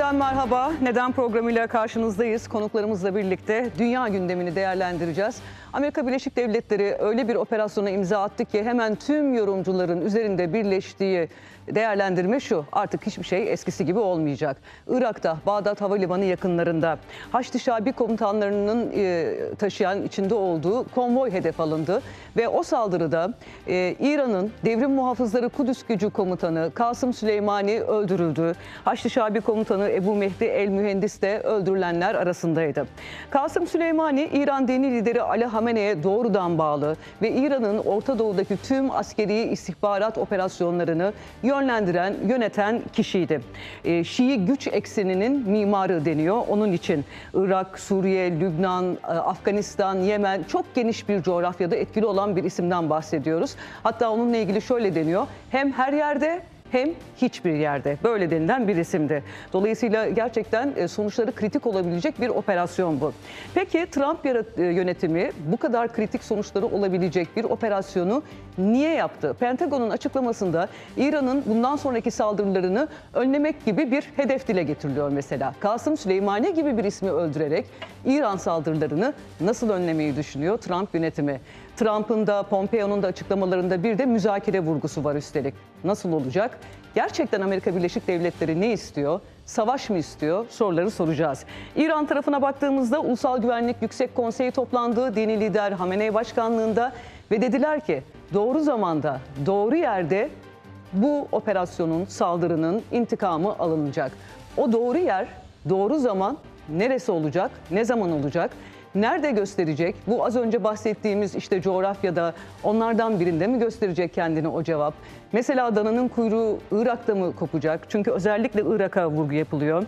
Neden merhaba, Neden programıyla karşınızdayız. Konuklarımızla birlikte dünya gündemini değerlendireceğiz. Amerika Birleşik Devletleri öyle bir operasyona imza attı ki hemen tüm yorumcuların üzerinde birleştiği değerlendirme şu. Artık hiçbir şey eskisi gibi olmayacak. Irak'ta Bağdat Havalimanı yakınlarında Haçlı Şabi komutanlarının e, taşıyan içinde olduğu konvoy hedef alındı ve o saldırıda e, İran'ın Devrim Muhafızları Kudüs Gücü Komutanı Kasım Süleymani öldürüldü. Haçlı Şabi Komutanı Ebu Mehdi El Mühendis de öldürülenler arasındaydı. Kasım Süleymani İran dini lideri Ali Hamene'ye doğrudan bağlı ve İran'ın Orta Doğu'daki tüm askeri istihbarat operasyonlarını yön yönlendiren, yöneten kişiydi. E, Şii güç ekseninin mimarı deniyor. Onun için Irak, Suriye, Lübnan, e, Afganistan, Yemen çok geniş bir coğrafyada etkili olan bir isimden bahsediyoruz. Hatta onunla ilgili şöyle deniyor. Hem her yerde hem hiçbir yerde. Böyle denilen bir isimdi. Dolayısıyla gerçekten e, sonuçları kritik olabilecek bir operasyon bu. Peki Trump e, yönetimi bu kadar kritik sonuçları olabilecek bir operasyonu niye yaptı? Pentagon'un açıklamasında İran'ın bundan sonraki saldırılarını önlemek gibi bir hedef dile getiriliyor mesela. Kasım Süleymani gibi bir ismi öldürerek İran saldırılarını nasıl önlemeyi düşünüyor Trump yönetimi? Trump'ın da Pompeo'nun da açıklamalarında bir de müzakere vurgusu var üstelik. Nasıl olacak? Gerçekten Amerika Birleşik Devletleri ne istiyor? Savaş mı istiyor? Soruları soracağız. İran tarafına baktığımızda Ulusal Güvenlik Yüksek Konseyi toplandığı Dini lider Hamenei Başkanlığında ve dediler ki doğru zamanda, doğru yerde bu operasyonun, saldırının intikamı alınacak. O doğru yer, doğru zaman neresi olacak, ne zaman olacak? nerede gösterecek? Bu az önce bahsettiğimiz işte coğrafyada onlardan birinde mi gösterecek kendini o cevap? Mesela dananın kuyruğu Irak'ta mı kopacak? Çünkü özellikle Irak'a vurgu yapılıyor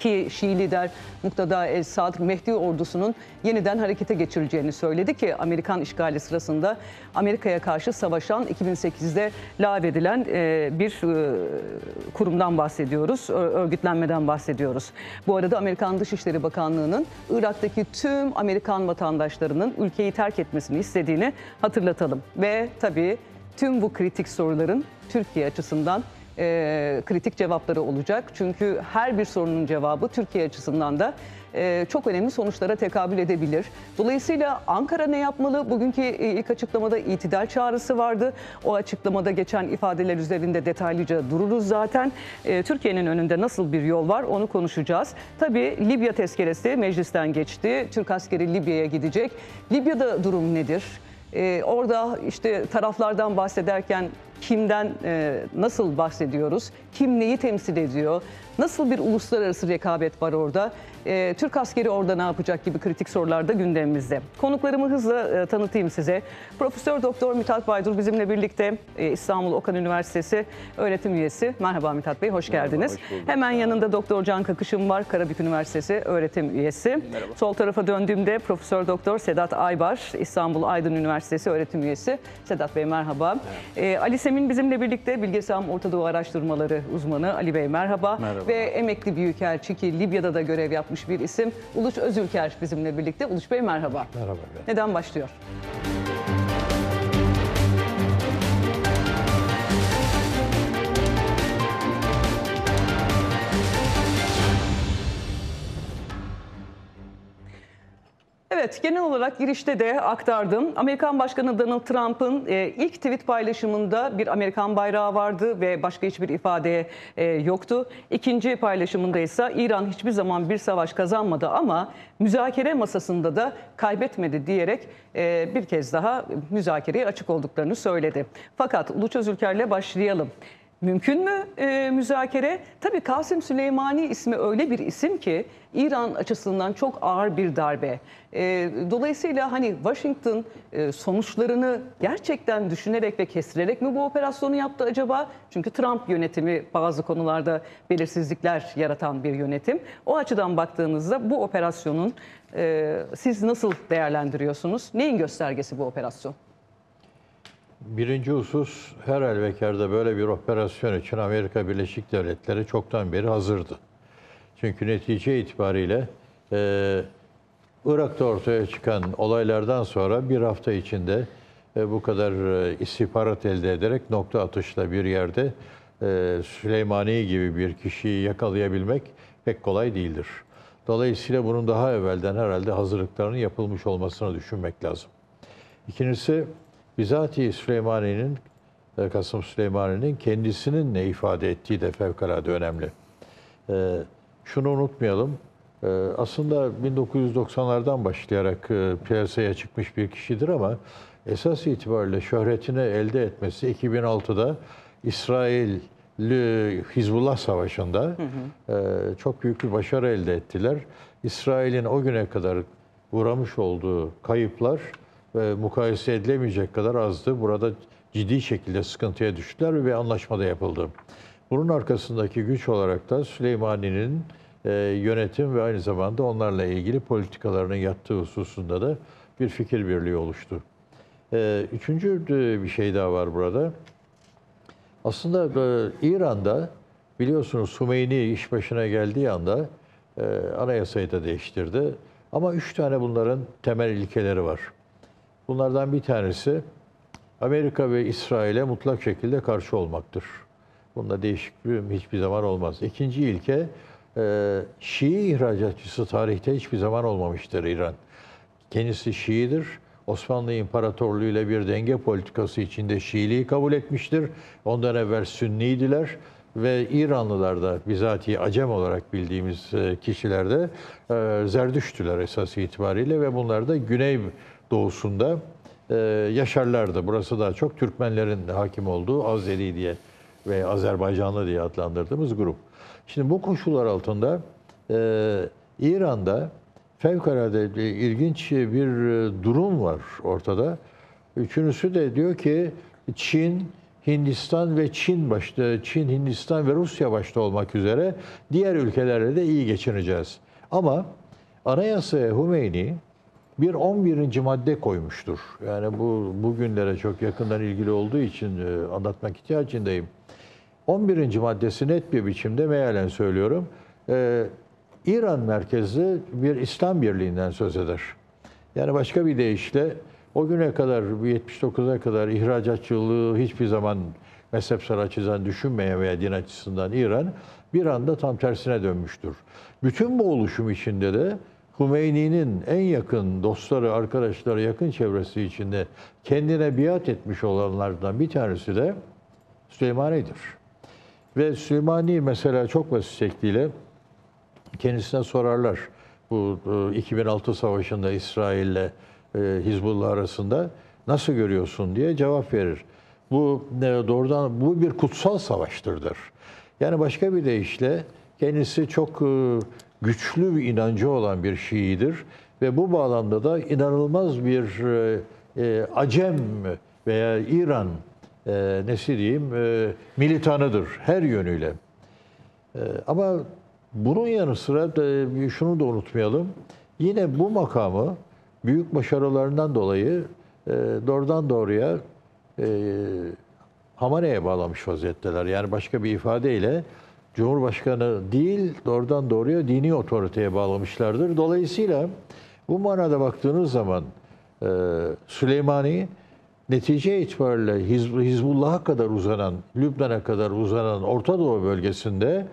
ki Şii lider Muktada El Sadık Mehdi ordusunun yeniden harekete geçireceğini söyledi ki Amerikan işgali sırasında Amerika'ya karşı savaşan 2008'de lağvedilen e, bir e, kurumdan bahsediyoruz, örgütlenmeden bahsediyoruz. Bu arada Amerikan Dışişleri Bakanlığı'nın Irak'taki tüm Amerikan vatandaşlarının ülkeyi terk etmesini istediğini hatırlatalım. Ve tabii tüm bu kritik soruların Türkiye açısından e, kritik cevapları olacak. Çünkü her bir sorunun cevabı Türkiye açısından da e, çok önemli sonuçlara tekabül edebilir. Dolayısıyla Ankara ne yapmalı? Bugünkü e, ilk açıklamada itidal çağrısı vardı. O açıklamada geçen ifadeler üzerinde detaylıca dururuz zaten. E, Türkiye'nin önünde nasıl bir yol var onu konuşacağız. Tabii Libya tezkeresi meclisten geçti. Türk askeri Libya'ya gidecek. Libya'da durum nedir? Ee, orada işte taraflardan bahsederken kimden e, nasıl bahsediyoruz, kim neyi temsil ediyor, nasıl bir uluslararası rekabet var orada, e, Türk askeri orada ne yapacak gibi kritik sorular da gündemimizde. Konuklarımı hızla e, tanıtayım size. Profesör Doktor Mithat Baydur bizimle birlikte e, İstanbul Okan Üniversitesi öğretim üyesi. Merhaba Mithat Bey, hoş Merhaba, geldiniz. Hoş Hemen yanında Doktor Can Kakışım var, Karabük Üniversitesi öğretim üyesi. Merhaba. Sol tarafa döndüğümde Profesör Doktor Sedat Aybar, İstanbul Aydın Üniversitesi öğretim üyesi. Sedat Bey merhaba. Evet. E, Ali Semin bizimle birlikte Bilgesam Orta Doğu Araştırmaları uzmanı Ali Bey merhaba. Merhaba. Ve emekli büyükelçi ki Libya'da da görev yapmış bir isim Uluç Özülker bizimle birlikte. Uluç Bey merhaba. Merhaba. Neden başlıyor? Evet genel olarak girişte de aktardım. Amerikan Başkanı Donald Trump'ın e, ilk tweet paylaşımında bir Amerikan bayrağı vardı ve başka hiçbir ifade e, yoktu. İkinci paylaşımında ise İran hiçbir zaman bir savaş kazanmadı ama müzakere masasında da kaybetmedi diyerek e, bir kez daha müzakereye açık olduklarını söyledi. Fakat Uluç Özülker'le başlayalım. Mümkün mü e, müzakere? Tabii Kasım Süleymani ismi öyle bir isim ki İran açısından çok ağır bir darbe. E, dolayısıyla hani Washington e, sonuçlarını gerçekten düşünerek ve kestirerek mi bu operasyonu yaptı acaba? Çünkü Trump yönetimi bazı konularda belirsizlikler yaratan bir yönetim. O açıdan baktığınızda bu operasyonun e, siz nasıl değerlendiriyorsunuz? Neyin göstergesi bu operasyon? Birinci husus her elvekarda böyle bir operasyon için Amerika Birleşik Devletleri çoktan beri hazırdı. Çünkü netice itibariyle e, Irak'ta ortaya çıkan olaylardan sonra bir hafta içinde e, bu kadar e, istihbarat elde ederek nokta atışla bir yerde e, Süleymani gibi bir kişiyi yakalayabilmek pek kolay değildir. Dolayısıyla bunun daha evvelden herhalde hazırlıklarının yapılmış olmasını düşünmek lazım. İkincisi bizatihi Süleymani'nin e, Kasım Süleymani'nin kendisinin ne ifade ettiği de fevkalade önemli. E, şunu unutmayalım. E, aslında 1990'lardan başlayarak piyasaya çıkmış bir kişidir ama esas itibariyle şöhretini elde etmesi 2006'da İsrail Hizbullah Savaşı'nda hı hı. çok büyük bir başarı elde ettiler. İsrail'in o güne kadar uğramış olduğu kayıplar e, mukayese edilemeyecek kadar azdı. Burada ciddi şekilde sıkıntıya düştüler ve anlaşma da yapıldı. Bunun arkasındaki güç olarak da Süleymani'nin e, yönetim ve aynı zamanda onlarla ilgili politikalarının yattığı hususunda da bir fikir birliği oluştu. Ee, e, üçüncü bir şey daha var burada. Aslında e, İran'da biliyorsunuz Sumeyni iş başına geldiği anda e, anayasayı da değiştirdi. Ama üç tane bunların temel ilkeleri var. Bunlardan bir tanesi Amerika ve İsrail'e mutlak şekilde karşı olmaktır. Bunda değişiklik hiçbir zaman olmaz. İkinci ilke e, Şii ihracatçısı tarihte hiçbir zaman olmamıştır İran. Kendisi Şiidir. Osmanlı İmparatorluğu ile bir denge politikası içinde Şiiliği kabul etmiştir. Ondan evvel Sünniydiler ve İranlılar da bizatihi Acem olarak bildiğimiz e, kişilerde Zerdüştüler esas itibariyle ve bunlar da Güney doğusunda e, yaşarlardı. Burası daha çok Türkmenlerin hakim olduğu Azeri diye ve Azerbaycanlı diye adlandırdığımız grup. Şimdi bu koşullar altında e, İran'da fevkalade ilginç bir e, durum var ortada. Üçüncüsü de diyor ki Çin, Hindistan ve Çin başta, Çin, Hindistan ve Rusya başta olmak üzere diğer ülkelerle de iyi geçineceğiz. Ama anayasaya Hümeyni bir 11. madde koymuştur. Yani bu bugünlere çok yakından ilgili olduğu için e, anlatmak ihtiyacındayım. 11. maddesi net bir biçimde mealen söylüyorum. E, İran merkezli bir İslam birliğinden söz eder. Yani başka bir deyişle o güne kadar 79'a kadar ihracatçılığı hiçbir zaman mezhepsel açıdan düşünmeye veya din açısından İran bir anda tam tersine dönmüştür. Bütün bu oluşum içinde de Hümeyni'nin en yakın dostları, arkadaşları, yakın çevresi içinde kendine biat etmiş olanlardan bir tanesi de Süleymani'dir. Ve Süleymani mesela çok basit şekliyle kendisine sorarlar. Bu 2006 e, savaşında İsrail'le e, Hizbullah arasında nasıl görüyorsun diye cevap verir. Bu e, doğrudan bu bir kutsal savaştırdır. Yani başka bir deyişle kendisi çok güçlü bir inancı olan bir Şii'dir. Ve bu bağlamda da inanılmaz bir e, e, Acem veya İran e, nesi diyeyim e, militanıdır her yönüyle. E, ama bunun yanı sıra da, e, şunu da unutmayalım. Yine bu makamı büyük başarılarından dolayı e, doğrudan doğruya e, Hamane'ye bağlamış vaziyetteler. Yani başka bir ifadeyle Cumhurbaşkanı değil doğrudan doğruya dini otoriteye bağlamışlardır. Dolayısıyla bu manada baktığınız zaman e, Süleymani netice itibariyle Hizbullah'a kadar uzanan, Lübnan'a kadar uzanan Orta Doğu bölgesinde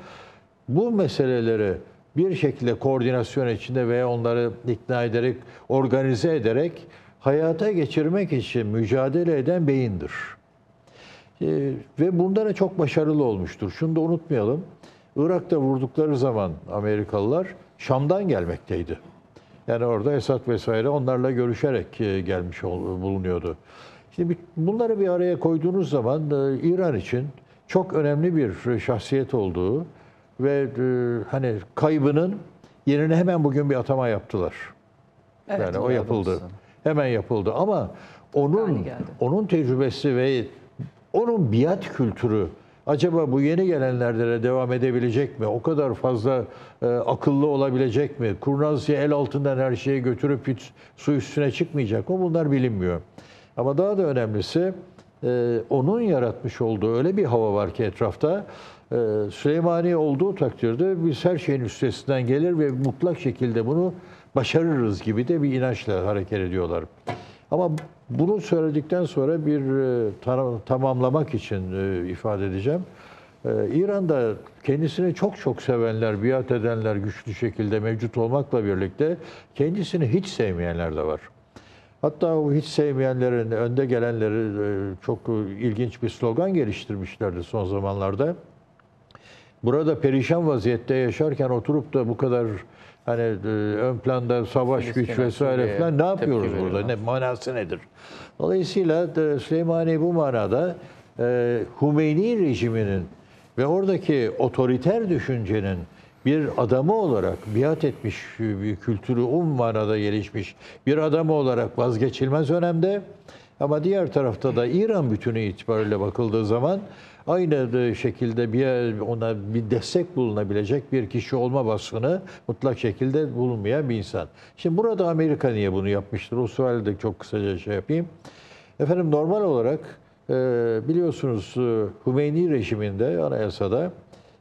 bu meseleleri bir şekilde koordinasyon içinde veya onları ikna ederek, organize ederek hayata geçirmek için mücadele eden beyindir. Ee, ve bunda da çok başarılı olmuştur. Şunu da unutmayalım. Irak'ta vurdukları zaman Amerikalılar Şam'dan gelmekteydi. Yani orada Esad vesaire onlarla görüşerek e, gelmiş bulunuyordu. Şimdi bunları bir araya koyduğunuz zaman e, İran için çok önemli bir şahsiyet olduğu ve e, hani kaybının yerine hemen bugün bir atama yaptılar. Evet, yani o yapıldı. Hemen yapıldı ama onun onun tecrübesi ve onun biat kültürü acaba bu yeni gelenlerlere devam edebilecek mi? O kadar fazla e, akıllı olabilecek mi? Kurnazya el altından her şeyi götürüp hiç su üstüne çıkmayacak mı? Bunlar bilinmiyor. Ama daha da önemlisi e, onun yaratmış olduğu öyle bir hava var ki etrafta e, Süleymani olduğu takdirde biz her şeyin üstesinden gelir ve mutlak şekilde bunu başarırız gibi de bir inançla hareket ediyorlar. Ama bunu söyledikten sonra bir e, tamamlamak için e, ifade edeceğim. E, İran'da kendisini çok çok sevenler, biat edenler güçlü şekilde mevcut olmakla birlikte kendisini hiç sevmeyenler de var. Hatta o hiç sevmeyenlerin önde gelenleri çok ilginç bir slogan geliştirmişlerdi son zamanlarda. Burada perişan vaziyette yaşarken oturup da bu kadar hani e, ön planda savaş güç vesaire falan ne yapıyoruz burada? Ne manası nedir? Dolayısıyla e, Süleymani bu manada e, Hümeyni rejiminin ve oradaki otoriter düşüncenin bir adamı olarak biat etmiş bir kültürü um manada gelişmiş bir adamı olarak vazgeçilmez önemde. Ama diğer tarafta da İran bütünü itibariyle bakıldığı zaman aynı şekilde bir ona bir destek bulunabilecek bir kişi olma vasfını mutlak şekilde bulunmayan bir insan. Şimdi burada Amerika niye bunu yapmıştır? O suali de çok kısaca şey yapayım. Efendim normal olarak e, biliyorsunuz e, Hümeyni rejiminde anayasada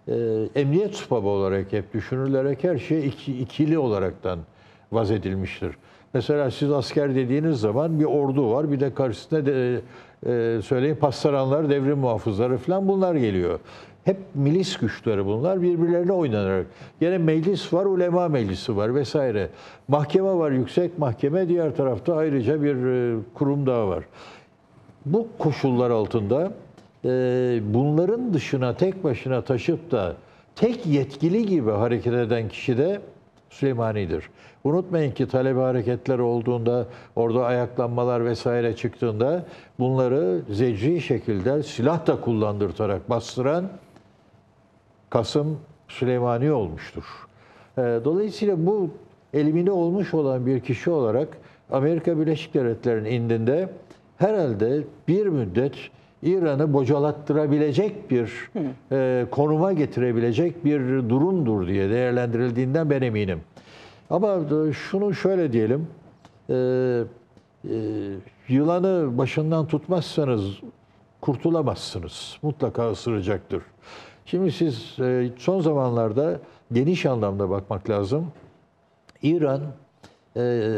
e, emniyet subabı olarak hep düşünülerek her şey ikili olaraktan vaz edilmiştir. Mesela siz asker dediğiniz zaman bir ordu var, bir de karşısında de, e, ee, söyleyin pastaranlar, devrim muhafızları falan bunlar geliyor. Hep milis güçleri bunlar birbirlerine oynanarak. Yine meclis var, ulema meclisi var vesaire. Mahkeme var, yüksek mahkeme. Diğer tarafta ayrıca bir e, kurum daha var. Bu koşullar altında e, bunların dışına tek başına taşıp da tek yetkili gibi hareket eden kişi de Süleymani'dir. Unutmayın ki talebe hareketleri olduğunda, orada ayaklanmalar vesaire çıktığında bunları zecri şekilde silah da kullandırtarak bastıran Kasım Süleymani olmuştur. Ee, dolayısıyla bu elimine olmuş olan bir kişi olarak Amerika Birleşik Devletleri'nin indinde herhalde bir müddet İran'ı bocalattırabilecek bir e, konuma getirebilecek bir durumdur diye değerlendirildiğinden ben eminim. Ama e, şunu şöyle diyelim. E, e, yılanı başından tutmazsanız kurtulamazsınız. Mutlaka ısıracaktır. Şimdi siz e, son zamanlarda geniş anlamda bakmak lazım. İran e,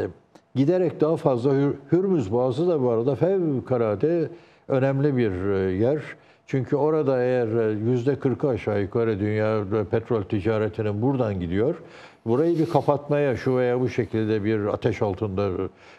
giderek daha fazla Hür, Hürmüz Boğazı da bu arada fevkalade önemli bir e, yer. Çünkü orada eğer e, yüzde 40 aşağı yukarı dünya petrol ticaretinin buradan gidiyor burayı bir kapatmaya şu veya bu şekilde bir ateş altında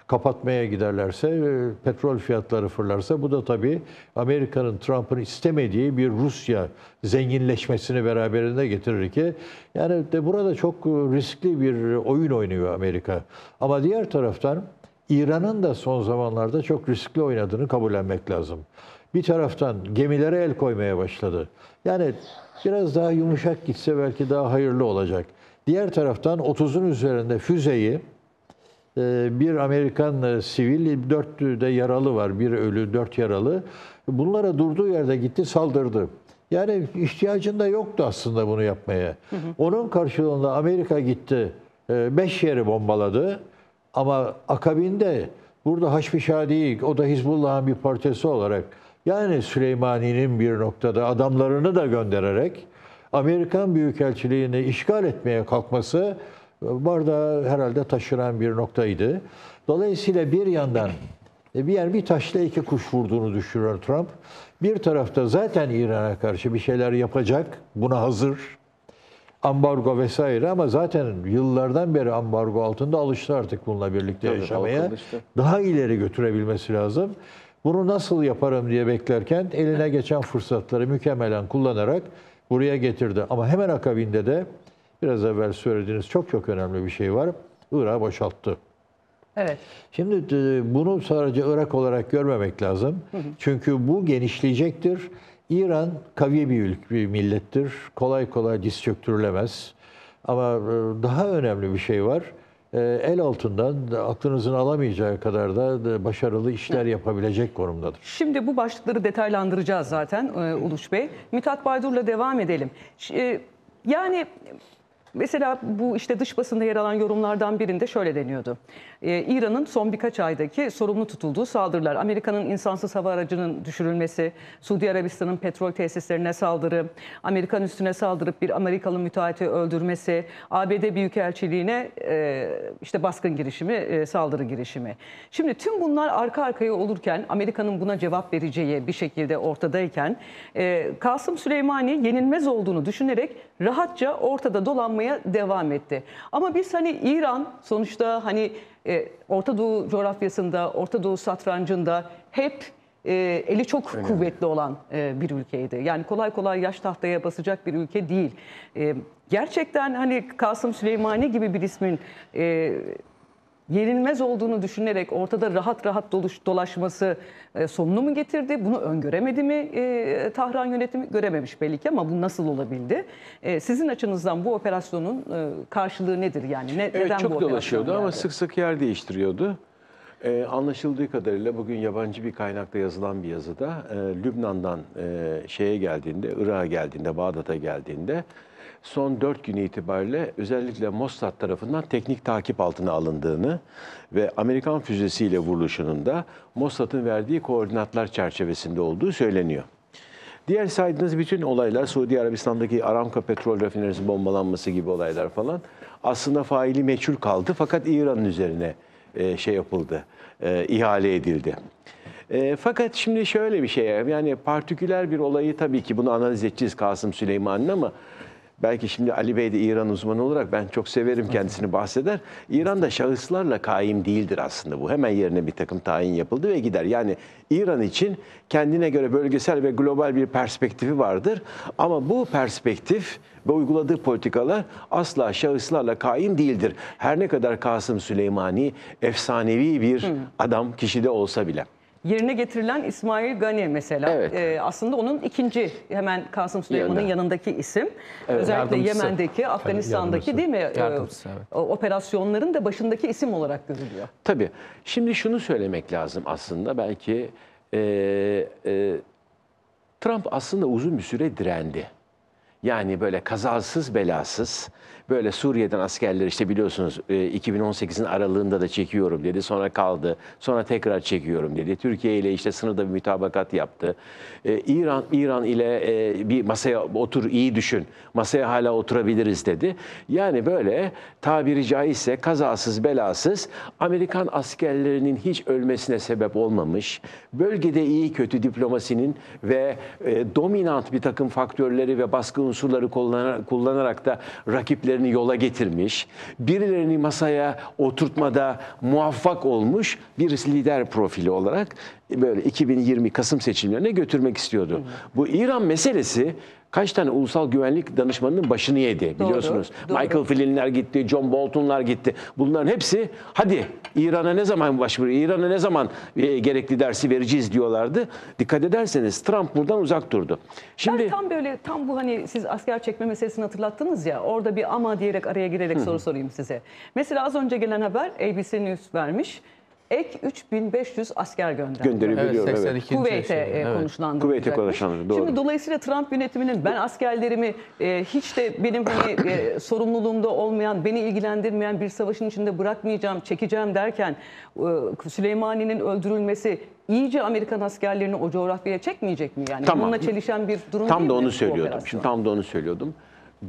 kapatmaya giderlerse e, petrol fiyatları fırlarsa bu da tabii Amerika'nın Trump'ın istemediği bir Rusya zenginleşmesini beraberinde getirir ki yani de burada çok e, riskli bir oyun oynuyor Amerika. Ama diğer taraftan İran'ın da son zamanlarda çok riskli oynadığını kabullenmek lazım. Bir taraftan gemilere el koymaya başladı. Yani biraz daha yumuşak gitse belki daha hayırlı olacak. Diğer taraftan 30'un üzerinde füzeyi e, bir Amerikan e, sivil, dört de yaralı var. Bir ölü, dört yaralı. Bunlara durduğu yerde gitti saldırdı. Yani ihtiyacında yoktu aslında bunu yapmaya. Onun karşılığında Amerika gitti, e, beş yeri bombaladı. Ama akabinde burada Haçlı Şadi, o da Hizbullah'ın bir partisi olarak yani Süleymani'nin bir noktada adamlarını da göndererek Amerikan Büyükelçiliğini işgal etmeye kalkması e, bardağı herhalde taşıran bir noktaydı. Dolayısıyla bir yandan e, bir yani bir taşla iki kuş vurduğunu düşürüyor Trump. Bir tarafta zaten İran'a karşı bir şeyler yapacak, buna hazır. Ambargo vesaire ama zaten yıllardan beri ambargo altında alıştı artık bununla birlikte Tabii, yaşamaya. Daha ileri götürebilmesi lazım. Bunu nasıl yaparım diye beklerken eline geçen fırsatları mükemmelen kullanarak buraya getirdi. Ama hemen akabinde de biraz evvel söylediğiniz çok çok önemli bir şey var. Irak'ı boşalttı. Evet. Şimdi e, bunu sadece Irak olarak görmemek lazım. Hı hı. Çünkü bu genişleyecektir. İran kavi bir, ülk, bir millettir. Kolay kolay diz çöktürülemez. Ama e, daha önemli bir şey var. Ee, el altından aklınızın alamayacağı kadar da e, başarılı işler yapabilecek konumdadır. Şimdi bu başlıkları detaylandıracağız zaten e, Uluç Bey. Mithat Baydur'la devam edelim. E, yani mesela bu işte dış basında yer alan yorumlardan birinde şöyle deniyordu. Ee, İran'ın son birkaç aydaki sorumlu tutulduğu saldırılar. Amerika'nın insansız hava aracının düşürülmesi, Suudi Arabistan'ın petrol tesislerine saldırı, Amerikan üstüne saldırıp bir Amerikalı müteahhiti öldürmesi, ABD Büyükelçiliğine e, işte baskın girişimi, e, saldırı girişimi. Şimdi tüm bunlar arka arkaya olurken Amerika'nın buna cevap vereceği bir şekilde ortadayken e, Kasım Süleymani yenilmez olduğunu düşünerek rahatça ortada dolanmaya devam etti. Ama biz hani İran sonuçta hani e, Orta Doğu coğrafyasında, Orta Doğu satrancında hep e, eli çok Öyle. kuvvetli olan e, bir ülkeydi. Yani kolay kolay yaş tahtaya basacak bir ülke değil. E, gerçekten hani Kasım Süleymani gibi bir ismin... E, yenilmez olduğunu düşünerek ortada rahat rahat doluş, dolaşması e, sonunu mu getirdi? Bunu öngöremedi mi e, Tahran yönetimi? Görememiş belli ki ama bu nasıl olabildi? E, sizin açınızdan bu operasyonun e, karşılığı nedir? Yani ne, evet, neden çok bu dolaşıyordu geldi? ama sık sık yer değiştiriyordu. E, anlaşıldığı kadarıyla bugün yabancı bir kaynakta yazılan bir yazıda e, Lübnan'dan e, şeye geldiğinde, Irak'a geldiğinde, Bağdat'a geldiğinde son 4 gün itibariyle özellikle Mossad tarafından teknik takip altına alındığını ve Amerikan füzesiyle vuruluşunun da Mossad'ın verdiği koordinatlar çerçevesinde olduğu söyleniyor. Diğer saydığınız bütün olaylar, Suudi Arabistan'daki Aramco petrol rafinerisi bombalanması gibi olaylar falan aslında faili meçhul kaldı fakat İran'ın üzerine e, şey yapıldı, e, ihale edildi. E, fakat şimdi şöyle bir şey, yani partiküler bir olayı tabii ki bunu analiz edeceğiz Kasım Süleyman'ın ama Belki şimdi Ali Bey de İran uzmanı olarak ben çok severim kendisini bahseder. İran'da şahıslarla kaim değildir aslında bu. Hemen yerine bir takım tayin yapıldı ve gider. Yani İran için kendine göre bölgesel ve global bir perspektifi vardır. Ama bu perspektif ve uyguladığı politikalar asla şahıslarla kaim değildir. Her ne kadar Kasım Süleymani efsanevi bir adam kişide olsa bile yerine getirilen İsmail Gani mesela evet. e, aslında onun ikinci hemen Kasım Süleyman'ın Yönde. yanındaki isim. Evet, Özellikle yardımcısı. Yemen'deki, Afganistan'daki yardımcısı. değil mi? Ee, yardımcısı, evet. Operasyonların da başındaki isim olarak görülüyor. Tabii. Şimdi şunu söylemek lazım aslında belki e, e, Trump aslında uzun bir süre direndi. Yani böyle kazasız belasız Böyle Suriye'den askerler işte biliyorsunuz 2018'in e, aralığında da çekiyorum dedi. Sonra kaldı. Sonra tekrar çekiyorum dedi. Türkiye ile işte sınırda bir mütabakat yaptı. E, İran İran ile e, bir masaya otur iyi düşün. Masaya hala oturabiliriz dedi. Yani böyle tabiri caizse kazasız belasız Amerikan askerlerinin hiç ölmesine sebep olmamış. Bölgede iyi kötü diplomasinin ve dominant bir takım faktörleri ve baskı unsurları kullanarak da rakipleri birilerini yola getirmiş, birilerini masaya oturtmada muvaffak olmuş bir lider profili olarak böyle 2020 Kasım seçimlerine götürmek istiyordu. Hı. Bu İran meselesi kaç tane ulusal güvenlik danışmanının başını yedi doğru, biliyorsunuz. Doğru. Michael Flynn'ler gitti, John Bolton'lar gitti. Bunların hepsi hadi İran'a ne zaman başvuru, İran'a ne zaman e, gerekli dersi vereceğiz diyorlardı. Dikkat ederseniz Trump buradan uzak durdu. Şimdi ben tam böyle tam bu hani siz asker çekme meselesini hatırlattınız ya. Orada bir ama diyerek araya girerek hı. soru sorayım size. Mesela az önce gelen haber ABC News vermiş ek 3500 asker gönderdi. Gönderebiliyor evet. evet. Kuveyt'e e, evet. konuşlandırılacak. Kuveyt'e konuşlandırılacak. Doğru. Şimdi dolayısıyla Trump yönetiminin ben askerlerimi e, hiç de benim hani e, sorumluluğumda olmayan, beni ilgilendirmeyen bir savaşın içinde bırakmayacağım, çekeceğim derken e, Süleymani'nin öldürülmesi iyice Amerikan askerlerini o coğrafyaya çekmeyecek mi yani? Tamam. Bununla çelişen bir durum Tam da onu söylüyordum. Şimdi tam da onu söylüyordum.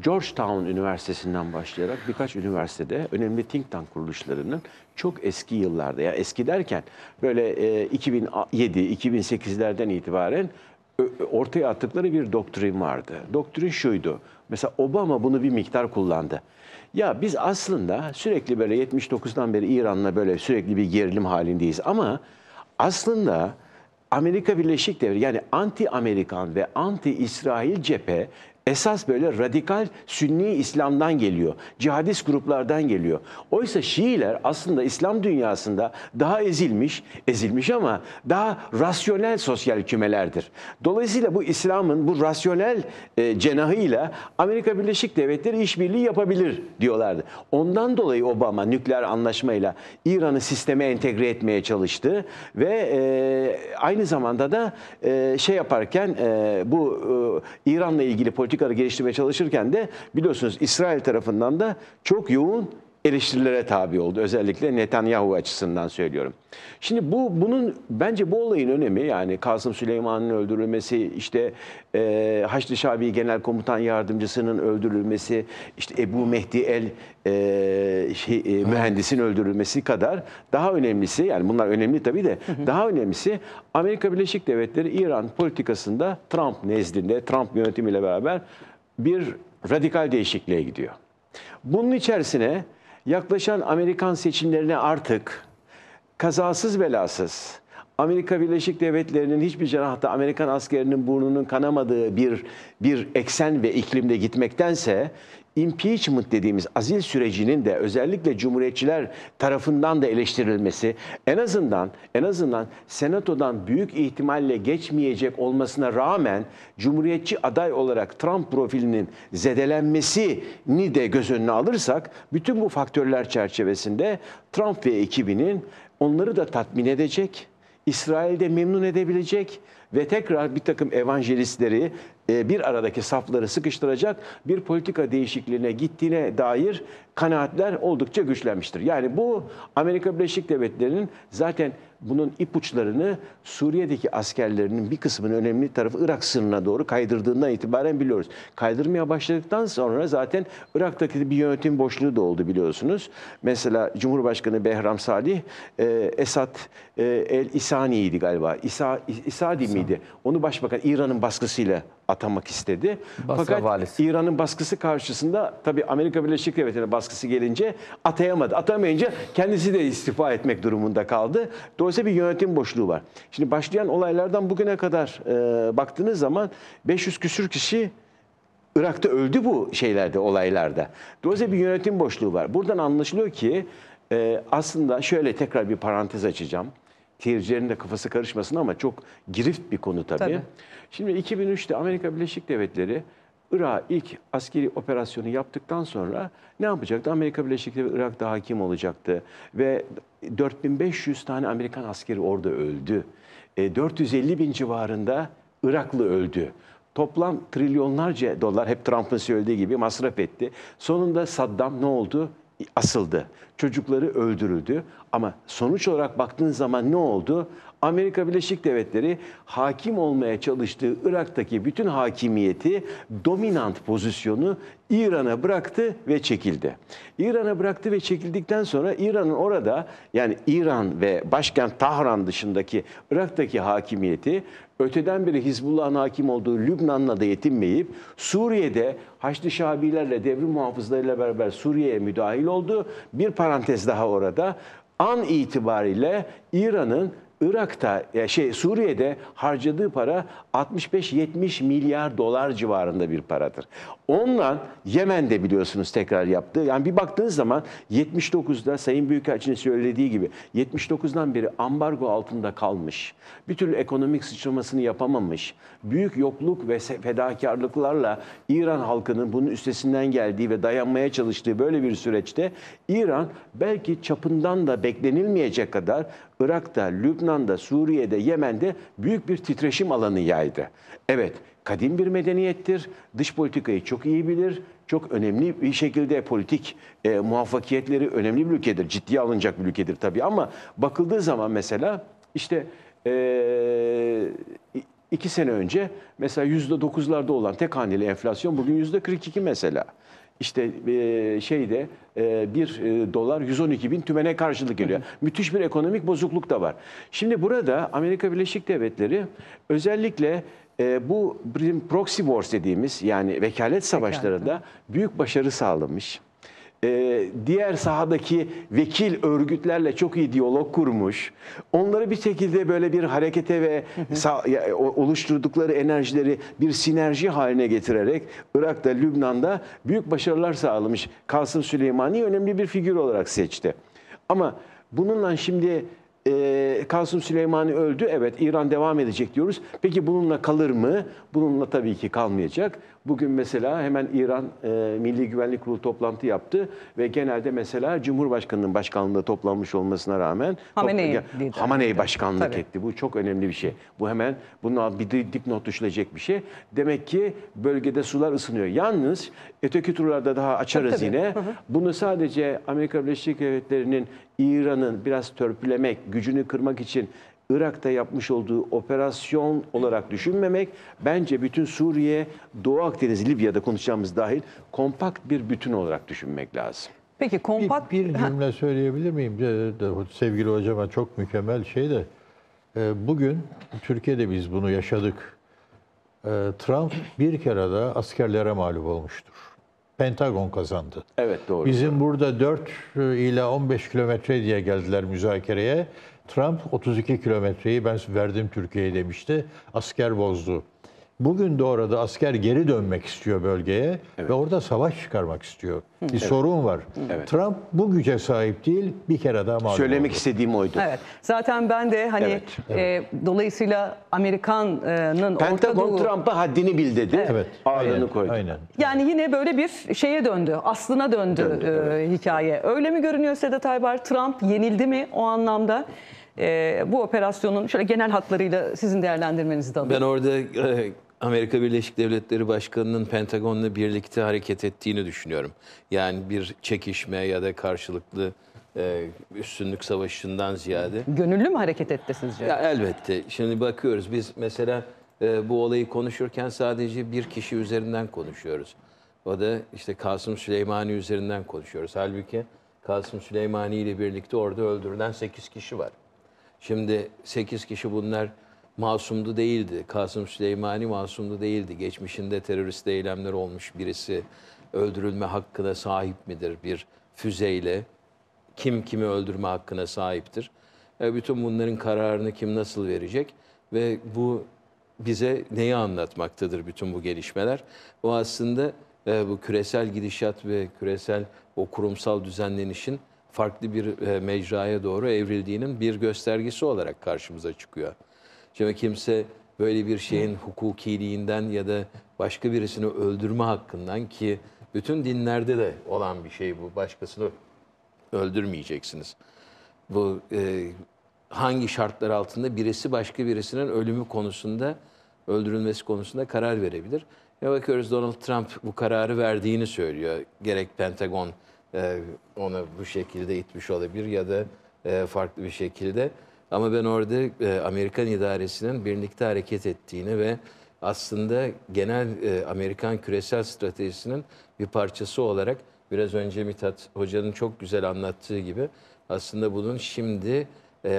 Georgetown Üniversitesi'nden başlayarak birkaç üniversitede önemli think tank kuruluşlarının çok eski yıllarda, ya yani eski derken böyle 2007-2008'lerden e, itibaren ortaya attıkları bir doktrin vardı. Doktrin şuydu. Mesela Obama bunu bir miktar kullandı. Ya biz aslında sürekli böyle 79'dan beri İran'la böyle sürekli bir gerilim halindeyiz ama aslında Amerika Birleşik Devleti yani anti Amerikan ve anti İsrail cephe esas böyle radikal sünni İslam'dan geliyor. Cihadist gruplardan geliyor. Oysa Şiiler aslında İslam dünyasında daha ezilmiş, ezilmiş ama daha rasyonel sosyal kümelerdir. Dolayısıyla bu İslam'ın bu rasyonel e, cenahıyla Amerika Birleşik Devletleri işbirliği yapabilir diyorlardı. Ondan dolayı Obama nükleer anlaşmayla İran'ı sisteme entegre etmeye çalıştı ve e, aynı zamanda da e, şey yaparken e, bu e, İran'la ilgili politik politikaları geliştirmeye çalışırken de biliyorsunuz İsrail tarafından da çok yoğun eleştirilere tabi oldu. Özellikle Netanyahu açısından söylüyorum. Şimdi bu bunun bence bu olayın önemi yani Kasım Süleyman'ın öldürülmesi, işte e, Haçlı Şabi Genel Komutan Yardımcısının öldürülmesi, işte Ebu Mehdi El e, şey, e, mühendisin öldürülmesi kadar daha önemlisi yani bunlar önemli tabii de daha önemlisi Amerika Birleşik Devletleri İran politikasında Trump nezdinde Trump yönetimiyle beraber bir radikal değişikliğe gidiyor. Bunun içerisine yaklaşan Amerikan seçimlerine artık kazasız belasız Amerika Birleşik Devletleri'nin hiçbir cerahta Amerikan askerinin burnunun kanamadığı bir bir eksen ve iklimde gitmektense impeachment dediğimiz azil sürecinin de özellikle cumhuriyetçiler tarafından da eleştirilmesi en azından en azından senatodan büyük ihtimalle geçmeyecek olmasına rağmen cumhuriyetçi aday olarak Trump profilinin zedelenmesini de göz önüne alırsak bütün bu faktörler çerçevesinde Trump ve ekibinin onları da tatmin edecek İsrail'de memnun edebilecek ve tekrar bir takım evangelistleri e, bir aradaki safları sıkıştıracak bir politika değişikliğine gittiğine dair kanaatler oldukça güçlenmiştir. Yani bu Amerika Birleşik Devletleri'nin zaten bunun ipuçlarını Suriye'deki askerlerinin bir kısmının önemli tarafı Irak sınırına doğru kaydırdığından itibaren biliyoruz. Kaydırmaya başladıktan sonra zaten Irak'taki bir yönetim boşluğu da oldu biliyorsunuz. Mesela Cumhurbaşkanı Behram Salih e, Esad e, El İsani'ydi galiba. İsa, İsadi İsa. miydi? Onu başbakan İran'ın baskısıyla atamak istedi. Basra Fakat valisi. İran'ın baskısı karşısında tabii Amerika Birleşik Devletleri'nin baskısı gelince atayamadı. Atamayınca kendisi de istifa etmek durumunda kaldı. Dolayısıyla bir yönetim boşluğu var. Şimdi başlayan olaylardan bugüne kadar e, baktığınız zaman 500 küsür kişi Irak'ta öldü bu şeylerde, olaylarda. Dolayısıyla bir yönetim boşluğu var. Buradan anlaşılıyor ki e, aslında şöyle tekrar bir parantez açacağım. Seyircilerin de kafası karışmasın ama çok girift bir konu tabii. tabii. Şimdi 2003'te Amerika Birleşik Devletleri Irak ilk askeri operasyonu yaptıktan sonra ne yapacaktı? Amerika Birleşik Devletleri Irak'ta hakim olacaktı ve 4500 tane Amerikan askeri orada öldü. E, 450 bin civarında Iraklı öldü. Toplam trilyonlarca dolar hep Trump'ın söylediği gibi masraf etti. Sonunda Saddam ne oldu? asıldı. Çocukları öldürüldü ama sonuç olarak baktığın zaman ne oldu? Amerika Birleşik Devletleri hakim olmaya çalıştığı Irak'taki bütün hakimiyeti, dominant pozisyonu İran'a bıraktı ve çekildi. İran'a bıraktı ve çekildikten sonra İran'ın orada yani İran ve başkent Tahran dışındaki Irak'taki hakimiyeti öteden beri Hizbullah'ın hakim olduğu Lübnan'la da yetinmeyip Suriye'de Haçlı Şabilerle devrim muhafızlarıyla beraber Suriye'ye müdahil oldu. Bir parantez daha orada an itibariyle İran'ın Irak'ta şey Suriye'de harcadığı para 65-70 milyar dolar civarında bir paradır. Onunla Yemen'de biliyorsunuz tekrar yaptı. Yani bir baktığınız zaman 79'da Sayın Büyükelçinin söylediği gibi 79'dan beri ambargo altında kalmış. Bir türlü ekonomik sıçramasını yapamamış. Büyük yokluk ve fedakarlıklarla İran halkının bunun üstesinden geldiği ve dayanmaya çalıştığı böyle bir süreçte İran belki çapından da beklenilmeyecek kadar Irak'ta, Lübnan'da, Suriye'de, Yemen'de büyük bir titreşim alanı yaydı. Evet, kadim bir medeniyettir. Dış politikayı çok iyi bilir. Çok önemli bir şekilde politik e, muvaffakiyetleri önemli bir ülkedir. Ciddiye alınacak bir ülkedir tabii ama bakıldığı zaman mesela işte e, iki sene önce mesela yüzde dokuzlarda olan tek haneli enflasyon bugün yüzde 42 mesela işte e, şeyde e, bir e, dolar 112 bin tümene karşılık geliyor. Hı hı. Müthiş bir ekonomik bozukluk da var. Şimdi burada Amerika Birleşik Devletleri özellikle bu bizim proxy wars dediğimiz yani vekalet savaşlarında büyük başarı sağlamış. Ee, diğer sahadaki vekil örgütlerle çok iyi diyalog kurmuş. Onları bir şekilde böyle bir harekete ve e, oluşturdukları enerjileri bir sinerji haline getirerek Irak'ta, Lübnan'da büyük başarılar sağlamış. Kasım Süleymani önemli bir figür olarak seçti. Ama bununla şimdi e, Kasım Süleymani öldü. Evet İran devam edecek diyoruz. Peki bununla kalır mı? Bununla tabii ki kalmayacak. Bugün mesela hemen İran e, Milli Güvenlik Kurulu toplantı yaptı ve genelde mesela Cumhurbaşkanı'nın başkanlığı toplanmış olmasına rağmen Hamene'yi Hamane başkanlık Tabii. etti. Bu çok önemli bir şey. Bu hemen bunun bir dipnot düşülecek bir şey. Demek ki bölgede sular ısınıyor. Yalnız öteki turlarda daha açarız Tabii. yine. Hı hı. Bunu sadece Amerika Birleşik Devletleri'nin İran'ın biraz törpülemek, gücünü kırmak için Irak'ta yapmış olduğu operasyon olarak düşünmemek bence bütün Suriye, Doğu Akdeniz, Libya'da konuşacağımız dahil kompakt bir bütün olarak düşünmek lazım. Peki kompakt bir, bir cümle söyleyebilir miyim? Sevgili hocama çok mükemmel şey de e, bugün Türkiye'de biz bunu yaşadık. E, Trump bir kere de askerlere mağlup olmuştur. Pentagon kazandı. Evet doğru. Bizim burada 4 ila 15 kilometre diye geldiler müzakereye. Trump 32 kilometreyi ben verdim Türkiye'ye demişti. Asker bozdu. Bugün de orada asker geri dönmek istiyor bölgeye evet. ve orada savaş çıkarmak istiyor. Hı. Bir evet. sorun var. Evet. Trump bu güce sahip değil. Bir kere daha mağlup Söylemek oldu. istediğim oydu. Evet. Zaten ben de hani evet. E, dolayısıyla Amerikan'ın Pentagon Doğu... Trump'a haddini bil dedi. evet. Ağırlığını aynen, koydu. Aynen. Yani yine böyle bir şeye döndü. Aslına döndü, döndü e, evet. hikaye. Öyle mi görünüyor Sedat Aybar? Trump yenildi mi o anlamda? e, bu operasyonun şöyle genel hatlarıyla sizin değerlendirmenizi de alayım. Ben orada e, Amerika Birleşik Devletleri Başkanı'nın Pentagon'la birlikte hareket ettiğini düşünüyorum. Yani bir çekişme ya da karşılıklı e, üstünlük savaşından ziyade. Gönüllü mü hareket etti sizce? Ya elbette. Şimdi bakıyoruz biz mesela e, bu olayı konuşurken sadece bir kişi üzerinden konuşuyoruz. O da işte Kasım Süleymani üzerinden konuşuyoruz. Halbuki Kasım Süleymani ile birlikte orada öldürülen 8 kişi var. Şimdi 8 kişi bunlar masumdu değildi. Kasım Süleymani masumdu değildi. Geçmişinde terörist eylemler olmuş birisi öldürülme hakkına sahip midir bir füzeyle? Kim kimi öldürme hakkına sahiptir? E, bütün bunların kararını kim nasıl verecek? Ve bu bize neyi anlatmaktadır bütün bu gelişmeler? Bu aslında e, bu küresel gidişat ve küresel o kurumsal düzenlenişin farklı bir e, mecraya doğru evrildiğinin bir göstergesi olarak karşımıza çıkıyor. Şimdi kimse böyle bir şeyin hukukiliğinden ya da başka birisini öldürme hakkından ki bütün dinlerde de olan bir şey bu. Başkasını öldürmeyeceksiniz. Bu e, hangi şartlar altında birisi başka birisinin ölümü konusunda, öldürülmesi konusunda karar verebilir. Ya bakıyoruz Donald Trump bu kararı verdiğini söylüyor. Gerek Pentagon e, Onu bu şekilde itmiş olabilir ya da e, farklı bir şekilde. Ama ben orada e, Amerikan idaresinin birlikte hareket ettiğini ve aslında genel Amerikan küresel stratejisinin bir parçası olarak biraz önce Mithat Hoca'nın çok güzel anlattığı gibi aslında bunun şimdi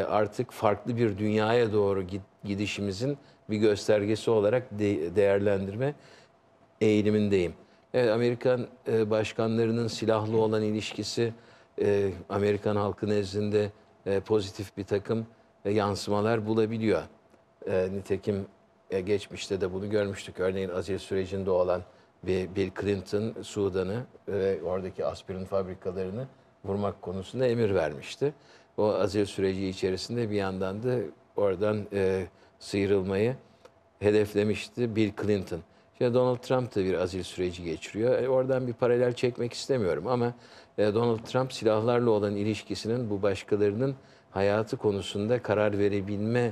artık farklı bir dünyaya doğru gidişimizin bir göstergesi olarak değerlendirme eğilimindeyim. Evet Amerikan e, başkanlarının silahlı olan ilişkisi e, Amerikan halkının nezdinde e, pozitif bir takım e, yansımalar bulabiliyor. E, nitekim e, geçmişte de bunu görmüştük. Örneğin Azil sürecinde olan bir Bill Clinton Sudan'ı ve oradaki aspirin fabrikalarını vurmak konusunda emir vermişti. O azil süreci içerisinde bir yandan da oradan e, sıyrılmayı hedeflemişti Bill Clinton. Şimdi Donald Trump da bir azil süreci geçiriyor. E, oradan bir paralel çekmek istemiyorum ama e, Donald Trump silahlarla olan ilişkisinin bu başkalarının hayatı konusunda karar verebilme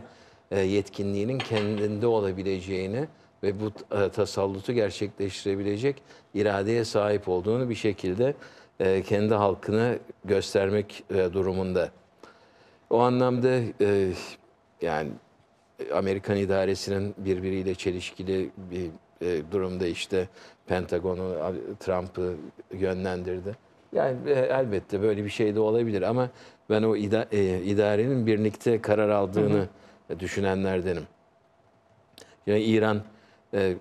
e, yetkinliğinin kendinde olabileceğini ve bu e, tasallutu gerçekleştirebilecek iradeye sahip olduğunu bir şekilde e, kendi halkını göstermek durumunda. O anlamda yani Amerikan idaresinin birbiriyle çelişkili bir e, durumda işte Pentagon'u, Trump'ı yönlendirdi. Yani e, elbette böyle bir şey de olabilir ama ben o ida, e, idarenin birlikte karar aldığını hı hı. düşünenlerdenim. Yani İran e,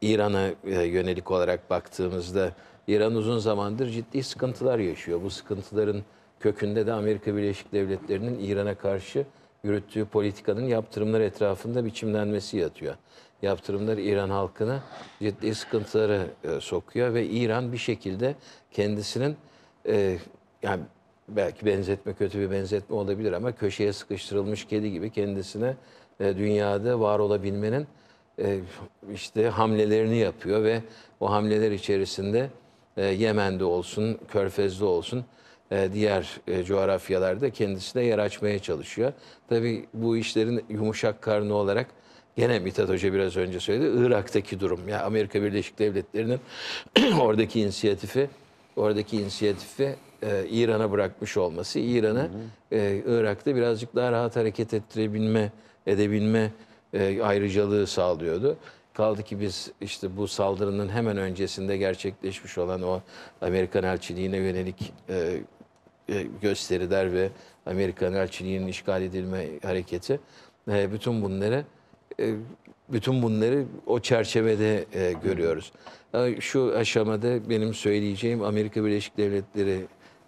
İran'a e, yönelik olarak baktığımızda İran uzun zamandır ciddi sıkıntılar yaşıyor. Bu sıkıntıların kökünde de Amerika Birleşik Devletleri'nin İran'a karşı yürüttüğü politikanın yaptırımlar etrafında biçimlenmesi yatıyor yaptırımlar İran halkına ciddi sıkıntıları e, sokuyor ve İran bir şekilde kendisinin e, yani belki benzetme kötü bir benzetme olabilir ama köşeye sıkıştırılmış kedi gibi kendisine e, dünyada var olabilmenin e, işte hamlelerini yapıyor ve o hamleler içerisinde e, Yemen'de olsun, Körfez'de olsun e, diğer e, coğrafyalarda kendisine yer açmaya çalışıyor. Tabii bu işlerin yumuşak karnı olarak Gene Mithat Hoca biraz önce söyledi. Irak'taki durum. yani Amerika Birleşik Devletleri'nin oradaki inisiyatifi oradaki inisiyatifi e, İran'a bırakmış olması, İran'a e, Irak'ta birazcık daha rahat hareket ettirebilme, edebilme e, ayrıcalığı sağlıyordu. Kaldı ki biz işte bu saldırının hemen öncesinde gerçekleşmiş olan o Amerikan elçiliğine yönelik e, e, gösteriler ve Amerikan elçiliğinin işgal edilme hareketi e, bütün bunları e, bütün bunları o çerçevede e, görüyoruz. E, şu aşamada benim söyleyeceğim Amerika Birleşik Devletleri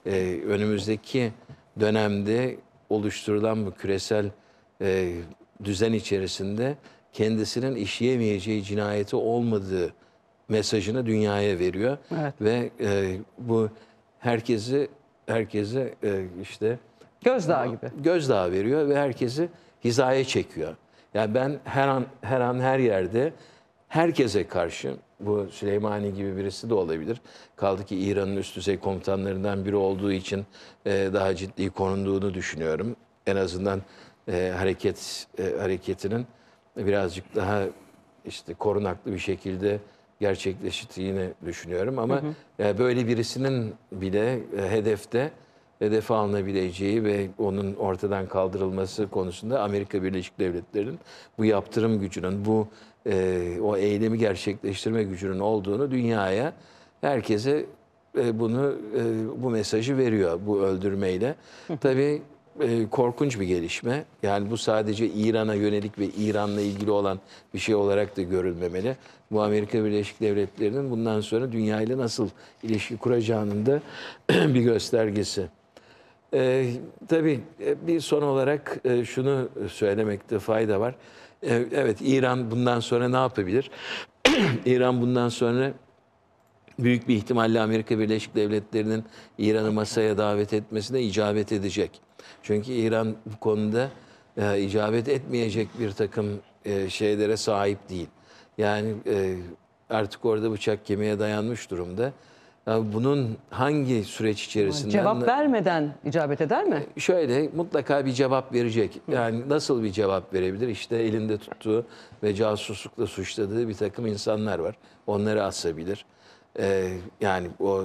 e, önümüzdeki dönemde oluşturulan bu küresel e, düzen içerisinde kendisinin işleyemeyeceği cinayeti olmadığı mesajını dünyaya veriyor evet. ve e, bu herkesi herkese e, işte gözdağı gibi gözdağı veriyor ve herkesi hizaya çekiyor. Yani ben her an her an her yerde herkese karşı bu Süleymani gibi birisi de olabilir. Kaldı ki İran'ın üst düzey komutanlarından biri olduğu için e, daha ciddi konunduğunu düşünüyorum. En azından e, hareket e, hareketinin birazcık daha işte korunaklı bir şekilde gerçekleştiğini düşünüyorum ama hı hı. E, böyle birisinin bile e, hedefte hedefe alınabileceği ve onun ortadan kaldırılması konusunda Amerika Birleşik Devletleri'nin bu yaptırım gücünün, bu e, o eylemi gerçekleştirme gücünün olduğunu dünyaya, herkese e, bunu e, bu mesajı veriyor bu öldürmeyle. Tabii e, korkunç bir gelişme. Yani bu sadece İran'a yönelik ve İran'la ilgili olan bir şey olarak da görülmemeli. Bu Amerika Birleşik Devletleri'nin bundan sonra dünyayla nasıl ilişki kuracağının da bir göstergesi. Ee, tabii e, bir son olarak e, şunu söylemekte fayda var. E, evet İran bundan sonra ne yapabilir? İran bundan sonra büyük bir ihtimalle Amerika Birleşik Devletleri'nin İran'ı masaya davet etmesine icabet edecek. Çünkü İran bu konuda e, icabet etmeyecek bir takım e, şeylere sahip değil. Yani e, artık orada bıçak kemiğe dayanmış durumda. Ee, bunun hangi süreç içerisinde... Cevap vermeden icabet eder mi? Ee, şöyle mutlaka bir cevap verecek. Yani nasıl bir cevap verebilir? İşte elinde tuttuğu ve casuslukla suçladığı bir takım insanlar var. Onları asabilir. Ee, yani o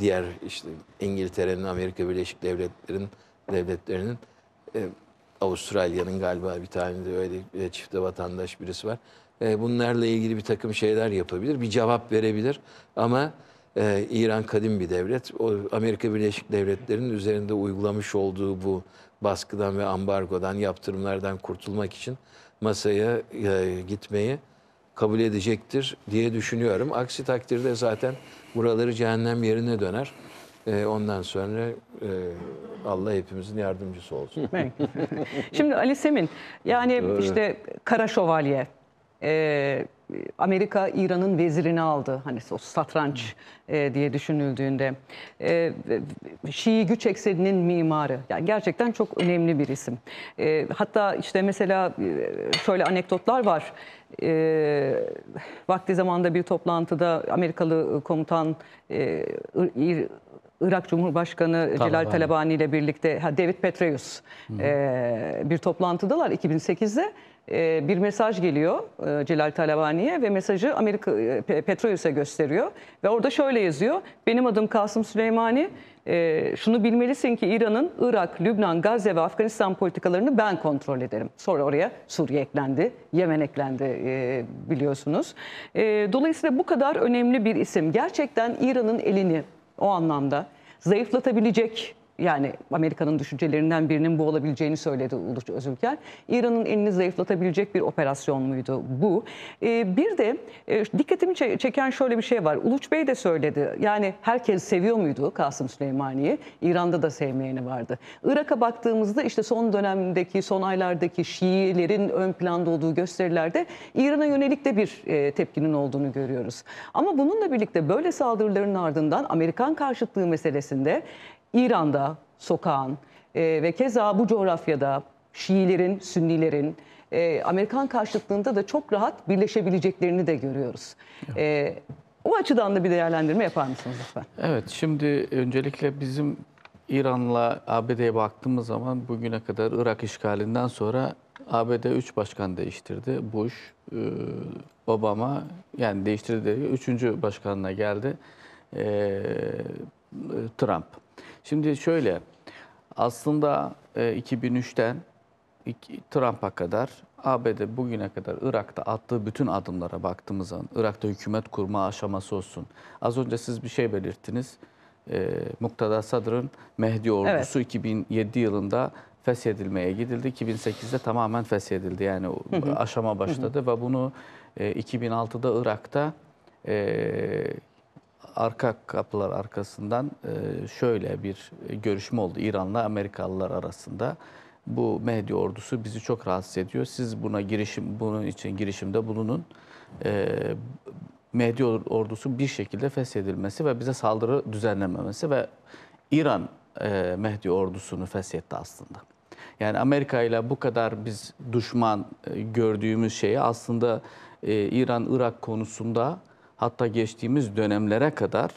diğer işte İngiltere'nin, Amerika Birleşik Devletleri'nin devletlerinin e, Avustralya'nın galiba bir tane de öyle e, çifte vatandaş birisi var. E, bunlarla ilgili bir takım şeyler yapabilir. Bir cevap verebilir ama ee, İran kadim bir devlet. O Amerika Birleşik Devletleri'nin üzerinde uygulamış olduğu bu baskıdan ve ambargodan, yaptırımlardan kurtulmak için masaya e, gitmeyi kabul edecektir diye düşünüyorum. Aksi takdirde zaten buraları cehennem yerine döner. E, ondan sonra e, Allah hepimizin yardımcısı olsun. Şimdi Ali Semin, yani işte Kara Şövalye, e, Amerika İran'ın vezirini aldı. Hani o satranç e, diye düşünüldüğünde. E, Şii güç ekseninin mimarı. Yani gerçekten çok önemli bir isim. E, hatta işte mesela e, şöyle anekdotlar var. E, vakti zamanda bir toplantıda Amerikalı komutan e, İr, Irak Cumhurbaşkanı Talabani. Celal Talabani ile birlikte ha, David Petraeus e, bir toplantıdalar 2008'de. E, bir mesaj geliyor e, Celal Talabani'ye ve mesajı Amerika e, Petroyus'a gösteriyor. Ve orada şöyle yazıyor. Benim adım Kasım Süleymani. Şunu bilmelisin ki İran'ın Irak, Lübnan, Gazze ve Afganistan politikalarını ben kontrol ederim. Sonra oraya Suriye eklendi, Yemen eklendi biliyorsunuz. Dolayısıyla bu kadar önemli bir isim. Gerçekten İran'ın elini o anlamda zayıflatabilecek yani Amerika'nın düşüncelerinden birinin bu olabileceğini söyledi Uluç Özülker. İran'ın elini zayıflatabilecek bir operasyon muydu bu? E, bir de e, dikkatimi çeken şöyle bir şey var. Uluç Bey de söyledi. Yani herkes seviyor muydu Kasım Süleymani'yi? İran'da da sevmeyeni vardı. Irak'a baktığımızda işte son dönemdeki, son aylardaki Şiilerin ön planda olduğu gösterilerde İran'a yönelik de bir e, tepkinin olduğunu görüyoruz. Ama bununla birlikte böyle saldırıların ardından Amerikan karşıtlığı meselesinde İran'da sokağın e, ve keza bu coğrafyada Şiilerin, Sünnilerin e, Amerikan karşıtlığında da çok rahat birleşebileceklerini de görüyoruz. E, o açıdan da bir değerlendirme yapar mısınız lütfen? Evet, şimdi öncelikle bizim İran'la ABD'ye baktığımız zaman bugüne kadar Irak işgalinden sonra ABD 3 başkan değiştirdi. Bush, e, Obama yani değiştirdi. Üçüncü başkanına geldi e, Trump. Şimdi şöyle aslında 2003'ten e, Trump'a kadar ABD bugüne kadar Irak'ta attığı bütün adımlara baktığımız zaman Irak'ta hükümet kurma aşaması olsun. Az önce siz bir şey belirttiniz. E, Muktada Sadr'ın Mehdi ordusu evet. 2007 yılında feshedilmeye gidildi. 2008'de tamamen feshedildi. Yani aşama başladı hı hı. ve bunu 2006'da e, Irak'ta e, arka kapılar arkasından e, şöyle bir görüşme oldu İran'la Amerikalılar arasında. Bu Mehdi ordusu bizi çok rahatsız ediyor. Siz buna girişim bunun için girişimde bulunun. E, Mehdi ordusu bir şekilde feshedilmesi ve bize saldırı düzenlememesi ve İran e, Mehdi ordusunu feshetti aslında. Yani Amerika ile bu kadar biz düşman gördüğümüz şeyi aslında İran-Irak konusunda hatta geçtiğimiz dönemlere kadar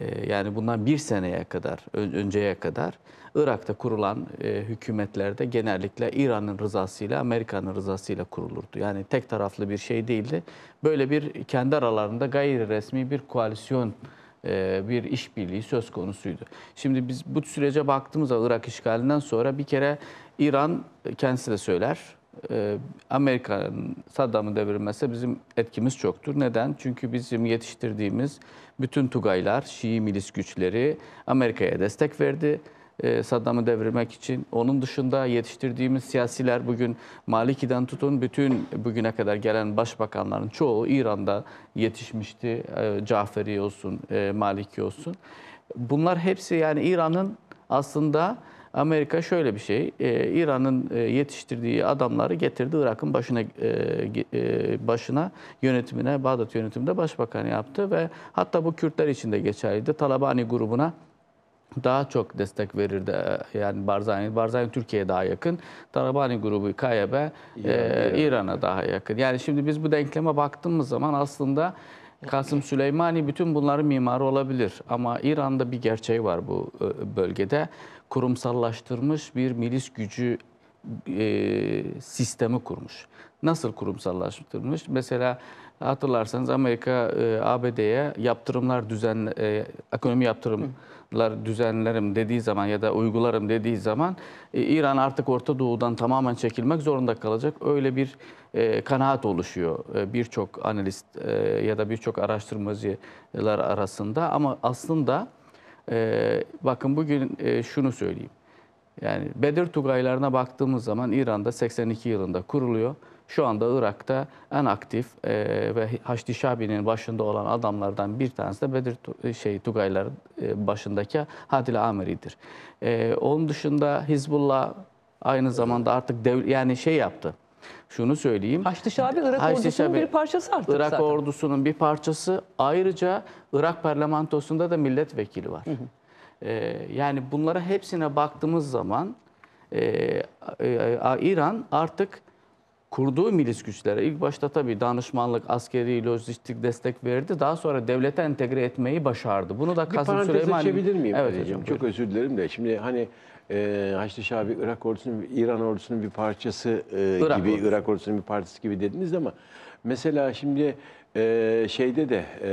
e, yani bundan bir seneye kadar, önceye kadar Irak'ta kurulan e, hükümetlerde genellikle İran'ın rızasıyla, Amerika'nın rızasıyla kurulurdu. Yani tek taraflı bir şey değildi. Böyle bir kendi aralarında gayri resmi bir koalisyon, e, bir işbirliği söz konusuydu. Şimdi biz bu sürece baktığımızda Irak işgalinden sonra bir kere İran e, kendisi de söyler, e, Amerika'nın Saddam'ı devirmesi bizim etkimiz çoktur. Neden? Çünkü bizim yetiştirdiğimiz bütün Tugaylar, Şii milis güçleri Amerika'ya destek verdi. Ee, Saddam'ı devirmek için. Onun dışında yetiştirdiğimiz siyasiler bugün Maliki'den tutun bütün bugüne kadar gelen başbakanların çoğu İran'da yetişmişti. E, Caferi olsun, e, Maliki olsun. Bunlar hepsi yani İran'ın aslında Amerika şöyle bir şey, e, İran'ın e, yetiştirdiği adamları getirdi Irak'ın başına e, e, başına yönetimine, Bağdat yönetiminde başbakan yaptı ve hatta bu Kürtler için de geçerliydi. Talabani grubuna daha çok destek verirdi. E, yani Barzani, Barzani Türkiye'ye daha yakın. Tarabani grubu KYB e, İran'a daha yakın. Yani şimdi biz bu denkleme baktığımız zaman aslında Kasım Süleymani bütün bunların mimarı olabilir. Ama İran'da bir gerçeği var bu e, bölgede kurumsallaştırmış bir milis gücü e, sistemi kurmuş. Nasıl kurumsallaştırmış? Mesela hatırlarsanız Amerika e, ABD'ye yaptırımlar düzen e, ekonomi yaptırımlar düzenlerim dediği zaman ya da uygularım dediği zaman e, İran artık Orta Doğu'dan tamamen çekilmek zorunda kalacak. Öyle bir e, kanaat oluşuyor e, birçok analist e, ya da birçok araştırmacılar arasında ama aslında ee, bakın bugün e, şunu söyleyeyim. Yani Bedir Tugaylarına baktığımız zaman İran'da 82 yılında kuruluyor. Şu anda Irak'ta en aktif e, ve Haçlı Şabi'nin başında olan adamlardan bir tanesi de Bedir e, şey Tugaylar e, başındaki Hadil Amiri'dir. E, onun dışında Hizbullah aynı zamanda artık dev, yani şey yaptı. Şunu söyleyeyim. Haçlı Şabi Irak Haçlı ordusunun Şabi, bir parçası artık Irak zaten. ordusunun bir parçası. Ayrıca Irak parlamentosunda da milletvekili var. Hı hı. Ee, yani bunlara hepsine baktığımız zaman e, e, e İran artık kurduğu milis güçlere ilk başta tabii danışmanlık, askeri, lojistik destek verdi. Daha sonra devlete entegre etmeyi başardı. Bunu da Kasım Süleyman... Bir parantez açabilir miyim? Evet hocam. Çok özür dilerim de. Şimdi hani e, Haçlı Şabi Irak ordusunun, İran ordusunun bir parçası e, Irak gibi, ordusu. Irak ordusunun bir parçası gibi dediniz ama mesela şimdi e, şeyde de e,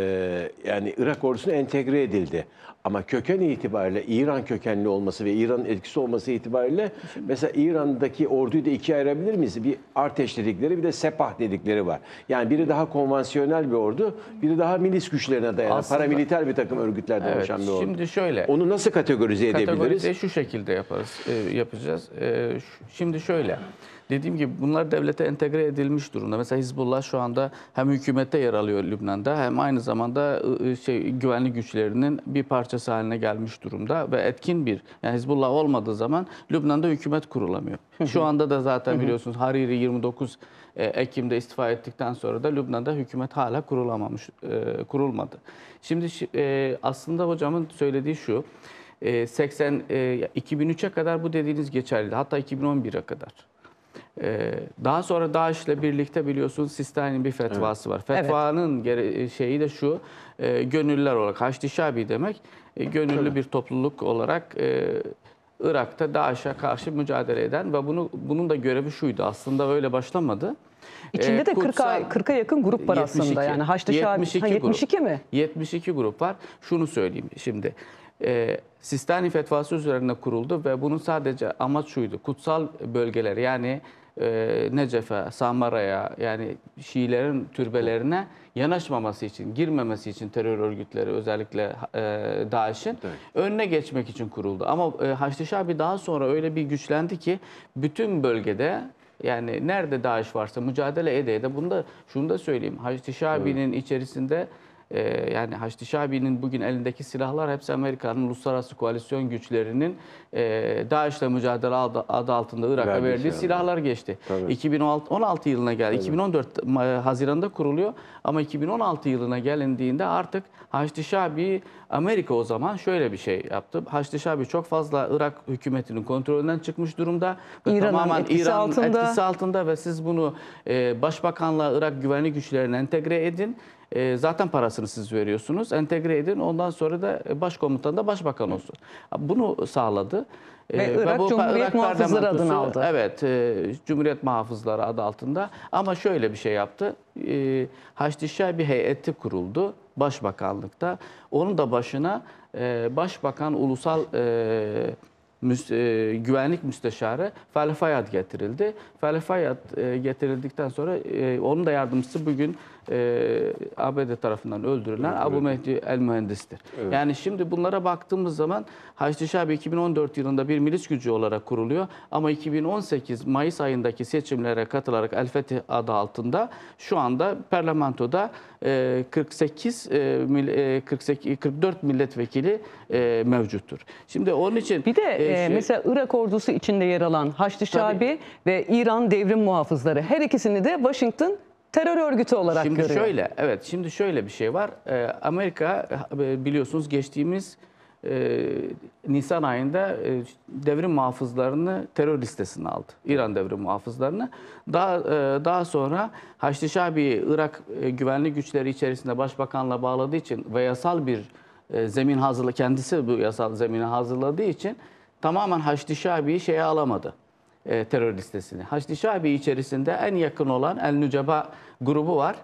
yani Irak ordusuna entegre edildi. Ama köken itibariyle İran kökenli olması ve İran etkisi olması itibariyle mesela İran'daki orduyu da ikiye ayırabilir miyiz? Bir Arteş dedikleri bir de Sepah dedikleri var. Yani biri daha konvansiyonel bir ordu, biri daha milis güçlerine dayanan aslında, paramiliter bir takım örgütlerden evet, oluşan bir ordu. Şimdi şöyle. Onu nasıl kategorize, kategorize edebiliriz? Kategorize şu şekilde yaparız, e, yapacağız. E, şimdi şöyle. Dediğim gibi bunlar devlete entegre edilmiş durumda. Mesela Hizbullah şu anda hem hükümette yer alıyor Lübnan'da hem aynı zamanda şey, güvenlik güçlerinin bir parçası haline gelmiş durumda ve etkin bir. Yani Hizbullah olmadığı zaman Lübnan'da hükümet kurulamıyor. Şu anda da zaten biliyorsunuz Hariri 29 e, Ekim'de istifa ettikten sonra da Lübnan'da hükümet hala kurulamamış, e, kurulmadı. Şimdi e, aslında hocamın söylediği şu. 80 2003'e kadar bu dediğiniz geçerliydi. Hatta 2011'e kadar. Ee, daha sonra ile birlikte biliyorsunuz Sistani'nin bir fetvası evet. var. Fetvanın evet. E, şeyi de şu, e, gönüller olarak, Haçlı Şabi demek, e, gönüllü evet. bir topluluk olarak Irak'ta DAEŞ'e karşı mücadele eden ve bunu bunun da görevi şuydu. Aslında öyle başlamadı. İçinde de 40'a yakın grup var 72, aslında. Yani Haçlı Şabi 72, ha, 72 mi? 72 grup var. Şunu söyleyeyim şimdi e, Sistani fetvası üzerine kuruldu ve bunun sadece amaç şuydu. Kutsal bölgeler yani e, Necef'e, Samara'ya yani Şiilerin türbelerine yanaşmaması için, girmemesi için terör örgütleri özellikle e, DAEŞ'in evet. önüne geçmek için kuruldu. Ama e, Haçlı Şabi daha sonra öyle bir güçlendi ki bütün bölgede yani nerede DAEŞ varsa mücadele ede ede bunu da şunu da söyleyeyim. Haçlı Şabi'nin evet. içerisinde e, yani Haçlı Şabi'nin bugün elindeki silahlar hepsi Amerika'nın uluslararası koalisyon güçlerinin e, DAEŞ'le mücadele adı altında Irak'a verdiği yani. silahlar geçti. Tabii. 2016 yılına geldi. Evet. 2014 Haziran'da kuruluyor ama 2016 yılına gelindiğinde artık Haçlı Şabi Amerika o zaman şöyle bir şey yaptı. Haçlı Şabi çok fazla Irak hükümetinin kontrolünden çıkmış durumda. İran'ın tamamen etkisi İran altında. etkisi altında ve siz bunu e, Başbakanla Irak güvenlik güçlerine entegre edin e, zaten parasını siz veriyorsunuz. Entegre edin. Ondan sonra da e, başkomutan da başbakan olsun. Bunu sağladı. Ee, ve ee, Irak bu, Cumhuriyet Muhafızları adını aldı. Evet, e, Cumhuriyet Muhafızları adı altında. Ama şöyle bir şey yaptı. E, Haçlı Şah bir heyeti kuruldu başbakanlıkta. Onun da başına e, başbakan ulusal e, müs e, güvenlik müsteşarı Fel getirildi. Fel e, getirildikten sonra e, onun da yardımcısı bugün e, ABD tarafından öldürülen evet. Abu Mehdi el Mühendis'tir. Evet. Yani şimdi bunlara baktığımız zaman Haçlı Şabi 2014 yılında bir milis gücü olarak kuruluyor ama 2018 Mayıs ayındaki seçimlere katılarak El Fetih adı altında şu anda parlamentoda e, 48 e, 48 44 e, milletvekili e, mevcuttur. Şimdi onun için bir de e, e şey, mesela Irak ordusu içinde yer alan Haçlı Şabi tabii. ve İran devrim muhafızları her ikisini de Washington terör örgütü olarak şimdi görüyor. Şöyle, evet, şimdi şöyle bir şey var. Ee, Amerika e, biliyorsunuz geçtiğimiz e, Nisan ayında e, devrim muhafızlarını terör listesine aldı. İran devrim muhafızlarını. Daha e, daha sonra Haçlı Şabi Irak e, güvenlik güçleri içerisinde başbakanla bağladığı için ve yasal bir e, zemin hazırla kendisi bu yasal zemini hazırladığı için tamamen Haçlı Şabi'yi şeye alamadı e, terör listesini. Haçlı Şabi içerisinde en yakın olan El Nüceba grubu var.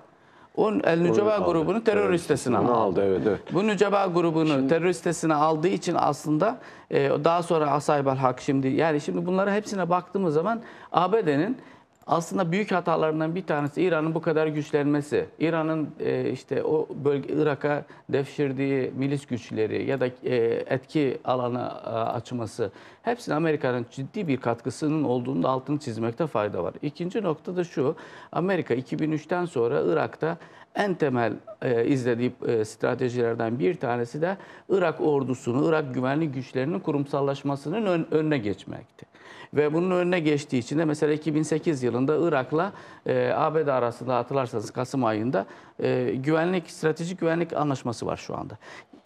On El Nüceba grubunu terör evet. listesine aldı. aldı evet, evet. Bu Nüceba grubunu şimdi, terör listesine aldığı için aslında e, daha sonra Asaybel Hak şimdi yani şimdi bunlara hepsine baktığımız zaman ABD'nin aslında büyük hatalarından bir tanesi İran'ın bu kadar güçlenmesi. İran'ın e, işte o bölge Irak'a devşirdiği milis güçleri ya da e, etki alanı e, açması hepsinin Amerika'nın ciddi bir katkısının olduğunu da altını çizmekte fayda var. İkinci nokta da şu. Amerika 2003'ten sonra Irak'ta en temel e, izlediği e, stratejilerden bir tanesi de Irak ordusunu, Irak güvenlik güçlerinin kurumsallaşmasının ön, önüne geçmekti. Ve bunun önüne geçtiği için de mesela 2008 yılında Irak'la e, ABD arasında hatırlarsanız Kasım ayında e, güvenlik stratejik güvenlik anlaşması var şu anda.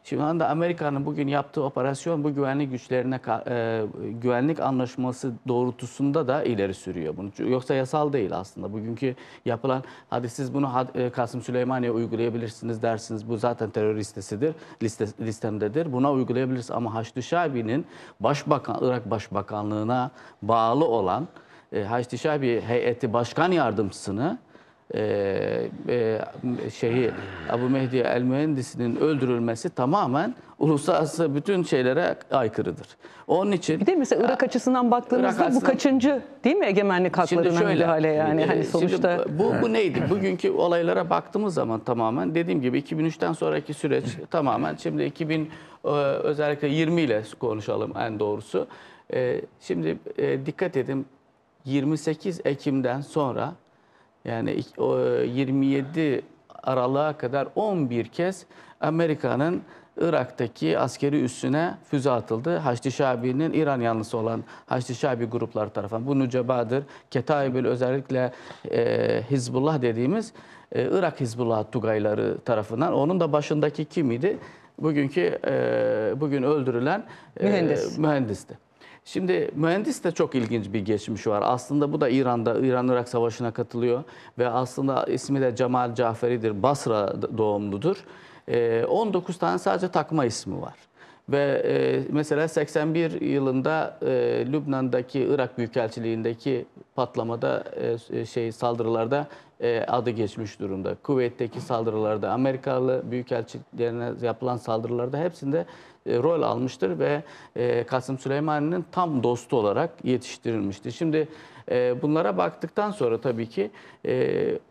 Şimdi anda Amerika'nın bugün yaptığı operasyon bu güvenlik güçlerine e, güvenlik anlaşması doğrultusunda da ileri sürüyor bunu. Yoksa yasal değil aslında. Bugünkü yapılan hadi siz bunu e, Kasım Süleymaniye uygulayabilirsiniz dersiniz. Bu zaten terör listesidir. Liste, listemdedir. Buna uygulayabiliriz ama Haçlı Şabi'nin Başbakan Irak Başbakanlığına bağlı olan e, Haçlı Şabi heyeti başkan yardımcısını ee, e, şeyi Abu Mehdi El Mühendis'in öldürülmesi tamamen uluslararası bütün şeylere aykırıdır. Onun için bir de mesela Irak açısından baktığımızda Irak bu kaçıncı değil mi egemenlik haklarına şöyle, hale yani hani e, sonuçta bu bu neydi? Bugünkü olaylara baktığımız zaman tamamen dediğim gibi 2003'ten sonraki süreç tamamen şimdi 2000 e, özellikle 20 ile konuşalım en doğrusu. E, şimdi dikkat edin 28 Ekim'den sonra yani 27 aralığa kadar 11 kez Amerika'nın Irak'taki askeri üssüne füze atıldı. Haçlı Şabi'nin İran yanlısı olan Haçlı Şabi grupları tarafından. Bu Nucebadır, Ketaibül özellikle e, Hizbullah dediğimiz e, Irak Hizbullah Tugayları tarafından. Onun da başındaki kim idi? Bugünkü e, bugün öldürülen e, mühendis. mühendisti. Şimdi mühendis de çok ilginç bir geçmiş var. Aslında bu da İran'da İran-Irak Savaşı'na katılıyor ve aslında ismi de Cemal Caferi'dir. Basra doğumludur. 19 ee, tane sadece takma ismi var. Ve e, mesela 81 yılında e, Lübnan'daki Irak Büyükelçiliği'ndeki patlamada e, e, şey saldırılarda e, adı geçmiş durumda. Kuveyt'teki saldırılarda, Amerikalı büyükelçiliklerine yapılan saldırılarda hepsinde e, rol almıştır ve e, Kasım Süleyman'ın tam dostu olarak yetiştirilmiştir. Şimdi e, bunlara baktıktan sonra tabii ki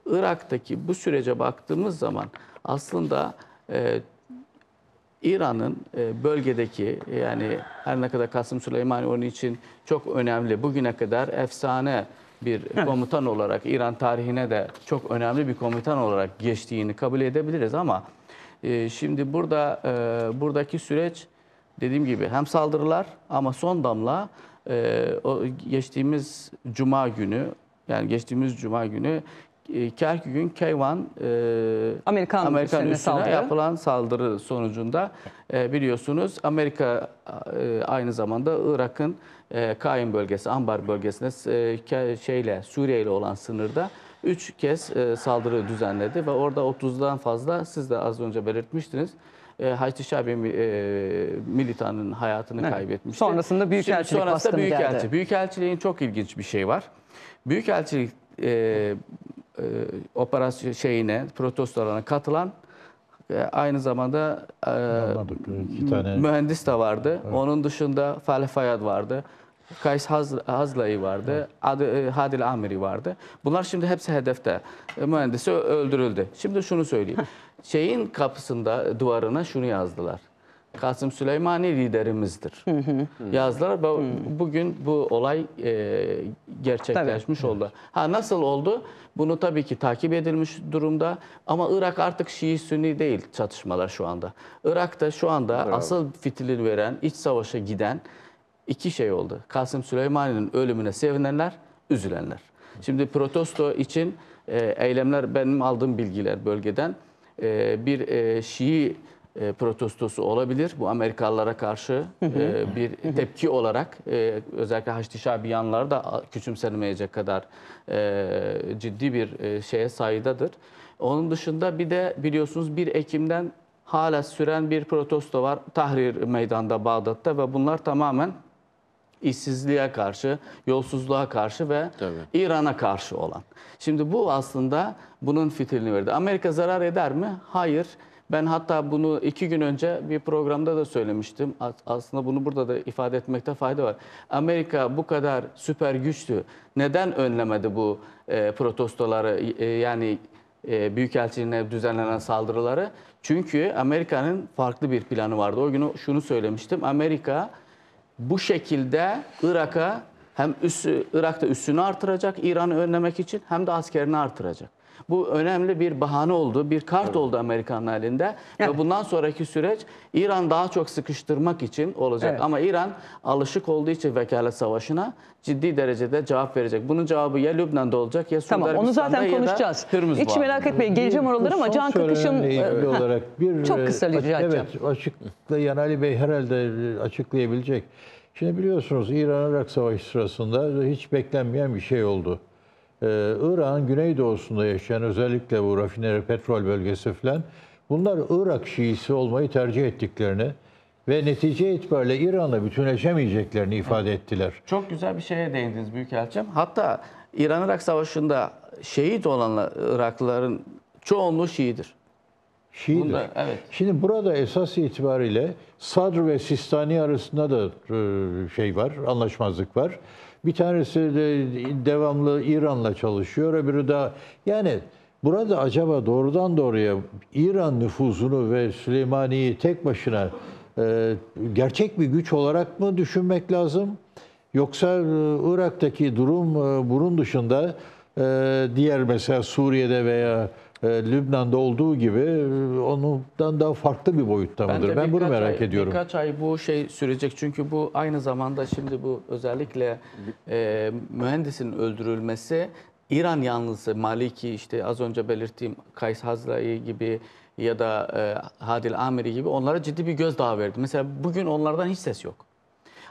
Irak'taki bu sürece baktığımız zaman aslında İran'ın bölgedeki yani her ne kadar Kasım Süleymani onun için çok önemli bugüne kadar efsane bir komutan olarak İran tarihine de çok önemli bir komutan olarak geçtiğini kabul edebiliriz ama ee, şimdi burada e, buradaki süreç dediğim gibi hem saldırılar ama son damla e, o geçtiğimiz cuma günü yani geçtiğimiz cuma günü e, gün Kayvan e, Amerikan, Amerikan üstüne saldırı. yapılan saldırı sonucunda e, biliyorsunuz Amerika e, aynı zamanda Irak'ın e, Kaim bölgesi, Ambar bölgesinde e, şeyle Suriye ile olan sınırda 3 kez e, saldırı düzenledi ve orada 30'dan fazla siz de az önce belirtmiştiniz. E, Haçlı Şabi e, militanın hayatını evet. kaybetmişti. Sonrasında Büyükelçilik Şimdi, sonrasında Büyükelçi. geldi. Büyükelçiliğin çok ilginç bir şey var. Büyükelçilik e, e, operasyon şeyine, protestolarına katılan e, aynı zamanda e, Anladık, iki tane... mühendis de vardı. Evet. Onun dışında Fel vardı. Kays Haz, vardı, evet. Adı, e, Hadil Amiri vardı. Bunlar şimdi hepsi hedefte. E, mühendisi öldürüldü. Şimdi şunu söyleyeyim. Şeyin kapısında, duvarına şunu yazdılar. Kasım Süleymani liderimizdir. Yazdılar bugün bu olay e, gerçekleşmiş tabii. oldu. Ha nasıl oldu? Bunu tabii ki takip edilmiş durumda ama Irak artık Şii Sünni değil çatışmalar şu anda. Irak'ta şu anda Bravo. asıl fitilini veren, iç savaşa giden iki şey oldu. Kasım Süleymani'nin ölümüne sevinenler, üzülenler. Şimdi protesto için e, eylemler benim aldığım bilgiler bölgeden e, bir e, Şii e, protestosu olabilir. Bu Amerikalılara karşı e, bir tepki olarak e, özellikle Haçlı Şabiyanları da küçümsenmeyecek kadar e, ciddi bir e, şeye sayıdadır. Onun dışında bir de biliyorsunuz 1 Ekim'den hala süren bir protesto var Tahrir Meydan'da Bağdat'ta ve bunlar tamamen işsizliğe karşı, yolsuzluğa karşı ve İran'a karşı olan. Şimdi bu aslında bunun fitilini verdi. Amerika zarar eder mi? Hayır. Ben hatta bunu iki gün önce bir programda da söylemiştim. Aslında bunu burada da ifade etmekte fayda var. Amerika bu kadar süper güçlü, Neden önlemedi bu e, protestoları e, yani e, Büyükelçiliğine düzenlenen saldırıları? Çünkü Amerika'nın farklı bir planı vardı. O gün şunu söylemiştim. Amerika bu şekilde Irak'a hem üs, Irak'ta üssünü artıracak İran'ı önlemek için hem de askerini artıracak. Bu önemli bir bahane oldu, bir kart evet. oldu Amerikanlar elinde. Evet. Ve bundan sonraki süreç İran daha çok sıkıştırmak için olacak. Evet. Ama İran alışık olduğu için vekalet savaşına ciddi derecede cevap verecek. Bunun cevabı ya Lübnan'da olacak ya Suudi Tamam onu zaten konuşacağız. Hiç bağlı. merak etmeyin geleceğim oralara ama Can Kıkış'ın e, olarak bir çok kısa rica e, Evet açıklayan Ali Bey herhalde e, açıklayabilecek. Şimdi biliyorsunuz İran-Irak Savaşı sırasında hiç beklenmeyen bir şey oldu. Ee, Irak'ın güneydoğusunda yaşayan özellikle bu rafineri petrol bölgesi falan bunlar Irak Şiisi olmayı tercih ettiklerini ve netice itibariyle İran'la bütünleşemeyeceklerini ifade ettiler. Çok güzel bir şeye değindiniz Büyükelçim. Hatta İran-Irak Savaşı'nda şehit olan Iraklıların çoğunluğu Şiidir. Şiidir. Bunda, evet. Şimdi burada esas itibariyle Sadr ve Sistani arasında da e, şey var, anlaşmazlık var. Bir tanesi de devamlı İran'la çalışıyor. Öbürü de yani burada acaba doğrudan doğruya İran nüfuzunu ve Süleymaniye'yi tek başına e, gerçek bir güç olarak mı düşünmek lazım? Yoksa e, Irak'taki durum e, bunun dışında e, diğer mesela Suriye'de veya e, Lübnan'da olduğu gibi e, ondan daha farklı bir boyutta mıdır? Ben, ben bunu merak ay, ediyorum. Birkaç ay bu şey sürecek çünkü bu aynı zamanda şimdi bu özellikle e, mühendisin öldürülmesi İran yanlısı Maliki işte az önce belirttiğim Kays Hazlai gibi ya da e, Hadil Amiri gibi onlara ciddi bir gözdağı verdi. Mesela bugün onlardan hiç ses yok.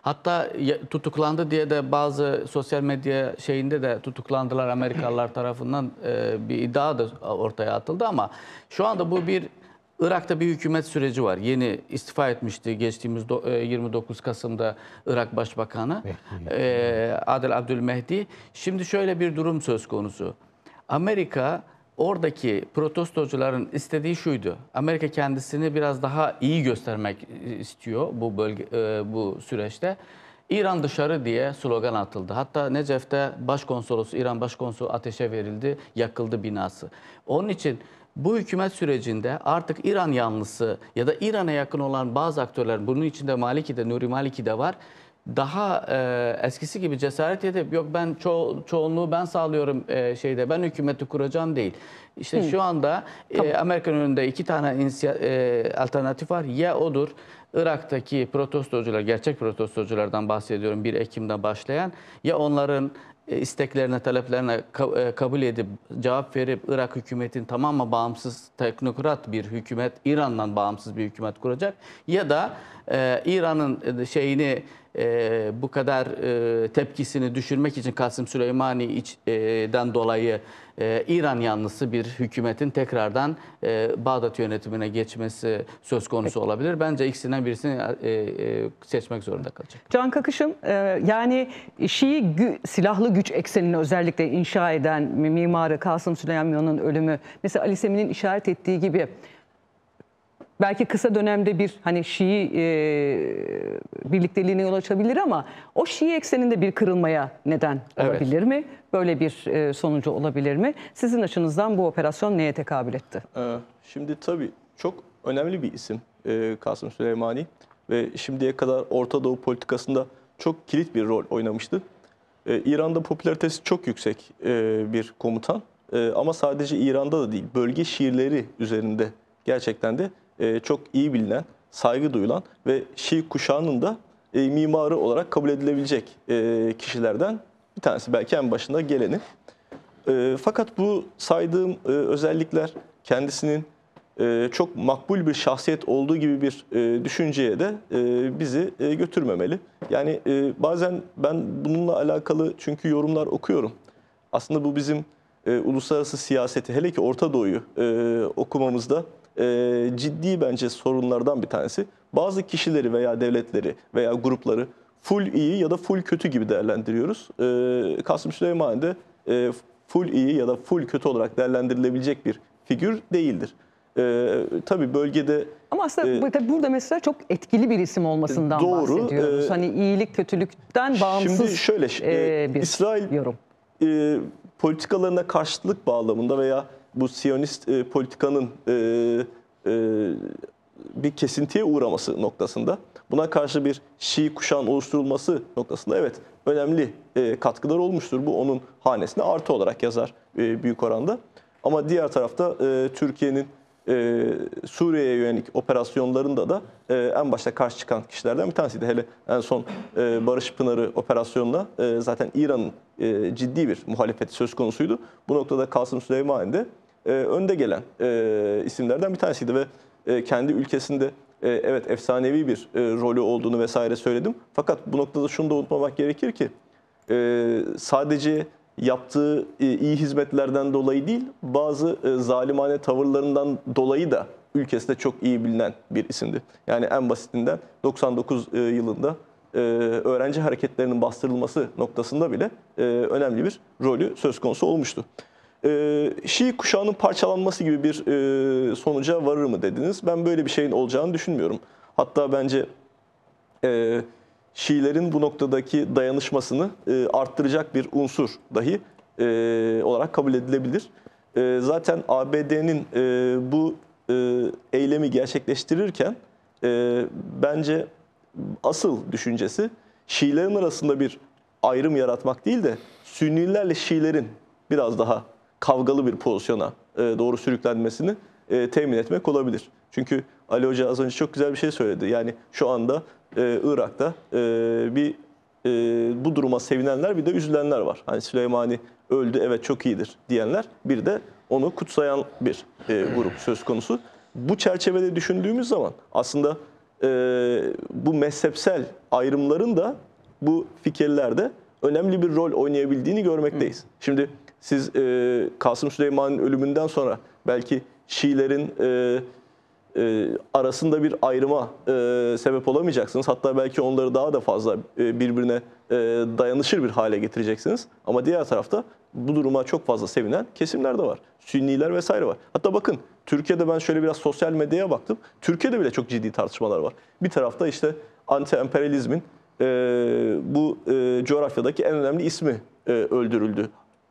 Hatta tutuklandı diye de bazı sosyal medya şeyinde de tutuklandılar Amerikalılar tarafından ee, bir iddia da ortaya atıldı ama şu anda bu bir Irak'ta bir hükümet süreci var. Yeni istifa etmişti geçtiğimiz 29 e, Kasım'da Irak Başbakanı e, Adel Abdülmehdi. Şimdi şöyle bir durum söz konusu. Amerika Oradaki protestocuların istediği şuydu. Amerika kendisini biraz daha iyi göstermek istiyor bu bölge e, bu süreçte. İran dışarı diye slogan atıldı. Hatta Necef'te başkonsolosu, İran başkonsolosu ateşe verildi, yakıldı binası. Onun için bu hükümet sürecinde artık İran yanlısı ya da İran'a yakın olan bazı aktörler, bunun içinde Maliki de, Nuri Maliki de var daha e, eskisi gibi cesaret edip yok ben ço çoğunluğu ben sağlıyorum e, şeyde ben hükümeti kuracağım değil. İşte Hı. şu anda e, tamam. Amerika'nın önünde iki tane e, alternatif var. Ya odur Irak'taki protestocular, gerçek protestoculardan bahsediyorum 1 Ekim'de başlayan ya onların e, isteklerine, taleplerine e, kabul edip cevap verip Irak hükümetin tamamen bağımsız teknokrat bir hükümet, İran'dan bağımsız bir hükümet kuracak ya da e, İran'ın şeyini e, bu kadar e, tepkisini düşürmek için Kasım Süleymani'den dolayı e, İran yanlısı bir hükümetin tekrardan e, Bağdat yönetimine geçmesi söz konusu olabilir. Bence ikisinden birisini e, e, seçmek zorunda kalacak. Can Kakış'ım e, yani Şii gü, silahlı güç eksenini özellikle inşa eden mimarı Kasım Süleyman'ın ölümü mesela Ali Semin'in işaret ettiği gibi belki kısa dönemde bir hani Şii e, birlikteliğine yol açabilir ama o Şii ekseninde bir kırılmaya neden evet. olabilir mi? Böyle bir e, sonucu olabilir mi? Sizin açınızdan bu operasyon neye tekabül etti? Ee, şimdi tabii çok önemli bir isim e, Kasım Süleymani ve şimdiye kadar Orta Doğu politikasında çok kilit bir rol oynamıştı. E, İran'da popülaritesi çok yüksek e, bir komutan e, ama sadece İran'da da değil bölge şiirleri üzerinde gerçekten de e, çok iyi bilinen, saygı duyulan ve Şii kuşağının da e, mimarı olarak kabul edilebilecek e, kişilerden bir tanesi belki en başında geleni. fakat bu saydığım özellikler kendisinin çok makbul bir şahsiyet olduğu gibi bir düşünceye de bizi götürmemeli. Yani bazen ben bununla alakalı çünkü yorumlar okuyorum. Aslında bu bizim uluslararası siyaseti hele ki Orta Doğu'yu okumamızda e, ciddi bence sorunlardan bir tanesi. Bazı kişileri veya devletleri veya grupları full iyi ya da full kötü gibi değerlendiriyoruz. E, Kasım Süleyman de e, full iyi ya da full kötü olarak değerlendirilebilecek bir figür değildir. Ee, tabii bölgede... Ama aslında e, tabii burada mesela çok etkili bir isim olmasından doğru, bahsediyoruz. E, hani iyilik kötülükten bağımsız şimdi şöyle, e, e, bir İsrail, yorum. E, politikalarına karşılık bağlamında veya bu Siyonist e, politikanın e, e, bir kesintiye uğraması noktasında, buna karşı bir Şii kuşağın oluşturulması noktasında evet önemli e, katkılar olmuştur. Bu onun hanesine artı olarak yazar e, büyük oranda. Ama diğer tarafta e, Türkiye'nin e, Suriye'ye yönelik operasyonlarında da e, en başta karşı çıkan kişilerden bir tanesiydi. Hele en son e, Barış Pınarı operasyonla e, zaten İran'ın e, ciddi bir muhalefeti söz konusuydu. Bu noktada Kasım Süleyman'ın de e, önde gelen e, isimlerden bir tanesiydi ve e, kendi ülkesinde e, evet efsanevi bir e, rolü olduğunu vesaire söyledim. Fakat bu noktada şunu da unutmamak gerekir ki e, sadece yaptığı e, iyi hizmetlerden dolayı değil bazı e, zalimane tavırlarından dolayı da ülkesinde çok iyi bilinen bir isimdi. Yani en basitinden 99 e, yılında e, öğrenci hareketlerinin bastırılması noktasında bile e, önemli bir rolü söz konusu olmuştu e, Şii kuşağının parçalanması gibi bir e, sonuca varır mı dediniz. Ben böyle bir şeyin olacağını düşünmüyorum. Hatta bence e, Şiilerin bu noktadaki dayanışmasını e, arttıracak bir unsur dahi e, olarak kabul edilebilir. E, zaten ABD'nin e, bu e, eylemi gerçekleştirirken e, bence asıl düşüncesi Şiilerin arasında bir ayrım yaratmak değil de Sünnilerle Şiilerin biraz daha kavgalı bir pozisyona e, doğru sürüklenmesini e, temin etmek olabilir. Çünkü Ali Hoca az önce çok güzel bir şey söyledi. Yani şu anda e, Irak'ta e, bir e, bu duruma sevinenler bir de üzülenler var. Hani Süleymani öldü evet çok iyidir diyenler bir de onu kutsayan bir e, grup söz konusu. Bu çerçevede düşündüğümüz zaman aslında e, bu mezhepsel ayrımların da bu fikirlerde önemli bir rol oynayabildiğini görmekteyiz. Şimdi siz e, Kasım Süleyman'ın ölümünden sonra belki Şiilerin e, e, arasında bir ayrıma e, sebep olamayacaksınız. Hatta belki onları daha da fazla e, birbirine e, dayanışır bir hale getireceksiniz. Ama diğer tarafta bu duruma çok fazla sevinen kesimler de var. Sünniler vesaire var. Hatta bakın Türkiye'de ben şöyle biraz sosyal medyaya baktım. Türkiye'de bile çok ciddi tartışmalar var. Bir tarafta işte anti-emperyalizmin e, bu e, coğrafyadaki en önemli ismi e, öldürüldü.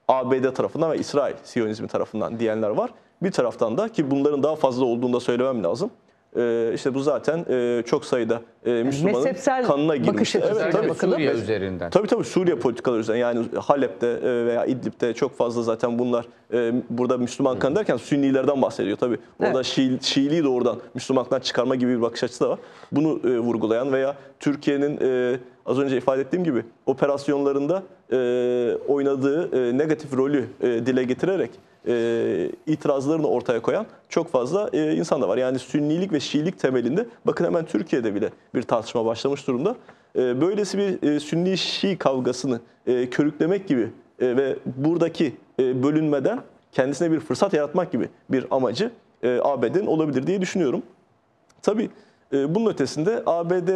ABD tarafından ve İsrail Siyonizmi tarafından diyenler var. Bir taraftan da ki bunların daha fazla olduğunu da söylemem lazım. Ee, işte bu zaten e, çok sayıda e, Müslümanın Mezhepsel kanına girmiş. evet, tabii, bakılır Suriye üzerinden. Tabii tabii Suriye politikaları üzerinden. Yani Halep'te e, veya İdlib'de çok fazla zaten bunlar e, burada Müslüman kan derken Sünnilerden bahsediyor tabii. Orada evet. Şii, Şiiliği doğrudan Müslümanlıktan çıkarma gibi bir bakış açısı da var. Bunu e, vurgulayan veya Türkiye'nin e, az önce ifade ettiğim gibi operasyonlarında e, oynadığı e, negatif rolü e, dile getirerek e, itirazlarını ortaya koyan çok fazla e, insan da var. Yani Sünnilik ve Şiilik temelinde bakın hemen Türkiye'de bile bir tartışma başlamış durumda. E, böylesi bir e, Sünni-Şii kavgasını e, körüklemek gibi e, ve buradaki e, bölünmeden kendisine bir fırsat yaratmak gibi bir amacı e, ABD'nin olabilir diye düşünüyorum. Tabii e, bunun ötesinde ABD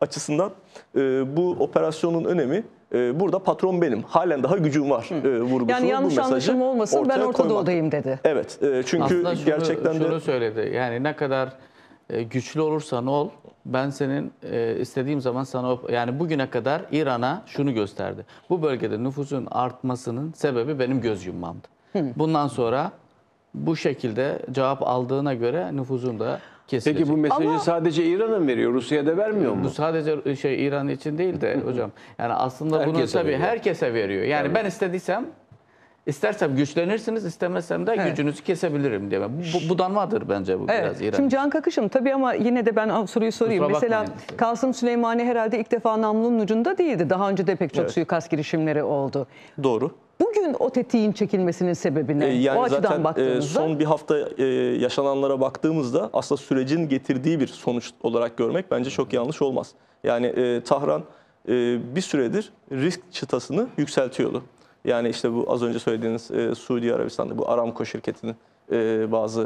açısından e, bu operasyonun önemi ee, burada patron benim. Halen daha gücüm var e, vurgusunu. Yani yanlış bu anlaşılma olmasın ben Orta odayım dedi. Evet e, çünkü şunu, gerçekten de... Şunu söyledi yani ne kadar e, güçlü olursan ol ben senin e, istediğim zaman sana yani bugüne kadar İran'a şunu gösterdi. Bu bölgede nüfusun artmasının sebebi benim göz yummamdı. Hı. Bundan sonra bu şekilde cevap aldığına göre nüfuzun da kesilecek. Peki bu mesajı Ama, sadece İran'a mı veriyor? da vermiyor mu? Bu sadece şey İran için değil de hocam. Yani aslında herkese bunu tabii veriyor. herkese veriyor. Yani evet. ben istediysem İstersem güçlenirsiniz, istemezsem de evet. gücünüzü kesebilirim diye. Bu, budanmadır bence bu evet. biraz İran. Şimdi Can Kakış'ım tabii ama yine de ben soruyu sorayım. Kusura Mesela Kasım Süleymani herhalde ilk defa namlunun ucunda değildi. Daha önce de pek çok evet. suikast girişimleri oldu. Doğru. Bugün o tetiğin çekilmesinin sebebi ne? E, yani o açıdan zaten e, baktığımızda... son bir hafta e, yaşananlara baktığımızda aslında sürecin getirdiği bir sonuç olarak görmek bence çok yanlış olmaz. Yani Tahran bir süredir risk çıtasını yükseltiyordu. Yani işte bu az önce söylediğiniz e, Suudi Arabistan'da bu Aramco şirketinin e, bazı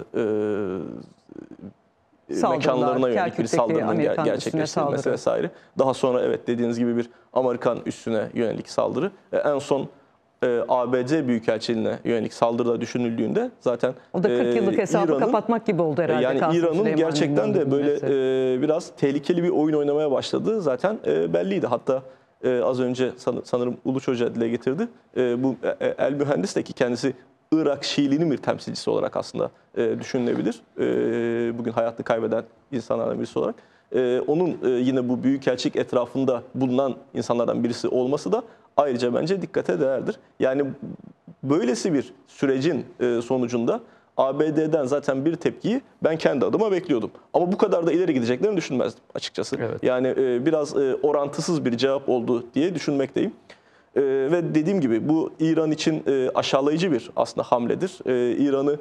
e, mekanlarına yönelik bir saldırının ger gerçekleştirilmesi vesaire. Daha sonra evet dediğiniz gibi bir Amerikan üssüne yönelik saldırı. E, en son e, ABC Büyükelçiliğine yönelik saldırıda düşünüldüğünde zaten O da 40 e, yıllık hesabı kapatmak gibi oldu herhalde. Yani İran'ın gerçekten de böyle e, biraz tehlikeli bir oyun oynamaya başladığı zaten e, belliydi. Hatta e, az önce san- sanırım Uluç Hoca dile getirdi. E, bu e, e El Mühendis de ki kendisi Irak Şiiliğinin bir temsilcisi olarak aslında e, düşünülebilir. E, bugün hayatını kaybeden insanlardan birisi olarak. E, onun e, yine bu büyükelçilik etrafında bulunan insanlardan birisi olması da ayrıca bence dikkate değerdir. Yani böylesi bir sürecin e, sonucunda ABD'den zaten bir tepkiyi ben kendi adıma bekliyordum. Ama bu kadar da ileri gideceklerini düşünmezdim açıkçası. Evet. Yani e, biraz e, orantısız bir cevap oldu diye düşünmekteyim. Ee, ve dediğim gibi bu İran için aşağılayıcı bir aslında hamledir. İran'ı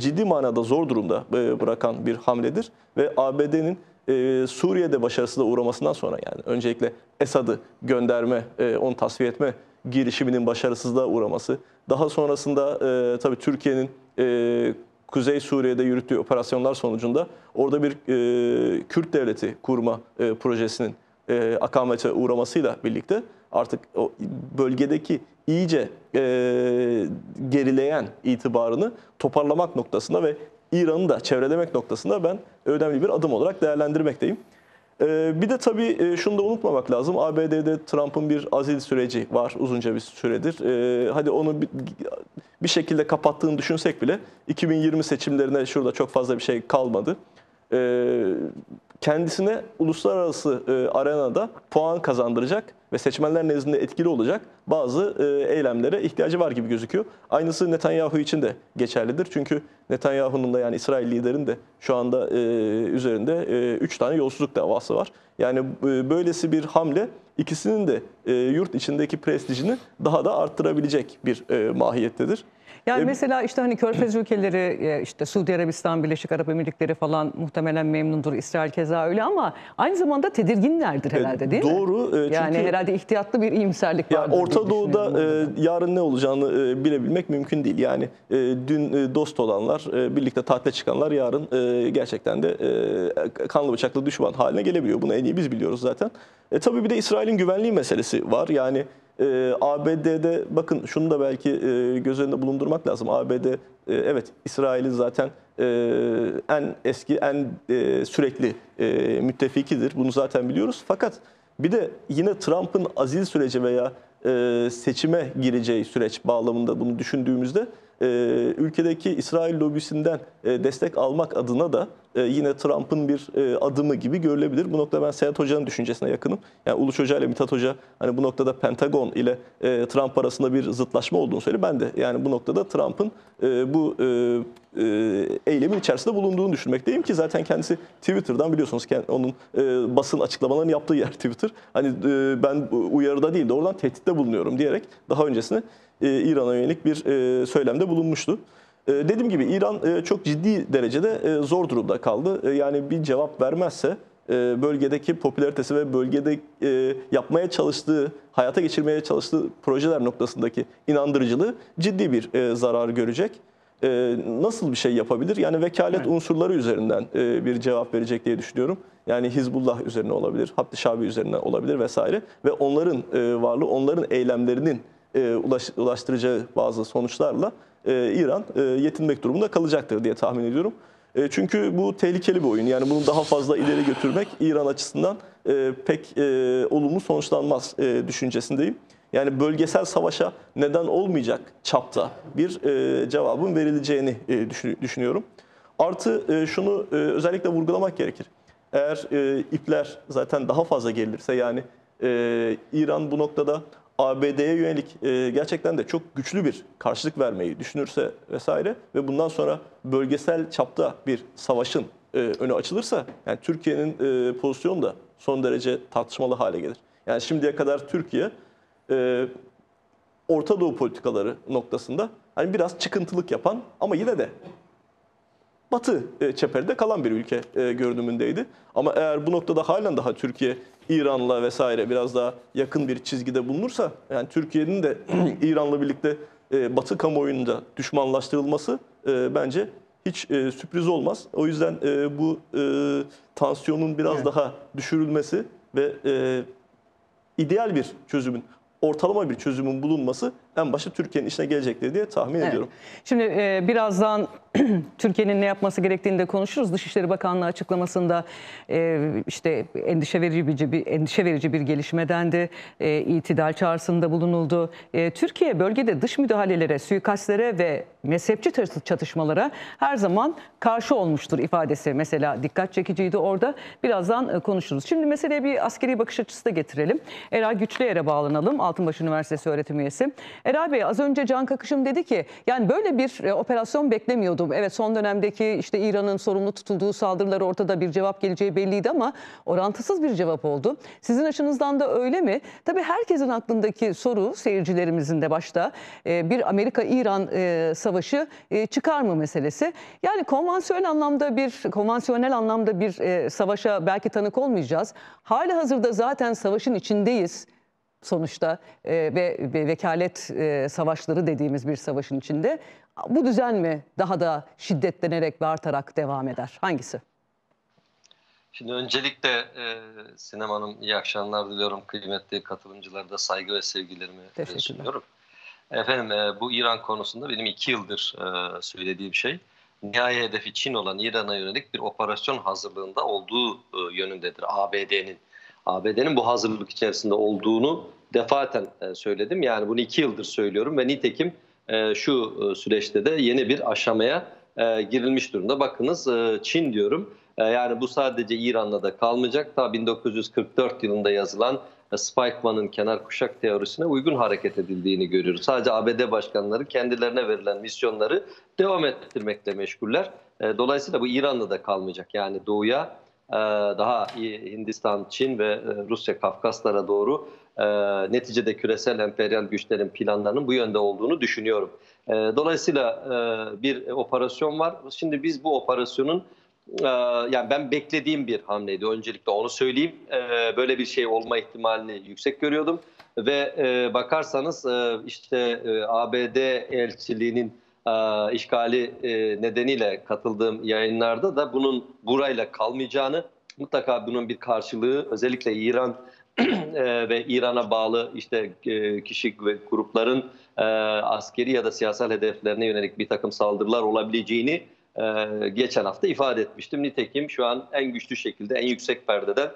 ciddi manada zor durumda bırakan bir hamledir ve ABD'nin e, Suriye'de başarısına uğramasından sonra yani öncelikle Esad'ı gönderme, e, onu tasfiye etme girişiminin başarısızlığa uğraması. Daha sonrasında e, tabii Türkiye'nin e, Kuzey Suriye'de yürüttüğü operasyonlar sonucunda orada bir e, Kürt devleti kurma e, projesinin e, akamete uğramasıyla birlikte artık o bölgedeki iyice e, gerileyen itibarını toparlamak noktasında ve İran'ı da çevrelemek noktasında ben önemli bir adım olarak değerlendirmekteyim. Ee, bir de tabii e, şunu da unutmamak lazım. ABD'de Trump'ın bir azil süreci var uzunca bir süredir. Ee, hadi onu bir şekilde kapattığını düşünsek bile 2020 seçimlerine şurada çok fazla bir şey kalmadı. Ee, kendisine uluslararası e, arenada puan kazandıracak ve seçmenler nezdinde etkili olacak bazı e, eylemlere ihtiyacı var gibi gözüküyor. Aynısı Netanyahu için de geçerlidir. Çünkü Netanyahu'nun da yani İsrail liderinin de şu anda e, üzerinde 3 tane yolsuzluk davası var. Yani böylesi bir hamle ikisinin de yurt içindeki prestijini daha da arttırabilecek bir mahiyettedir. Yani ee, mesela işte hani Körfez ülkeleri e, işte Suudi Arabistan, Birleşik Arap Emirlikleri falan muhtemelen memnundur. İsrail keza öyle ama aynı zamanda tedirginlerdir e, herhalde değil doğru, mi? Doğru. E, yani herhalde ihtiyatlı bir iyimserlik var. Orta Doğu'da e, yarın ne olacağını e, bilebilmek mümkün değil. Yani e, dün e, dost olanlar, e, birlikte tatile çıkanlar yarın e, gerçekten de e, kanlı bıçaklı düşman haline gelebiliyor. Bunu en iyi biz biliyoruz zaten. E, tabii bir de İsrail'in güvenliği meselesi var. Yani e, ee, ABD'de bakın şunu da belki e, göz önünde bulundurmak lazım. ABD e, evet İsrail'i zaten e, en eski en e, sürekli e, müttefikidir. Bunu zaten biliyoruz. Fakat bir de yine Trump'ın azil süreci veya e, seçime gireceği süreç bağlamında bunu düşündüğümüzde e, ülkedeki İsrail lobisinden e, destek almak adına da e, yine Trump'ın bir e, adımı gibi görülebilir. Bu noktada ben Seyahat Hoca'nın düşüncesine yakınım. Yani Uluç Hoca ile Mithat Hoca hani bu noktada Pentagon ile e, Trump arasında bir zıtlaşma olduğunu söylüyor. Ben de yani bu noktada Trump'ın e, bu e, e, eylemin içerisinde bulunduğunu düşünmekteyim ki zaten kendisi Twitter'dan biliyorsunuz onun e, basın açıklamalarını yaptığı yer Twitter. Hani e, ben uyarıda değil de oradan tehditte bulunuyorum diyerek daha öncesine e, İran'a yönelik bir e, söylemde bulunmuştu. E, dediğim gibi İran e, çok ciddi derecede e, zor durumda kaldı. E, yani bir cevap vermezse e, bölgedeki popülaritesi ve bölgede e, yapmaya çalıştığı, hayata geçirmeye çalıştığı projeler noktasındaki inandırıcılığı ciddi bir e, zarar görecek e, nasıl bir şey yapabilir? Yani vekalet evet. unsurları üzerinden e, bir cevap verecek diye düşünüyorum. Yani Hizbullah üzerine olabilir, Hattı Şabi üzerine olabilir vesaire. Ve onların e, varlığı, onların eylemlerinin e, ulaş, ulaştıracağı bazı sonuçlarla e, İran e, yetinmek durumunda kalacaktır diye tahmin ediyorum. E, çünkü bu tehlikeli bir oyun. Yani bunu daha fazla ileri götürmek İran açısından e, pek e, olumlu sonuçlanmaz e, düşüncesindeyim. Yani bölgesel savaşa neden olmayacak çapta bir e, cevabın verileceğini e, düşün, düşünüyorum. Artı e, şunu e, özellikle vurgulamak gerekir. Eğer e, ipler zaten daha fazla gelirse yani e, İran bu noktada ABD'ye yönelik e, gerçekten de çok güçlü bir karşılık vermeyi düşünürse vesaire ve bundan sonra bölgesel çapta bir savaşın e, önü açılırsa yani Türkiye'nin e, pozisyonu da son derece tartışmalı hale gelir. Yani şimdiye kadar Türkiye e, Orta Doğu politikaları noktasında hani biraz çıkıntılık yapan ama yine de Batı e, çeperinde kalan bir ülke e, görünümündeydi. Ama eğer bu noktada halen daha Türkiye İran'la vesaire biraz daha yakın bir çizgide bulunursa yani Türkiye'nin de İran'la birlikte e, Batı kamuoyunda düşmanlaştırılması e, bence hiç e, sürpriz olmaz. O yüzden e, bu e, tansiyonun biraz evet. daha düşürülmesi ve e, ideal bir çözümün, ortalama bir çözümün bulunması en başta Türkiye'nin işine gelecektir diye tahmin evet. ediyorum. Şimdi e, birazdan Türkiye'nin ne yapması gerektiğini de konuşuruz. Dışişleri Bakanlığı açıklamasında e, işte endişe verici bir endişe verici bir gelişmeden de e, itidal çağrısında bulunuldu. E, Türkiye bölgede dış müdahalelere, suikastlere ve mezhepçi çatışmalara her zaman karşı olmuştur ifadesi mesela dikkat çekiciydi orada. Birazdan e, konuşuruz. Şimdi meseleye bir askeri bakış açısı da getirelim. Eray Güçlüyer'e bağlanalım. Altınbaş Üniversitesi öğretim üyesi. Eray Bey az önce Can Kakışım dedi ki yani böyle bir e, operasyon beklemiyordum. Evet son dönemdeki işte İran'ın sorumlu tutulduğu saldırılara ortada bir cevap geleceği belliydi ama orantısız bir cevap oldu. Sizin açınızdan da öyle mi? Tabii herkesin aklındaki soru seyircilerimizin de başta e, bir Amerika-İran savaşı savaşı e, çıkar mı meselesi. Yani konvansiyonel anlamda bir konvansiyonel anlamda bir e, savaşa belki tanık olmayacağız. Hali hazırda zaten savaşın içindeyiz sonuçta e, ve, ve vekalet e, savaşları dediğimiz bir savaşın içinde. Bu düzen mi daha da şiddetlenerek ve artarak devam eder? Hangisi? Şimdi öncelikle e, Sinem Hanım iyi akşamlar diliyorum. Kıymetli katılımcılara da saygı ve sevgilerimi e, sunuyorum. Efendim e, bu İran konusunda benim iki yıldır e, söylediğim şey nihai hedefi Çin olan İran'a yönelik bir operasyon hazırlığında olduğu e, yönündedir ABD'nin. ABD'nin bu hazırlık içerisinde olduğunu defaten e, söyledim. Yani bunu iki yıldır söylüyorum ve nitekim e, şu e, süreçte de yeni bir aşamaya e, girilmiş durumda. Bakınız e, Çin diyorum. E, yani bu sadece İran'la da kalmayacak. Ta 1944 yılında yazılan e, Spikeman'ın kenar kuşak teorisine uygun hareket edildiğini görüyoruz. Sadece ABD başkanları kendilerine verilen misyonları devam ettirmekle meşguller. E, dolayısıyla bu İran'da da kalmayacak. Yani doğuya e, daha Hindistan, Çin ve Rusya Kafkaslara doğru neticede küresel emperyal güçlerin planlarının bu yönde olduğunu düşünüyorum. Dolayısıyla bir operasyon var. Şimdi biz bu operasyonun ee, yani ben beklediğim bir hamleydi öncelikle onu söyleyeyim. Ee, böyle bir şey olma ihtimalini yüksek görüyordum ve e, bakarsanız e, işte e, ABD elçiliğinin işgali nedeniyle katıldığım yayınlarda da bunun burayla kalmayacağını mutlaka bunun bir karşılığı özellikle İran ve İran'a bağlı işte kişi ve grupların askeri ya da siyasal hedeflerine yönelik bir takım saldırılar olabileceğini e, geçen hafta ifade etmiştim. Nitekim şu an en güçlü şekilde en yüksek perdede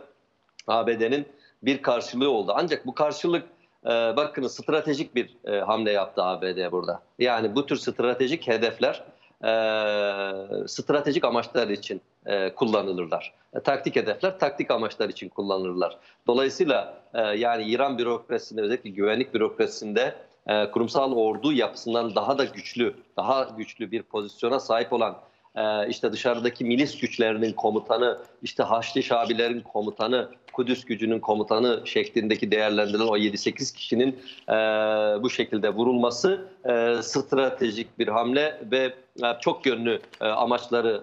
ABD'nin bir karşılığı oldu. Ancak bu karşılık e, bakın stratejik bir e, hamle yaptı ABD burada. Yani bu tür stratejik hedefler e, stratejik amaçlar için e, kullanılırlar. E, taktik hedefler taktik amaçlar için kullanılırlar. Dolayısıyla e, yani İran bürokrasisinde özellikle güvenlik bürokrasisinde e, kurumsal ordu yapısından daha da güçlü, daha güçlü bir pozisyona sahip olan ee, işte dışarıdaki milis güçlerinin komutanı, işte Haçlı Şabilerin komutanı, Kudüs gücünün komutanı şeklindeki değerlendirilen o 7-8 kişinin e, bu şekilde vurulması e, stratejik bir hamle ve e, çok yönlü amaçları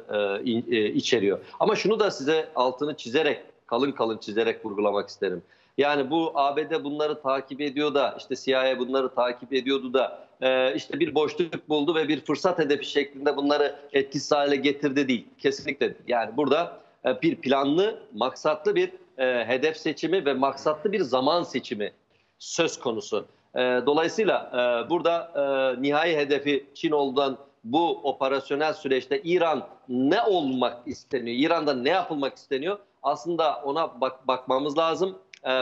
içeriyor. Ama şunu da size altını çizerek, kalın kalın çizerek vurgulamak isterim. Yani bu ABD bunları takip ediyor da işte CIA bunları takip ediyordu da e, işte bir boşluk buldu ve bir fırsat hedefi şeklinde bunları etkisiz hale getirdi değil. Kesinlikle yani burada e, bir planlı, maksatlı bir e, hedef seçimi ve maksatlı bir zaman seçimi söz konusu. E, dolayısıyla burada nihai hedefi Çin olduğundan bu operasyonel süreçte İran ne olmak isteniyor, İran'da ne yapılmak isteniyor aslında ona bak, bakmamız lazım.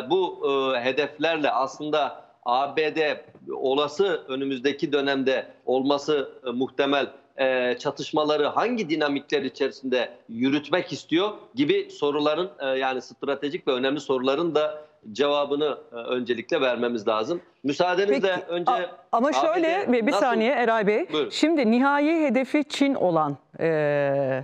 bu hedeflerle aslında ABD olası önümüzdeki dönemde olması e, muhtemel e, çatışmaları hangi dinamikler içerisinde yürütmek istiyor gibi soruların e, yani stratejik ve önemli soruların da cevabını öncelikle vermemiz lazım. Müsaadenizle Peki, önce... Ama şöyle ABD, bir nasıl? saniye Eray Bey. Buyurun. Şimdi nihai hedefi Çin olan e,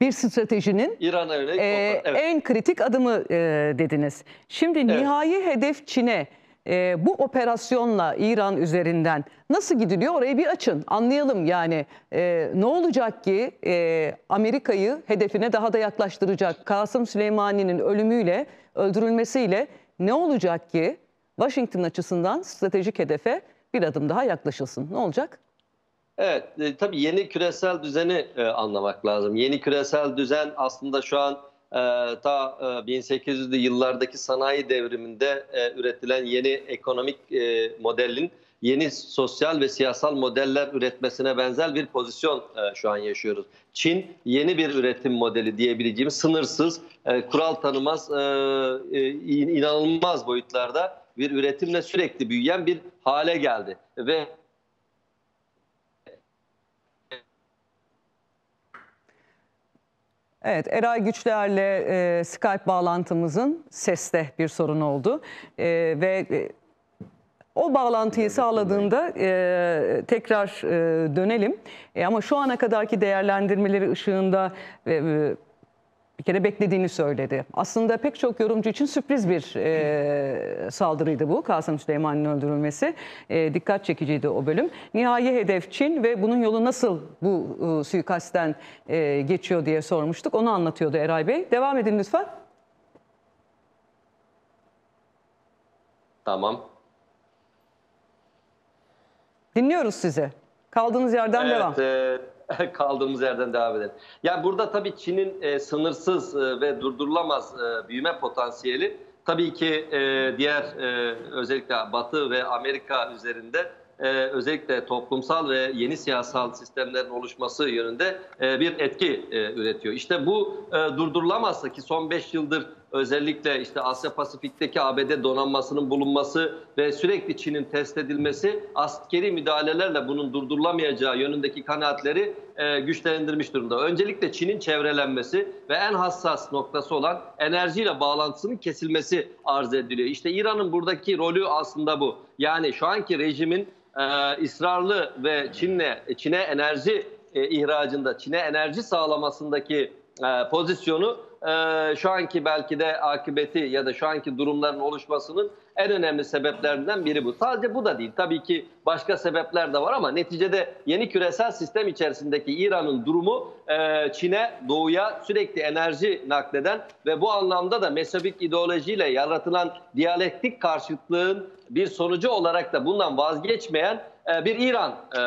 bir stratejinin İran'a e, evet. en kritik adımı e, dediniz. Şimdi evet. nihai hedef Çin'e e, bu operasyonla İran üzerinden nasıl gidiliyor orayı bir açın anlayalım yani e, ne olacak ki e, Amerika'yı hedefine daha da yaklaştıracak Kasım Süleymani'nin ölümüyle öldürülmesiyle ne olacak ki Washington açısından stratejik hedefe bir adım daha yaklaşılsın ne olacak? Evet, e, tabii yeni küresel düzeni e, anlamak lazım. Yeni küresel düzen aslında şu an ee, ta 1800'lü e, yıllardaki sanayi devriminde e, üretilen yeni ekonomik e, modelin yeni sosyal ve siyasal modeller üretmesine benzer bir pozisyon şu an yaşıyoruz. Çin yeni bir üretim modeli diyebileceğim sınırsız, kural tanımaz, inanılmaz boyutlarda bir üretimle sürekli büyüyen bir hale geldi ve Evet, Eray Güçler'le e, Skype bağlantımızın seste bir sorun oldu. E, ve e, o bağlantıyı sağladığında e, tekrar e, dönelim. E, ama şu ana kadarki değerlendirmeleri ışığında... E, e, bir kere beklediğini söyledi. Aslında pek çok yorumcu için sürpriz bir e, saldırıydı bu Kasım Süleyman'ın öldürülmesi. E, dikkat çekiciydi o bölüm. Nihai hedef Çin ve bunun yolu nasıl bu e, suikastten e, geçiyor diye sormuştuk. Onu anlatıyordu Eray Bey. Devam edin lütfen. Tamam. Dinliyoruz sizi. Kaldığınız yerden evet, devam. E... kaldığımız yerden devam edelim. Yani burada tabii Çin'in e, sınırsız e, ve durdurulamaz e, büyüme potansiyeli tabii ki e, diğer e, özellikle Batı ve Amerika üzerinde e, özellikle toplumsal ve yeni siyasal sistemlerin oluşması yönünde e, bir etki e, üretiyor. İşte bu e, durdurulamazsa ki son 5 yıldır özellikle işte Asya Pasifik'teki ABD donanmasının bulunması ve sürekli Çin'in test edilmesi askeri müdahalelerle bunun durdurulamayacağı yönündeki kanaatleri e, güçlendirmiş durumda. Öncelikle Çin'in çevrelenmesi ve en hassas noktası olan enerjiyle bağlantısının kesilmesi arz ediliyor. İşte İran'ın buradaki rolü aslında bu. Yani şu anki rejimin e, ısrarlı ve Çin'le Çin'e enerji e, ihracında, Çin'e enerji sağlamasındaki e, pozisyonu e, şu anki belki de akıbeti ya da şu anki durumların oluşmasının en önemli sebeplerinden biri bu. Sadece bu da değil. Tabii ki başka sebepler de var ama neticede yeni küresel sistem içerisindeki İran'ın durumu e, Çin'e, Doğu'ya sürekli enerji nakleden ve bu anlamda da mezhebik ideolojiyle yaratılan diyalektik karşıtlığın bir sonucu olarak da bundan vazgeçmeyen e, bir İran e,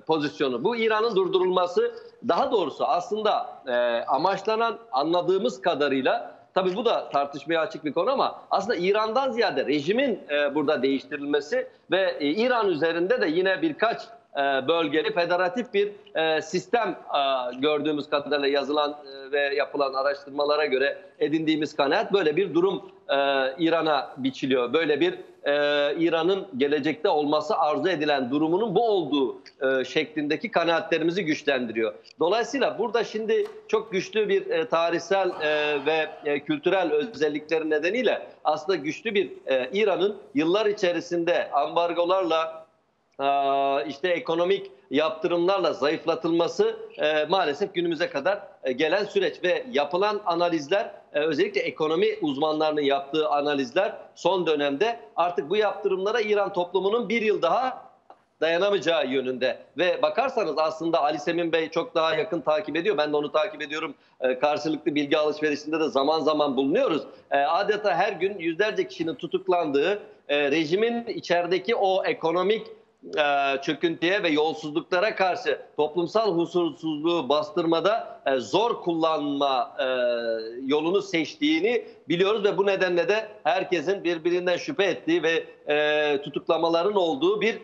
pozisyonu. Bu İran'ın durdurulması daha doğrusu aslında e, amaçlanan anladığımız kadarıyla tabii bu da tartışmaya açık bir konu ama aslında İran'dan ziyade rejimin e, burada değiştirilmesi ve e, İran üzerinde de yine birkaç e, bölgeli federatif bir e, sistem e, gördüğümüz kadarıyla yazılan e, ve yapılan araştırmalara göre edindiğimiz kanaat böyle bir durum e, İran'a biçiliyor. Böyle bir e, İran'ın gelecekte olması arzu edilen durumunun bu olduğu e, şeklindeki kanaatlerimizi güçlendiriyor. Dolayısıyla burada şimdi çok güçlü bir e, tarihsel e, ve e, kültürel özellikleri nedeniyle aslında güçlü bir e, İran'ın yıllar içerisinde ambargolarla e, işte ekonomik yaptırımlarla zayıflatılması e, maalesef günümüze kadar e, gelen süreç ve yapılan analizler e, özellikle ekonomi uzmanlarının yaptığı analizler son dönemde artık bu yaptırımlara İran toplumunun bir yıl daha dayanamayacağı yönünde. Ve bakarsanız aslında Ali Semin Bey çok daha yakın takip ediyor. Ben de onu takip ediyorum. E, karşılıklı bilgi alışverişinde de zaman zaman bulunuyoruz. E, adeta her gün yüzlerce kişinin tutuklandığı, e, rejimin içerideki o ekonomik e, çöküntüye ve yolsuzluklara karşı toplumsal huzursuzluğu bastırmada e, zor kullanma e, yolunu seçtiğini biliyoruz ve bu nedenle de herkesin birbirinden şüphe ettiği ve tutuklamaların olduğu bir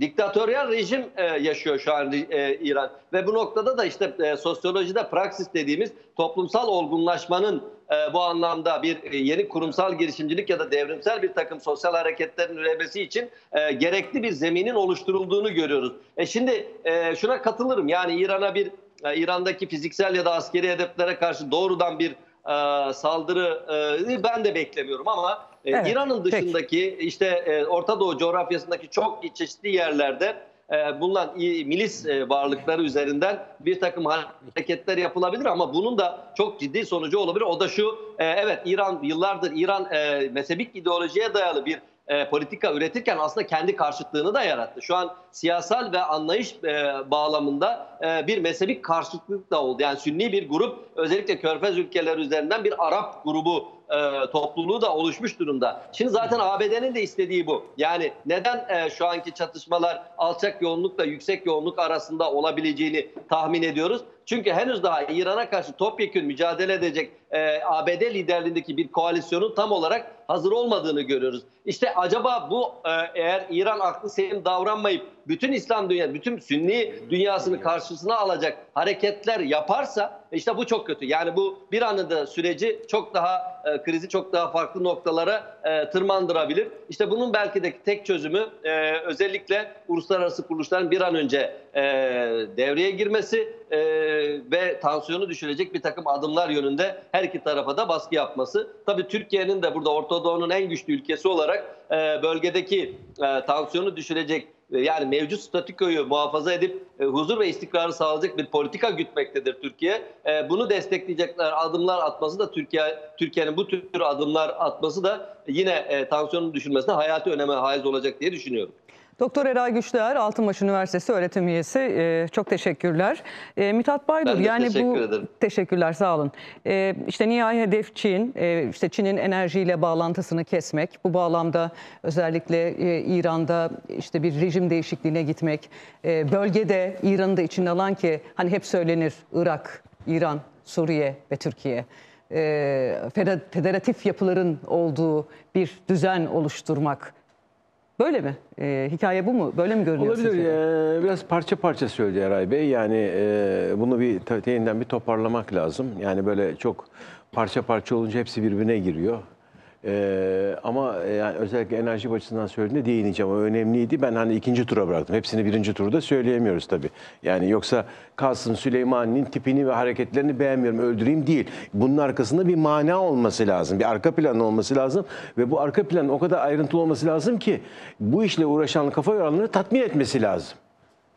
diktatöryal rejim e, yaşıyor şu an e, İran ve bu noktada da işte e, sosyolojide praksis dediğimiz toplumsal olgunlaşmanın e, bu anlamda bir e, yeni kurumsal girişimcilik ya da devrimsel bir takım sosyal hareketlerin ürebesi için e, gerekli bir zeminin oluşturulduğunu görüyoruz. E şimdi e, şuna katılırım yani İran'a bir e, İran'daki fiziksel ya da askeri hedeflere karşı doğrudan bir e, saldırı e, ben de beklemiyorum ama ee, evet. İran'ın dışındaki Peki. işte e, Orta Doğu coğrafyasındaki çok çeşitli yerlerde e, bulunan milis e, varlıkları üzerinden bir takım hareketler yapılabilir ama bunun da çok ciddi sonucu olabilir. O da şu, evet İran yıllardır İran mezhebik ideolojiye dayalı bir politika üretirken aslında kendi karşıtlığını da yarattı. Şu an siyasal ve anlayış bağlamında bir mezhebik karşıtlık da oldu. Yani sünni bir grup özellikle Körfez ülkeleri üzerinden bir Arap grubu e, topluluğu da oluşmuş durumda. Şimdi zaten ABD'nin de istediği bu. Yani neden e, şu anki çatışmalar alçak yoğunlukla yüksek yoğunluk arasında olabileceğini tahmin ediyoruz. Çünkü henüz daha İran'a karşı topyekün mücadele edecek e, ABD liderliğindeki bir koalisyonun tam olarak hazır olmadığını görüyoruz. İşte acaba bu e, eğer İran aklı selim davranmayıp bütün İslam dünya, bütün Sünni dünyasını karşısına alacak hareketler yaparsa e, işte bu çok kötü. Yani bu bir anında süreci çok daha e, krizi çok daha farklı noktalara e, tırmandırabilir. İşte bunun belki de tek çözümü e, özellikle uluslararası kuruluşların bir an önce e, devreye girmesi e, ve tansiyonu düşürecek bir takım adımlar yönünde her iki tarafa da baskı yapması. Tabii Türkiye'nin de burada Ortadoğu'nun en güçlü ülkesi olarak e, bölgedeki e, tansiyonu düşürecek yani mevcut statükoyu muhafaza edip e, huzur ve istikrarı sağlayacak bir politika gütmektedir Türkiye. E, bunu destekleyecekler adımlar atması da Türkiye Türkiye'nin bu tür adımlar atması da yine e, tansiyonun düşürmesine hayati öneme haiz olacak diye düşünüyorum. Doktor Eray Güçler, Altınbaş Üniversitesi öğretim üyesi. E, çok teşekkürler. E, Mithat Baydur, yani teşekkür bu ederim. teşekkürler, sağ olun. E, işte nihai hedef Çin, e, işte Çin'in enerjiyle bağlantısını kesmek. Bu bağlamda özellikle e, İran'da işte bir rejim değişikliğine gitmek, e, bölgede İran'ı da içine alan ki hani hep söylenir Irak, İran, Suriye ve Türkiye e, federatif yapıların olduğu bir düzen oluşturmak Böyle mi? Ee, hikaye bu mu? Böyle mi görünüyor Olabilir. Ee, biraz parça parça söyledi Eray Bey. Yani e, bunu bir yeniden bir toparlamak lazım. Yani böyle çok parça parça olunca hepsi birbirine giriyor. Ee, ama e, yani özellikle enerji açısından söylediğinde değineceğim. O önemliydi. Ben hani ikinci tura bıraktım. Hepsini birinci turda söyleyemiyoruz tabii. Yani yoksa Kasım Süleyman'ın tipini ve hareketlerini beğenmiyorum, öldüreyim değil. Bunun arkasında bir mana olması lazım. Bir arka plan olması lazım. Ve bu arka plan o kadar ayrıntılı olması lazım ki bu işle uğraşan kafa yoranları tatmin etmesi lazım.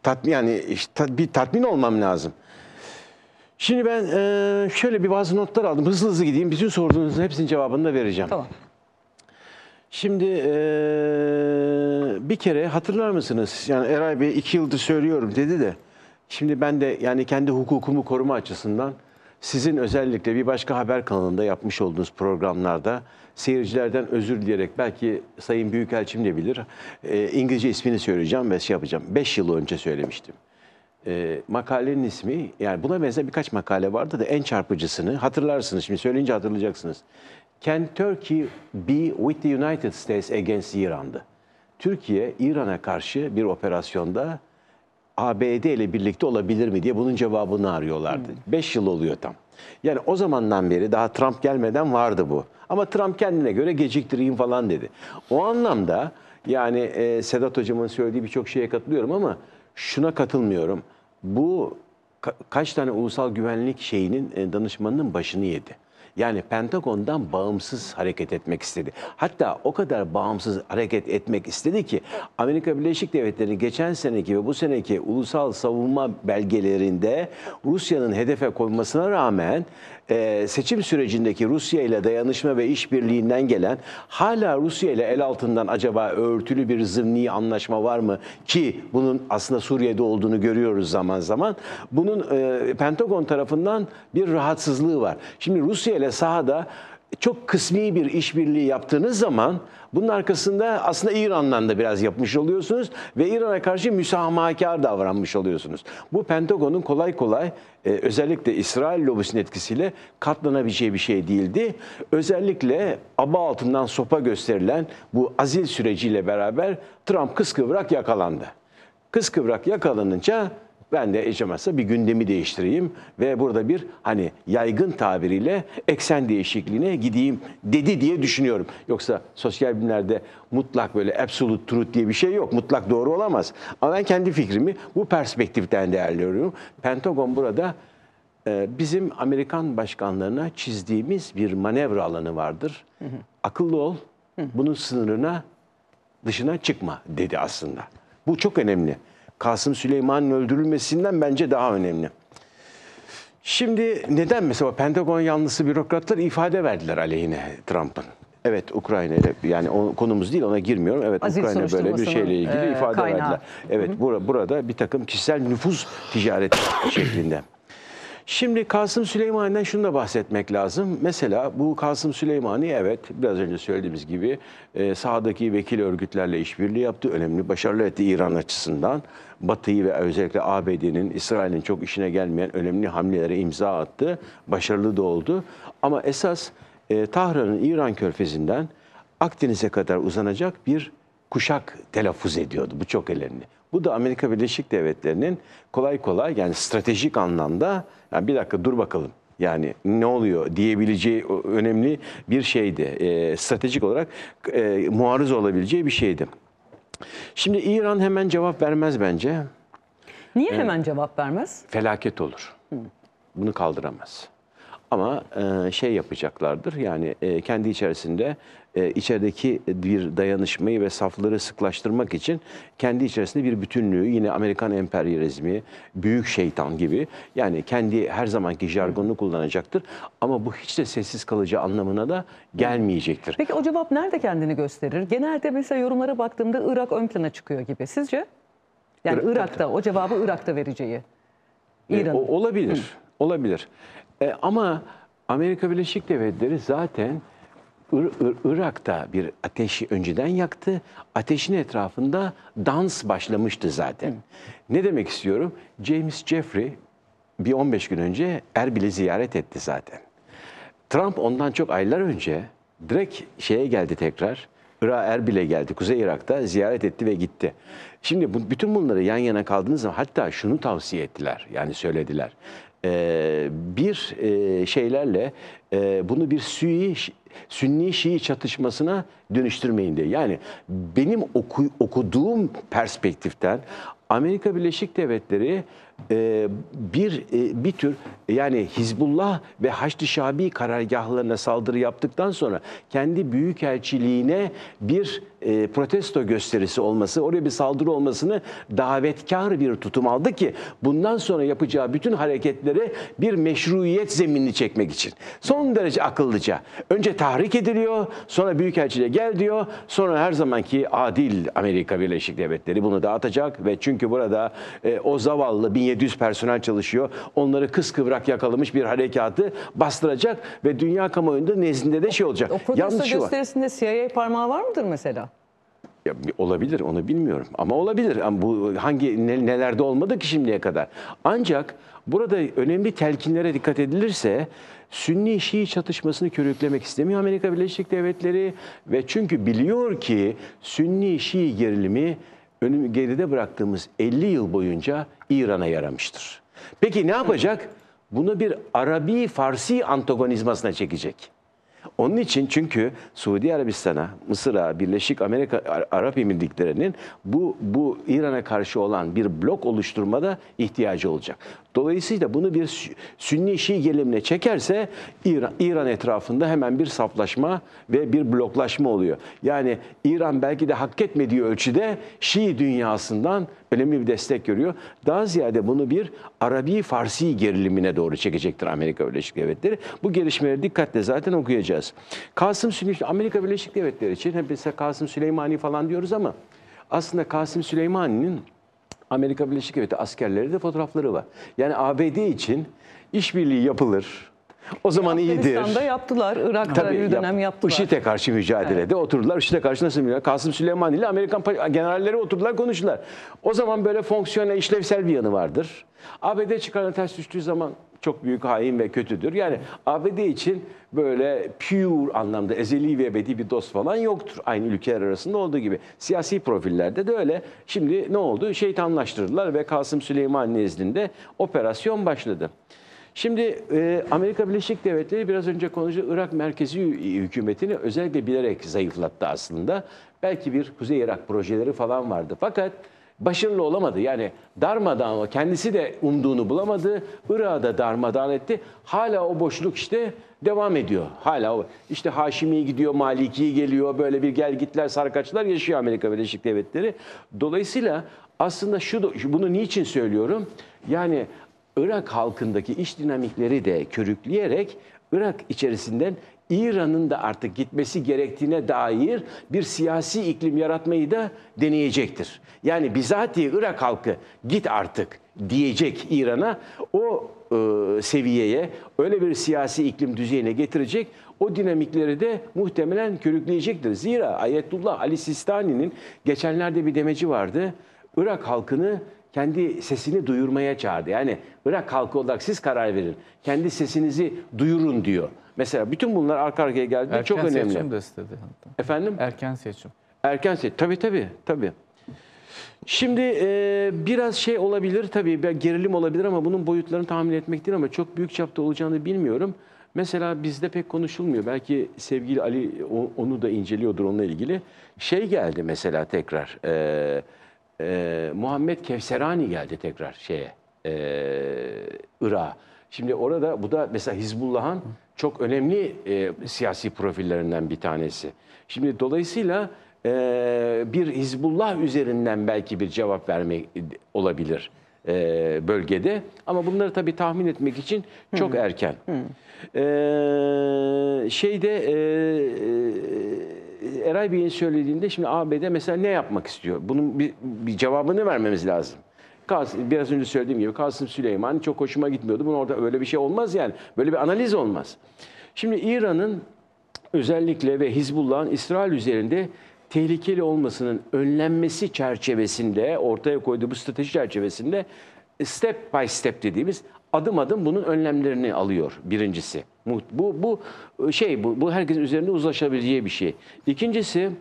Tatmin, yani işte, bir tatmin olmam lazım. Şimdi ben şöyle bir bazı notlar aldım. Hızlı hızlı gideyim. Bütün sorduğunuzun hepsinin cevabını da vereceğim. Tamam. Şimdi bir kere hatırlar mısınız? Yani Eray Bey iki yıldır söylüyorum dedi de. Şimdi ben de yani kendi hukukumu koruma açısından sizin özellikle bir başka haber kanalında yapmış olduğunuz programlarda seyircilerden özür dileyerek belki Sayın Büyükelçim de bilir. İngilizce ismini söyleyeceğim ve şey yapacağım. Beş yıl önce söylemiştim e, makalenin ismi yani buna benzer birkaç makale vardı da en çarpıcısını hatırlarsınız şimdi söyleyince hatırlayacaksınız. Can Turkey be with the United States against İran'dı. Türkiye İran'a karşı bir operasyonda ABD ile birlikte olabilir mi diye bunun cevabını arıyorlardı. 5 hmm. yıl oluyor tam. Yani o zamandan beri daha Trump gelmeden vardı bu. Ama Trump kendine göre geciktireyim falan dedi. O anlamda yani e, Sedat Hocam'ın söylediği birçok şeye katılıyorum ama şuna katılmıyorum. Bu ka kaç tane ulusal güvenlik şeyinin e, danışmanının başını yedi. Yani Pentagon'dan bağımsız hareket etmek istedi. Hatta o kadar bağımsız hareket etmek istedi ki Amerika Birleşik Devletleri geçen seneki ve bu seneki ulusal savunma belgelerinde Rusya'nın hedefe koymasına rağmen ee, seçim sürecindeki Rusya ile dayanışma ve işbirliğinden gelen hala Rusya ile el altından acaba örtülü bir zımni anlaşma var mı ki bunun aslında Suriye'de olduğunu görüyoruz zaman zaman. Bunun e, Pentagon tarafından bir rahatsızlığı var. Şimdi Rusya ile sahada çok kısmi bir işbirliği yaptığınız zaman bunun arkasında aslında İran'dan da biraz yapmış oluyorsunuz ve İran'a karşı müsamahakar davranmış oluyorsunuz. Bu Pentagon'un kolay kolay e, özellikle İsrail lobisinin etkisiyle katlanabileceği bir şey değildi. Özellikle aba altından sopa gösterilen bu azil süreciyle beraber Trump kıskıvrak yakalandı. Kıskıvrak yakalanınca ben de ecemezse bir gündemi değiştireyim ve burada bir hani yaygın tabiriyle eksen değişikliğine gideyim dedi diye düşünüyorum. Yoksa sosyal bilimlerde mutlak böyle absolute truth diye bir şey yok. Mutlak doğru olamaz. Ama ben kendi fikrimi bu perspektiften değerliyorum. Pentagon burada e, bizim Amerikan başkanlarına çizdiğimiz bir manevra alanı vardır. Akıllı ol, bunun sınırına dışına çıkma dedi aslında. Bu çok önemli. Kasım Süleyman'ın öldürülmesinden bence daha önemli. Şimdi neden mesela Pentagon yanlısı bürokratlar ifade verdiler aleyhine Trump'ın? Evet Ukrayna ile yani o, konumuz değil ona girmiyorum. Evet Azil Ukrayna böyle bir şeyle ilgili e, ifade kaynağı. verdiler. Evet Hı -hı. burada bir takım kişisel nüfuz ticareti şeklinde. Şimdi Kasım Süleymani'den şunu da bahsetmek lazım. Mesela bu Kasım Süleymani evet biraz önce söylediğimiz gibi sağdaki e, sahadaki vekil örgütlerle işbirliği yaptı. Önemli başarılı etti İran açısından. Batı'yı ve özellikle ABD'nin, İsrail'in çok işine gelmeyen önemli hamlelere imza attı. Başarılı da oldu. Ama esas e, Tahran'ın İran körfezinden Akdeniz'e kadar uzanacak bir kuşak telaffuz ediyordu. Bu çok önemli. Bu da Amerika Birleşik Devletleri'nin kolay kolay yani stratejik anlamda yani bir dakika dur bakalım yani ne oluyor diyebileceği önemli bir şeydi. E, stratejik olarak e, muarız olabileceği bir şeydi. Şimdi İran hemen cevap vermez bence. Niye ee, hemen ee, cevap vermez? Felaket olur. Hı. Bunu kaldıramaz. Ama e, şey yapacaklardır yani e, kendi içerisinde e, içerideki bir dayanışmayı ve safları sıklaştırmak için kendi içerisinde bir bütünlüğü yine Amerikan emperyalizmi, büyük şeytan gibi yani kendi her zamanki jargonunu kullanacaktır. Ama bu hiç de sessiz kalıcı anlamına da gelmeyecektir. Peki o cevap nerede kendini gösterir? Genelde mesela yorumlara baktığımda Irak ön plana çıkıyor gibi. Sizce? Yani Irak, Irak'ta o cevabı Irak'ta vereceği. E, İran. E, olabilir. Hı. Olabilir. E, ama Amerika Birleşik Devletleri zaten Irak'ta bir ateşi önceden yaktı. Ateşin etrafında dans başlamıştı zaten. Hı. Ne demek istiyorum? James Jeffrey bir 15 gün önce Erbil'i ziyaret etti zaten. Trump ondan çok aylar önce direkt şeye geldi tekrar. Irak Erbil'e geldi. Kuzey Irak'ta ziyaret etti ve gitti. Şimdi bu, bütün bunları yan yana kaldığınız zaman hatta şunu tavsiye ettiler. Yani söylediler. Ee, bir e, şeylerle e, bunu bir sui Sünni Şii çatışmasına dönüştürmeyin diye. Yani benim oku, okuduğum perspektiften Amerika Birleşik Devletleri e, bir e, bir tür yani Hizbullah ve Haçlı Şabi karargahlarına saldırı yaptıktan sonra kendi büyükelçiliğine bir e, protesto gösterisi olması, oraya bir saldırı olmasını davetkar bir tutum aldı ki bundan sonra yapacağı bütün hareketleri bir meşruiyet zeminini çekmek için. Son derece akıllıca. Önce tahrik ediliyor, sonra büyükelçiliğe gel diyor, sonra her zamanki adil Amerika Birleşik Devletleri bunu dağıtacak ve çünkü burada e, o zavallı 1700 personel çalışıyor. Onları kıskıvrak yakalamış bir harekatı bastıracak ve dünya kamuoyunda nezdinde de şey olacak. O protesto Yanlışı şey gösterisinde var. CIA parmağı var mıdır mesela? Ya, olabilir onu bilmiyorum ama olabilir. Ama bu hangi ne, nelerde olmadı ki şimdiye kadar. Ancak burada önemli telkinlere dikkat edilirse Sünni Şii çatışmasını körüklemek istemiyor Amerika Birleşik Devletleri ve çünkü biliyor ki Sünni Şii gerilimi önüm, geride bıraktığımız 50 yıl boyunca İran'a yaramıştır. Peki ne yapacak? Bunu bir Arabi-Farsi antagonizmasına çekecek. Onun için çünkü Suudi Arabistan'a, Mısır'a, Birleşik Amerika Arap Emirlikleri'nin bu bu İran'a karşı olan bir blok oluşturmada ihtiyacı olacak. Dolayısıyla bunu bir Sünni Şii gerilimine çekerse İran, İran etrafında hemen bir saflaşma ve bir bloklaşma oluyor. Yani İran belki de hak etmediği ölçüde Şii dünyasından önemli bir destek görüyor. Daha ziyade bunu bir Arabi-Farsi gerilimine doğru çekecektir Amerika Birleşik Devletleri. Bu gelişmeleri dikkatle zaten okuyacağız. Kasım Süleyman, Amerika Birleşik Devletleri için hep mesela Kasım Süleymani falan diyoruz ama aslında Kasım Süleymani'nin Amerika Birleşik Devleti askerleri de fotoğrafları var. Yani ABD için işbirliği yapılır. O zaman iyidir. Afganistan'da yaptılar, Irak'ta Tabii, bir dönem yaptılar. IŞİD'e karşı mücadelede evet. oturdular. IŞİD'e karşı nasıl mücadele? Kasım Süleyman ile Amerikan generalleri oturdular, konuştular. O zaman böyle fonksiyonel, işlevsel bir yanı vardır. ABD çıkarına ters düştüğü zaman çok büyük hain ve kötüdür. Yani ABD için böyle pure anlamda ezeli ve ebedi bir dost falan yoktur. Aynı ülkeler arasında olduğu gibi. Siyasi profillerde de öyle. Şimdi ne oldu? Şeytanlaştırdılar ve Kasım Süleyman nezdinde operasyon başladı. Şimdi e, Amerika Birleşik Devletleri biraz önce konuştu Irak merkezi hükümetini özellikle bilerek zayıflattı aslında. Belki bir Kuzey Irak projeleri falan vardı. Fakat başarılı olamadı. Yani darmadağın kendisi de umduğunu bulamadı. Irak'ı da darmadağın etti. Hala o boşluk işte devam ediyor. Hala o işte Haşimi gidiyor, Maliki geliyor. Böyle bir gel gitler, sarkaçlar yaşıyor Amerika Birleşik Devletleri. Dolayısıyla aslında şu bunu niçin söylüyorum? Yani Irak halkındaki iş dinamikleri de körükleyerek Irak içerisinden İran'ın da artık gitmesi gerektiğine dair bir siyasi iklim yaratmayı da deneyecektir. Yani bizatihi Irak halkı git artık diyecek İran'a o e, seviyeye öyle bir siyasi iklim düzeyine getirecek o dinamikleri de muhtemelen körükleyecektir. Zira Ayetullah Ali Sistani'nin geçenlerde bir demeci vardı. Irak halkını kendi sesini duyurmaya çağırdı. Yani Irak halkı olarak siz karar verin. Kendi sesinizi duyurun diyor. Mesela bütün bunlar arka arkaya geldiğinde Erken çok önemli. Erken seçim de istedi. Efendim? Erken seçim. Erken seçim. Tabii tabii. tabii. Şimdi e, biraz şey olabilir tabii bir gerilim olabilir ama bunun boyutlarını tahmin etmek değil ama çok büyük çapta olacağını bilmiyorum. Mesela bizde pek konuşulmuyor. Belki sevgili Ali o, onu da inceliyordur onunla ilgili. Şey geldi mesela tekrar. E, e, Muhammed Kevserani geldi tekrar şeye. E, Irak'a. Şimdi orada bu da mesela Hizbullah'ın çok önemli e, siyasi profillerinden bir tanesi. Şimdi dolayısıyla e, bir Hizbullah üzerinden belki bir cevap vermek olabilir e, bölgede. Ama bunları tabii tahmin etmek için çok Hı. erken. Hı. E, şeyde e, e Eray Bey'in söylediğinde şimdi ABD mesela ne yapmak istiyor? Bunun bir, bir cevabını vermemiz lazım. Kasım, biraz önce söylediğim gibi Kasım Süleyman çok hoşuma gitmiyordu. Bunun orada öyle bir şey olmaz yani. Böyle bir analiz olmaz. Şimdi İran'ın özellikle ve Hizbullah'ın İsrail üzerinde tehlikeli olmasının önlenmesi çerçevesinde ortaya koyduğu bu strateji çerçevesinde step by step dediğimiz adım adım bunun önlemlerini alıyor birincisi. Bu bu şey bu, bu herkesin üzerinde uzlaşabileceği bir şey. İkincisi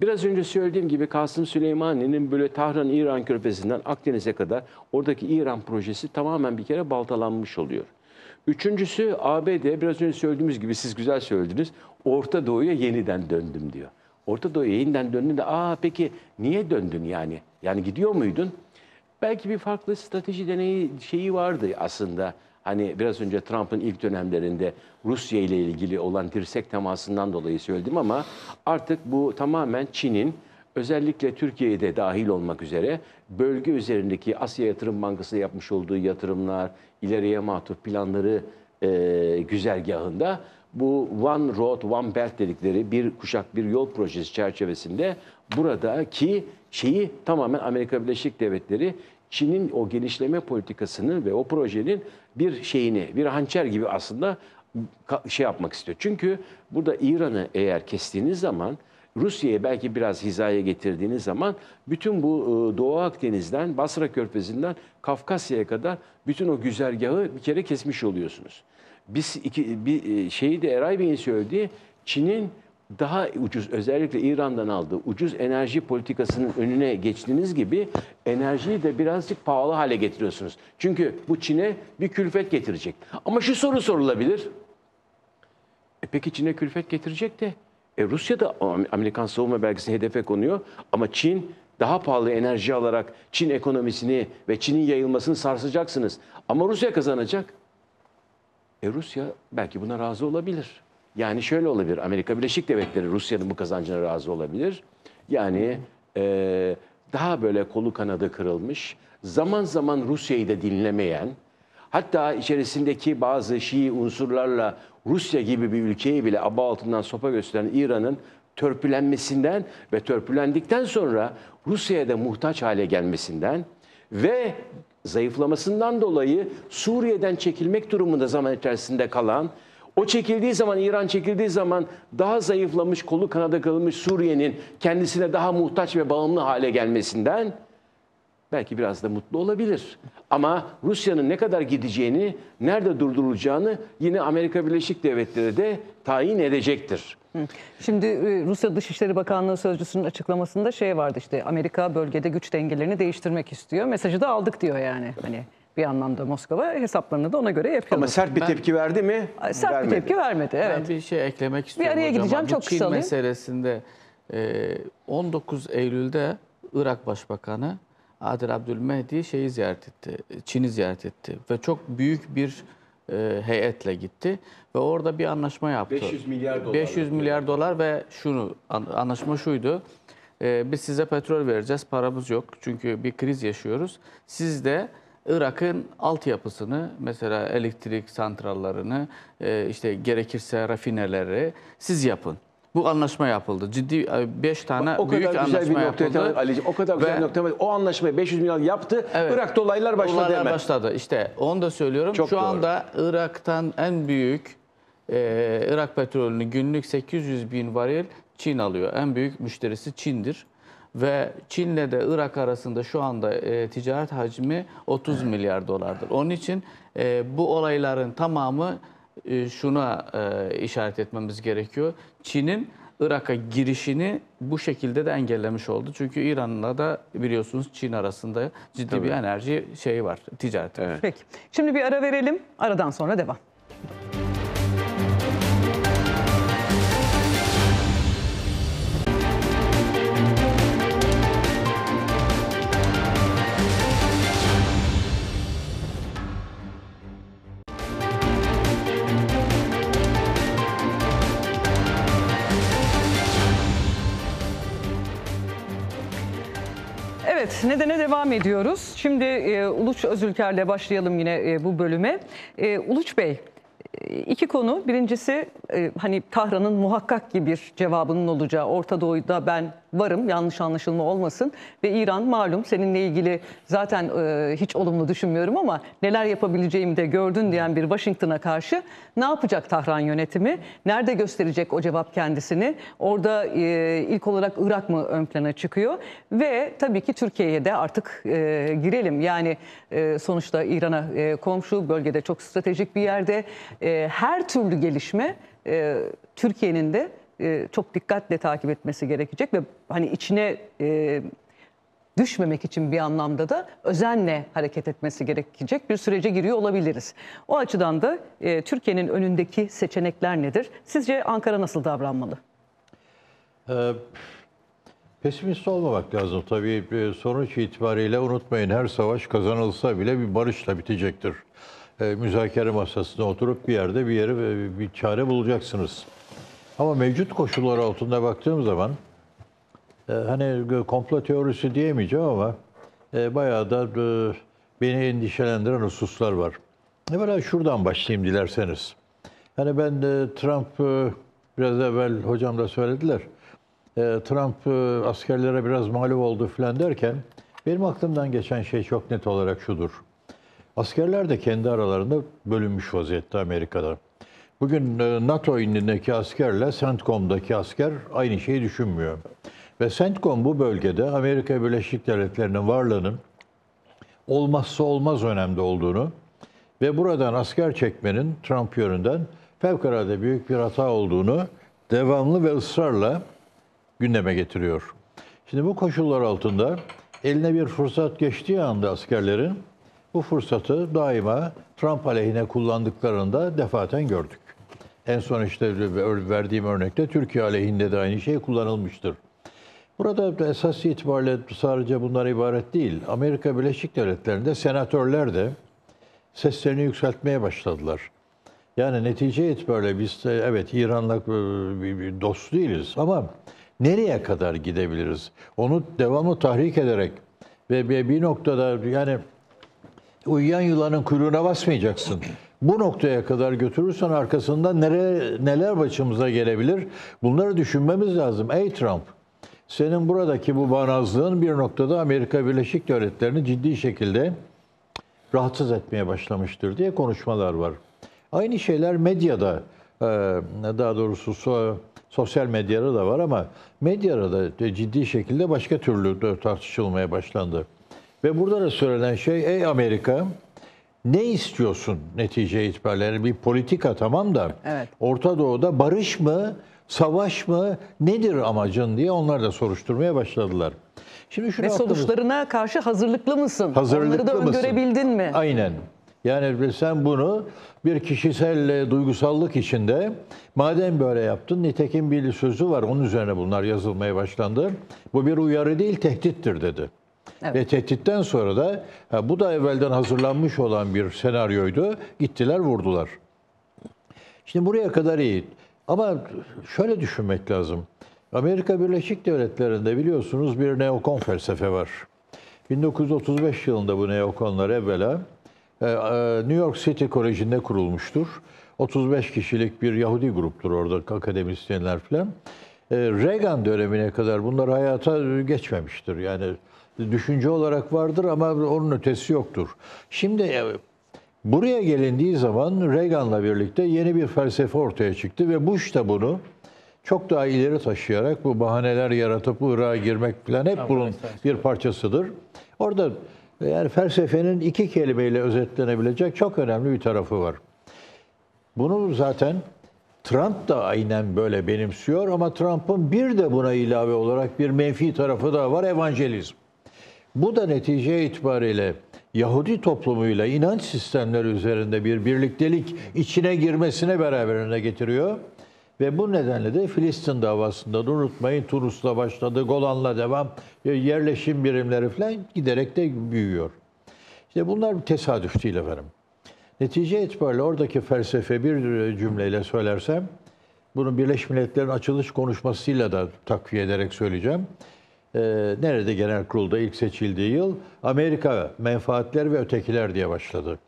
Biraz önce söylediğim gibi Kasım Süleymani'nin böyle Tahran İran Körfezi'nden Akdeniz'e kadar oradaki İran projesi tamamen bir kere baltalanmış oluyor. Üçüncüsü ABD biraz önce söylediğimiz gibi siz güzel söylediniz. Orta Doğu'ya yeniden döndüm diyor. Orta Doğu'ya yeniden döndün de aa peki niye döndün yani? Yani gidiyor muydun? Belki bir farklı strateji deneyi şeyi vardı aslında. Hani biraz önce Trump'ın ilk dönemlerinde Rusya ile ilgili olan dirsek temasından dolayı söyledim ama artık bu tamamen Çin'in özellikle de dahil olmak üzere bölge üzerindeki Asya Yatırım Bankası yapmış olduğu yatırımlar, ileriye matuf planları e, güzergahında bu One Road, One Belt dedikleri bir kuşak, bir yol projesi çerçevesinde buradaki şeyi tamamen Amerika Birleşik Devletleri Çin'in o genişleme politikasını ve o projenin bir şeyini, bir hançer gibi aslında şey yapmak istiyor. Çünkü burada İran'ı eğer kestiğiniz zaman Rusya'ya belki biraz hizaya getirdiğiniz zaman bütün bu ıı, Doğu Akdeniz'den, Basra Körfezi'nden Kafkasya'ya kadar bütün o güzergahı bir kere kesmiş oluyorsunuz. Biz iki, bir ıı, şeyi de Eray Bey'in söylediği Çin'in daha ucuz özellikle İran'dan aldığı ucuz enerji politikasının önüne geçtiğiniz gibi enerjiyi de birazcık pahalı hale getiriyorsunuz. Çünkü bu Çin'e bir külfet getirecek. Ama şu soru sorulabilir. E peki Çin'e külfet getirecek de e Rusya da Amerikan savunma belgesini hedefe konuyor ama Çin daha pahalı enerji alarak Çin ekonomisini ve Çin'in yayılmasını sarsacaksınız. Ama Rusya kazanacak. E Rusya belki buna razı olabilir. Yani şöyle olabilir. Amerika Birleşik Devletleri Rusya'nın bu kazancına razı olabilir. Yani e, daha böyle kolu kanadı kırılmış, zaman zaman Rusya'yı da dinlemeyen, hatta içerisindeki bazı Şii unsurlarla Rusya gibi bir ülkeyi bile aba altından sopa gösteren İran'ın törpülenmesinden ve törpülendikten sonra Rusya'ya da muhtaç hale gelmesinden ve zayıflamasından dolayı Suriye'den çekilmek durumunda zaman içerisinde kalan o çekildiği zaman, İran çekildiği zaman daha zayıflamış, kolu kanada kalmış Suriye'nin kendisine daha muhtaç ve bağımlı hale gelmesinden belki biraz da mutlu olabilir. Ama Rusya'nın ne kadar gideceğini, nerede durdurulacağını yine Amerika Birleşik Devletleri de tayin edecektir. Şimdi e, Rusya Dışişleri Bakanlığı Sözcüsü'nün açıklamasında şey vardı işte Amerika bölgede güç dengelerini değiştirmek istiyor. Mesajı da aldık diyor yani. Hani bir anlamda Moskova hesaplarını da ona göre yapıyor. Ama sert bir ben, tepki verdi mi? Sert vermedi. bir tepki vermedi. Evet. Ben bir şey eklemek istiyorum. Bir araya hocam. gideceğim çok Çin kısa alayım. meselesinde 19 e, Eylül'de Irak Başbakanı Adil Abdülmehdi şeyi ziyaret etti. Çin'i ziyaret etti ve çok büyük bir e, heyetle gitti ve orada bir anlaşma yaptı. 500 milyar dolar. 500 milyar dolar ve şunu anlaşma şuydu. E, biz size petrol vereceğiz, paramız yok. Çünkü bir kriz yaşıyoruz. Siz de Irak'ın altyapısını mesela elektrik santrallarını e, işte gerekirse rafineleri siz yapın. Bu anlaşma yapıldı. Ciddi 5 e, tane o büyük kadar güzel anlaşma bir noktaya yapıldı. Ali'ciğim. O kadar güzel Ve, bir noktaya O anlaşmayı 500 milyon yaptı. Evet, Irak'ta olaylar başladı olaylar hemen. başladı. İşte onu da söylüyorum. Çok Şu doğru. anda Irak'tan en büyük e, Irak petrolünü günlük 800 bin varil Çin alıyor. En büyük müşterisi Çin'dir ve Çin'le de Irak arasında şu anda e, ticaret hacmi 30 milyar dolardır. Onun için e, bu olayların tamamı e, şuna e, işaret etmemiz gerekiyor. Çin'in Irak'a girişini bu şekilde de engellemiş oldu. Çünkü İran'la da biliyorsunuz Çin arasında ciddi Tabii. bir enerji şeyi var, ticaret. Evet. Peki. Şimdi bir ara verelim. Aradan sonra devam. nedene devam ediyoruz. Şimdi e, Uluç Özülker'le başlayalım yine e, bu bölüme. E, Uluç Bey, e, iki konu. Birincisi e, hani Tahran'ın muhakkak ki bir cevabının olacağı. Orta Doğu'da ben varım yanlış anlaşılma olmasın ve İran malum seninle ilgili zaten e, hiç olumlu düşünmüyorum ama neler yapabileceğimi de gördün diyen bir Washington'a karşı ne yapacak Tahran yönetimi? Nerede gösterecek o cevap kendisini? Orada e, ilk olarak Irak mı ön plana çıkıyor? Ve tabii ki Türkiye'ye de artık e, girelim. Yani e, sonuçta İran'a e, komşu bölgede çok stratejik bir yerde e, her türlü gelişme e, Türkiye'nin de e, çok dikkatle takip etmesi gerekecek ve hani içine e, düşmemek için bir anlamda da özenle hareket etmesi gerekecek bir sürece giriyor olabiliriz. O açıdan da e, Türkiye'nin önündeki seçenekler nedir? Sizce Ankara nasıl davranmalı? Ee, pesimist olmamak lazım tabii. sonuç itibariyle unutmayın her savaş kazanılsa bile bir barışla bitecektir. E, müzakere masasına oturup bir yerde bir yere bir çare bulacaksınız. Ama mevcut koşullar altında baktığım zaman e, hani komplo teorisi diyemeyeceğim ama e, bayağı da e, beni endişelendiren hususlar var. Evvela şuradan başlayayım dilerseniz. Hani ben de Trump e, biraz evvel hocam da söylediler. E, Trump e, askerlere biraz mağlup oldu filan derken benim aklımdan geçen şey çok net olarak şudur. Askerler de kendi aralarında bölünmüş vaziyette Amerika'da. Bugün e, NATO indindeki askerle CENTCOM'daki asker aynı şeyi düşünmüyor. Ve CENTCOM bu bölgede Amerika Birleşik Devletleri'nin varlığının olmazsa olmaz önemli olduğunu ve buradan asker çekmenin Trump yönünden fevkalade büyük bir hata olduğunu devamlı ve ısrarla gündeme getiriyor. Şimdi bu koşullar altında eline bir fırsat geçtiği anda askerlerin bu fırsatı daima Trump aleyhine kullandıklarında defaten gördük. En son işte verdiğim örnekte Türkiye aleyhinde de aynı şey kullanılmıştır. Burada esas itibariyle sadece bunlar ibaret değil. Amerika Birleşik Devletleri'nde senatörler de seslerini yükseltmeye başladılar. Yani netice itibariyle biz de, evet İran'la e, dost değiliz ama nereye kadar gidebiliriz? Onu devamlı tahrik ederek ve bir noktada yani uyuyan yılanın kuyruğuna basmayacaksın bu noktaya kadar götürürsen arkasında nere, neler başımıza gelebilir? Bunları düşünmemiz lazım. Ey Trump, senin buradaki bu bağnazlığın bir noktada Amerika Birleşik Devletleri'ni ciddi şekilde rahatsız etmeye başlamıştır diye konuşmalar var. Aynı şeyler medyada, e, daha doğrusu sosyal medyada da var ama medyada da ciddi şekilde başka türlü tartışılmaya başlandı. Ve burada da söylenen şey, ey Amerika, ne istiyorsun netice itibariyle? Bir politika tamam da evet. Orta Doğu'da barış mı, savaş mı, nedir amacın diye onlar da soruşturmaya başladılar. Şimdi şunu Ve sonuçlarına karşı hazırlıklı mısın? Hazırlıklı Onları da mısın? öngörebildin mi? Aynen. Yani sen bunu bir kişisel e, duygusallık içinde madem böyle yaptın nitekim bir sözü var onun üzerine bunlar yazılmaya başlandı. Bu bir uyarı değil tehdittir dedi. Evet. Ve tehditten sonra da bu da evvelden hazırlanmış olan bir senaryoydu. Gittiler vurdular. Şimdi buraya kadar iyi. Ama şöyle düşünmek lazım. Amerika Birleşik Devletleri'nde biliyorsunuz bir neokon felsefe var. 1935 yılında bu neokonlar evvela e, e, New York City Koleji'nde kurulmuştur. 35 kişilik bir Yahudi gruptur orada akademisyenler falan. E, Reagan dönemine kadar bunlar hayata geçmemiştir. Yani düşünce olarak vardır ama onun ötesi yoktur. Şimdi e, buraya gelindiği zaman Reagan'la birlikte yeni bir felsefe ortaya çıktı ve Bush da bunu çok daha ileri taşıyarak bu bahaneler yaratıp Irak'a girmek falan hep bunun bir parçasıdır. Orada e, yani felsefenin iki kelimeyle özetlenebilecek çok önemli bir tarafı var. Bunu zaten Trump da aynen böyle benimsiyor ama Trump'ın bir de buna ilave olarak bir menfi tarafı da var evangelizm. Bu da netice itibariyle Yahudi toplumuyla inanç sistemleri üzerinde bir birliktelik içine girmesine beraberine getiriyor. Ve bu nedenle de Filistin davasında da unutmayın Tunus'la başladı, Golan'la devam, e, yerleşim birimleri falan giderek de büyüyor. İşte bunlar bir tesadüf değil efendim. Netice itibariyle oradaki felsefe bir e, cümleyle söylersem, bunu Birleşmiş Milletler'in açılış konuşmasıyla da takviye ederek söyleyeceğim e, nerede genel kurulda ilk seçildiği yıl Amerika menfaatler ve ötekiler diye başladı.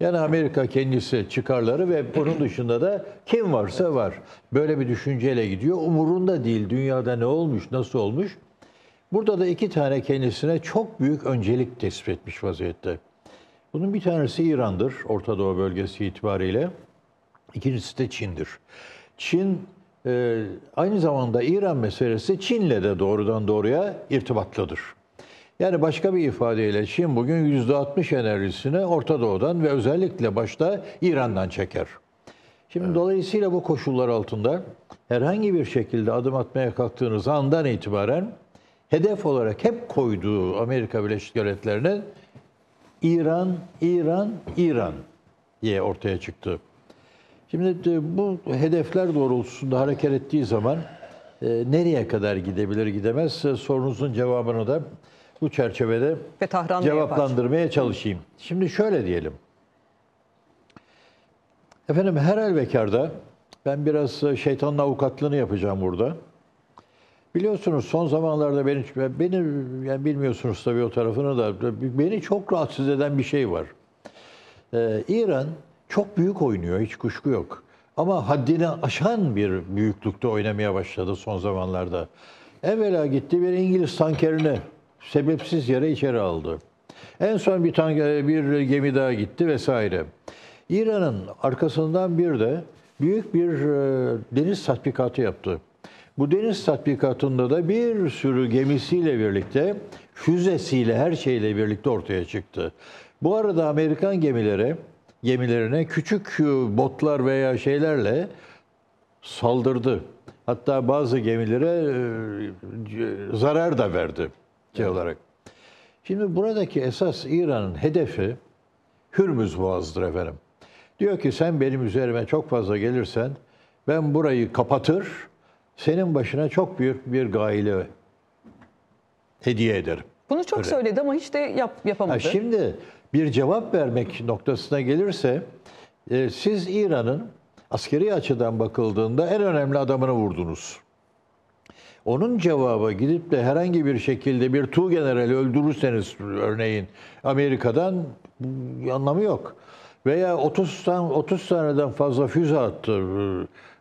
Yani Amerika kendisi çıkarları ve bunun dışında da kim varsa var. Böyle bir düşünceyle gidiyor. Umurunda değil dünyada ne olmuş, nasıl olmuş. Burada da iki tane kendisine çok büyük öncelik tespit etmiş vaziyette. Bunun bir tanesi İran'dır, Orta Doğu bölgesi itibariyle. İkincisi de Çin'dir. Çin e, aynı zamanda İran meselesi Çin'le de doğrudan doğruya irtibatlıdır. Yani başka bir ifadeyle Çin bugün %60 enerjisini Orta Doğu'dan ve özellikle başta İran'dan çeker. Şimdi evet. dolayısıyla bu koşullar altında herhangi bir şekilde adım atmaya kalktığınız andan itibaren hedef olarak hep koyduğu Amerika Birleşik Devletleri'nin İran, İran, İran diye ortaya çıktı. Şimdi e, bu hedefler doğrultusunda hareket ettiği zaman e, nereye kadar gidebilir gidemez e, sorunuzun cevabını da bu çerçevede Ve cevaplandırmaya yapar. çalışayım. Şimdi şöyle diyelim. Efendim her elbekarda ben biraz şeytanın avukatlığını yapacağım burada. Biliyorsunuz son zamanlarda beni, beni yani bilmiyorsunuz tabii o tarafını da beni çok rahatsız eden bir şey var. Ee, İran çok büyük oynuyor, hiç kuşku yok. Ama haddini aşan bir büyüklükte oynamaya başladı son zamanlarda. Evvela gitti bir İngiliz tankerini sebepsiz yere içeri aldı. En son bir, tanker, bir gemi daha gitti vesaire. İran'ın arkasından bir de büyük bir e, deniz tatbikatı yaptı. Bu deniz tatbikatında da bir sürü gemisiyle birlikte, füzesiyle, her şeyle birlikte ortaya çıktı. Bu arada Amerikan gemileri gemilerine küçük botlar veya şeylerle saldırdı. Hatta bazı gemilere e, zarar da verdi şey olarak. Şimdi buradaki esas İran'ın hedefi Hürmüz Boğazı'dır efendim. Diyor ki sen benim üzerime çok fazla gelirsen ben burayı kapatır, senin başına çok büyük bir gaile hediye ederim. Bunu çok Öyle. söyledi ama hiç de yap, yapamadı. Ha şimdi bir cevap vermek noktasına gelirse e, siz İran'ın askeri açıdan bakıldığında en önemli adamını vurdunuz. Onun cevabı gidip de herhangi bir şekilde bir Tu generali öldürürseniz örneğin Amerika'dan anlamı yok. Veya 30 tane 30 taneden fazla füze attı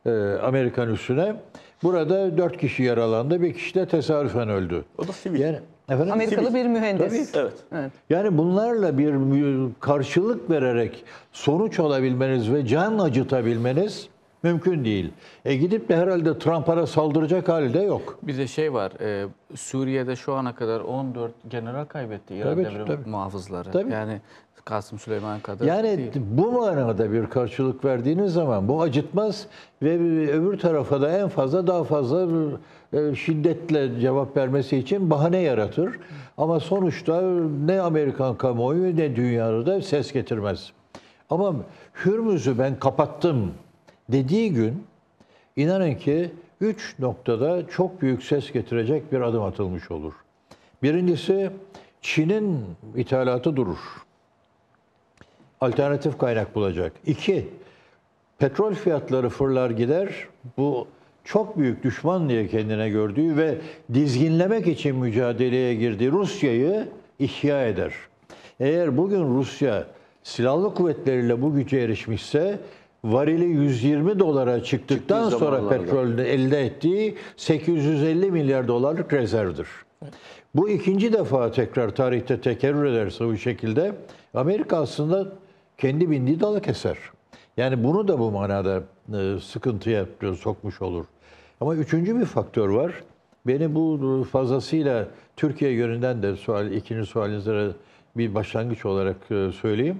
e, Amerikan üstüne. Burada 4 kişi yaralandı, bir kişi de tesadüfen öldü. O da sivil. Yani Efendim? Amerikalı Sivil. bir mühendis. Tabii. Evet. evet. Yani bunlarla bir karşılık vererek sonuç olabilmeniz ve can acıtabilmeniz mümkün değil. E gidip de herhalde Trump'a saldıracak hali de yok. Bir de şey var, e, Suriye'de şu ana kadar 14 general kaybetti İran tabii, devrim tabii. muhafızları. Tabii. Yani Kasım Süleyman kadar Yani değil. bu manada bir karşılık verdiğiniz zaman bu acıtmaz ve öbür tarafa da en fazla daha fazla e, şiddetle cevap vermesi için bahane yaratır. Ama sonuçta ne Amerikan kamuoyu ne dünyada da ses getirmez. Ama Hürmüz'ü ben kapattım dediği gün inanın ki üç noktada çok büyük ses getirecek bir adım atılmış olur. Birincisi Çin'in ithalatı durur. Alternatif kaynak bulacak. İki, petrol fiyatları fırlar gider. Bu çok büyük düşman diye kendine gördüğü ve dizginlemek için mücadeleye girdiği Rusya'yı ihya eder. Eğer bugün Rusya silahlı kuvvetleriyle bu güce erişmişse varili 120 dolara çıktıktan sonra petrolünü elde ettiği 850 milyar dolarlık rezervdir. Bu ikinci defa tekrar tarihte tekerrür ederse bu şekilde Amerika aslında kendi bindiği dalı keser. Yani bunu da bu manada e, sıkıntıya sokmuş olur. Ama üçüncü bir faktör var. Beni bu fazlasıyla Türkiye yönünden de sual, ikinci sualinize bir başlangıç olarak e, söyleyeyim.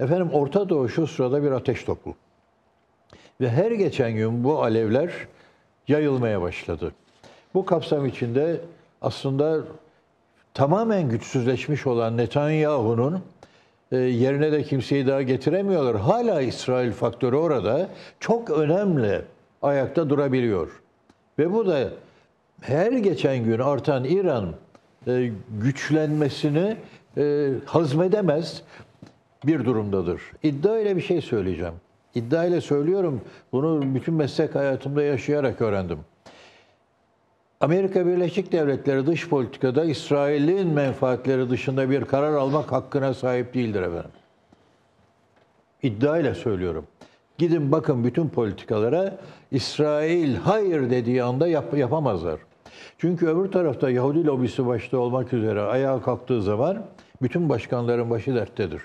Efendim Orta Doğu şu sırada bir ateş topu. Ve her geçen gün bu alevler yayılmaya başladı. Bu kapsam içinde aslında tamamen güçsüzleşmiş olan Netanyahu'nun e, yerine de kimseyi daha getiremiyorlar. Hala İsrail faktörü orada çok önemli ayakta durabiliyor. Ve bu da her geçen gün artan İran e, güçlenmesini e, hazmedemez bir durumdadır. İddia ile bir şey söyleyeceğim. İddia ile söylüyorum. Bunu bütün meslek hayatımda yaşayarak öğrendim. Amerika Birleşik Devletleri dış politikada İsrail'in menfaatleri dışında bir karar almak hakkına sahip değildir efendim. İddiayla söylüyorum. Gidin bakın bütün politikalara İsrail hayır dediği anda yap, yapamazlar. Çünkü öbür tarafta Yahudi lobisi başta olmak üzere ayağa kalktığı zaman bütün başkanların başı derttedir.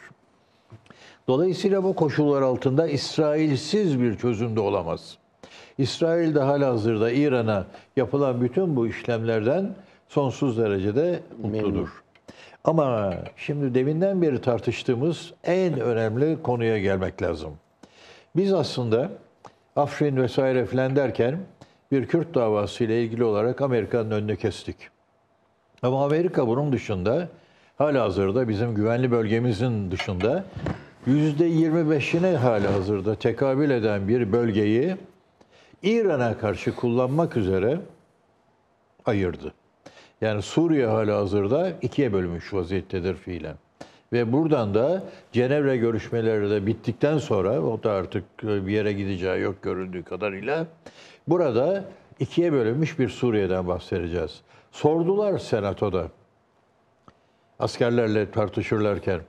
Dolayısıyla bu koşullar altında İsrailsiz bir çözümde olamaz. İsrail de halihazırda İran'a yapılan bütün bu işlemlerden sonsuz derecede mutludur. Ama şimdi deminden beri tartıştığımız en önemli konuya gelmek lazım. Biz aslında Afrin vesaire filan derken bir Kürt davası ile ilgili olarak Amerika'nın önünü kestik. Ama Amerika bunun dışında hala hazırda bizim güvenli bölgemizin dışında %25'ine hala hazırda tekabül eden bir bölgeyi İran'a karşı kullanmak üzere ayırdı. Yani Suriye hala hazırda ikiye bölmüş vaziyettedir fiilen. Ve buradan da Cenevre görüşmeleri de bittikten sonra, o da artık bir yere gideceği yok göründüğü kadarıyla, burada ikiye bölünmüş bir Suriye'den bahsedeceğiz. Sordular senatoda, askerlerle tartışırlarken,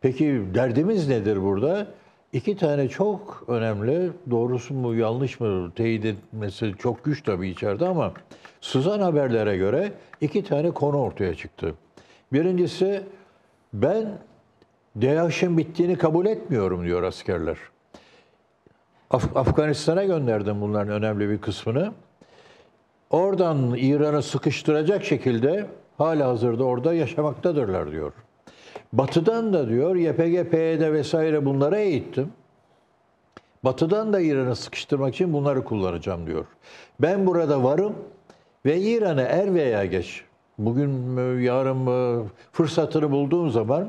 peki derdimiz nedir burada? İki tane çok önemli, doğrusu mu yanlış mı teyit etmesi çok güç tabii içeride ama sızan haberlere göre iki tane konu ortaya çıktı. Birincisi ben DAEŞ'in bittiğini kabul etmiyorum diyor askerler. Af- Afganistan'a gönderdim bunların önemli bir kısmını. Oradan İran'ı sıkıştıracak şekilde hala hazırda orada yaşamaktadırlar diyor. Batı'dan da diyor YPG, PYD vesaire bunlara eğittim. Batı'dan da İran'ı sıkıştırmak için bunları kullanacağım diyor. Ben burada varım ve İran'ı er veya geç, bugün mü, yarın mı fırsatını bulduğum zaman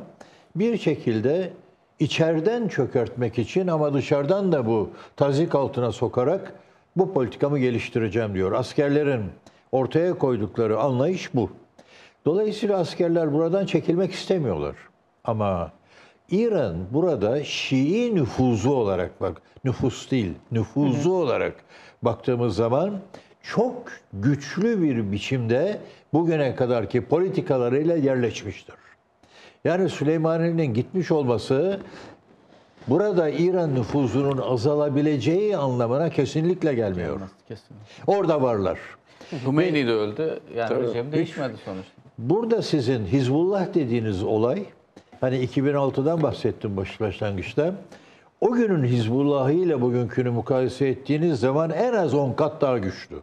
bir şekilde içeriden çökertmek için ama dışarıdan da bu tazik altına sokarak bu politikamı geliştireceğim diyor. Askerlerin ortaya koydukları anlayış bu. Dolayısıyla askerler buradan çekilmek istemiyorlar. Ama İran burada Şii nüfuzu olarak bak nüfus değil nüfuzu hı hı. olarak baktığımız zaman çok güçlü bir biçimde bugüne kadarki politikalarıyla yerleşmiştir. Yani Süleymaniye'nin gitmiş olması burada İran nüfuzunun azalabileceği anlamına kesinlikle gelmiyor. kesinlikle. Orada varlar. Rumeyni de öldü. Yani rejim değişmedi sonuçta. Burada sizin Hizbullah dediğiniz olay Hani 2006'dan bahsettim baş, başlangıçta. O günün Hizbullah'ı ile bugünkünü mukayese ettiğiniz zaman en az 10 kat daha güçlü.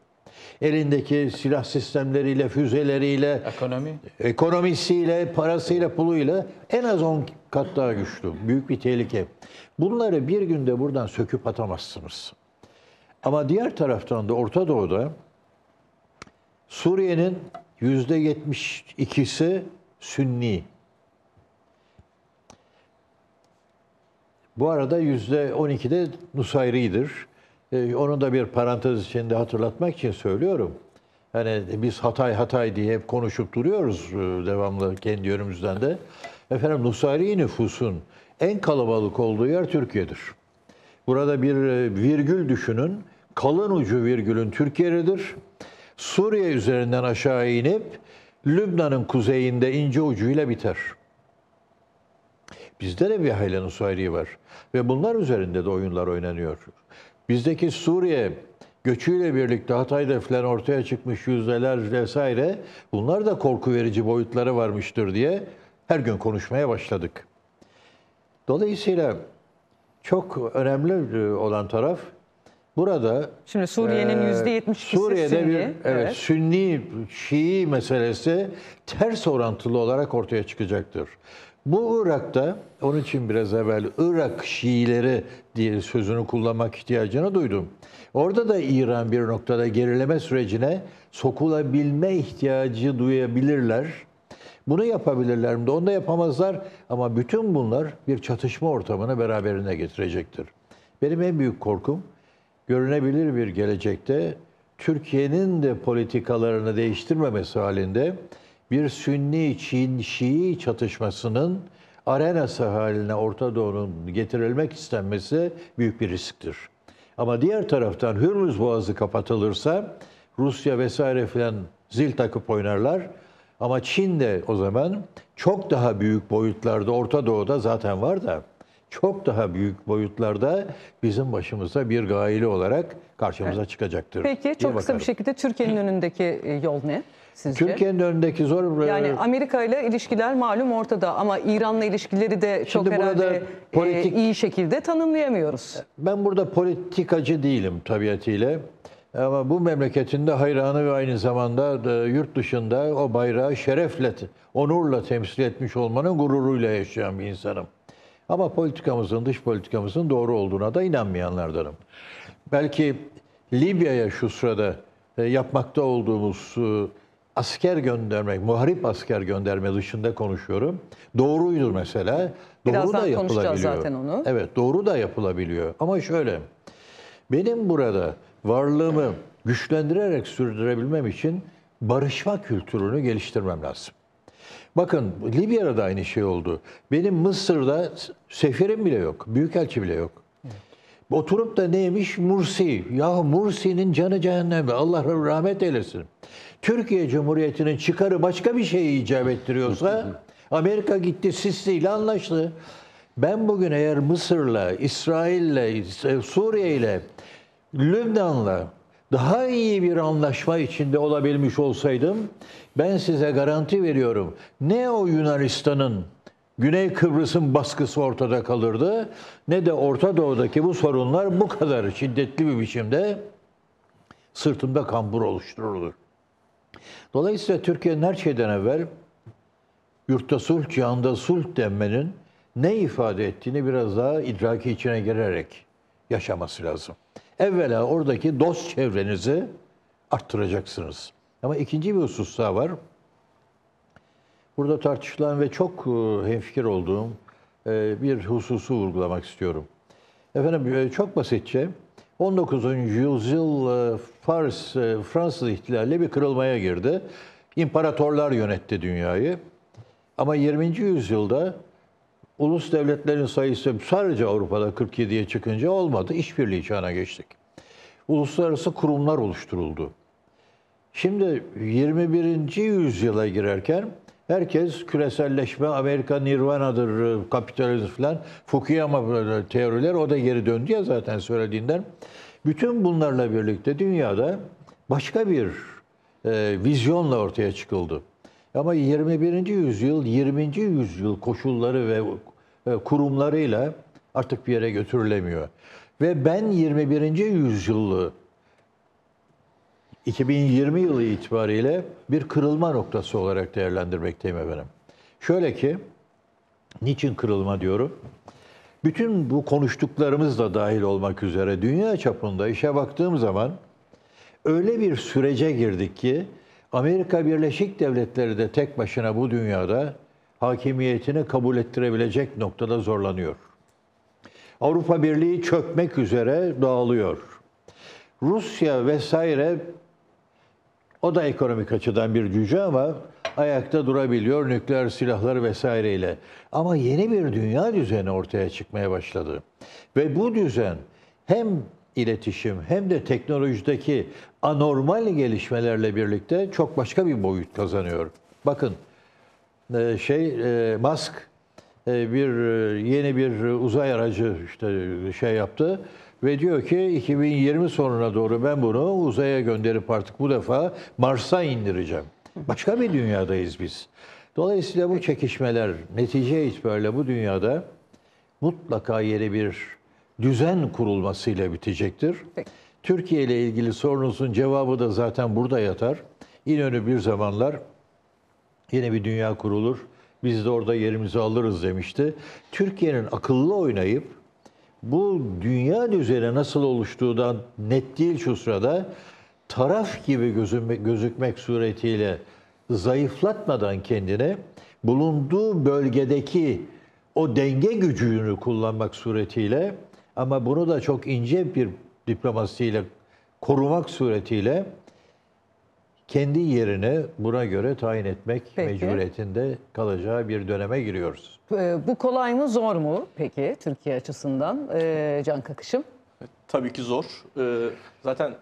Elindeki silah sistemleriyle, füzeleriyle, ekonomi ekonomisiyle, parasıyla, puluyla en az 10 kat daha güçlü. Büyük bir tehlike. Bunları bir günde buradan söküp atamazsınız. Ama diğer taraftan da Orta Doğu'da Suriye'nin %72'si Sünni Bu arada yüzde %12'de Nusayri'dir. Ee, onu da bir parantez içinde hatırlatmak için söylüyorum. Yani biz Hatay Hatay diye hep konuşup duruyoruz e, devamlı kendi yönümüzden de. Efendim Nusayri nüfusun en kalabalık olduğu yer Türkiye'dir. Burada bir e, virgül düşünün. Kalın ucu virgülün Türkiye'lidir. Suriye üzerinden aşağı inip Lübnan'ın kuzeyinde ince ucuyla biter. Bizde de bir hayli Nusayri var. Ve bunlar üzerinde de oyunlar oynanıyor. Bizdeki Suriye göçüyle birlikte Hatay'da falan ortaya çıkmış yüzdeler vesaire bunlar da korku verici boyutları varmıştır diye her gün konuşmaya başladık. Dolayısıyla çok önemli e, olan taraf burada Şimdi Suriye'nin e, %70'si Suriye'de bir evet, evet. Sünni Şii meselesi ters orantılı olarak ortaya çıkacaktır. Bu Irak'ta, onun için biraz evvel Irak Şiileri diye sözünü kullanmak ihtiyacını duydum. Orada da İran bir noktada gerileme sürecine sokulabilme ihtiyacı duyabilirler. Bunu yapabilirler mi de onu da yapamazlar ama bütün bunlar bir çatışma ortamını beraberine getirecektir. Benim en büyük korkum görünebilir bir gelecekte Türkiye'nin de politikalarını değiştirmemesi halinde bir Sünni Çin Şii çatışmasının arenası haline Orta Doğu'nun getirilmek istenmesi büyük bir risktir. Ama diğer taraftan Hürmüz Boğazı kapatılırsa Rusya vesaire filan zil takıp oynarlar. Ama Çin de o zaman çok daha büyük boyutlarda Orta Doğu'da zaten var da çok daha büyük boyutlarda bizim başımıza bir gaili olarak karşımıza evet. çıkacaktır. Peki çok kısa bir şekilde Türkiye'nin önündeki e, yol ne? sizce? Türkiye'nin önündeki zor... E, yani Amerika ile ilişkiler malum ortada ama İran'la ilişkileri de çok herhalde e, politik... e, iyi şekilde tanımlayamıyoruz. Ben burada politikacı değilim tabiatıyla. Ama bu memleketinde hayranı ve aynı zamanda e, yurt dışında o bayrağı şerefle, onurla temsil etmiş olmanın gururuyla yaşayan bir insanım. Ama politikamızın, dış politikamızın doğru olduğuna da inanmayanlardanım. Belki Libya'ya şu sırada yapmakta olduğumuz asker göndermek, muharip asker gönderme dışında konuşuyorum. Doğruydur mesela. Birazdan doğru da yapılabiliyor. zaten onu. Evet, doğru da yapılabiliyor. Ama şöyle, benim burada varlığımı güçlendirerek sürdürebilmem için barışma kültürünü geliştirmem lazım. Bakın Libya'da da aynı şey oldu. Benim Mısır'da sefirim bile yok, büyükelçi bile yok. Oturup da neymiş Mursi? Ya Mursi'nin canı cehenneme. Allah rahmet eylesin. Türkiye Cumhuriyeti'nin çıkarı başka bir şeye icap ettiriyorsa Amerika gitti Sisi ile anlaştı. Ben bugün eğer Mısır'la, İsrail'le, e, Suriye'yle, Lübnan'la daha iyi bir anlaşma içinde olabilmiş olsaydım ben size garanti veriyorum. Ne o Yunanistan'ın Güney Kıbrıs'ın baskısı ortada kalırdı ne de Orta Doğu'daki bu sorunlar bu kadar şiddetli bir biçimde sırtımda kambur oluşturulur. Dolayısıyla Türkiye'nin her şeyden evvel yurtta sulh, cihanda sulh denmenin ne ifade ettiğini biraz daha idraki içine girerek yaşaması lazım. Evvela oradaki dost çevrenizi arttıracaksınız. Ama ikinci bir husus daha var. Burada tartışılan ve çok e, hemfikir olduğum e, bir hususu vurgulamak istiyorum. Efendim e, çok basitçe 19. yüzyıl e, Fars, e, Fransız ihtilali bir kırılmaya girdi. İmparatorlar yönetti dünyayı. Ama 20. yüzyılda ulus devletlerin sayısı sadece Avrupa'da 47'ye çıkınca olmadı. İşbirliği çağına geçtik. Uluslararası kurumlar oluşturuldu. Şimdi 21. yüzyıla girerken Herkes küreselleşme, Amerika nirvanadır, e, kapitalizm falan. Fukuyama teoriler o da geri döndü ya zaten söylediğinden. Bütün bunlarla birlikte dünyada başka bir e, vizyonla ortaya çıkıldı. Ama 21. yüzyıl, 20. yüzyıl koşulları ve e, kurumlarıyla artık bir yere götürülemiyor. Ve ben 21. yüzyılı 2020 yılı itibariyle bir kırılma noktası olarak değerlendirmekteyim efendim. Şöyle ki, niçin kırılma diyorum? Bütün bu konuştuklarımız da dahil olmak üzere dünya çapında işe baktığım zaman öyle bir sürece girdik ki Amerika Birleşik Devletleri de tek başına bu dünyada hakimiyetini kabul ettirebilecek noktada zorlanıyor. Avrupa Birliği çökmek üzere dağılıyor. Rusya vesaire o da ekonomik açıdan bir cüce ama ayakta durabiliyor nükleer silahlar vesaireyle. Ama yeni bir dünya düzeni ortaya çıkmaya başladı. Ve bu düzen hem iletişim hem de teknolojideki anormal gelişmelerle birlikte çok başka bir boyut kazanıyor. Bakın e, şey e, Musk e, bir yeni bir uzay aracı işte şey yaptı ve diyor ki 2020 sonuna doğru ben bunu uzaya gönderip artık bu defa Mars'a indireceğim. Başka bir dünyadayız biz. Dolayısıyla bu çekişmeler netice itibariyle bu dünyada mutlaka yeni bir düzen kurulmasıyla bitecektir. Türkiye ile ilgili sorunuzun cevabı da zaten burada yatar. İnönü bir zamanlar yeni bir dünya kurulur. Biz de orada yerimizi alırız demişti. Türkiye'nin akıllı oynayıp bu dünya düzeni nasıl oluştuğundan net değil şu sırada taraf gibi gözükmek, gözükmek suretiyle zayıflatmadan kendini bulunduğu bölgedeki o denge gücünü kullanmak suretiyle ama bunu da çok ince bir diplomasiyle korumak suretiyle kendi yerini buna göre tayin etmek Peki. mecburiyetinde kalacağı bir döneme giriyoruz. Ee, bu kolay mı zor mu peki Türkiye açısından e, Can Kakış'ım? E, tabii ki zor. Ee, zaten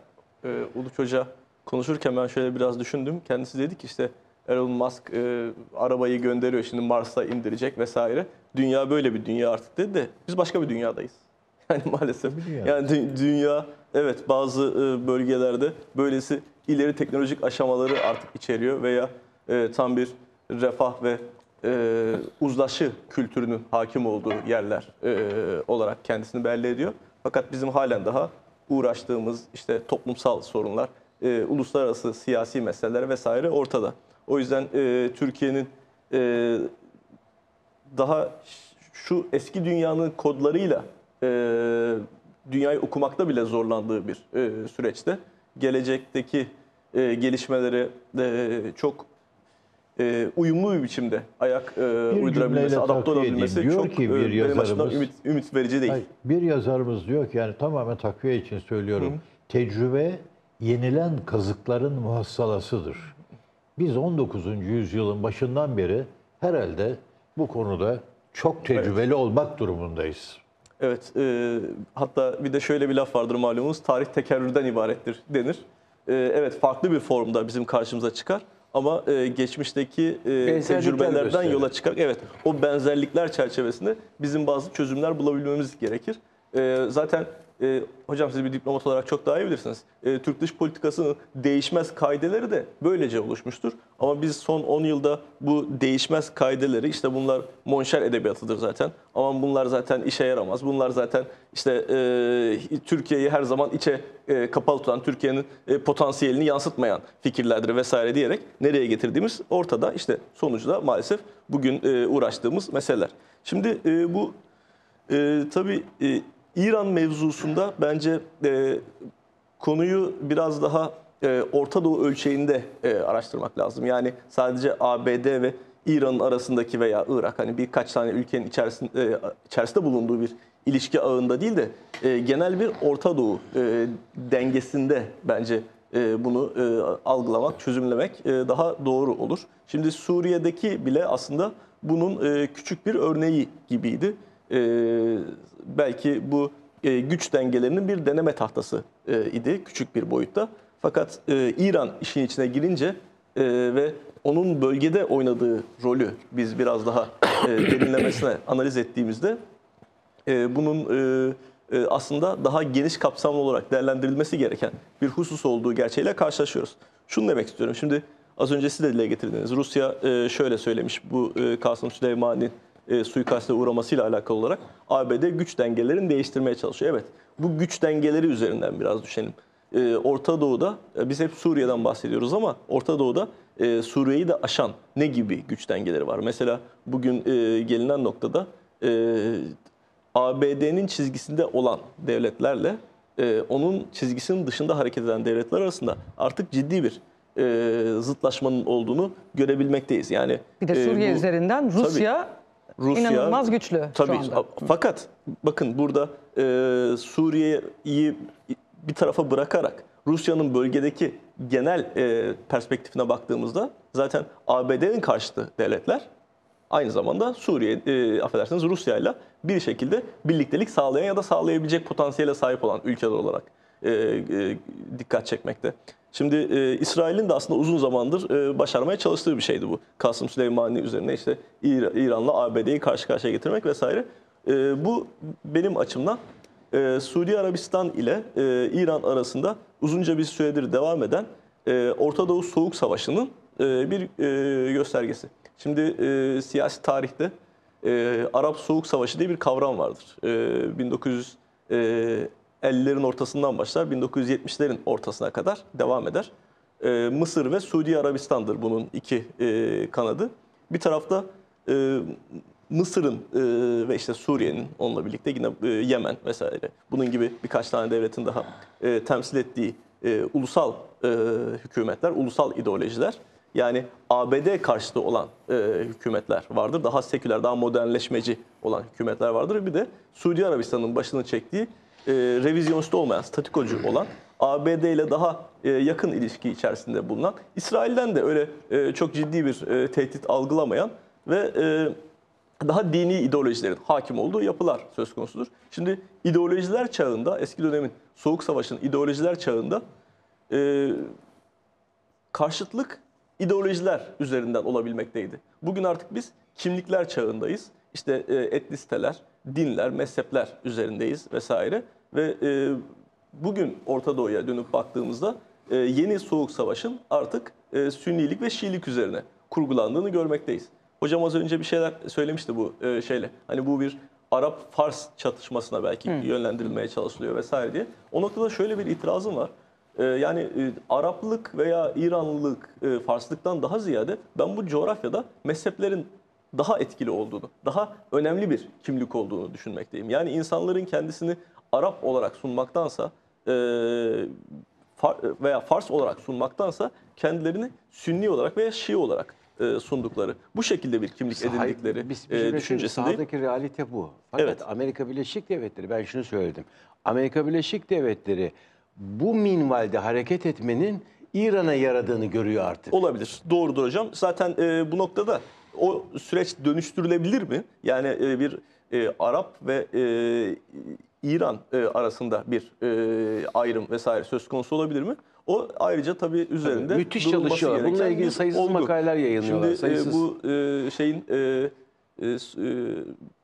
e, Uluç Hoca konuşurken ben şöyle biraz düşündüm. Kendisi dedi ki işte Elon Musk e, arabayı gönderiyor şimdi Mars'a indirecek vesaire. Dünya böyle bir dünya artık dedi de biz başka bir dünyadayız. Yani maalesef. Yani dü- dünya evet bazı e, bölgelerde böylesi ileri teknolojik aşamaları artık içeriyor veya e, tam bir refah ve e, uzlaşı kültürünün hakim olduğu yerler e, olarak kendisini belli ediyor. Fakat bizim halen daha uğraştığımız işte toplumsal sorunlar, e, uluslararası siyasi meseleler vesaire ortada. O yüzden e, Türkiye'nin e, daha şu eski dünyanın kodlarıyla e, dünyayı okumakta bile zorlandığı bir e, süreçte gelecekteki e, gelişmeleri de çok e, uyumlu bir biçimde ayak e, bir uydurabilmesi, adapte olabilmesi diyor çok ki bir e, yazarımız, ümit, ümit verici değil. Hayır, bir yazarımız diyor ki yani tamamen takviye için söylüyorum. Hı. Tecrübe yenilen kazıkların muhassalasıdır. Biz 19. yüzyılın başından beri herhalde bu konuda çok tecrübeli evet. olmak durumundayız. Evet, e, hatta bir de şöyle bir laf vardır malumunuz, tarih tekerrürden ibarettir denir. E, evet, farklı bir formda bizim karşımıza çıkar. Ama e, geçmişteki e, tecrübelerden yola çıkarak evet o benzerlikler çerçevesinde bizim bazı çözümler bulabilmemiz gerekir. E, zaten e, hocam siz bir diplomat olarak çok daha iyi bilirsiniz. E, Türk dış politikasının değişmez kaideleri de böylece oluşmuştur. Ama biz son 10 yılda bu değişmez kaideleri işte bunlar monşer edebiyatıdır zaten. Ama bunlar zaten işe yaramaz. Bunlar zaten işte e, Türkiye'yi her zaman içe e, kapalı tutan, Türkiye'nin e, potansiyelini yansıtmayan fikirlerdir vesaire diyerek nereye getirdiğimiz ortada. işte sonucu da maalesef bugün e, uğraştığımız meseleler. Şimdi e, bu e, tabii e, İran mevzusunda bence e, konuyu biraz daha e, Orta Doğu ölçeğinde e, araştırmak lazım. Yani sadece ABD ve İran'ın arasındaki veya Irak hani birkaç tane ülkenin içerisinde, e, içerisinde bulunduğu bir ilişki ağında değil de e, genel bir Orta Doğu e, dengesinde bence e, bunu e, algılamak, çözümlemek e, daha doğru olur. Şimdi Suriye'deki bile aslında bunun e, küçük bir örneği gibiydi. E, belki bu e, güç dengelerinin bir deneme tahtası e, idi küçük bir boyutta. Fakat e, İran işin içine girince e, ve onun bölgede oynadığı rolü biz biraz daha e, derinlemesine analiz ettiğimizde e, bunun e, e, aslında daha geniş kapsamlı olarak değerlendirilmesi gereken bir husus olduğu gerçeğiyle karşılaşıyoruz. Şunu demek istiyorum. Şimdi az önce siz de dile getirdiniz. Rusya e, şöyle söylemiş bu e, Kasım Süleyman'ın e, suikaste uğramasıyla alakalı olarak ABD güç dengelerini değiştirmeye çalışıyor. Evet bu güç dengeleri üzerinden biraz düşünelim. E, Orta Doğu'da e, biz hep Suriye'den bahsediyoruz ama Orta Doğu'da e, Suriye'yi de aşan ne gibi güç dengeleri var? Mesela bugün e, gelinen noktada e, ABD'nin çizgisinde olan devletlerle e, onun çizgisinin dışında hareket eden devletler arasında artık ciddi bir e, zıtlaşmanın olduğunu görebilmekteyiz. Yani bir de e, Suriye e, bu, üzerinden Rusya tabii, Rusya inanılmaz güçlü tabii, şu anda. Fakat bakın burada e, Suriye'yi bir tarafa bırakarak Rusya'nın bölgedeki genel e, perspektifine baktığımızda zaten ABD'nin karşıtı devletler aynı zamanda Suriye, e, affedersiniz Rusya'yla bir şekilde birliktelik sağlayan ya da sağlayabilecek potansiyele sahip olan ülkeler olarak. E, e, dikkat çekmekte. Şimdi e, İsrail'in de aslında uzun zamandır e, başarmaya çalıştığı bir şeydi bu. Kasım Süleymani üzerine işte İr İran'la ABD'yi karşı karşıya getirmek vesaire. E, bu benim açımdan e, Suudi Arabistan ile e, İran arasında uzunca bir süredir devam eden e, Orta Doğu Soğuk Savaşı'nın e, bir e, göstergesi. Şimdi e, siyasi tarihte e, Arap Soğuk Savaşı diye bir kavram vardır. E, 1900 e, 50'lerin ortasından başlar 1970'lerin ortasına kadar devam eder. E, Mısır ve Suudi Arabistan'dır bunun iki e, kanadı. Bir tarafta e, Mısır'ın e, ve işte Suriye'nin onunla birlikte yine e, Yemen vesaire bunun gibi birkaç tane devletin daha e, temsil ettiği e, ulusal e, hükümetler, ulusal ideolojiler yani ABD karşıtı olan e, hükümetler vardır. Daha seküler, daha modernleşmeci olan hükümetler vardır. Bir de Suudi Arabistan'ın başını çektiği e, revizyonist olmayan, statikocu olan ABD ile daha e, yakın ilişki içerisinde bulunan, İsrail'den de öyle e, çok ciddi bir e, tehdit algılamayan ve e, daha dini ideolojilerin hakim olduğu yapılar söz konusudur. Şimdi ideolojiler çağında, eski dönemin Soğuk Savaş'ın ideolojiler çağında e, karşıtlık ideolojiler üzerinden olabilmekteydi. Bugün artık biz kimlikler çağındayız işte e, etnisiteler, dinler, mezhepler üzerindeyiz vesaire. Ve e, bugün Orta Doğu'ya dönüp baktığımızda e, yeni Soğuk Savaş'ın artık e, Sünnilik ve Şiilik üzerine kurgulandığını görmekteyiz. Hocam az önce bir şeyler söylemişti bu e, şeyle. Hani bu bir Arap-Fars çatışmasına belki Hı. yönlendirilmeye çalışılıyor vesaire diye. O noktada şöyle bir itirazım var. E, yani e, Araplık veya İranlılık, e, Farslıktan daha ziyade ben bu coğrafyada mezheplerin daha etkili olduğunu, daha önemli bir kimlik olduğunu düşünmekteyim. Yani insanların kendisini Arap olarak sunmaktansa e, far, veya Fars olarak sunmaktansa kendilerini Sünni olarak veya Şii olarak e, sundukları, bu şekilde bir kimlik Sahi, edindikleri biz, e, düşüncesindeyim. Sahadaki realite bu. Fakat evet. Amerika Birleşik Devletleri, ben şunu söyledim. Amerika Birleşik Devletleri bu minvalde hareket etmenin İran'a yaradığını görüyor artık. Olabilir. Doğrudur hocam. Zaten e, bu noktada o süreç dönüştürülebilir mi? Yani e, bir e, Arap ve e, İran e, arasında bir e, ayrım vesaire söz konusu olabilir mi? O ayrıca tabii üzerinde tabii, müthiş çalışıyor. Bununla ilgili sayısız oldu. makaleler yayınlıyorlar. Şimdi e, sayısız. E, bu e, şeyin e, e, e,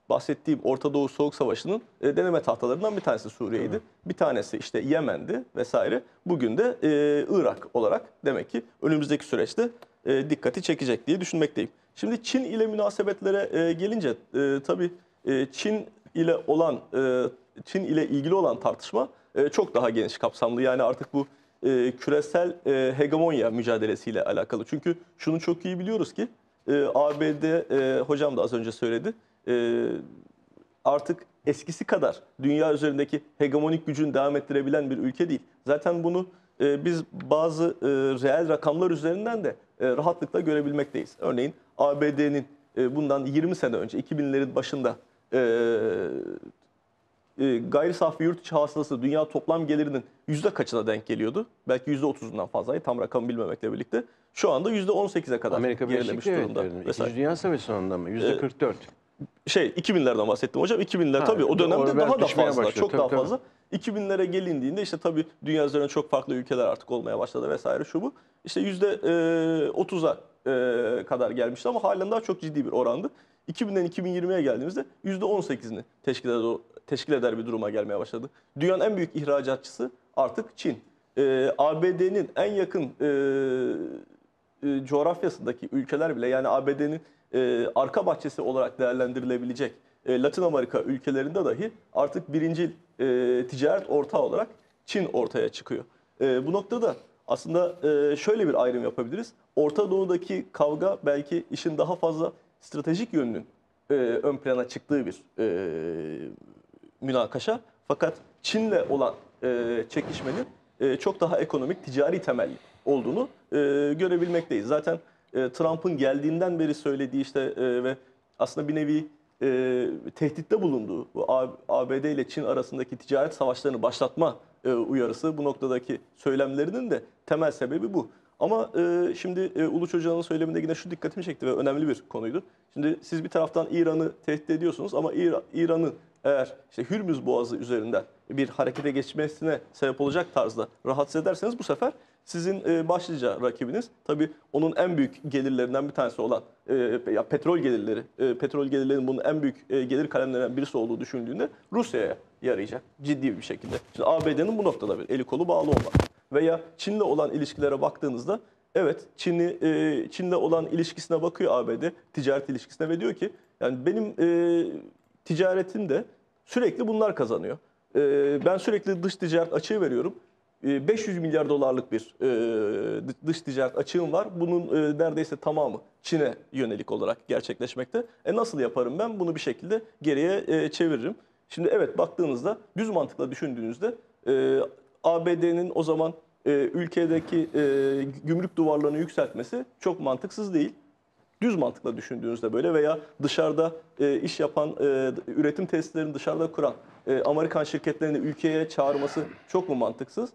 bahsettiğim Orta Doğu Soğuk Savaşı'nın e, deneme tahtalarından bir tanesi Suriye'ydi. Evet. Bir tanesi işte Yemen'di vesaire. Bugün de e, Irak olarak demek ki önümüzdeki süreçte e, dikkati çekecek diye düşünmekteyim. Şimdi Çin ile münasebetlere e, gelince e, tabii e, Çin ile olan e, Çin ile ilgili olan tartışma e, çok daha geniş kapsamlı. Yani artık bu e, küresel e, hegemonya mücadelesiyle alakalı. Çünkü şunu çok iyi biliyoruz ki e, ABD e, hocam da az önce söyledi. E, artık eskisi kadar dünya üzerindeki hegemonik gücünü devam ettirebilen bir ülke değil. Zaten bunu e, biz bazı e, reel rakamlar üzerinden de e, rahatlıkla görebilmekteyiz. Örneğin ABD'nin e, bundan 20 sene önce 2000'lerin başında e, e, gayri safi yurt içi hasılası dünya toplam gelirinin yüzde kaçına denk geliyordu? Belki yüzde otuzundan fazlayı tam rakamı bilmemekle birlikte. Şu anda yüzde on sekize kadar Amerika gerilemiş Birleşik durumda. Devletleri'nin Dünya Savaşı sonunda mı? Yüzde kırk dört şey 2000'lerden bahsettim hocam. 2000'ler tabii o dönemde daha da fazla, başlıyor. çok tabii, daha tabii. fazla. 2000'lere gelindiğinde işte tabii dünya üzerinde çok farklı ülkeler artık olmaya başladı vesaire şu bu. işte yüzde %30'a e, e, kadar gelmişti ama halen daha çok ciddi bir orandı. 2000'den 2020'ye geldiğimizde %18'ini teşkil eder, teşkil eder bir duruma gelmeye başladı. Dünyanın en büyük ihracatçısı artık Çin. Ee, ABD'nin en yakın e, e, coğrafyasındaki ülkeler bile yani ABD'nin e, arka bahçesi olarak değerlendirilebilecek e, Latin Amerika ülkelerinde dahi artık birinci e, ticaret ortağı olarak Çin ortaya çıkıyor. E, bu noktada aslında e, şöyle bir ayrım yapabiliriz. Orta Doğu'daki kavga belki işin daha fazla stratejik yönünün e, ön plana çıktığı bir e, münakaşa. Fakat Çin'le olan e, çekişmenin e, çok daha ekonomik, ticari temelli olduğunu e, görebilmekteyiz. Zaten e, Trump'ın geldiğinden beri söylediği işte e, ve aslında bir nevi e, tehditte bulunduğu bu ABD ile Çin arasındaki ticaret savaşlarını başlatma e, uyarısı bu noktadaki söylemlerinin de temel sebebi bu. Ama e, şimdi e, Uluç Hoca'nın söyleminde yine şu dikkatimi çekti ve önemli bir konuydu. Şimdi siz bir taraftan İran'ı tehdit ediyorsunuz ama İran, İran'ın eğer işte Hürmüz Boğazı üzerinden bir harekete geçmesine sebep olacak tarzda rahatsız ederseniz bu sefer sizin e, başlıca rakibiniz tabii onun en büyük gelirlerinden bir tanesi olan e, ya petrol gelirleri, e, petrol gelirlerinin bunun en büyük gelir kalemlerinden birisi olduğu düşündüğünde Rusya'ya yarayacak ciddi bir şekilde. Şimdi ABD'nin bu noktada bir eli kolu bağlı olmak veya Çin'le olan ilişkilere baktığınızda evet Çin'i Çin'le olan ilişkisine bakıyor ABD ticaret ilişkisine ve diyor ki yani benim e, ticaretimde sürekli bunlar kazanıyor. ben sürekli dış ticaret açığı veriyorum. 500 ee, milyar dolarlık bir e, dış ticaret açığım var. Bunun e, neredeyse tamamı Çin'e yönelik olarak gerçekleşmekte. E nasıl yaparım ben? Bunu bir şekilde geriye e, çeviririm. Şimdi evet baktığınızda düz mantıkla düşündüğünüzde ABD'nin o zaman ülkedeki gümrük duvarlarını yükseltmesi çok mantıksız değil düz mantıkla düşündüğünüzde böyle veya dışarıda iş yapan, üretim tesislerini dışarıda kuran Amerikan şirketlerini ülkeye çağırması çok mu mantıksız?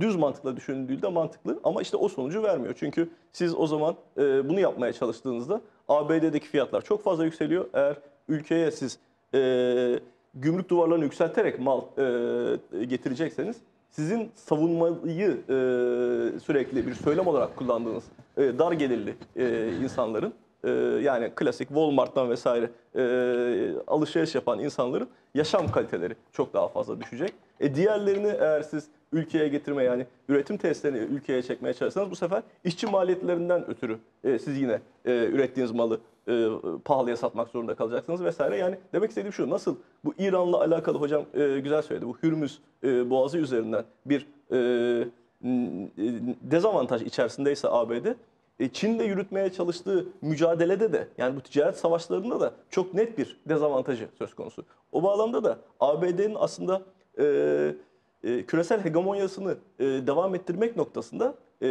düz mantıkla düşünüldüğünde mantıklı ama işte o sonucu vermiyor. Çünkü siz o zaman e, bunu yapmaya çalıştığınızda ABD'deki fiyatlar çok fazla yükseliyor. Eğer ülkeye siz e, gümrük duvarlarını yükselterek mal e, getirecekseniz sizin savunmayı e, sürekli bir söylem olarak kullandığınız e, dar gelirli e, insanların e, yani klasik Walmart'tan vesaire e, alışveriş yapan insanların yaşam kaliteleri çok daha fazla düşecek. E, diğerlerini eğer siz ülkeye getirme yani üretim tesislerini ülkeye çekmeye çalışsanız bu sefer işçi maliyetlerinden ötürü e, siz yine e, ürettiğiniz malı e, pahalıya satmak zorunda kalacaksınız vesaire. Yani demek istediğim şu nasıl bu İran'la alakalı hocam e, güzel söyledi bu Hürmüz e, boğazı üzerinden bir e, e dezavantaj içerisindeyse ABD e, Çin'le yürütmeye çalıştığı mücadelede de yani bu ticaret savaşlarında da çok net bir dezavantajı söz konusu. O bağlamda da ABD'nin aslında e, e, küresel hegemonyasını e, devam ettirmek noktasında e,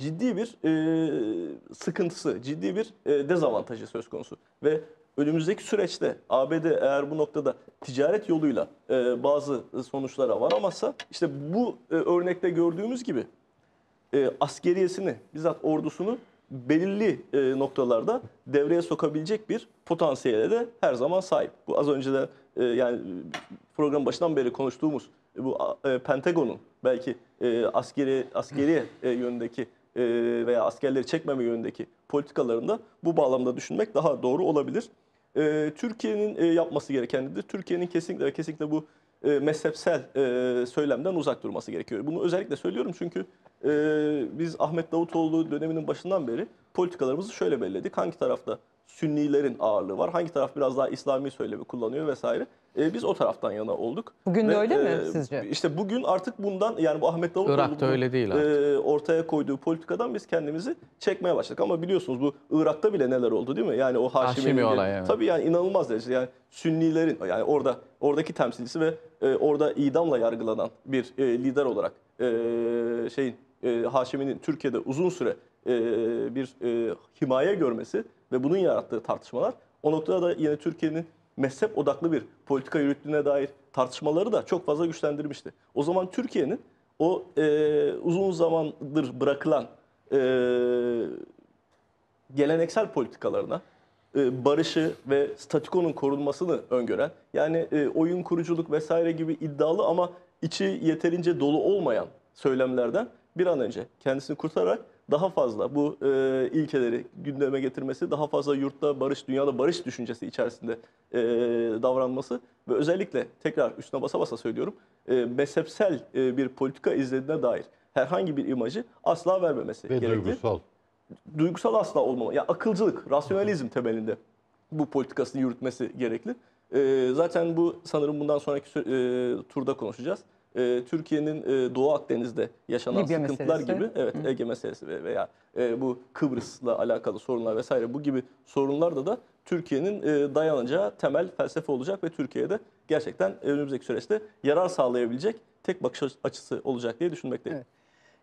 ciddi bir e, sıkıntısı, ciddi bir e, dezavantajı söz konusu. Ve önümüzdeki süreçte ABD eğer bu noktada ticaret yoluyla e, bazı sonuçlara varamazsa işte bu e, örnekte gördüğümüz gibi e, askeriyesini, bizzat ordusunu belirli e, noktalarda devreye sokabilecek bir potansiyele de her zaman sahip. Bu az önce de e, yani program başından beri konuştuğumuz e, bu e, Pentagon'un belki e, askeri askeriye e, yönündeki e, veya askerleri çekmeme yönündeki politikalarında bu bağlamda düşünmek daha doğru olabilir. E, Türkiye'nin e, yapması de Türkiye'nin kesinlikle kesinlikle bu e, mezhepsel e, söylemden uzak durması gerekiyor. Bunu özellikle söylüyorum çünkü e, biz Ahmet Davutoğlu döneminin başından beri politikalarımızı şöyle belledik. Hangi tarafta Sünnilerin ağırlığı var. Hangi taraf biraz daha İslami söylemi kullanıyor vesaire. E, biz o taraftan yana olduk. Bugün de öyle e, mi sizce? İşte bugün artık bundan yani bu Ahmet Davutoğlu'nun öyle değil e, ortaya koyduğu politikadan biz kendimizi çekmeye başladık. Ama biliyorsunuz bu Irak'ta bile neler oldu değil mi? Yani o Haşimi, Haşimi olay evet. Tabii yani inanılmaz derecede yani Sünnilerin yani orada oradaki temsilcisi ve e, orada idamla yargılanan bir e, lider olarak e, şeyin e, Haşimi'nin Türkiye'de uzun süre e, bir e, himaye görmesi ve bunun yarattığı tartışmalar o noktada da yine Türkiye'nin mezhep odaklı bir politika yürüttüğüne dair tartışmaları da çok fazla güçlendirmişti. O zaman Türkiye'nin o e, uzun zamandır bırakılan e, geleneksel politikalarına e, barışı ve statikonun korunmasını öngören yani e, oyun kuruculuk vesaire gibi iddialı ama içi yeterince dolu olmayan söylemlerden bir an önce kendisini kurtararak daha fazla bu e, ilkeleri gündeme getirmesi, daha fazla yurtta barış, dünyada barış düşüncesi içerisinde e, davranması ve özellikle tekrar üstüne basa basa söylüyorum e, mezhepsel e, bir politika izlediğine dair herhangi bir imajı asla vermemesi Ve gerekli. duygusal. Duygusal asla olmamalı. Ya yani akılcılık, rasyonalizm temelinde bu politikasını yürütmesi gerekli. E, zaten bu sanırım bundan sonraki e, turda konuşacağız e, Türkiye'nin e, Doğu Akdeniz'de yaşanan Libya sıkıntılar meselesi. gibi evet Hı. Ege meselesi veya e, bu Kıbrıs'la alakalı sorunlar vesaire bu gibi sorunlarda da Türkiye'nin e, dayanacağı temel felsefe olacak ve Türkiye'de gerçekten önümüzdeki süreçte yarar sağlayabilecek tek bakış açısı olacak diye düşünmekteyim. Evet.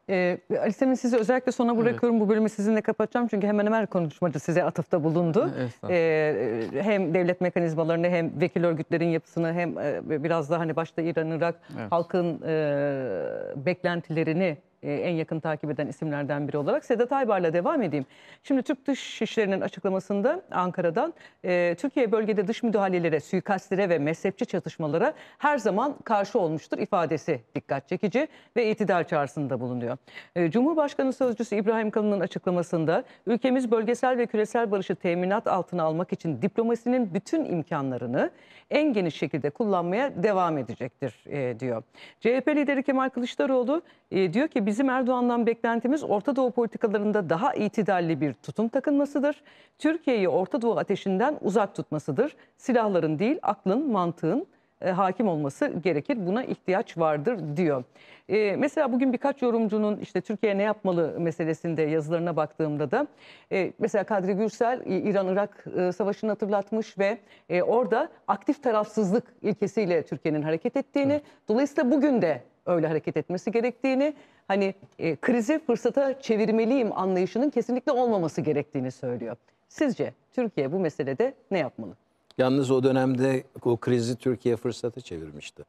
Ee, Ali Semin sizi özellikle sona bırakıyorum. Evet. Bu bölümü sizinle kapatacağım. Çünkü hemen hemen konuşmacı size atıfta bulundu. Ee, hem devlet mekanizmalarını hem vekil örgütlerin yapısını hem e, biraz da hani başta İran, Irak evet. halkın e, beklentilerini e, en yakın takip eden isimlerden biri olarak Sedat Aybar'la devam edeyim. Şimdi Türk Dışişleri'nin açıklamasında Ankara'dan e, Türkiye bölgede dış müdahalelere, suikastlere ve mezhepçi çatışmalara her zaman karşı olmuştur ifadesi dikkat çekici ve itidal çağrısında bulunuyor. E, Cumhurbaşkanı Sözcüsü İbrahim Kalın'ın açıklamasında ülkemiz bölgesel ve küresel barışı teminat altına almak için diplomasinin bütün imkanlarını en geniş şekilde kullanmaya devam edecektir diyor. CHP lideri Kemal Kılıçdaroğlu diyor ki bizim Erdoğan'dan beklentimiz Orta Doğu politikalarında daha itidalli bir tutum takınmasıdır. Türkiye'yi Orta Doğu ateşinden uzak tutmasıdır. Silahların değil aklın, mantığın, e, hakim olması gerekir. Buna ihtiyaç vardır diyor. E, mesela bugün birkaç yorumcunun işte Türkiye ne yapmalı meselesinde yazılarına baktığımda da e, mesela Kadri Gürsel İran-Irak e, savaşını hatırlatmış ve e, orada aktif tarafsızlık ilkesiyle Türkiye'nin hareket ettiğini evet. dolayısıyla bugün de öyle hareket etmesi gerektiğini hani e, krizi fırsata çevirmeliyim anlayışının kesinlikle olmaması gerektiğini söylüyor. Sizce Türkiye bu meselede ne yapmalı? Yalnız o dönemde o krizi Türkiye fırsata çevirmişti.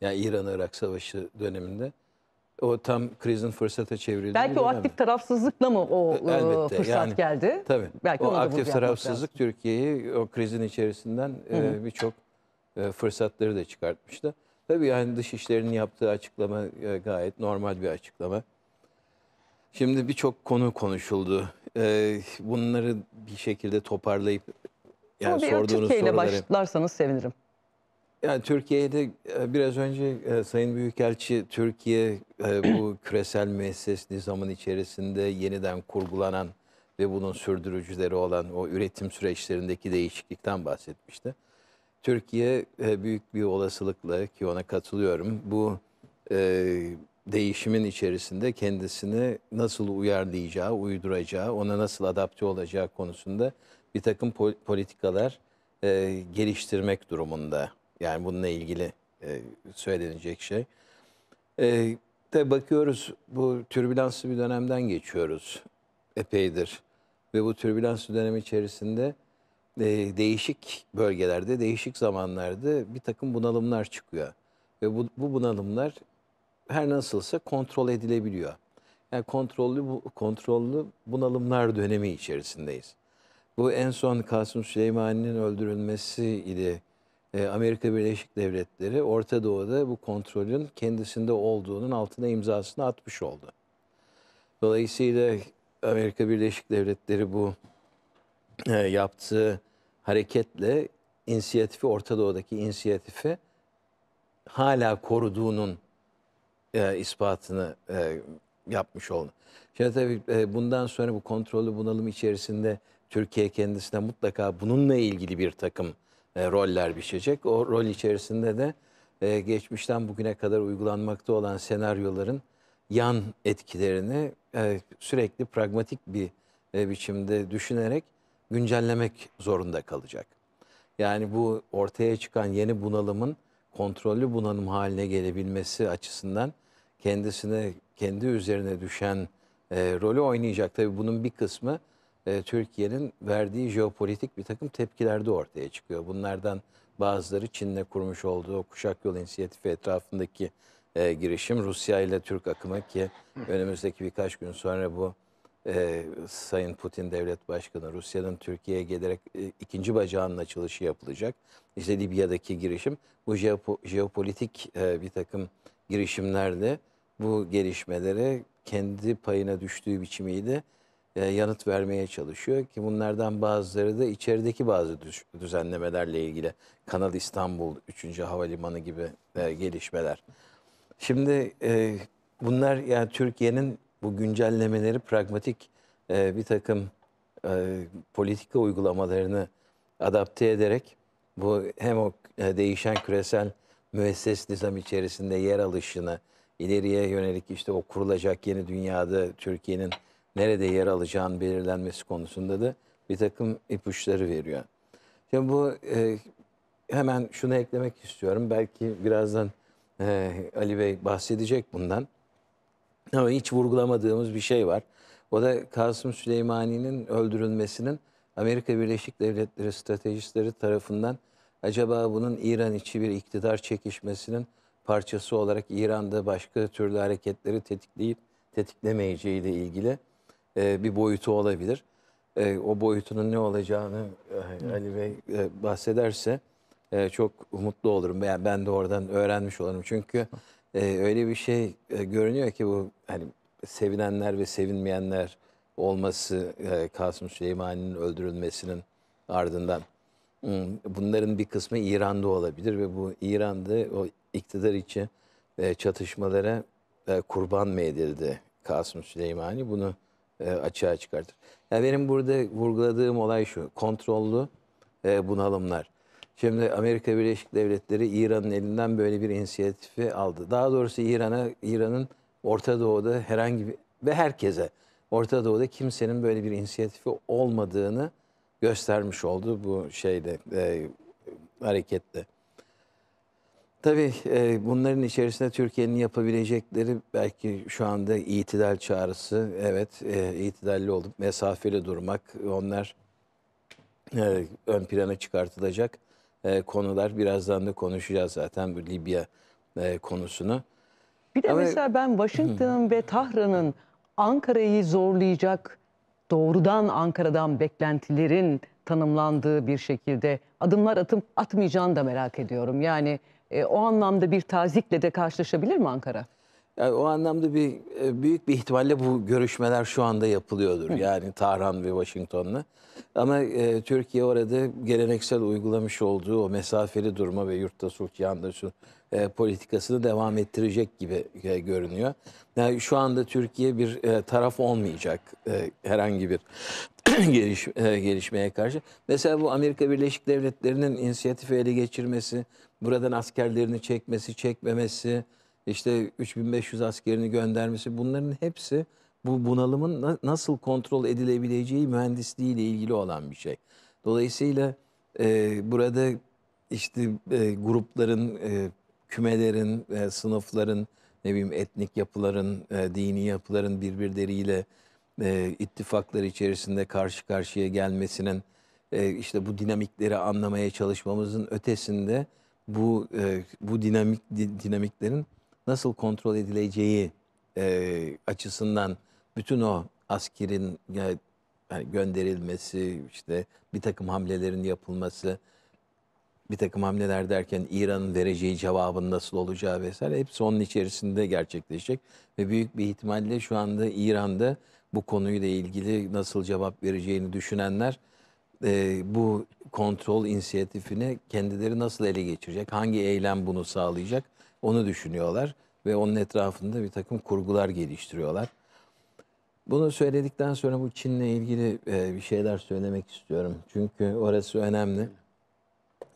Yani İran-Irak savaşı döneminde. O tam krizin fırsata çevrildi. Belki o aktif mi? tarafsızlıkla mı o e, Elbette, e, fırsat yani, geldi? Tabii. Belki o aktif tarafsızlık Türkiye'yi o krizin içerisinden e, birçok e, fırsatları da çıkartmıştı. Tabii yani Dışişleri'nin yaptığı açıklama e, gayet normal bir açıklama. Şimdi birçok konu konuşuldu. E, bunları bir şekilde toparlayıp yani Ama bir sorduğunuz Türkiye ile başlarsanız sevinirim. Yani Türkiye'de e, biraz önce e, Sayın Büyükelçi Türkiye e, bu küresel müesses nizamın içerisinde yeniden kurgulanan ve bunun sürdürücüleri olan o üretim süreçlerindeki değişiklikten bahsetmişti. Türkiye büyük bir olasılıkla ki ona katılıyorum bu değişimin içerisinde kendisini nasıl uyarlayacağı, uyduracağı, ona nasıl adapte olacağı konusunda bir takım politikalar e, geliştirmek durumunda. Yani bununla ilgili e, söylenecek şey. E, de bakıyoruz bu türbülanslı bir dönemden geçiyoruz epeydir. Ve bu türbülanslı dönem içerisinde e, değişik bölgelerde, değişik zamanlarda bir takım bunalımlar çıkıyor. Ve bu, bu bunalımlar her nasılsa kontrol edilebiliyor. Yani kontrollü kontrollü bunalımlar dönemi içerisindeyiz. Bu en son Kasım Süleymani'nin öldürülmesi ile ee, Amerika Birleşik Devletleri Orta Doğu'da bu kontrolün kendisinde olduğunun altına imzasını atmış oldu. Dolayısıyla Amerika Birleşik Devletleri bu e, yaptığı hareketle inisiyatifi Orta Doğu'daki inisiyatifi hala koruduğunun e, ispatını e, yapmış oldu. Şimdi tabii e, bundan sonra bu kontrollü bunalım içerisinde Türkiye kendisine mutlaka bununla ilgili bir takım e, roller biçecek. O rol içerisinde de e, geçmişten bugüne kadar uygulanmakta olan senaryoların yan etkilerini e, sürekli pragmatik bir e, biçimde düşünerek güncellemek zorunda kalacak. Yani bu ortaya çıkan yeni bunalımın kontrollü bunalım haline gelebilmesi açısından kendisine, kendi üzerine düşen e, rolü oynayacak. Tabii bunun bir kısmı e, Türkiye'nin verdiği jeopolitik bir takım tepkiler de ortaya çıkıyor. Bunlardan bazıları Çin'le kurmuş olduğu kuşak yol inisiyatifi etrafındaki e, girişim Rusya ile Türk akımı ki önümüzdeki birkaç gün sonra bu e, Sayın Putin devlet başkanı Rusya'nın Türkiye'ye gelerek e, ikinci bacağının açılışı yapılacak. İşte Libya'daki girişim bu jeopo, jeopolitik e, bir takım girişimlerde bu gelişmelere kendi payına düştüğü biçimiyle e, yanıt vermeye çalışıyor ki bunlardan bazıları da içerideki bazı düzenlemelerle ilgili Kanal İstanbul 3. Havalimanı gibi e, gelişmeler. Şimdi e, bunlar yani Türkiye'nin bu güncellemeleri pragmatik bir takım e, politika uygulamalarını adapte ederek bu hem o değişen küresel müesses nizam içerisinde yer alışını ileriye yönelik işte o kurulacak yeni dünyada Türkiye'nin nerede yer alacağının belirlenmesi konusunda da bir takım ipuçları veriyor. Şimdi bu e, hemen şunu eklemek istiyorum. Belki birazdan e, Ali Bey bahsedecek bundan. Ama hiç vurgulamadığımız bir şey var. O da Kasım Süleymani'nin öldürülmesinin Amerika Birleşik Devletleri stratejistleri tarafından acaba bunun İran içi bir iktidar çekişmesinin parçası olarak İran'da başka türlü hareketleri tetikleyip tetiklemeyeceği ile ilgili e, bir boyutu olabilir. E, o boyutunun ne olacağını e, Ali Bey e, bahsederse e, çok mutlu olurum. Yani ben de oradan öğrenmiş olurum. Çünkü e, öyle bir şey e, görünüyor ki bu hani sevinenler ve sevinmeyenler olması e, Kasım Süleyman'ın öldürülmesinin ardından. Hmm, bunların bir kısmı İran'da olabilir ve bu İran'da o iktidar içi e, çatışmalara e, kurban mı edildi Kasım Süleymani? Bunu e, açığa çıkartır. Yani benim burada vurguladığım olay şu. Kontrollü e, bunalımlar. Şimdi Amerika Birleşik Devletleri İran'ın elinden böyle bir inisiyatifi aldı. Daha doğrusu İran'a, İran'ın Orta Doğu'da herhangi bir ve herkese Orta Doğu'da kimsenin böyle bir inisiyatifi olmadığını göstermiş oldu bu şeyde e, harekette. Tabii e, bunların içerisinde Türkiye'nin yapabilecekleri belki şu anda itidal çağrısı. Evet e, itidalli olup mesafeli durmak. Onlar e, ön plana çıkartılacak e, konular. Birazdan da konuşacağız zaten bu Libya e, konusunu. Bir de Ama... mesela ben Washington'ın ve Tahran'ın Ankara'yı zorlayacak doğrudan Ankara'dan beklentilerin tanımlandığı bir şekilde adımlar atıp atmayacağını da merak ediyorum. Yani e, o anlamda bir tazikle de karşılaşabilir mi Ankara? Yani o anlamda bir e, büyük bir ihtimalle bu görüşmeler şu anda yapılıyordur. Hı. Yani Tahran ve Washington'la. Ama e, Türkiye orada geleneksel uygulamış olduğu o mesafeli durma ve yurtta sulh yanda e, politikasını devam ettirecek gibi e, görünüyor. Yani şu anda Türkiye bir e, taraf olmayacak e, herhangi bir geliş, e, gelişmeye karşı. Mesela bu Amerika Birleşik Devletleri'nin inisiyatifi ele geçirmesi, buradan askerlerini çekmesi, çekmemesi işte 3500 askerini göndermesi bunların hepsi bu bunalımın na nasıl kontrol edilebileceği mühendisliği ile ilgili olan bir şey. Dolayısıyla e, burada işte e, grupların, e, kümelerin, e, sınıfların, ne bileyim etnik yapıların, e, dini yapıların birbirleriyle e, ittifaklar içerisinde karşı karşıya gelmesinin e, işte bu dinamikleri anlamaya çalışmamızın ötesinde bu e, bu dinamik dinamiklerin nasıl kontrol edileceği e, açısından bütün o askerin yani gönderilmesi, işte bir takım hamlelerin yapılması, bir takım hamleler derken İran'ın vereceği cevabın nasıl olacağı vesaire hepsi onun içerisinde gerçekleşecek. Ve büyük bir ihtimalle şu anda İran'da bu konuyla ilgili nasıl cevap vereceğini düşünenler e, bu kontrol inisiyatifini kendileri nasıl ele geçirecek, hangi eylem bunu sağlayacak onu düşünüyorlar ve onun etrafında bir takım kurgular geliştiriyorlar. Bunu söyledikten sonra bu Çin'le ilgili e, bir şeyler söylemek istiyorum. Çünkü orası önemli.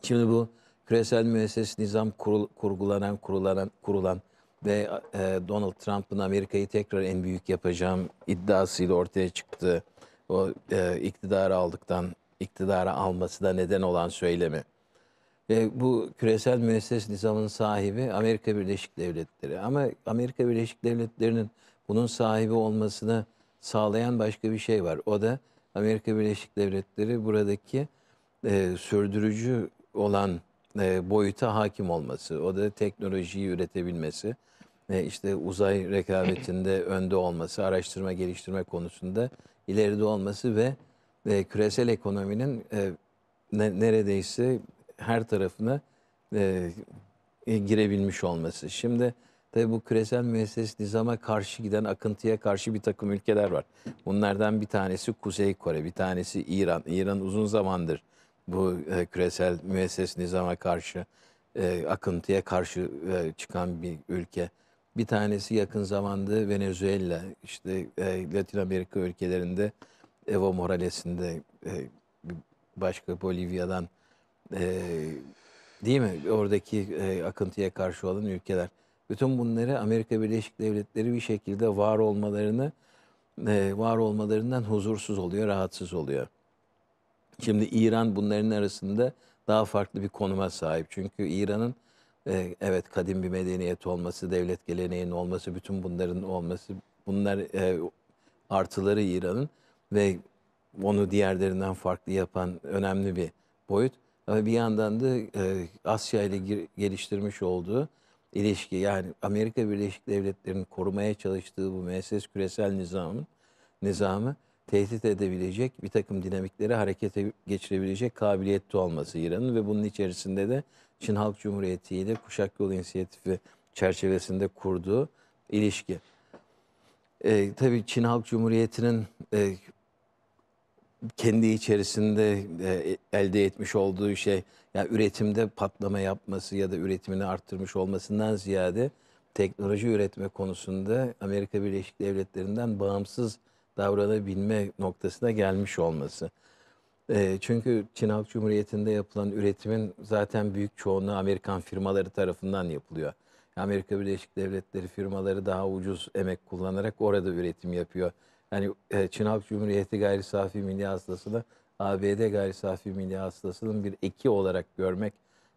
Şimdi bu küresel müesses nizam kurul, kurgulanan, kurulanan, kurulan ve e, Donald Trump'ın Amerika'yı tekrar en büyük yapacağım iddiasıyla ortaya çıktı. O e, iktidarı aldıktan, iktidara da neden olan söylemi. Ve bu küresel müesses nizamın sahibi Amerika Birleşik Devletleri. Ama Amerika Birleşik Devletleri'nin bunun sahibi olmasını sağlayan başka bir şey var. O da Amerika Birleşik Devletleri buradaki e, sürdürücü olan e, boyuta hakim olması. O da teknolojiyi üretebilmesi. E, işte uzay rekabetinde önde olması, araştırma geliştirme konusunda ileride olması ve e, küresel ekonominin e, ne, neredeyse her tarafına e, e, girebilmiş olması. Şimdi tabi bu küresel müesses nizama karşı giden akıntıya karşı bir takım ülkeler var. Bunlardan bir tanesi Kuzey Kore, bir tanesi İran. İran uzun zamandır bu e, küresel müesses nizama karşı e, akıntıya karşı e, çıkan bir ülke. Bir tanesi yakın zamanda Venezuela, işte e, Latin Amerika ülkelerinde Evo Morales'in de e, başka Bolivya'dan e, değil mi? Oradaki e, akıntıya karşı olan ülkeler. Bütün bunları Amerika Birleşik Devletleri bir şekilde var olmalarını e, var olmalarından huzursuz oluyor, rahatsız oluyor. Şimdi İran bunların arasında daha farklı bir konuma sahip. Çünkü İran'ın e, evet kadim bir medeniyet olması, devlet geleneğinin olması, bütün bunların olması bunlar e, artıları İran'ın ve onu diğerlerinden farklı yapan önemli bir boyut. Ama bir yandan da e, Asya ile geliştirmiş olduğu ilişki yani Amerika Birleşik Devletleri'nin korumaya çalıştığı bu müesses küresel nizamın nizamı tehdit edebilecek bir takım dinamikleri harekete geçirebilecek kabiliyette olması İran'ın ve bunun içerisinde de Çin Halk Cumhuriyeti ile Kuşak Yolu İnisiyatifi çerçevesinde kurduğu ilişki. E, tabii Çin Halk Cumhuriyeti'nin e, kendi içerisinde e, e, elde etmiş olduğu şey yani üretimde patlama yapması ya da üretimini arttırmış olmasından ziyade teknoloji üretme konusunda Amerika Birleşik Devletleri'nden bağımsız davranabilme noktasına gelmiş olması. E, çünkü Çin Halk Cumhuriyeti'nde yapılan üretimin zaten büyük çoğunluğu Amerikan firmaları tarafından yapılıyor. Amerika Birleşik Devletleri firmaları daha ucuz emek kullanarak orada üretim yapıyor. Yani e, Çin Halk Cumhuriyeti gayri safi milli hastasını ABD gayri safi milli hastasının bir eki olarak görmek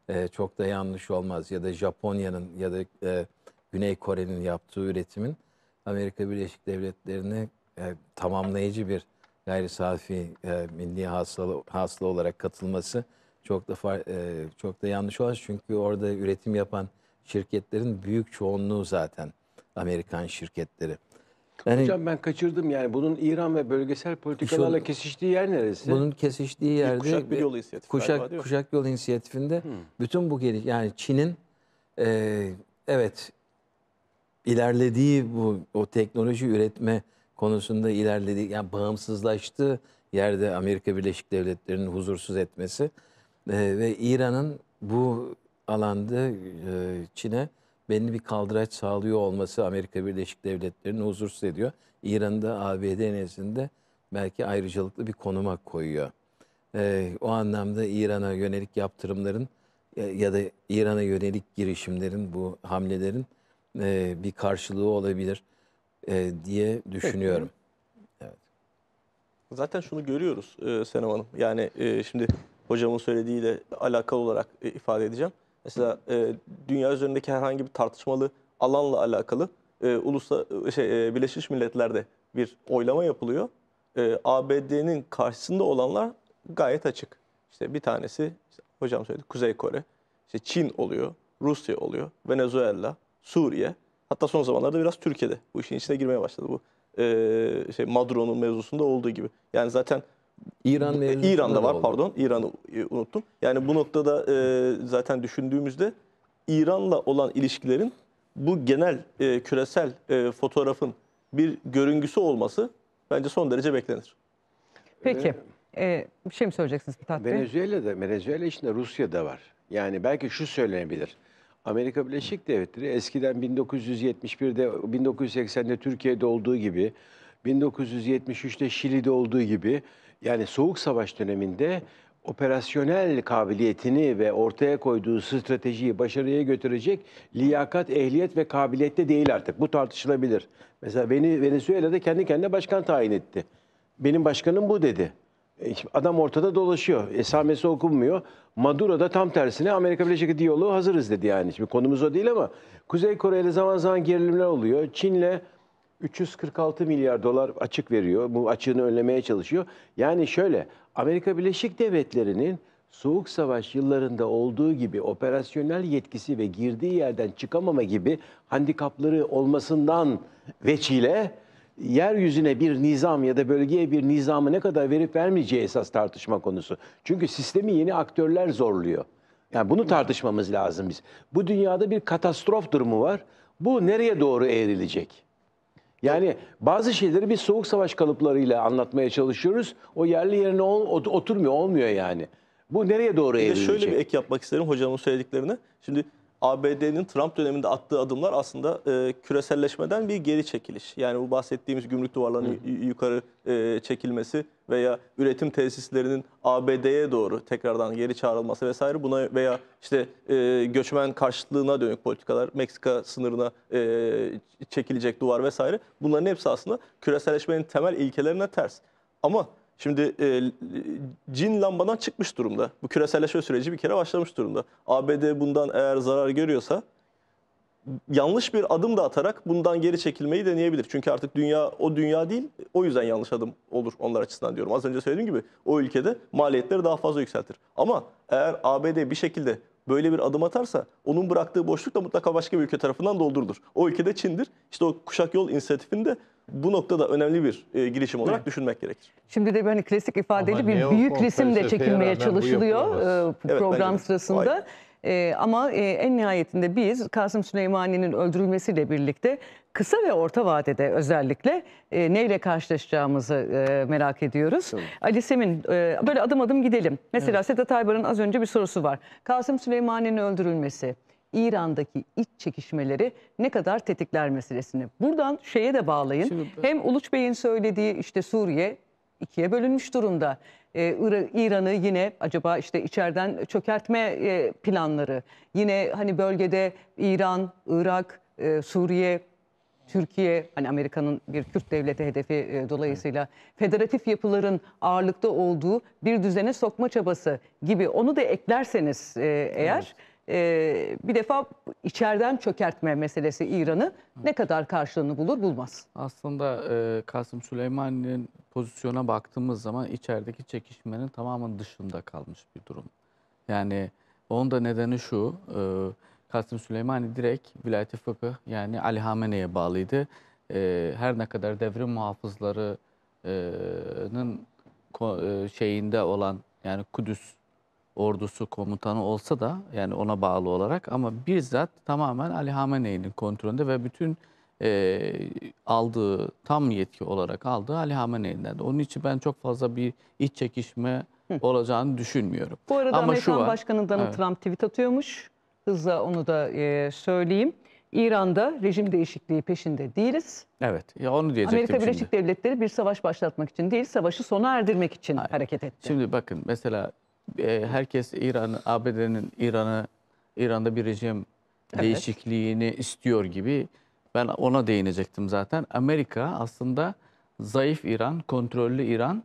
e, çok da yanlış olmaz. Ya da Japonya'nın ya da e, Güney Kore'nin yaptığı üretimin Amerika Birleşik Devletleri'ne e, tamamlayıcı bir gayri safi e, milli hasıla, hasıla olarak katılması çok da far, e, çok da yanlış olmaz. Çünkü orada üretim yapan şirketlerin büyük çoğunluğu zaten Amerikan şirketleri. Yani, Hocam ben kaçırdım yani bunun İran ve bölgesel politikalarla şu, kesiştiği yer neresi? Bunun kesiştiği yerde kuşak bir yol inisiyatifi kuşak, galiba, kuşak yol inisiyatifinde hmm. bütün bu geliş yani Çin'in e, evet ilerlediği bu o teknoloji üretme konusunda ilerlediği yani bağımsızlaştığı yerde Amerika Birleşik Devletleri'nin huzursuz etmesi e, ve İran'ın bu alanda e, Çin'e belli bir kaldıraç sağlıyor olması Amerika Birleşik Devletleri'ni huzursuz ediyor. İran'ı da ABD nezdinde belki ayrıcalıklı bir konuma koyuyor. Ee, o anlamda İran'a yönelik yaptırımların e, ya da İran'a yönelik girişimlerin bu hamlelerin e, bir karşılığı olabilir e, diye düşünüyorum. Evet. Zaten şunu görüyoruz e, Senem Hanım. Yani e, şimdi hocamın söylediğiyle alakalı olarak e, ifade edeceğim. Mesela e, dünya üzerindeki herhangi bir tartışmalı alanla alakalı e, ulusa şey e, Birleşmiş Milletler'de bir oylama yapılıyor. E, ABD'nin karşısında olanlar gayet açık. İşte bir tanesi işte, hocam söyledi Kuzey Kore, işte Çin oluyor, Rusya oluyor, Venezuela, Suriye. Hatta son zamanlarda biraz Türkiye'de bu işin içine girmeye başladı bu e, şey Maduro'nun mevzusunda olduğu gibi. Yani zaten İran e, İran'da var oldu. pardon. İran'ı e, unuttum. Yani bu noktada e, zaten düşündüğümüzde İran'la olan ilişkilerin bu genel e, küresel e, fotoğrafın bir görüngüsü olması bence son derece beklenir. Peki. Ee, bir şey mi söyleyeceksiniz bir Bey? Venezuela'da, Venezuela içinde Rusya'da var. Yani belki şu söylenebilir. Amerika Birleşik Devletleri eskiden 1971'de, 1980'de Türkiye'de olduğu gibi, 1973'te Şili'de olduğu gibi yani Soğuk Savaş döneminde operasyonel kabiliyetini ve ortaya koyduğu stratejiyi başarıya götürecek liyakat, ehliyet ve kabiliyette değil artık. Bu tartışılabilir. Mesela beni Venezuela'da kendi kendine başkan tayin etti. Benim başkanım bu dedi. E, adam ortada dolaşıyor. Esamesi okunmuyor. Maduro da tam tersine Amerika Birleşik Devletleri yolu hazırız dedi yani. Şimdi konumuz o değil ama Kuzey Kore ile zaman zaman gerilimler oluyor. Çin'le 346 milyar dolar açık veriyor. Bu açığını önlemeye çalışıyor. Yani şöyle Amerika Birleşik Devletleri'nin Soğuk Savaş yıllarında olduğu gibi operasyonel yetkisi ve girdiği yerden çıkamama gibi handikapları olmasından veçile yeryüzüne bir nizam ya da bölgeye bir nizamı ne kadar verip vermeyeceği esas tartışma konusu. Çünkü sistemi yeni aktörler zorluyor. Yani bunu tartışmamız lazım biz. Bu dünyada bir katastrof durumu var. Bu nereye doğru eğrilecek? Yani bazı şeyleri bir soğuk savaş kalıplarıyla anlatmaya çalışıyoruz. O yerli yerine ol, oturmuyor, olmuyor yani. Bu nereye doğru bir evrilecek? Şöyle bir ek yapmak isterim hocamın söylediklerine. Şimdi ABD'nin Trump döneminde attığı adımlar aslında e, küreselleşmeden bir geri çekiliş. Yani bu bahsettiğimiz gümrük duvarlarının yukarı e, çekilmesi veya üretim tesislerinin ABD'ye doğru tekrardan geri çağrılması vesaire buna veya işte e, göçmen karşılığına dönük politikalar, Meksika sınırına e, çekilecek duvar vesaire bunların hepsi aslında küreselleşmenin temel ilkelerine ters. Ama Şimdi e, cin lambadan çıkmış durumda. Bu küreselleşme süreci bir kere başlamış durumda. ABD bundan eğer zarar görüyorsa yanlış bir adım da atarak bundan geri çekilmeyi deneyebilir. Çünkü artık dünya o dünya değil. O yüzden yanlış adım olur onlar açısından diyorum. Az önce söylediğim gibi o ülkede maliyetleri daha fazla yükseltir. Ama eğer ABD bir şekilde böyle bir adım atarsa onun bıraktığı boşluk da mutlaka başka bir ülke tarafından doldurulur. O ülkede Çin'dir. İşte o kuşak yol inisiyatifinde bu noktada önemli bir e, girişim olarak evet. düşünmek gerekir. Şimdi de hani klasik ifadeli bir büyük resim de çekilmeye çalışılıyor e, program evet, sırasında. E, ama e, en nihayetinde biz Kasım Süleymani'nin öldürülmesiyle birlikte kısa ve orta vadede özellikle e, neyle karşılaşacağımızı e, merak ediyoruz. Tabii. Ali Semin e, böyle adım adım gidelim. Mesela evet. Sedat Aybar'ın az önce bir sorusu var. Kasım Süleymani'nin öldürülmesi, İran'daki iç çekişmeleri ne kadar tetikler meselesini. Buradan şeye de bağlayın. Şimdi... Hem Uluç Bey'in söylediği işte Suriye ikiye bölünmüş durumda. Ee, İran'ı yine acaba işte içeriden çökertme e, planları, yine hani bölgede İran, Irak, e, Suriye, Türkiye, hani Amerika'nın bir Kürt devleti hedefi e, dolayısıyla federatif yapıların ağırlıkta olduğu bir düzene sokma çabası gibi onu da eklerseniz eğer... Evet ee, bir defa içeriden çökertme meselesi İran'ı ne kadar karşılığını bulur bulmaz. Aslında e, Kasım Süleyman'ın pozisyona baktığımız zaman içerideki çekişmenin tamamen dışında kalmış bir durum. Yani onun da nedeni şu, e, Kasım Süleyman'ı direkt vilayeti fıkıh yani Ali Hamene'ye bağlıydı. E, her ne kadar devrim muhafızlarının e, şeyinde olan yani Kudüs ordusu komutanı olsa da yani ona bağlı olarak ama bizzat tamamen Ali Hamene'nin kontrolünde ve bütün e, aldığı tam yetki olarak aldığı Ali Hamene'den. Onun için ben çok fazla bir iç çekişme Hı. olacağını düşünmüyorum. Bu arada Ama Amerikan şu var, Başkanı Donald evet. Trump tweet atıyormuş. Hızla onu da e, söyleyeyim. İran'da rejim değişikliği peşinde değiliz. Evet, ya onu diyecektim Amerika şimdi. Birleşik Devletleri bir savaş başlatmak için değil, savaşı sona erdirmek için Hayır. hareket etti. Şimdi bakın mesela ee, herkes İran, ABD'nin İran'ı İran'da bir rejim evet. değişikliğini istiyor gibi. Ben ona değinecektim zaten. Amerika aslında zayıf İran, kontrollü İran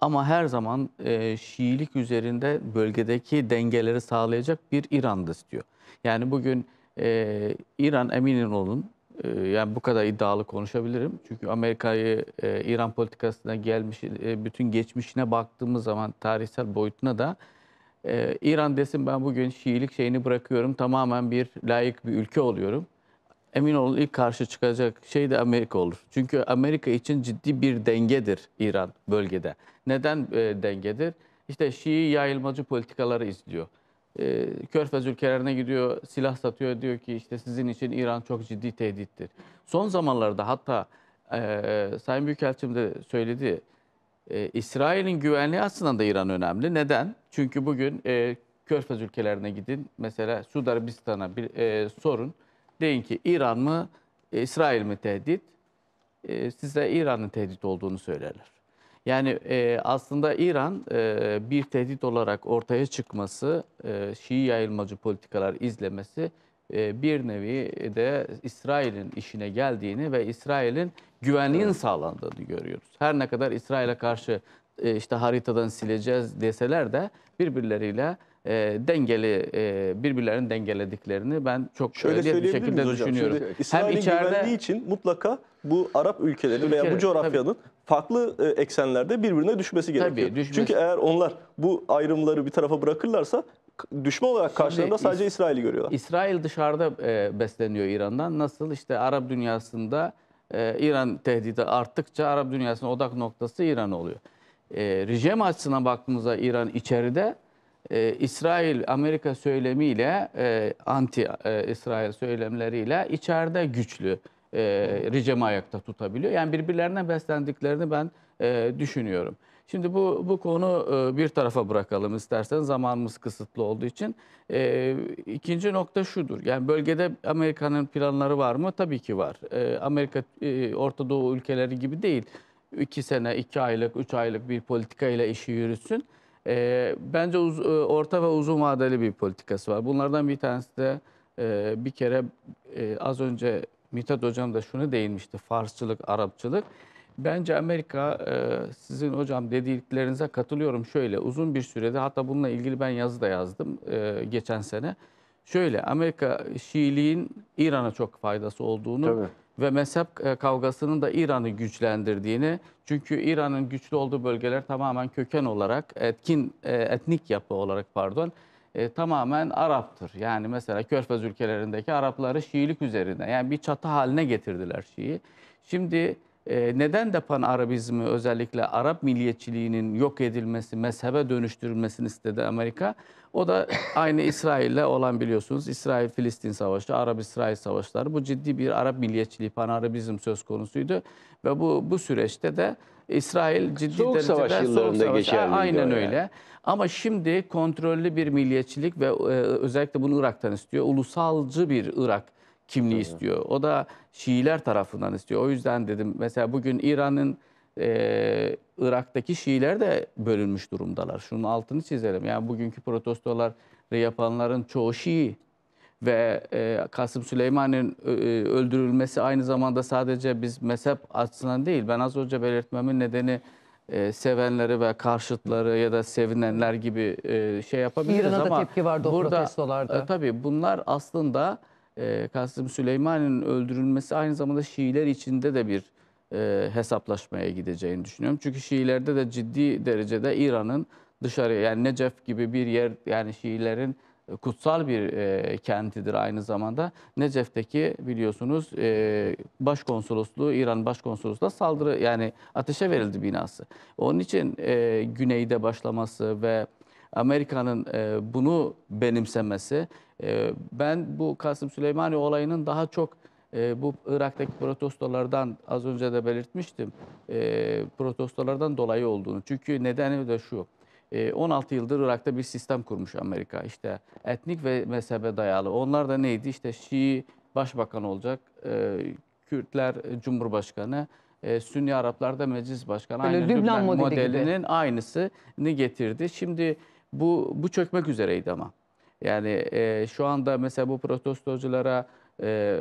ama her zaman e, Şiilik üzerinde bölgedeki dengeleri sağlayacak bir İran'da istiyor. Yani bugün e, İran eminin olun ee, yani bu kadar iddialı konuşabilirim. Çünkü Amerika'yı e, İran politikasına gelmiş, e, bütün geçmişine baktığımız zaman tarihsel boyutuna da e, İran desin ben bugün Şiilik şeyini bırakıyorum, tamamen bir layık bir ülke oluyorum. Emin olun ilk karşı çıkacak şey de Amerika olur. Çünkü Amerika için ciddi bir dengedir İran bölgede. Neden e, dengedir? İşte Şii yayılmacı politikaları izliyor. Ee, Körfez ülkelerine gidiyor, silah satıyor. Diyor ki işte sizin için İran çok ciddi tehdittir. Son zamanlarda hatta e, Sayın Büyükelçim de söyledi. E, İsrail'in güvenliği aslında da İran önemli. Neden? Çünkü bugün e, Körfez ülkelerine gidin. Mesela Suudi Arabistan'a bir e, sorun. Deyin ki İran mı, e, İsrail mi tehdit? E, size İran'ın tehdit olduğunu söylerler. Yani e, aslında İran e, bir tehdit olarak ortaya çıkması, e, Şii yayılmacı politikalar izlemesi e, bir nevi de İsrail'in işine geldiğini ve İsrail'in güvenliğin sağlandığını görüyoruz. Her ne kadar İsrail'e karşı e, işte haritadan sileceğiz deseler de birbirleriyle e, dengeli e, birbirlerini dengelediklerini ben çok şöyle net bir şekilde hocam? düşünüyorum. Şimdi, Hem içeride güvenliği için mutlaka bu Arap ülkeleri Ülke, veya bu coğrafyanın tabii. farklı e, eksenlerde birbirine düşmesi gerekiyor. Tabii, düşmesi. Çünkü eğer onlar bu ayrımları bir tarafa bırakırlarsa düşme olarak karşılarında Şimdi, sadece İsrail'i görüyorlar. İsrail dışarıda e, besleniyor İran'dan. Nasıl işte Arap dünyasında e, İran tehdidi arttıkça Arap dünyasının odak noktası İran oluyor. E, rejim açısından baktığımızda İran içeride e, İsrail Amerika söylemiyle e, anti e, İsrail söylemleriyle içeride güçlü e, ricemi ayakta tutabiliyor. Yani birbirlerine beslendiklerini ben e, düşünüyorum. Şimdi bu bu konu e, bir tarafa bırakalım istersen zamanımız kısıtlı olduğu için. E, ikinci nokta şudur. Yani bölgede Amerika'nın planları var mı? Tabii ki var. E, Amerika e, Orta Doğu ülkeleri gibi değil. 2 sene, 2 aylık, 3 aylık bir politika ile işi yürütsün. E, bence uz, e, orta ve uzun vadeli bir politikası var. Bunlardan bir tanesi de e, bir kere e, az önce Mithat Hocam da şunu değinmişti. Farsçılık, Arapçılık. Bence Amerika e, sizin hocam dediklerinize katılıyorum. Şöyle uzun bir sürede hatta bununla ilgili ben yazı da yazdım e, geçen sene. Şöyle Amerika Şiiliğin İran'a çok faydası olduğunu Tabii ve mezhep e, kavgasının da İran'ı güçlendirdiğini çünkü İran'ın güçlü olduğu bölgeler tamamen köken olarak etkin e, etnik yapı olarak pardon e, tamamen Arap'tır. Yani mesela Körfez ülkelerindeki Arapları Şiilik üzerine yani bir çatı haline getirdiler Şii'yi. Şimdi ee, neden de pan-Arabizmi özellikle Arap milliyetçiliğinin yok edilmesi, mezhebe dönüştürülmesini istedi Amerika. O da aynı İsrail'le olan biliyorsunuz İsrail-Filistin savaşı, Arap-İsrail savaşları. Bu ciddi bir Arap milliyetçiliği, pan-Arabizm söz konusuydu. Ve bu, bu süreçte de İsrail ciddi soğuk derecede savaş soğuk savaş geçerliydi. Aynen öyle. Yani. Ama şimdi kontrollü bir milliyetçilik ve e, özellikle bunu Irak'tan istiyor. Ulusalcı bir Irak kimliği Hı istiyor. O da Şiiler tarafından istiyor. O yüzden dedim mesela bugün İran'ın e, Irak'taki Şiiler de bölünmüş durumdalar. Şunun altını çizelim. Yani bugünkü protestoları yapanların çoğu Şii ve e, Kasım Süleyman'ın e, e, öldürülmesi aynı zamanda sadece biz mezhep açısından değil. Ben az önce belirtmemin nedeni e, sevenleri ve karşıtları ya da sevinenler gibi e, şey yapabiliriz İran'a ama... İran'a da tepki vardı o burada, protestolarda. E, tabii bunlar aslında e, ee, Kasım Süleyman'ın öldürülmesi aynı zamanda Şiiler içinde de bir e, hesaplaşmaya gideceğini düşünüyorum. Çünkü Şiilerde de ciddi derecede İran'ın dışarıya yani Necef gibi bir yer yani Şiilerin e, kutsal bir e, kentidir aynı zamanda. Necef'teki biliyorsunuz e, başkonsolosluğu, İran başkonsolosluğuna saldırı yani ateşe verildi binası. Onun için e, güneyde başlaması ve Amerika'nın e, bunu benimsemesi, e, ben bu Kasım Süleymani olayının daha çok e, bu Irak'taki protestolardan az önce de belirtmiştim, e, protestolardan dolayı olduğunu. Çünkü nedeni de şu, 16 e, yıldır Irak'ta bir sistem kurmuş Amerika. İşte etnik ve mezhebe dayalı. Onlar da neydi? İşte Şii başbakan olacak, e, Kürtler cumhurbaşkanı, e, Sünni Araplar da meclis başkanı. Böyle Aynı Lübnan, Lübnan modelinin gibi. aynısını getirdi. Şimdi bu, bu çökmek üzereydi ama. Yani e, şu anda mesela bu protestoculara e,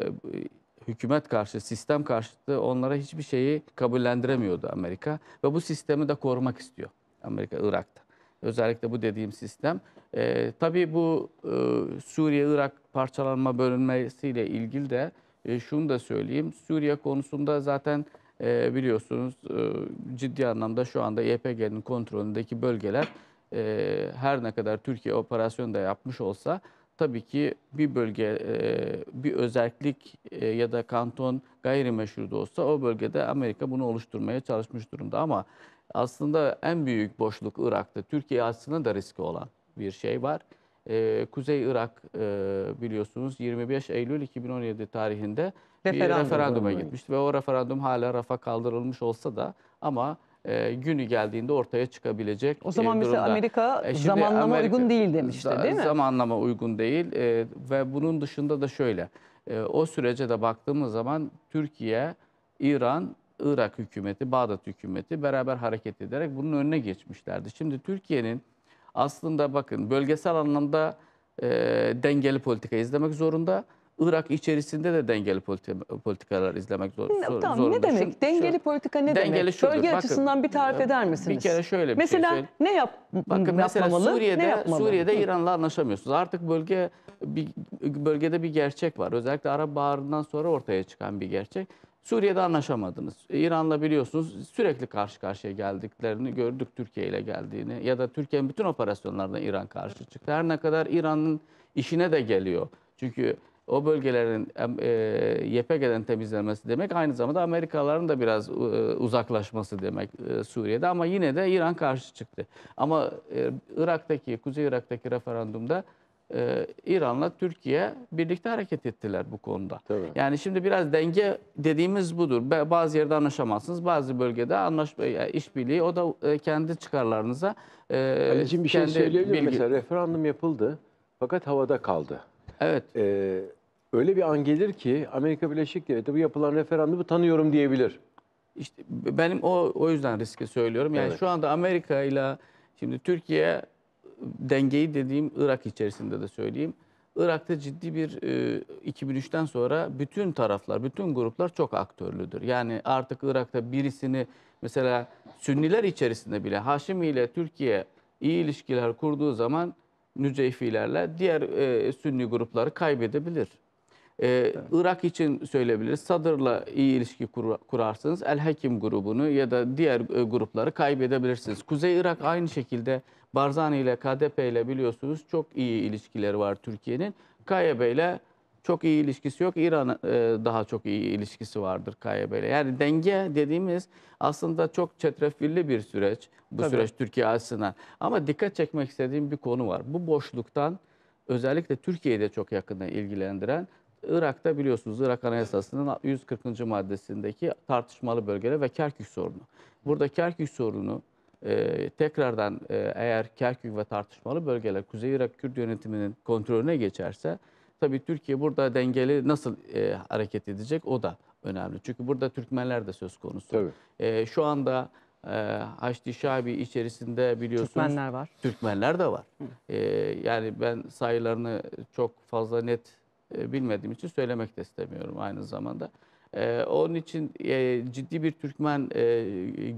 hükümet karşı, sistem karşıtı onlara hiçbir şeyi kabullendiremiyordu Amerika. Ve bu sistemi de korumak istiyor Amerika, Irak'ta. Özellikle bu dediğim sistem. E, tabii bu e, Suriye-Irak parçalanma bölünmesiyle ilgili de e, şunu da söyleyeyim. Suriye konusunda zaten e, biliyorsunuz e, ciddi anlamda şu anda YPG'nin kontrolündeki bölgeler e, her ne kadar Türkiye operasyon da yapmış olsa tabii ki bir bölge e, bir özellik e, ya da kanton gayrimeşru da olsa o bölgede Amerika bunu oluşturmaya çalışmış durumda ama aslında en büyük boşluk Irak'ta Türkiye açısından da riski olan bir şey var. Ee, Kuzey Irak e, biliyorsunuz 25 Eylül 2017 tarihinde referandum bir referanduma gitmişti ve o referandum hala rafa kaldırılmış olsa da ama e, günü geldiğinde ortaya çıkabilecek O zaman e, mesela Amerika e, zamanlama Amerika, uygun değil demişti değil mi? Zamanlama uygun değil e, ve bunun dışında da şöyle. E, o sürece de baktığımız zaman Türkiye, İran, Irak hükümeti, Bağdat hükümeti beraber hareket ederek bunun önüne geçmişlerdi. Şimdi Türkiye'nin aslında bakın bölgesel anlamda e, dengeli politika izlemek zorunda. Irak içerisinde de dengeli politikalar izlemek zor, tamam, zorunda. Ne demek? Şu, dengeli politika ne dengeli demek? Bölge açısından bir tarif eder misiniz? Bir kere şöyle bir şey mesela şey ne yap bakın, mesela Suriye'de, Suriye'de İran'la anlaşamıyorsunuz. Artık bölge bir, bölgede bir gerçek var. Özellikle Arap Baharı'ndan sonra ortaya çıkan bir gerçek. Suriye'de anlaşamadınız. İran'la biliyorsunuz sürekli karşı karşıya geldiklerini gördük Türkiye ile geldiğini. Ya da Türkiye'nin bütün operasyonlarında İran karşı çıktı. Her ne kadar İran'ın işine de geliyor. Çünkü o bölgelerin e, YPG'den temizlenmesi demek aynı zamanda Amerikalıların da biraz e, uzaklaşması demek e, Suriye'de ama yine de İran karşı çıktı. Ama e, Irak'taki Kuzey Irak'taki referandumda e, İran'la Türkiye birlikte hareket ettiler bu konuda. Tabii. Yani şimdi biraz denge dediğimiz budur. Bazı yerde anlaşamazsınız, bazı bölgede anlaşma e, işbirliği o da e, kendi çıkarlarınıza e, Ali'cim bir şey söyleyebilir bilgi... Mesela referandum yapıldı fakat havada kaldı. Evet. Ee, öyle bir an gelir ki Amerika Birleşik Devleti bu yapılan referandumu tanıyorum diyebilir. İşte benim o o yüzden riske söylüyorum. Yani evet. şu anda Amerika ile şimdi Türkiye dengeyi dediğim Irak içerisinde de söyleyeyim. Irak'ta ciddi bir e, 2003'ten sonra bütün taraflar, bütün gruplar çok aktörlüdür. Yani artık Irak'ta birisini mesela Sünniler içerisinde bile Haşimi ile Türkiye iyi ilişkiler kurduğu zaman Nüceyfilerle diğer e, Sünni grupları kaybedebilir. Ee, evet. Irak için söyleyebiliriz. Sadır'la iyi ilişki kur, kurarsınız. el Hakim grubunu ya da diğer e, grupları kaybedebilirsiniz. Kuzey Irak aynı şekilde Barzani ile KDP ile biliyorsunuz çok iyi ilişkileri var Türkiye'nin. KYB ile çok iyi ilişkisi yok. İran e, daha çok iyi ilişkisi vardır KYB ile. Yani denge dediğimiz aslında çok çetrefilli bir süreç. Bu Tabii. süreç Türkiye açısından. Ama dikkat çekmek istediğim bir konu var. Bu boşluktan özellikle Türkiye'de çok yakından ilgilendiren Irak'ta biliyorsunuz Irak Anayasası'nın 140. maddesindeki tartışmalı bölgeler ve Kerkük sorunu. Burada Kerkük sorunu e, tekrardan e, eğer Kerkük ve tartışmalı bölgeler Kuzey Irak Kürt yönetiminin kontrolüne geçerse tabii Türkiye burada dengeli nasıl e, hareket edecek o da önemli. Çünkü burada Türkmenler de söz konusu. Tabii. E, şu anda e, Haçlı Şabi içerisinde biliyorsunuz. Türkmenler var. Türkmenler de var. E, yani ben sayılarını çok fazla net e, bilmediğim için söylemek de istemiyorum aynı zamanda. E, onun için e, ciddi bir Türkmen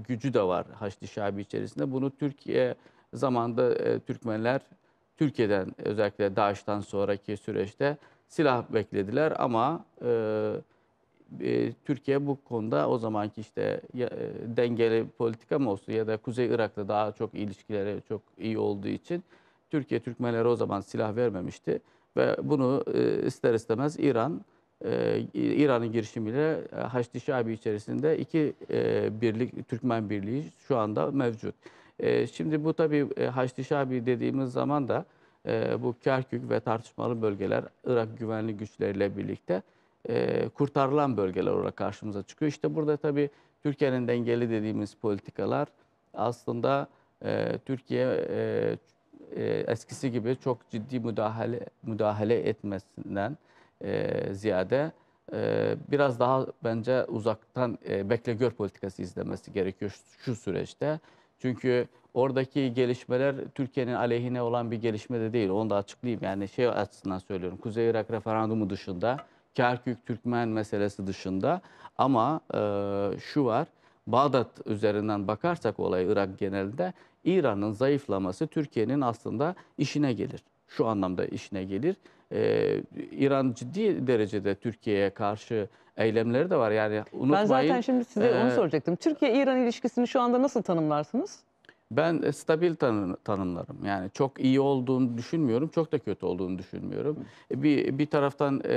gücü de var Haçlı Şabi içerisinde. Bunu Türkiye zamanda Türkmenler Türkiye'den özellikle DAEŞ'ten sonraki süreçte silah beklediler ama e, e, Türkiye bu konuda o zamanki işte ya, e, dengeli politika mı olsun ya da Kuzey Irak'ta daha çok ilişkileri çok iyi olduğu için Türkiye Türkmenlere o zaman silah vermemişti. Ve bunu e, ister istemez İran, e, İran'ın girişimiyle e, Haçlı Şabi içerisinde iki birlik, Türkmen Birliği şu anda mevcut. şimdi bu tabii Haçlı Şabi dediğimiz zaman da bu Kerkük ve tartışmalı bölgeler Irak güvenli güçleriyle birlikte kurtarılan bölgeler olarak karşımıza çıkıyor. İşte burada tabii Türkiye'nin dengeli dediğimiz politikalar aslında Türkiye e, eskisi gibi çok ciddi müdahale müdahale etmesinden e, ziyade e, biraz daha bence uzaktan e, bekle gör politikası izlemesi gerekiyor şu, şu süreçte. Çünkü oradaki gelişmeler Türkiye'nin aleyhine olan bir gelişme de değil. Onu da açıklayayım. Yani şey açısından söylüyorum. Kuzey Irak referandumu dışında, Kerkük Türkmen meselesi dışında ama e, şu var. Bağdat üzerinden bakarsak olay Irak genelinde İran'ın zayıflaması Türkiye'nin aslında işine gelir. Şu anlamda işine gelir. Ee, İran ciddi derecede Türkiye'ye karşı eylemleri de var. Yani unutmayın. Ben zaten şimdi size e, onu soracaktım. Türkiye-İran ilişkisini şu anda nasıl tanımlarsınız? Ben e, stabil tanım, tanımlarım. Yani çok iyi olduğunu düşünmüyorum, çok da kötü olduğunu düşünmüyorum. E, bir, bir taraftan e,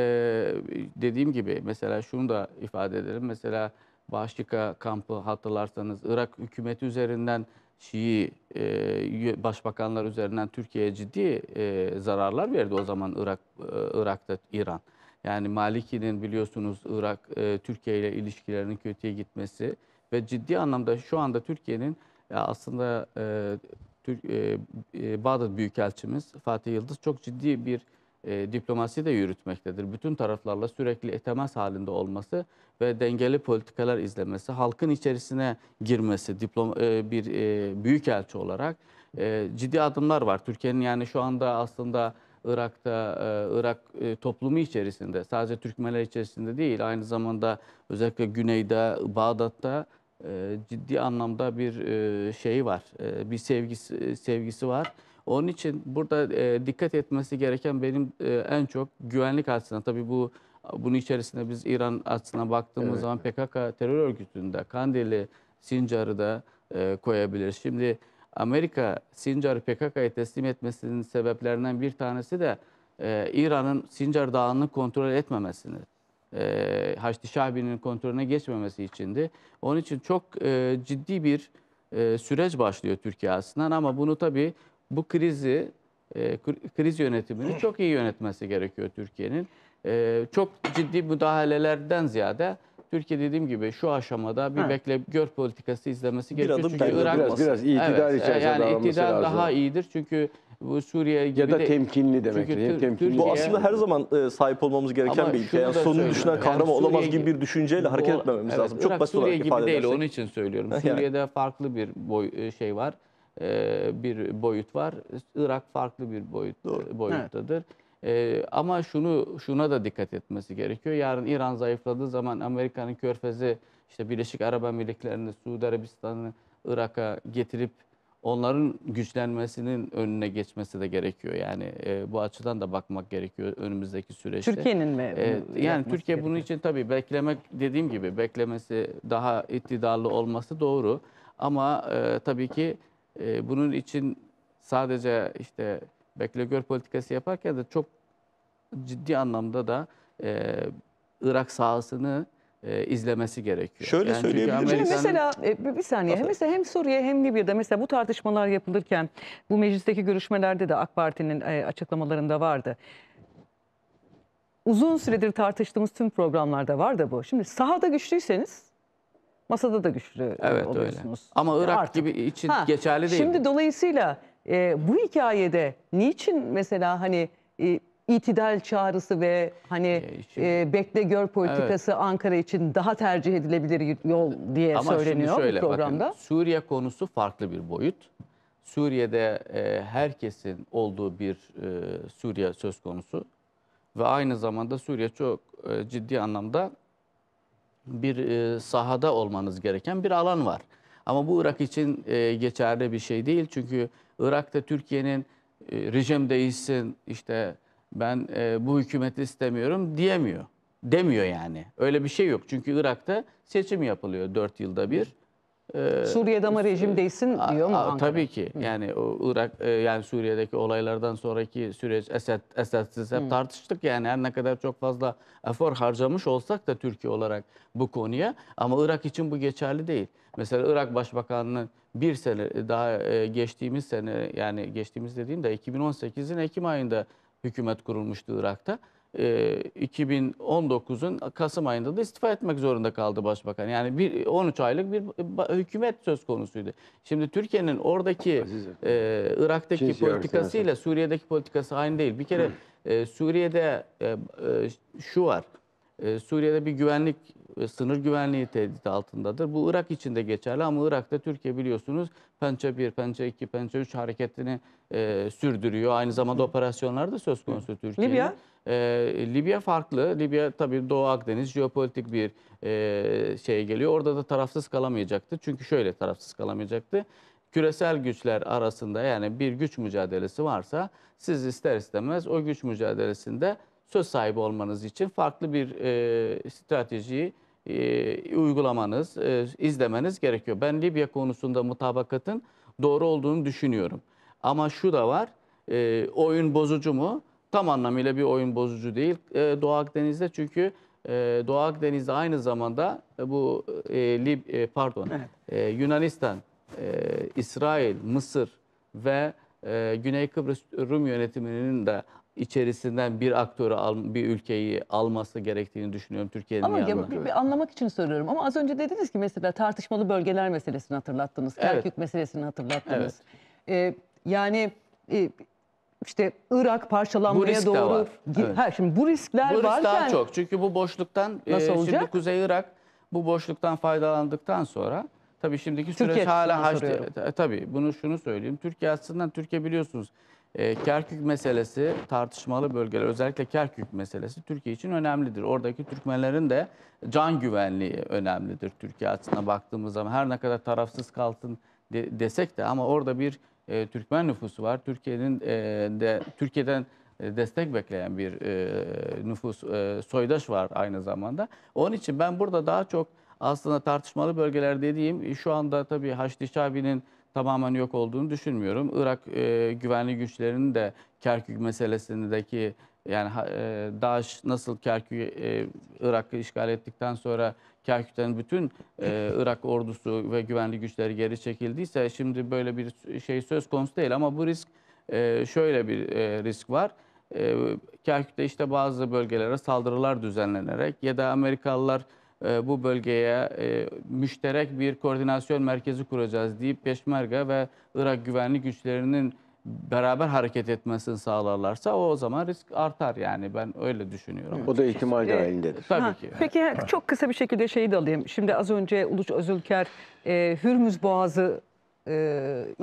dediğim gibi mesela şunu da ifade edelim. Mesela Başlıka kampı hatırlarsanız Irak hükümeti üzerinden Şii e, başbakanlar üzerinden Türkiye'ye ciddi e, zararlar verdi o zaman Irak e, Irak'ta İran. Yani Maliki'nin biliyorsunuz Irak e, Türkiye ile ilişkilerinin kötüye gitmesi ve ciddi anlamda şu anda Türkiye'nin aslında e, Türk, e, e, Bağdat Büyükelçimiz Fatih Yıldız çok ciddi bir e, diplomasi de yürütmektedir. Bütün taraflarla sürekli temas halinde olması ve dengeli politikalar izlemesi, halkın içerisine girmesi diplom e, bir e, büyükelçi olarak e, ciddi adımlar var. Türkiye'nin yani şu anda aslında Irak'ta, e, Irak e, toplumu içerisinde, sadece Türkmenler içerisinde değil, aynı zamanda özellikle Güney'de, Bağdat'ta e, ciddi anlamda bir e, şeyi var, e, bir sevgisi, sevgisi var onun için burada e, dikkat etmesi gereken benim e, en çok güvenlik açısından tabii bu bunun içerisinde biz İran açısından baktığımız evet. zaman PKK terör örgütünde Kandil'i, Sincar'ı da e, koyabilir. Şimdi Amerika Sincar'ı PKK'ya teslim etmesinin sebeplerinden bir tanesi de e, İran'ın Sincar Dağı'nı kontrol etmemesini. E, Haçlı Şahbin'in kontrolüne geçmemesi içindi. Onun için çok e, ciddi bir e, süreç başlıyor Türkiye aslında ama bunu tabii bu krizi, e, kriz yönetimini çok iyi yönetmesi gerekiyor Türkiye'nin. E, çok ciddi müdahalelerden ziyade Türkiye dediğim gibi şu aşamada bir ha. bekle gör politikası izlemesi gerekiyor. Adım çünkü Irak biraz, biraz itidal evet, e, içerisinde yani itidal lazım. daha iyidir çünkü bu Suriye gibi ya da de, temkinli demek ki. Temkinli. bu aslında her zaman e, sahip olmamız gereken Ama bir ilke. Yani sonunu düşünen yani kahraman Suriye olamaz gibi bir düşünceyle hareket etmememiz evet, lazım. Çok Irak, basit Suriye olarak gibi ifade değil edersek. onun için söylüyorum. Suriyede farklı bir boy şey var e, bir boyut var. Irak farklı bir boyut Doğru. boyuttadır. Evet. Ee, ama şunu şuna da dikkat etmesi gerekiyor. Yarın İran zayıfladığı zaman Amerika'nın körfezi işte Birleşik Arap Emirlikleri'ni, Suudi Arabistan'ı Irak'a getirip onların güçlenmesinin önüne geçmesi de gerekiyor. Yani e, bu açıdan da bakmak gerekiyor önümüzdeki süreçte. Türkiye'nin mi? E, yani Türkiye bunun için tabii beklemek dediğim gibi beklemesi daha iktidarlı olması doğru. Ama e, tabii ki e, bunun için sadece işte bekle gör politikası yaparken de çok ciddi anlamda da e, Irak sahasını e, izlemesi gerekiyor. Şöyle yani söyleyebilirim. Şimdi mesela e, bir saniye hem mesela hem Suriye hem Libya'da mesela bu tartışmalar yapılırken bu meclisteki görüşmelerde de AK Parti'nin e, açıklamalarında vardı. Uzun süredir tartıştığımız tüm programlarda var da bu. Şimdi sahada güçlüyseniz masada da güçlü e, evet, oluyorsunuz. Öyle. Ama Irak Artık. gibi için ha, geçerli değil. Şimdi mi? dolayısıyla e, bu hikayede niçin mesela hani e, itidal çağrısı ve hani e, bekle gör politikası evet. Ankara için daha tercih edilebilir yol diye Ama söyleniyor şimdi şöyle, bu programda. Bakın, Suriye konusu farklı bir boyut. Suriye'de e, herkesin olduğu bir e, Suriye söz konusu ve aynı zamanda Suriye çok e, ciddi anlamda bir e, sahada olmanız gereken bir alan var. Ama bu Irak için e, geçerli bir şey değil. Çünkü Irak'ta Türkiye'nin e, rejim değişsin, işte ben e, bu hükümeti istemiyorum diyemiyor. Demiyor yani. Öyle bir şey yok. Çünkü Irak'ta seçim yapılıyor 4 yılda bir. Ee, Suriye'de ama rejim değilsin diyor mu Ankara? Tabii ki. Yani o Irak e, yani Suriye'deki olaylardan sonraki süreç Esed Esed'siz hep Hı. tartıştık yani her ne kadar çok fazla efor harcamış olsak da Türkiye olarak bu konuya ama Irak için bu geçerli değil. Mesela Irak Başbakanı'nı bir sene e, daha e, geçtiğimiz sene yani geçtiğimiz dediğim de 2018'in Ekim ayında hükümet kurulmuştu Irak'ta. 2019'un Kasım ayında da istifa etmek zorunda kaldı başbakan. Yani bir 13 aylık bir hükümet söz konusuydu. Şimdi Türkiye'nin oradaki e, Irak'taki Çin politikasıyla Suriye'deki politikası aynı değil. Bir kere e, Suriye'de e, e, şu var. E, Suriye'de bir güvenlik sınır güvenliği tehdit altındadır. Bu Irak için de geçerli ama Irak'ta Türkiye biliyorsunuz Pençe 1, Pençe 2, Pençe 3 hareketini e, sürdürüyor. Aynı zamanda operasyonlar da söz konusu Türkiye'nin. Libya? E, Libya farklı. Libya tabii Doğu Akdeniz jeopolitik bir e, şey geliyor. Orada da tarafsız kalamayacaktı. Çünkü şöyle tarafsız kalamayacaktı. Küresel güçler arasında yani bir güç mücadelesi varsa siz ister istemez o güç mücadelesinde söz sahibi olmanız için farklı bir e, stratejiyi e, uygulamanız, e, izlemeniz gerekiyor. Ben Libya konusunda mutabakatın doğru olduğunu düşünüyorum. Ama şu da var, e, oyun bozucu mu? tam anlamıyla bir oyun bozucu değil e, Doğu Akdeniz'de. Çünkü e, Doğu Akdeniz'de aynı zamanda e, bu e, Lib e, pardon evet. e, Yunanistan, e, İsrail, Mısır ve e, Güney Kıbrıs Rum yönetiminin de içerisinden bir aktörü al, bir ülkeyi alması gerektiğini düşünüyorum Türkiye'nin Ama yanına. Bir, bir anlamak için soruyorum. Ama az önce dediniz ki mesela tartışmalı bölgeler meselesini hatırlattınız. Evet. Kerkük meselesini hatırlattınız. Evet. Ee, yani e, işte Irak parçalanmaya bu risk doğru. var. Evet. Ha, şimdi bu riskler bu risk daha çok. Çünkü bu boşluktan e, Nasıl e, olacak? şimdi Kuzey Irak bu boşluktan faydalandıktan sonra tabii şimdiki süreç Türkiye hala haçlı. E, tabii bunu şunu söyleyeyim. Türkiye aslında Türkiye biliyorsunuz e, Kerkük meselesi tartışmalı bölgeler özellikle Kerkük meselesi Türkiye için önemlidir. Oradaki Türkmenlerin de can güvenliği önemlidir Türkiye açısından baktığımız zaman. Her ne kadar tarafsız kalsın de, desek de ama orada bir e, Türkmen nüfusu var. Türkiye'nin e, de Türkiye'den e, destek bekleyen bir e, nüfus e, soydaş var aynı zamanda. Onun için ben burada daha çok aslında tartışmalı bölgeler dediğim şu anda tabii Haçlı Şabi'nin tamamen yok olduğunu düşünmüyorum. Irak e, güvenli güçlerinin de Kerkük meselesindeki yani e, Daesh nasıl Kerkük e, Irak'ı işgal ettikten sonra Kerkük'ten bütün e, Irak ordusu ve güvenli güçleri geri çekildiyse şimdi böyle bir şey söz konusu değil ama bu risk e, şöyle bir e, risk var. E, Kerkük'te işte bazı bölgelere saldırılar düzenlenerek ya da Amerikalılar e, bu bölgeye e, müşterek bir koordinasyon merkezi kuracağız deyip Peşmerga ve Irak güvenli güçlerinin beraber hareket etmesini sağlarlarsa o zaman risk artar yani ben öyle düşünüyorum. O da ihtimal dahilindedir. Tabii ha, ki. Peki evet. çok kısa bir şekilde şeyi de alayım. Şimdi az önce Uluç Özülker e, Hürmüz Boğazı e,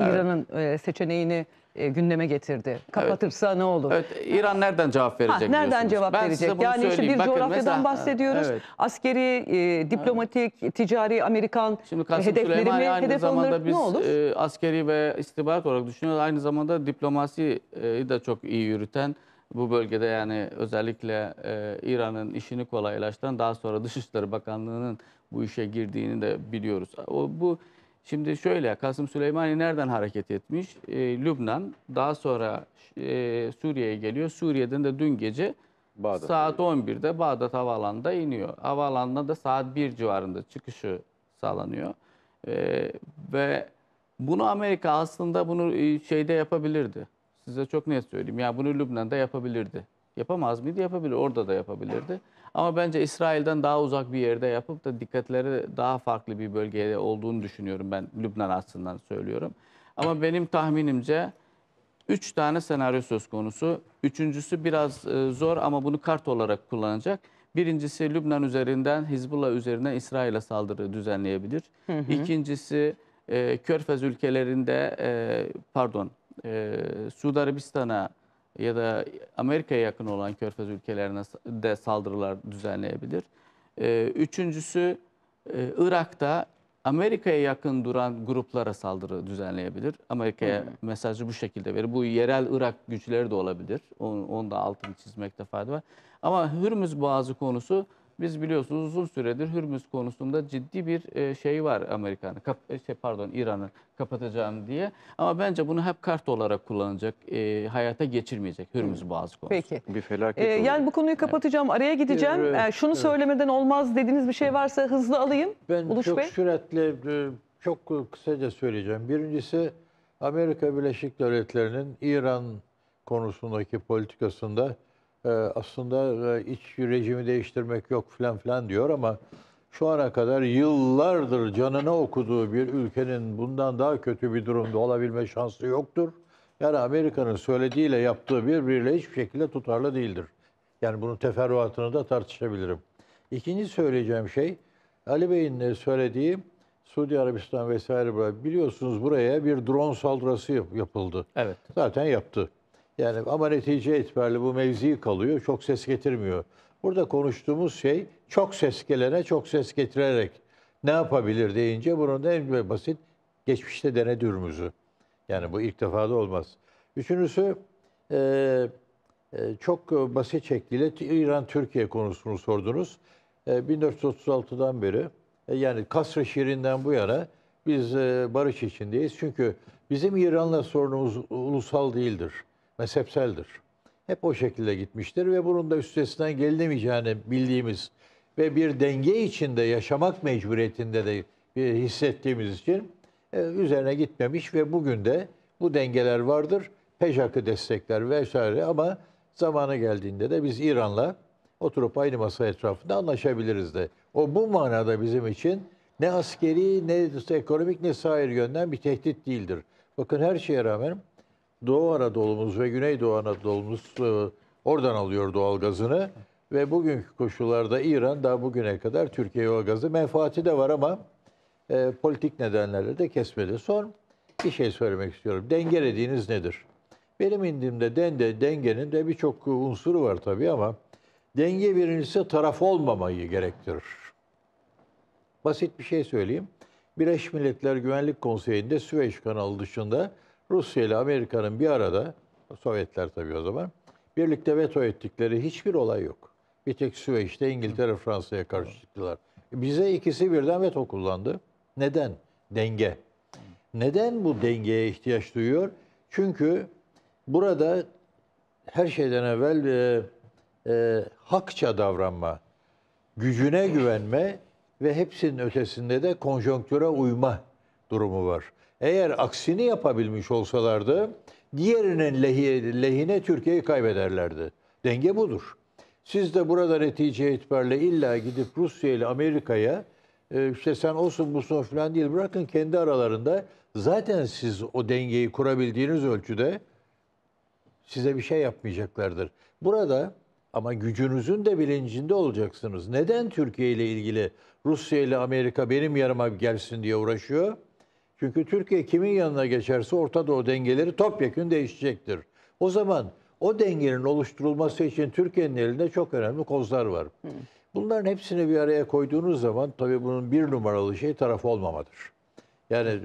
İran'ın evet. e, seçeneğini e, gündeme getirdi. Kapatırsa evet. ne olur? Evet, İran nereden cevap verecek? Ha, nereden cevap ben verecek? yani işte bir Bakın, coğrafyadan mesela, bahsediyoruz. Evet. Askeri, e, diplomatik, evet. ticari Amerikan Şimdi Kasım hedefleri mi? Aynı hedef zamanda alınır, biz ne olur? E, askeri ve istihbarat olarak düşünüyoruz. Aynı zamanda diplomasiyi e, de çok iyi yürüten bu bölgede yani özellikle e, İran'ın işini kolaylaştıran daha sonra Dışişleri Bakanlığı'nın bu işe girdiğini de biliyoruz. O, bu Şimdi şöyle Kasım Süleymani nereden hareket etmiş? E, Lübnan daha sonra e, Suriye'ye geliyor. Suriye'den de dün gece Bağdat. saat 11'de Bağdat havaalanında iniyor. Havaalanına da saat 1 civarında çıkışı sağlanıyor. E, ve bunu Amerika aslında bunu e, şeyde yapabilirdi. Size çok net söyleyeyim. Ya yani bunu Lübnan'da yapabilirdi. Yapamaz mıydı? Yapabilir. Orada da yapabilirdi. Ama bence İsrail'den daha uzak bir yerde yapıp da dikkatleri daha farklı bir bölgeye olduğunu düşünüyorum ben Lübnan açısından söylüyorum. Ama benim tahminimce üç tane senaryo söz konusu. Üçüncüsü biraz e, zor ama bunu kart olarak kullanacak. Birincisi Lübnan üzerinden, Hizbullah üzerinden İsrail'e saldırı düzenleyebilir. Hı hı. İkincisi e, Körfez ülkelerinde, e, pardon, e, Suudi Arabistan'a ya da Amerika'ya yakın olan körfez ülkelerine de saldırılar düzenleyebilir. Ee, üçüncüsü e, Irak'ta Amerika'ya yakın duran gruplara saldırı düzenleyebilir. Amerika'ya mesajı bu şekilde verir. Bu yerel Irak güçleri de olabilir. Onu, onu da altını çizmekte fayda var. Ama Hürmüz Boğazı konusu biz biliyorsunuz uzun süredir Hürmüz konusunda ciddi bir e, şey var Amerika'nın, e, şey pardon İran'ın kapatacağım diye. Ama bence bunu hep kart olarak kullanacak, e, hayata geçirmeyecek Hürmüz bazı konusu. Peki. Bir felaket. Ee, yani bu konuyu kapatacağım, evet. araya gideceğim. Evet, yani e, şunu evet. söylemeden olmaz dediğiniz bir şey varsa hızlı alayım. Ben Uluş çok Bey. süratle, çok kısaca söyleyeceğim. Birincisi Amerika Birleşik Devletleri'nin İran konusundaki politikasında ee, aslında e, iç rejimi değiştirmek yok filan filan diyor ama şu ana kadar yıllardır canına okuduğu bir ülkenin bundan daha kötü bir durumda olabilme şansı yoktur. Yani Amerika'nın söylediğiyle yaptığı birbiriyle hiçbir şekilde tutarlı değildir. Yani bunun teferruatını da tartışabilirim. İkinci söyleyeceğim şey Ali Bey'in e, söylediği Suudi Arabistan vesaire biliyorsunuz buraya bir drone saldırısı yapıldı. Evet. Zaten yaptı. Yani ama netice itibariyle bu mevzi kalıyor. Çok ses getirmiyor. Burada konuştuğumuz şey çok ses gelene çok ses getirerek ne yapabilir deyince bunun da en basit geçmişte denedi ürümüzü. Yani bu ilk defa da olmaz. Üçüncüsü e, e, çok basit şekliyle İran-Türkiye konusunu sordunuz. E, 1436'dan beri e, yani Kasr-ı Şirin'den bu yana biz e, barış içindeyiz. Çünkü bizim İran'la sorunumuz ulusal değildir mezhepseldir. Hep o şekilde gitmiştir ve bunun da üstesinden gelinemeyeceğini bildiğimiz ve bir denge içinde yaşamak mecburiyetinde de hissettiğimiz için e, üzerine gitmemiş ve bugün de bu dengeler vardır. Pejak'ı destekler vesaire ama zamanı geldiğinde de biz İran'la oturup aynı masa etrafında anlaşabiliriz de. O bu manada bizim için ne askeri ne ekonomik ne sair yönden bir tehdit değildir. Bakın her şeye rağmen Doğu Anadolu'muz ve Güneydoğu Anadolu'muz e, oradan alıyor doğal gazını ve bugünkü koşullarda İran daha bugüne kadar Türkiye'ye o gazı menfaati de var ama e, politik nedenlerle de kesmedi. Son bir şey söylemek istiyorum. Denge Dengelediğiniz nedir? Benim indimde dende, dengenin de birçok unsuru var tabii ama denge birincisi taraf olmamayı gerektirir. Basit bir şey söyleyeyim. Birleşmiş Milletler Güvenlik Konseyi'nde Süveyş kanalı dışında Rusya ile Amerika'nın bir arada, Sovyetler tabii o zaman, birlikte veto ettikleri hiçbir olay yok. Bir tek Süveyş'te İngiltere Fransa'ya karşı çıktılar. Bize ikisi birden veto kullandı. Neden? Denge. Neden bu dengeye ihtiyaç duyuyor? Çünkü burada her şeyden evvel e, e, hakça davranma, gücüne güvenme ve hepsinin ötesinde de konjonktüre uyma durumu var. Eğer aksini yapabilmiş olsalardı diğerinin lehine, Türkiye'yi kaybederlerdi. Denge budur. Siz de burada netice itibariyle illa gidip Rusya ile Amerika'ya e, işte sen olsun busun falan değil bırakın kendi aralarında zaten siz o dengeyi kurabildiğiniz ölçüde size bir şey yapmayacaklardır. Burada ama gücünüzün de bilincinde olacaksınız. Neden Türkiye ile ilgili Rusya ile Amerika benim yanıma gelsin diye uğraşıyor? Çünkü Türkiye kimin yanına geçerse Orta Doğu dengeleri topyekun değişecektir. O zaman o dengenin oluşturulması için Türkiye'nin elinde çok önemli kozlar var. Bunların hepsini bir araya koyduğunuz zaman tabii bunun bir numaralı şey taraf olmamadır. Yani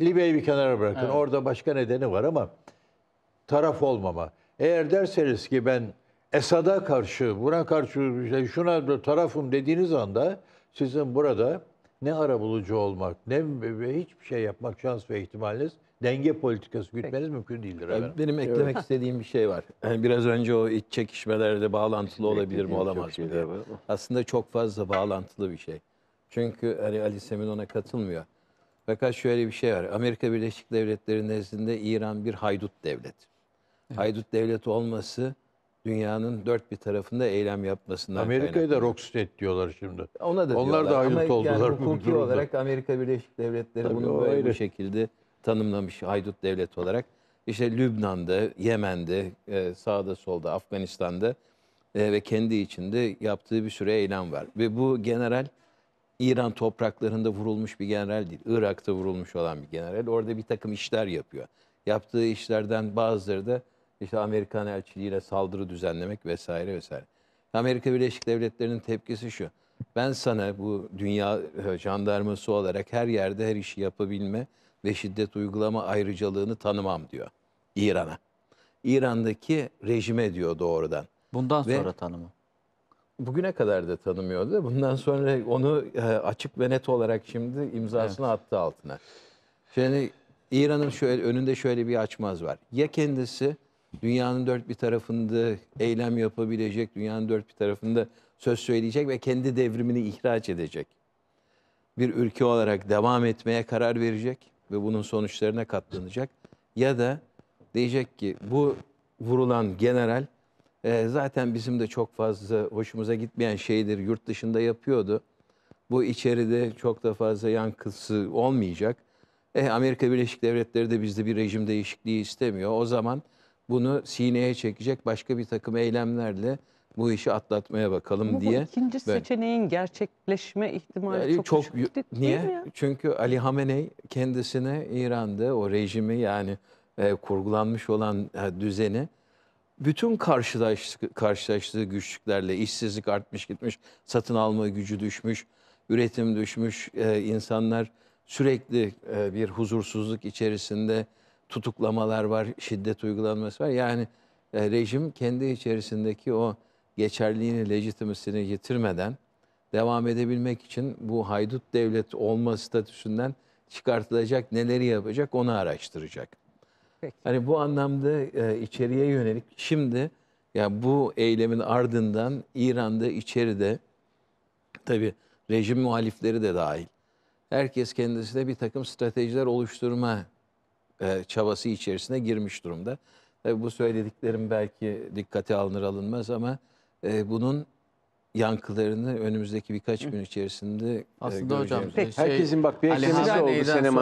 Libya'yı bir kenara bırakın. Evet. Orada başka nedeni var ama taraf olmama. Eğer derseniz ki ben Esad'a karşı, buna karşı, işte şuna tarafım dediğiniz anda sizin burada ne arabulucu olmak, ne hiçbir şey yapmak şans ve ihtimaliniz denge politikası gütmeniz Peki. mümkün değildir. Efendim. Benim eklemek evet. istediğim bir şey var. Yani biraz önce o iç çekişmelerde bağlantılı olabilir mi olamaz mı şey Aslında çok fazla bağlantılı bir şey. Çünkü hani Ali Semin ona katılmıyor. Fakat şöyle bir şey var. Amerika Birleşik Devletleri nezdinde İran bir haydut devlet. Evet. Haydut devlet olması dünyanın dört bir tarafında eylem yapmasından Amerika'yı da Rockstedt diyorlar şimdi. Ona da Onlar diyorlar. da haydut Ama oldular. Yani hukuki olarak Amerika Birleşik Devletleri Tabii bunu böyle bir şekilde tanımlamış haydut devlet olarak. İşte Lübnan'da, Yemen'de, e, sağda solda, Afganistan'da e, ve kendi içinde yaptığı bir sürü eylem var. Ve bu general İran topraklarında vurulmuş bir general değil. Irak'ta vurulmuş olan bir general. Orada bir takım işler yapıyor. Yaptığı işlerden bazıları da işte Amerikan elçiliğine saldırı düzenlemek vesaire vesaire. Amerika Birleşik Devletleri'nin tepkisi şu. Ben sana bu dünya e, jandarması olarak her yerde her işi yapabilme ve şiddet uygulama ayrıcalığını tanımam diyor İran'a. İran'daki rejime diyor doğrudan. Bundan ve sonra tanımı. Bugüne kadar da tanımıyordu. Bundan sonra onu e, açık ve net olarak şimdi imzasını evet. attı altına. Şimdi İran'ın şöyle önünde şöyle bir açmaz var. Ya kendisi dünyanın dört bir tarafında eylem yapabilecek, dünyanın dört bir tarafında söz söyleyecek ve kendi devrimini ihraç edecek. Bir ülke olarak devam etmeye karar verecek ve bunun sonuçlarına katlanacak. Ya da diyecek ki bu vurulan general e, zaten bizim de çok fazla hoşumuza gitmeyen şeydir yurt dışında yapıyordu. Bu içeride çok da fazla yankısı olmayacak. E, Amerika Birleşik Devletleri de bizde bir rejim değişikliği istemiyor. O zaman bunu sineye çekecek başka bir takım eylemlerle bu işi atlatmaya bakalım Ama diye. Bu ikinci böyle. seçeneğin gerçekleşme ihtimali yani çok, düşük değil, niye? Çünkü Ali Hameney kendisine İran'da o rejimi yani e, kurgulanmış olan e, düzeni bütün karşılaştığı güçlüklerle işsizlik artmış gitmiş, satın alma gücü düşmüş, üretim düşmüş, e, insanlar sürekli e, bir huzursuzluk içerisinde tutuklamalar var, şiddet uygulanması var. Yani e, rejim kendi içerisindeki o geçerliğini, legitimisini yitirmeden devam edebilmek için bu haydut devlet olma statüsünden çıkartılacak neleri yapacak onu araştıracak. Peki. Hani bu anlamda e, içeriye yönelik şimdi ya yani bu eylemin ardından İran'da içeride tabi rejim muhalifleri de dahil herkes kendisine bir takım stratejiler oluşturma e, çabası içerisine girmiş durumda. E, bu söylediklerim belki dikkate alınır alınmaz ama e, bunun yankılarını önümüzdeki birkaç gün içerisinde Aslında e, hocam şey, herkesin bak bir eklemesi oldu Senem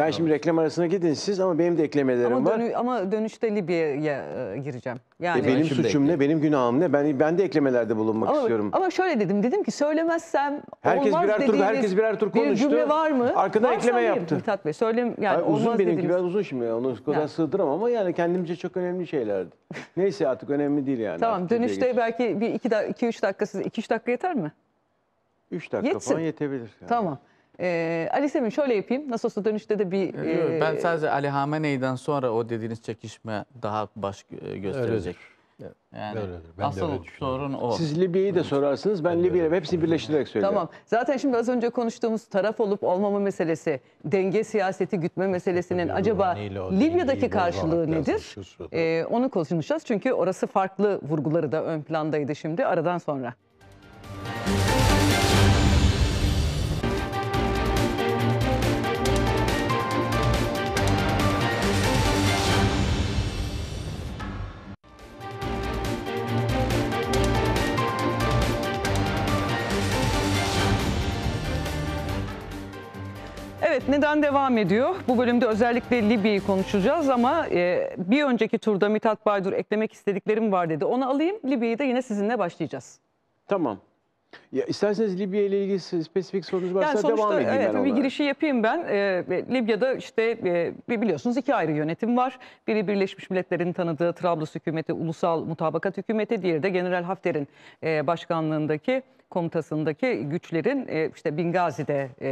Ben şimdi reklam arasına gidin siz ama benim de eklemelerim ama dönü, Ama dönüşte Libya'ya gireceğim. Yani e, benim Şimdi suçum ne, e- benim günahım ne? Ben ben de eklemelerde bulunmak ama, istiyorum. Ama şöyle dedim, dedim ki söylemezsem herkes olmaz birer tur, herkes birer tur konuştu. Bir cümle var mı? Arkadan Varsa ekleme yaptı. Mithat Bey, söylem yani Hayır, olmaz uzun benimki dediniz. biraz uzun şimdi. Ya. Onu kadar yani. sığdıramam ama yani kendimce çok önemli şeylerdi. Neyse artık önemli değil yani. Tamam, artık dönüşte belki bir iki iki üç dakika size iki üç dakika yeter mi? Üç dakika Yetsin. falan yetebilir yani. Tamam. Ee, Ali Semih şöyle yapayım. Nasıl olsa dönüşte de bir... e, ben sadece Ali Hamene'den sonra o dediğiniz çekişme daha baş e, gösterecek. Öyledir. Yani asıl öyle sorun o. Siz Libya'yı da sorarsınız. Ben, ben Libya'yı hepsini birleştirerek söylüyorum. Tamam. Zaten şimdi az önce konuştuğumuz taraf olup olmama meselesi, denge siyaseti gütme meselesinin Tabii acaba o, Libya'daki o, karşılığı nedir? Ee, onu konuşacağız. Çünkü orası farklı vurguları da ön plandaydı şimdi aradan sonra. Evet neden devam ediyor? Bu bölümde özellikle Libya'yı konuşacağız ama e, bir önceki turda Mithat Baydur eklemek istediklerim var dedi. Onu alayım Libya'yı da yine sizinle başlayacağız. Tamam. Ya isterseniz Libya ile ilgili spesifik sorunuz varsa yani sonuçta, devam edeyim evet, ben ona. Bir girişi yapayım ben. Ee, Libya'da işte e, biliyorsunuz iki ayrı yönetim var. Biri Birleşmiş Milletler'in tanıdığı Trablus hükümeti, Ulusal Mutabakat hükümeti. Diğeri de General Hafter'in e, başkanlığındaki komutasındaki güçlerin e, işte Bingazi'de e,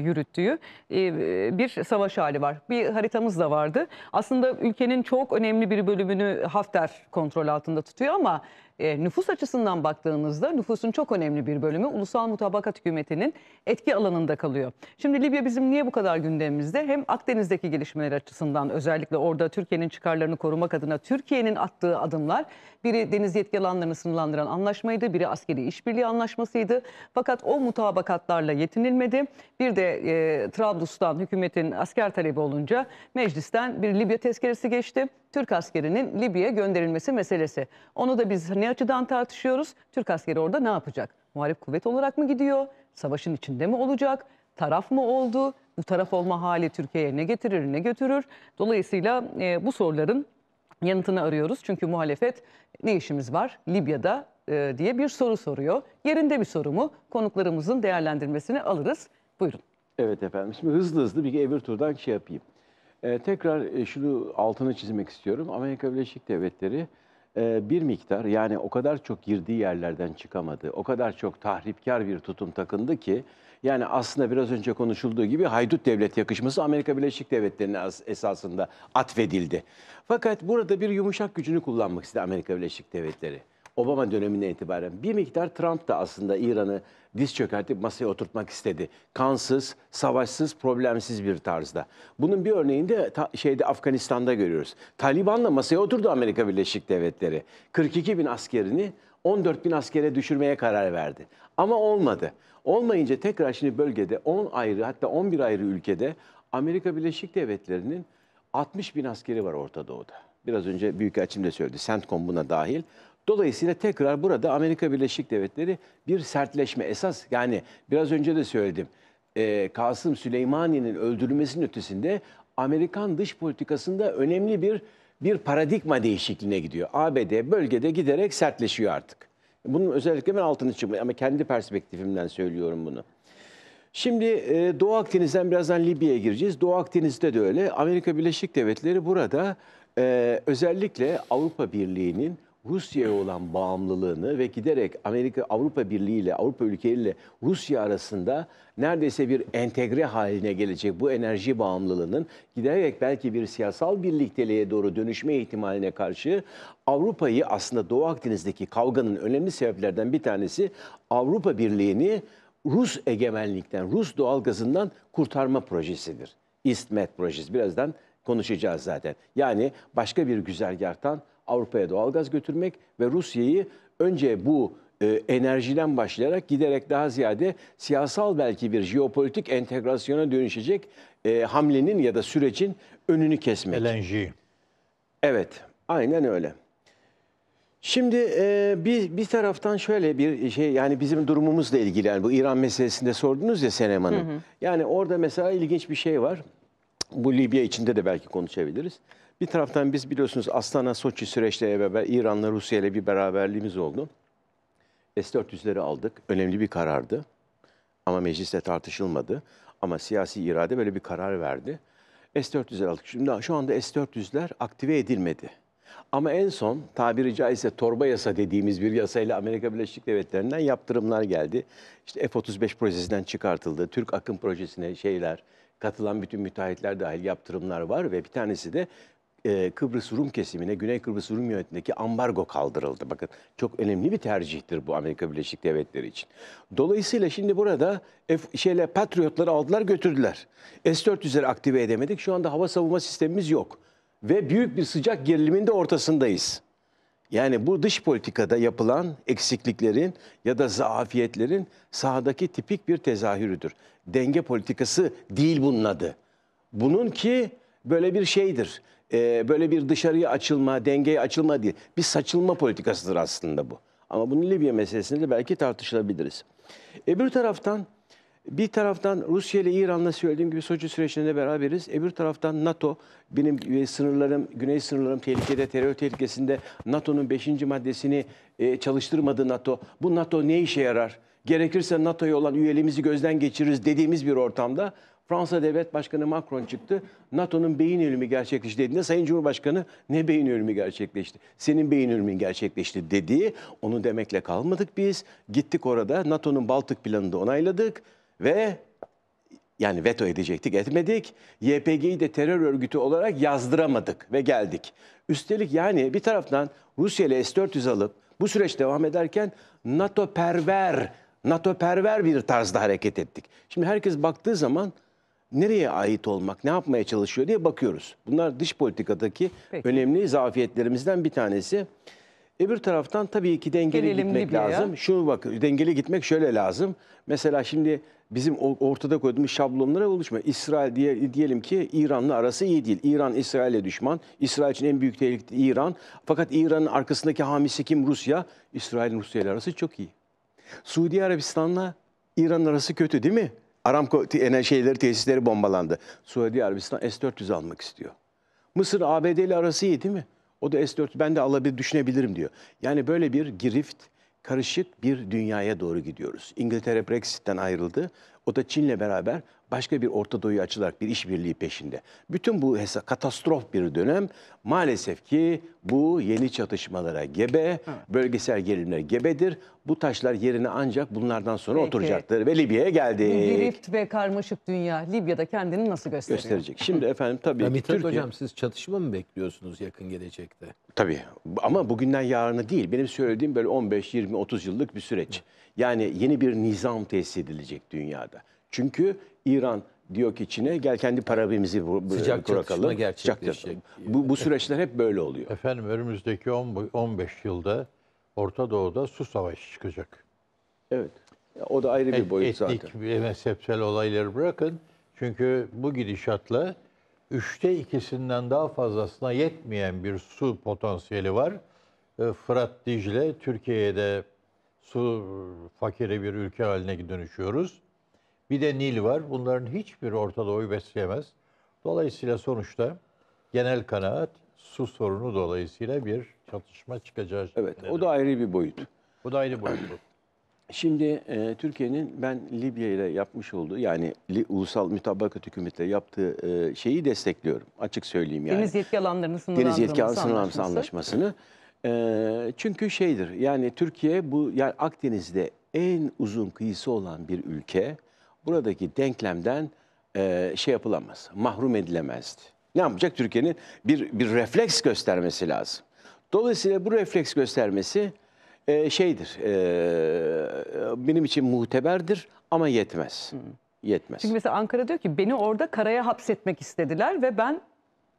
yürüttüğü e, bir savaş hali var. Bir haritamız da vardı. Aslında ülkenin çok önemli bir bölümünü Hafter kontrol altında tutuyor ama e, nüfus açısından baktığınızda nüfusun çok önemli bir bölümü ulusal mutabakat hükümetinin etki alanında kalıyor. Şimdi Libya bizim niye bu kadar gündemimizde? Hem Akdeniz'deki gelişmeler açısından özellikle orada Türkiye'nin çıkarlarını korumak adına Türkiye'nin attığı adımlar biri deniz yetki alanlarını sınırlandıran anlaşmaydı, biri askeri işbirliği anlaşmasıydı. Fakat o mutabakatlarla yetinilmedi. Bir de e, Trablus'tan hükümetin asker talebi olunca meclisten bir Libya tezkeresi geçti. Türk askerinin Libya'ya gönderilmesi meselesi. Onu da biz ne açıdan tartışıyoruz? Türk askeri orada ne yapacak? Muharip kuvvet olarak mı gidiyor? Savaşın içinde mi olacak? Taraf mı oldu? Bu taraf olma hali Türkiye'ye ne getirir, ne götürür? Dolayısıyla e, bu soruların yanıtını arıyoruz. Çünkü muhalefet ne işimiz var Libya'da e, diye bir soru soruyor. Yerinde bir soru mu? Konuklarımızın değerlendirmesini alırız. Buyurun. Evet efendim. Şimdi hızlı hızlı bir evir turdan şey yapayım. E, tekrar e, şunu altını çizmek istiyorum. Amerika Birleşik Devletleri e, bir miktar yani o kadar çok girdiği yerlerden çıkamadı. O kadar çok tahripkar bir tutum takındı ki yani aslında biraz önce konuşulduğu gibi haydut devlet yakışması Amerika Birleşik Devletleri'ne esasında atfedildi. Fakat burada bir yumuşak gücünü kullanmak istedi Amerika Birleşik Devletleri. Obama dönemine itibaren bir miktar Trump da aslında İran'ı diz çökertip masaya oturtmak istedi. Kansız, savaşsız, problemsiz bir tarzda. Bunun bir örneğini de şeyde Afganistan'da görüyoruz. Taliban'la masaya oturdu Amerika Birleşik Devletleri. 42 bin askerini 14 bin askere düşürmeye karar verdi. Ama olmadı. Olmayınca tekrar şimdi bölgede 10 ayrı hatta 11 ayrı ülkede Amerika Birleşik Devletleri'nin 60 bin askeri var Orta Doğu'da. Biraz önce Büyük Açım da söyledi. CENTCOM buna dahil. Dolayısıyla tekrar burada Amerika Birleşik Devletleri bir sertleşme esas yani biraz önce de söyledim. E, Kasım Süleymani'nin öldürülmesinin ötesinde Amerikan dış politikasında önemli bir bir paradigma değişikliğine gidiyor. ABD bölgede giderek sertleşiyor artık. Bunun özellikle ben altını çizmiyorum ama kendi perspektifimden söylüyorum bunu. Şimdi e, Doğu Akdeniz'den birazdan Libya'ya gireceğiz. Doğu Akdeniz'de de öyle. Amerika Birleşik Devletleri burada e, özellikle Avrupa Birliği'nin Rusya'ya olan bağımlılığını ve giderek Amerika Avrupa Birliği ile Avrupa ülkeleriyle Rusya arasında neredeyse bir entegre haline gelecek bu enerji bağımlılığının giderek belki bir siyasal birlikteliğe doğru dönüşme ihtimaline karşı Avrupa'yı aslında Doğu Akdeniz'deki kavganın önemli sebeplerden bir tanesi Avrupa Birliği'ni Rus egemenlikten, Rus doğalgazından kurtarma projesidir. İstmet projesi. Birazdan konuşacağız zaten. Yani başka bir güzergahtan Avrupa'ya doğalgaz götürmek ve Rusya'yı önce bu e, enerjiden başlayarak giderek daha ziyade siyasal belki bir jeopolitik entegrasyona dönüşecek e, hamlenin ya da sürecin önünü kesmek. LNG. Evet, aynen öyle. Şimdi e, bir, bir taraftan şöyle bir şey yani bizim durumumuzla ilgili yani bu İran meselesinde sordunuz ya Senem Hanım. Hı hı. Yani orada mesela ilginç bir şey var. Bu Libya içinde de belki konuşabiliriz. Bir taraftan biz biliyorsunuz Astana Soçi süreçte beraber İran'la Rusya ile bir beraberliğimiz oldu. S-400'leri aldık. Önemli bir karardı. Ama mecliste tartışılmadı. Ama siyasi irade böyle bir karar verdi. s 400leri aldık. Şimdi şu anda S-400'ler aktive edilmedi. Ama en son tabiri caizse torba yasa dediğimiz bir yasayla Amerika Birleşik Devletleri'nden yaptırımlar geldi. İşte F-35 projesinden çıkartıldı. Türk Akın projesine şeyler, katılan bütün müteahhitler dahil yaptırımlar var ve bir tanesi de e, Kıbrıs Rum kesimine, Güney Kıbrıs Rum yönetimindeki ambargo kaldırıldı. Bakın çok önemli bir tercihtir bu Amerika Birleşik Devletleri için. Dolayısıyla şimdi burada F, şeyle Patriotları aldılar götürdüler. S-400'leri aktive edemedik. Şu anda hava savunma sistemimiz yok. Ve büyük bir sıcak gerilimin de ortasındayız. Yani bu dış politikada yapılan eksikliklerin ya da zaafiyetlerin sahadaki tipik bir tezahürüdür. Denge politikası değil bunun adı. Bunun ki böyle bir şeydir e, böyle bir dışarıya açılma, dengeye açılma değil. Bir saçılma politikasıdır aslında bu. Ama bunun Libya meselesinde belki tartışılabiliriz. Öbür taraftan bir taraftan Rusya ile İran'la söylediğim gibi Soçi süreçlerinde beraberiz. Öbür taraftan NATO, benim e, sınırlarım, güney sınırlarım tehlikede, terör tehlikesinde NATO'nun 5. maddesini e, çalıştırmadı NATO. Bu NATO ne işe yarar? Gerekirse NATO'ya olan üyeliğimizi gözden geçiririz dediğimiz bir ortamda Fransa Devlet Başkanı Macron çıktı. NATO'nun beyin ölümü gerçekleşti dediğinde Sayın Cumhurbaşkanı ne beyin ölümü gerçekleşti? Senin beyin ölümün gerçekleşti dediği Onu demekle kalmadık biz. Gittik orada NATO'nun Baltık planını da onayladık ve yani veto edecektik etmedik. YPG'yi de terör örgütü olarak yazdıramadık ve geldik. Üstelik yani bir taraftan Rusya ile S-400 alıp bu süreç devam ederken NATO perver, NATO perver bir tarzda hareket ettik. Şimdi herkes baktığı zaman nereye ait olmak, ne yapmaya çalışıyor diye bakıyoruz. Bunlar dış politikadaki Peki. önemli zafiyetlerimizden bir tanesi. Öbür taraftan tabii ki dengeli Gelelim gitmek Libya. lazım. Şu bak dengeli gitmek şöyle lazım. Mesela şimdi bizim ortada koyduğumuz şablonlara oluşma. İsrail diye, diyelim ki İran'la arası iyi değil. İran İsrail'e düşman. İsrail için en büyük tehlike İran. Fakat İran'ın arkasındaki hamisi kim? Rusya. İsrail'in Rusya ile arası çok iyi. Suudi Arabistan'la İran arası kötü değil mi? Aramco şeyleri, tesisleri bombalandı. Suudi Arabistan S-400 almak istiyor. Mısır ABD ile arası iyi değil mi? O da S-400 ben de alabilir, düşünebilirim diyor. Yani böyle bir girift, karışık bir dünyaya doğru gidiyoruz. İngiltere Brexit'ten ayrıldı. O da Çin'le beraber başka bir Orta Doğu'ya açılarak bir işbirliği peşinde. Bütün bu hesa katastrof bir dönem maalesef ki bu yeni çatışmalara gebe, ha. bölgesel gerilimlere gebedir. Bu taşlar yerine ancak bunlardan sonra Peki. oturacaktır ve Libya'ya geldi. Girift ve karmaşık dünya Libya'da kendini nasıl gösteriyor? Gösterecek. Şimdi efendim tabii ya, Türkiye... Hocam siz çatışma mı bekliyorsunuz yakın gelecekte? Tabii ama bugünden yarını değil. Benim söylediğim böyle 15, 20, 30 yıllık bir süreç. Yani yeni bir nizam tesis edilecek dünyada. Çünkü İran diyor ki Çin'e gel kendi parabimizi Sıcak bırakalım. gerçekleşecek. Bu, bu süreçler hep böyle oluyor. Efendim önümüzdeki 10, 15 yılda Orta Doğu'da su savaşı çıkacak. Evet. O da ayrı bir boyut Et, zaten. Etnik ve mezhepsel olayları bırakın. Çünkü bu gidişatla üçte ikisinden daha fazlasına yetmeyen bir su potansiyeli var. E, Fırat Dicle Türkiye'de su fakiri bir ülke haline dönüşüyoruz bir de Nil var. Bunların hiçbir Orta Doğu'yu besleyemez. Dolayısıyla sonuçta genel kanaat su sorunu dolayısıyla bir çatışma çıkacağı. Evet, nedir? o da ayrı bir boyut. Bu da ayrı boyut. Şimdi e, Türkiye'nin ben Libya ile yapmış olduğu yani li, ulusal mütabakat hükümetle yaptığı e, şeyi destekliyorum. Açık söyleyeyim yani. Deniz yetki alanlarının sınırlandırılması Deniz yetki anlaşması. anlaşmasını. E, çünkü şeydir yani Türkiye bu yani Akdeniz'de en uzun kıyısı olan bir ülke buradaki denklemden e, şey yapılamaz, mahrum edilemezdi. Ne yapacak? Türkiye'nin bir, bir refleks göstermesi lazım. Dolayısıyla bu refleks göstermesi e, şeydir, e, benim için muhteberdir ama yetmez. Hı. Yetmez. Çünkü mesela Ankara diyor ki beni orada karaya hapsetmek istediler ve ben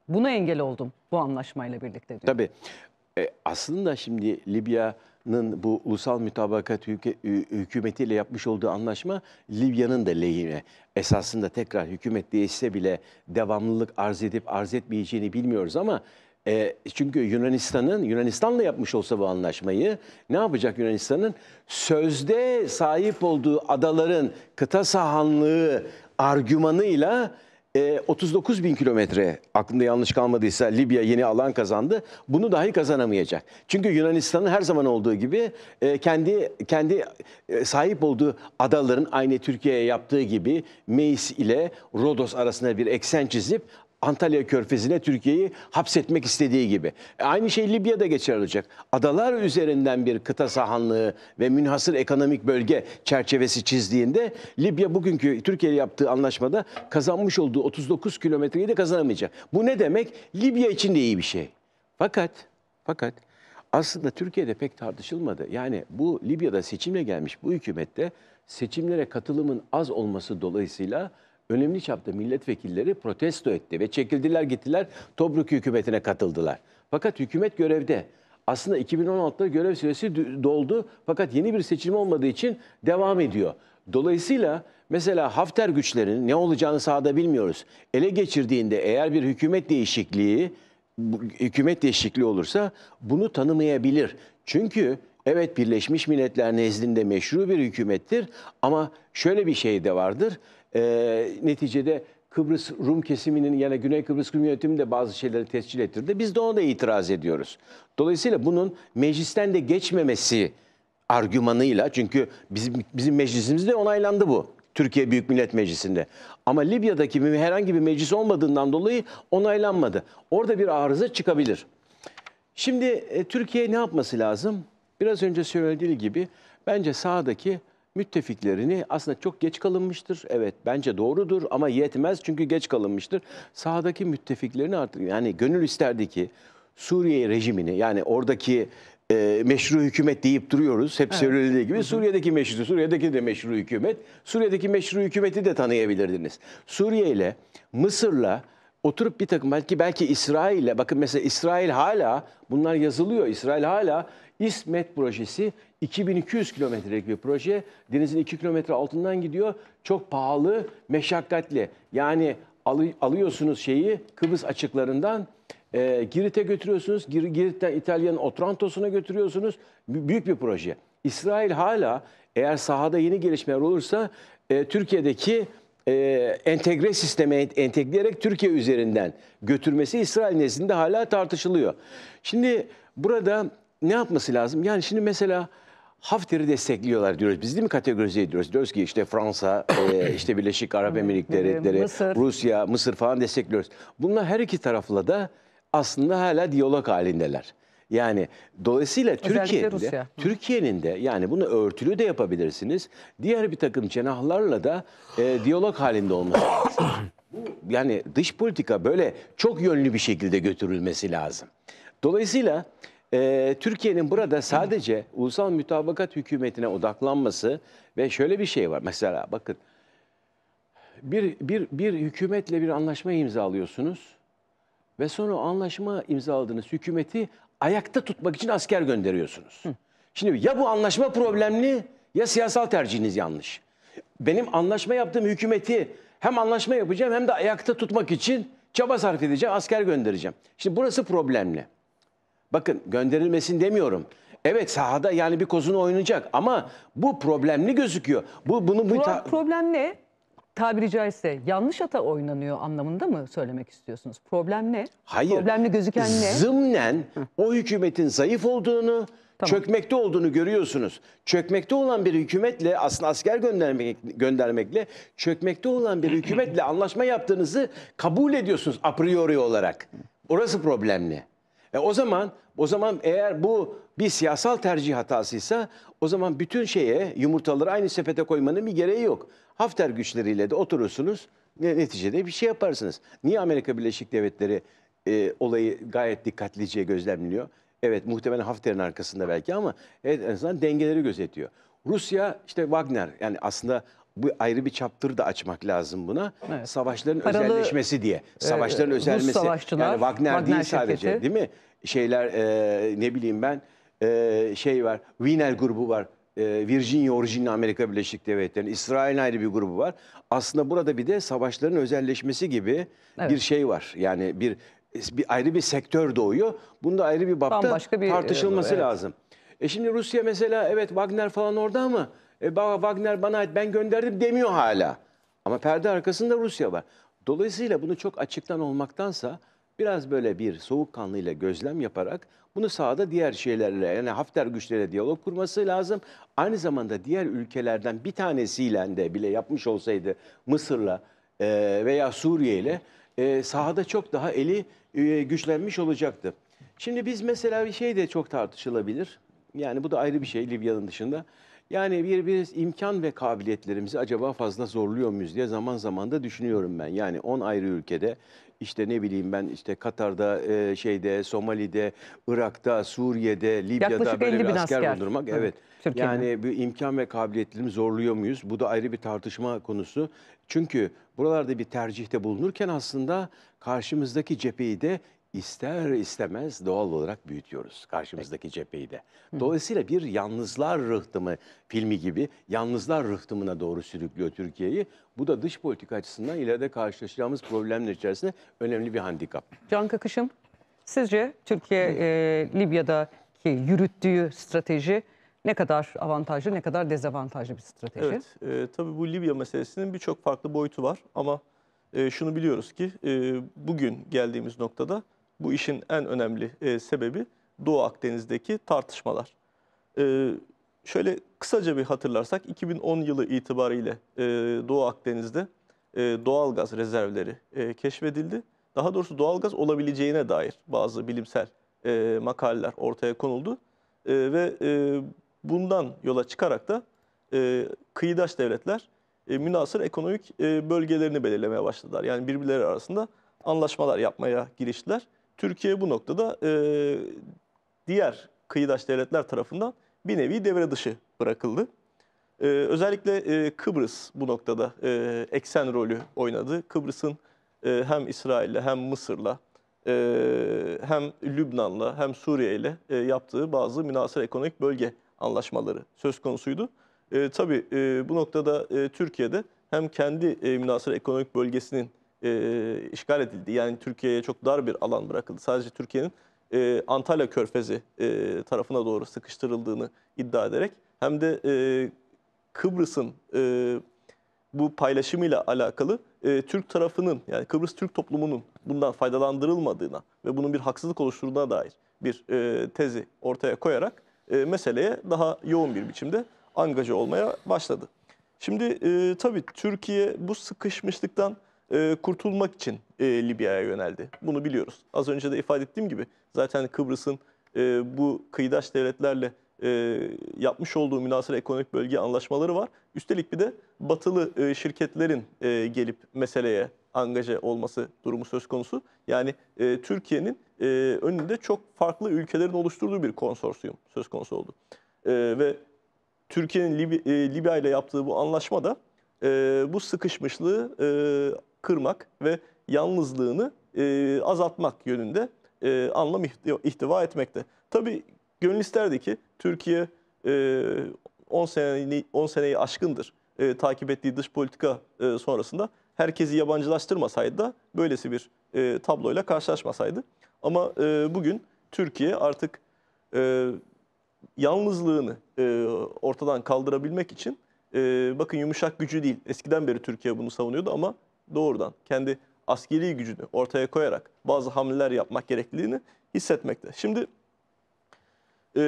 buna engel oldum bu anlaşmayla birlikte diyor. Tabii. E, aslında şimdi Libya Libya'nın bu ulusal mütabakat hükümetiyle yapmış olduğu anlaşma Libya'nın da lehine. Esasında tekrar hükümet değişse bile devamlılık arz edip arz etmeyeceğini bilmiyoruz ama e, çünkü Yunanistan'ın Yunanistan'la yapmış olsa bu anlaşmayı ne yapacak Yunanistan'ın? Sözde sahip olduğu adaların kıta sahanlığı argümanıyla e, ee, 39 bin kilometre aklında yanlış kalmadıysa Libya yeni alan kazandı. Bunu dahi kazanamayacak. Çünkü Yunanistan'ın her zaman olduğu gibi e, kendi kendi e, sahip olduğu adaların aynı Türkiye'ye yaptığı gibi Meis ile Rodos arasında bir eksen çizip Antalya Körfezi'ne Türkiye'yi hapsetmek istediği gibi. E aynı şey Libya'da geçerli olacak. Adalar üzerinden bir kıta sahanlığı ve münhasır ekonomik bölge çerçevesi çizdiğinde Libya bugünkü Türkiye ile yaptığı anlaşmada kazanmış olduğu 39 kilometreyi de kazanamayacak. Bu ne demek? Libya için de iyi bir şey. Fakat fakat aslında Türkiye'de pek tartışılmadı. Yani bu Libya'da seçimle gelmiş bu hükümette seçimlere katılımın az olması dolayısıyla önemli çapta milletvekilleri protesto etti ve çekildiler gittiler Tobruk hükümetine katıldılar. Fakat hükümet görevde. Aslında 2016'da görev süresi doldu fakat yeni bir seçim olmadığı için devam ediyor. Dolayısıyla mesela Hafter güçlerinin ne olacağını sahada bilmiyoruz. Ele geçirdiğinde eğer bir hükümet değişikliği hükümet değişikliği olursa bunu tanımayabilir. Çünkü evet Birleşmiş Milletler nezdinde meşru bir hükümettir ama şöyle bir şey de vardır. E, neticede Kıbrıs Rum kesiminin yani Güney Kıbrıs Rum yönetimi de bazı şeyleri tescil ettirdi. Biz de ona da itiraz ediyoruz. Dolayısıyla bunun meclisten de geçmemesi argümanıyla çünkü bizim, bizim meclisimizde onaylandı bu. Türkiye Büyük Millet Meclisi'nde. Ama Libya'daki bir herhangi bir meclis olmadığından dolayı onaylanmadı. Orada bir arıza çıkabilir. Şimdi e, Türkiye ne yapması lazım? Biraz önce söylediği gibi bence sağdaki müttefiklerini aslında çok geç kalınmıştır. Evet bence doğrudur ama yetmez çünkü geç kalınmıştır. Sağdaki müttefiklerini artık yani gönül isterdi ki Suriye rejimini yani oradaki e, meşru hükümet deyip duruyoruz. Hep evet. söylediği gibi Suriye'deki meşru, Suriye'deki de meşru hükümet. Suriye'deki meşru hükümeti de tanıyabilirdiniz. Suriye ile Mısır'la oturup bir takım belki belki İsrail'le bakın mesela İsrail hala bunlar yazılıyor. İsrail hala İsmet projesi 2200 kilometrelik bir proje. Denizin 2 kilometre altından gidiyor. Çok pahalı, meşakkatli. Yani alı, alıyorsunuz şeyi Kıbrıs açıklarından e, Girit'e götürüyorsunuz. Gir, Girit'ten İtalya'nın Otranto'suna götürüyorsunuz. B büyük bir proje. İsrail hala eğer sahada yeni gelişmeler olursa e, Türkiye'deki e, entegre sisteme entegleyerek Türkiye üzerinden götürmesi İsrail nezdinde hala tartışılıyor. Şimdi burada ne yapması lazım? Yani şimdi mesela Hafter'i destekliyorlar diyoruz. Biz değil mi kategorize ediyoruz? Diyoruz ki işte Fransa, e, işte Birleşik Arap Emirlikleri, Mısır. Rusya, Mısır falan destekliyoruz. Bunlar her iki tarafla da aslında hala diyalog halindeler. Yani dolayısıyla Türkiye'nin de, Türkiye'nin de yani bunu örtülü de yapabilirsiniz. Diğer bir takım cenahlarla da e, diyalog halinde olması yani dış politika böyle çok yönlü bir şekilde götürülmesi lazım. Dolayısıyla e, Türkiye'nin burada sadece ulusal mütabakat hükümetine odaklanması ve şöyle bir şey var. Mesela bakın bir, bir, bir hükümetle bir anlaşma imzalıyorsunuz ve sonra anlaşma imzaladığınız hükümeti ayakta tutmak için asker gönderiyorsunuz. Hı. Şimdi ya bu anlaşma problemli ya siyasal tercihiniz yanlış. Benim anlaşma yaptığım hükümeti hem anlaşma yapacağım hem de ayakta tutmak için çaba sarf edeceğim, asker göndereceğim. Şimdi burası problemli. Bakın gönderilmesin demiyorum. Evet sahada yani bir kozunu oynayacak ama bu problemli gözüküyor. Bu bunu bu Pro- problem ne? Tabiri caizse yanlış ata oynanıyor anlamında mı söylemek istiyorsunuz? Problem ne? Hayır. Problemli gözüken ne? Zımnen o hükümetin zayıf olduğunu, Tamam. Çökmekte olduğunu görüyorsunuz. Çökmekte olan bir hükümetle aslında asker göndermek, göndermekle çökmekte olan bir hükümetle anlaşma yaptığınızı kabul ediyorsunuz a priori olarak. Orası problemli. E o zaman o zaman eğer bu bir siyasal tercih hatasıysa o zaman bütün şeye yumurtaları aynı sepete koymanın bir gereği yok. Hafter güçleriyle de oturursunuz neticede bir şey yaparsınız. Niye Amerika Birleşik Devletleri e, olayı gayet dikkatlice gözlemliyor? Evet muhtemelen Hafter'in arkasında belki ama evet, en azından dengeleri gözetiyor. Rusya işte Wagner yani aslında bu ayrı bir çaptır da açmak lazım buna. Evet. Savaşların Paralı, özelleşmesi diye. E, savaşların e, özelleşmesi. Yani Wagner, Wagner değil sadece değil mi? Şeyler e, ne bileyim ben e, şey var. Wiener grubu var. E, Virginia orijinli Amerika Birleşik Devletleri'nin. İsrail'in ayrı bir grubu var. Aslında burada bir de savaşların özelleşmesi gibi evet. bir şey var. Yani bir bir ayrı bir sektör doğuyor. Bunda ayrı bir bapta bir, e, tartışılması evet. lazım. E şimdi Rusya mesela evet Wagner falan orada ama e, Wagner bana ait ben gönderdim demiyor hala. Ama perde arkasında Rusya var. Dolayısıyla bunu çok açıktan olmaktansa biraz böyle bir soğukkanlıyla gözlem yaparak bunu sahada diğer şeylerle yani Hafter güçlere diyalog kurması lazım. Aynı zamanda diğer ülkelerden bir tanesiyle de bile yapmış olsaydı Mısır'la e, veya Suriye ile e, sahada çok daha eli e, güçlenmiş olacaktı. Şimdi biz mesela bir şey de çok tartışılabilir. Yani bu da ayrı bir şey Libya'nın dışında. Yani bir, bir imkan ve kabiliyetlerimizi acaba fazla zorluyor muyuz diye zaman zaman da düşünüyorum ben. Yani 10 ayrı ülkede işte ne bileyim ben işte Katar'da, e, şeyde, Somali'de, Irak'ta, Suriye'de, Libya'da Yaklaşık böyle 50 bir bin asker, bulundurmak. Evet. evet. Yani bu imkan ve kabiliyetlerimizi zorluyor muyuz? Bu da ayrı bir tartışma konusu. Çünkü buralarda bir tercihte bulunurken aslında karşımızdaki cepheyi de ister istemez doğal olarak büyütüyoruz karşımızdaki evet. cepheyi de. Dolayısıyla bir yalnızlar rıhtımı filmi gibi yalnızlar rıhtımına doğru sürüklüyor Türkiye'yi. Bu da dış politika açısından ileride karşılaşacağımız problemler içerisinde önemli bir handikap. Can Kakışım, sizce Türkiye e, Libya'daki yürüttüğü strateji ne kadar avantajlı, ne kadar dezavantajlı bir strateji? Evet, e, tabii bu Libya meselesinin birçok farklı boyutu var ama e, şunu biliyoruz ki e, bugün geldiğimiz noktada bu işin en önemli e, sebebi Doğu Akdeniz'deki tartışmalar. E, şöyle kısaca bir hatırlarsak 2010 yılı itibariyle e, Doğu Akdeniz'de e, doğal gaz rezervleri e, keşfedildi. Daha doğrusu doğal gaz olabileceğine dair bazı bilimsel e, makaleler ortaya konuldu. E, ve e, bundan yola çıkarak da e, kıyıdaş devletler e, münasır ekonomik e, bölgelerini belirlemeye başladılar. Yani birbirleri arasında anlaşmalar yapmaya giriştiler. Türkiye bu noktada e, diğer kıyıdaş devletler tarafından bir nevi devre dışı bırakıldı. E, özellikle e, Kıbrıs bu noktada e, eksen rolü oynadı. Kıbrıs'ın e, hem İsrail'le hem Mısır'la e, hem Lübnan'la hem Suriye'yle e, yaptığı bazı münasır ekonomik bölge anlaşmaları söz konusuydu. E, tabii e, bu noktada e, Türkiye'de hem kendi e, münasır ekonomik bölgesinin e, işgal edildi. Yani Türkiye'ye çok dar bir alan bırakıldı. Sadece Türkiye'nin e, Antalya Körfezi e, tarafına doğru sıkıştırıldığını iddia ederek hem de e, Kıbrıs'ın e, bu paylaşımıyla alakalı e, Türk tarafının yani Kıbrıs Türk toplumunun bundan faydalandırılmadığına ve bunun bir haksızlık oluşturduğuna dair bir e, tezi ortaya koyarak e, meseleye daha yoğun bir biçimde angaja olmaya başladı. Şimdi e, tabii Türkiye bu sıkışmışlıktan e, kurtulmak için e, Libya'ya yöneldi. Bunu biliyoruz. Az önce de ifade ettiğim gibi zaten Kıbrıs'ın e, bu kıyıdaş devletlerle e, yapmış olduğu münasır ekonomik bölge anlaşmaları var. Üstelik bir de batılı e, şirketlerin e, gelip meseleye angaje olması durumu söz konusu. Yani e, Türkiye'nin e, önünde çok farklı ülkelerin oluşturduğu bir konsorsiyum söz konusu oldu. E, ve Türkiye'nin Lib e, Libya ile yaptığı bu anlaşma da e, bu sıkışmışlığı e, kırmak ve yalnızlığını e, azaltmak yönünde e, anlam ihtiva etmekte. Tabii gönül isterdi ki Türkiye e, 10 seneyi, seneyi aşkındır e, takip ettiği dış politika e, sonrasında herkesi yabancılaştırmasaydı da böylesi bir e, tabloyla karşılaşmasaydı. Ama e, bugün Türkiye artık e, yalnızlığını e, ortadan kaldırabilmek için e, bakın yumuşak gücü değil. Eskiden beri Türkiye bunu savunuyordu ama doğrudan kendi askeri gücünü ortaya koyarak bazı hamleler yapmak gerekliliğini hissetmekte. Şimdi e,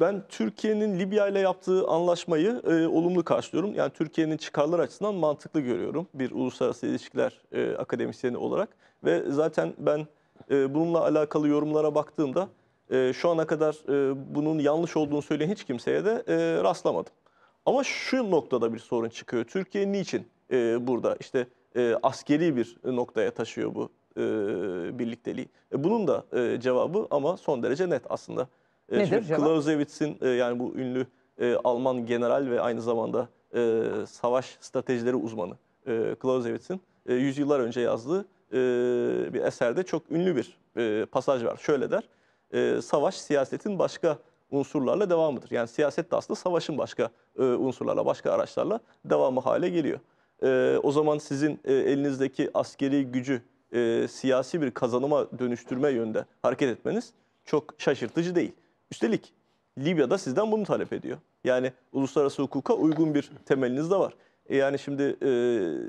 ben Türkiye'nin Libya ile yaptığı anlaşmayı e, olumlu karşılıyorum. Yani Türkiye'nin çıkarlar açısından mantıklı görüyorum bir uluslararası ilişkiler e, akademisyeni olarak. Ve zaten ben e, bununla alakalı yorumlara baktığımda e, şu ana kadar e, bunun yanlış olduğunu söyleyen hiç kimseye de e, rastlamadım. Ama şu noktada bir sorun çıkıyor. Türkiye niçin e, burada işte e, askeri bir noktaya taşıyor bu e, birlikteliği. E, bunun da e, cevabı ama son derece net aslında. E, Nedir cevap? Clausewitz'in e, yani bu ünlü e, Alman general ve aynı zamanda e, savaş stratejileri uzmanı e, Clausewitz'in e, yüzyıllar önce yazdığı e, bir eserde çok ünlü bir e, pasaj var. Şöyle der, e, savaş siyasetin başka unsurlarla devamıdır. Yani siyaset de aslında savaşın başka e, unsurlarla, başka araçlarla devamı hale geliyor e, o zaman sizin e, elinizdeki askeri gücü e, siyasi bir kazanıma dönüştürme yönde hareket etmeniz çok şaşırtıcı değil. Üstelik Libya'da sizden bunu talep ediyor. Yani uluslararası hukuka uygun bir temeliniz de var. E yani şimdi e,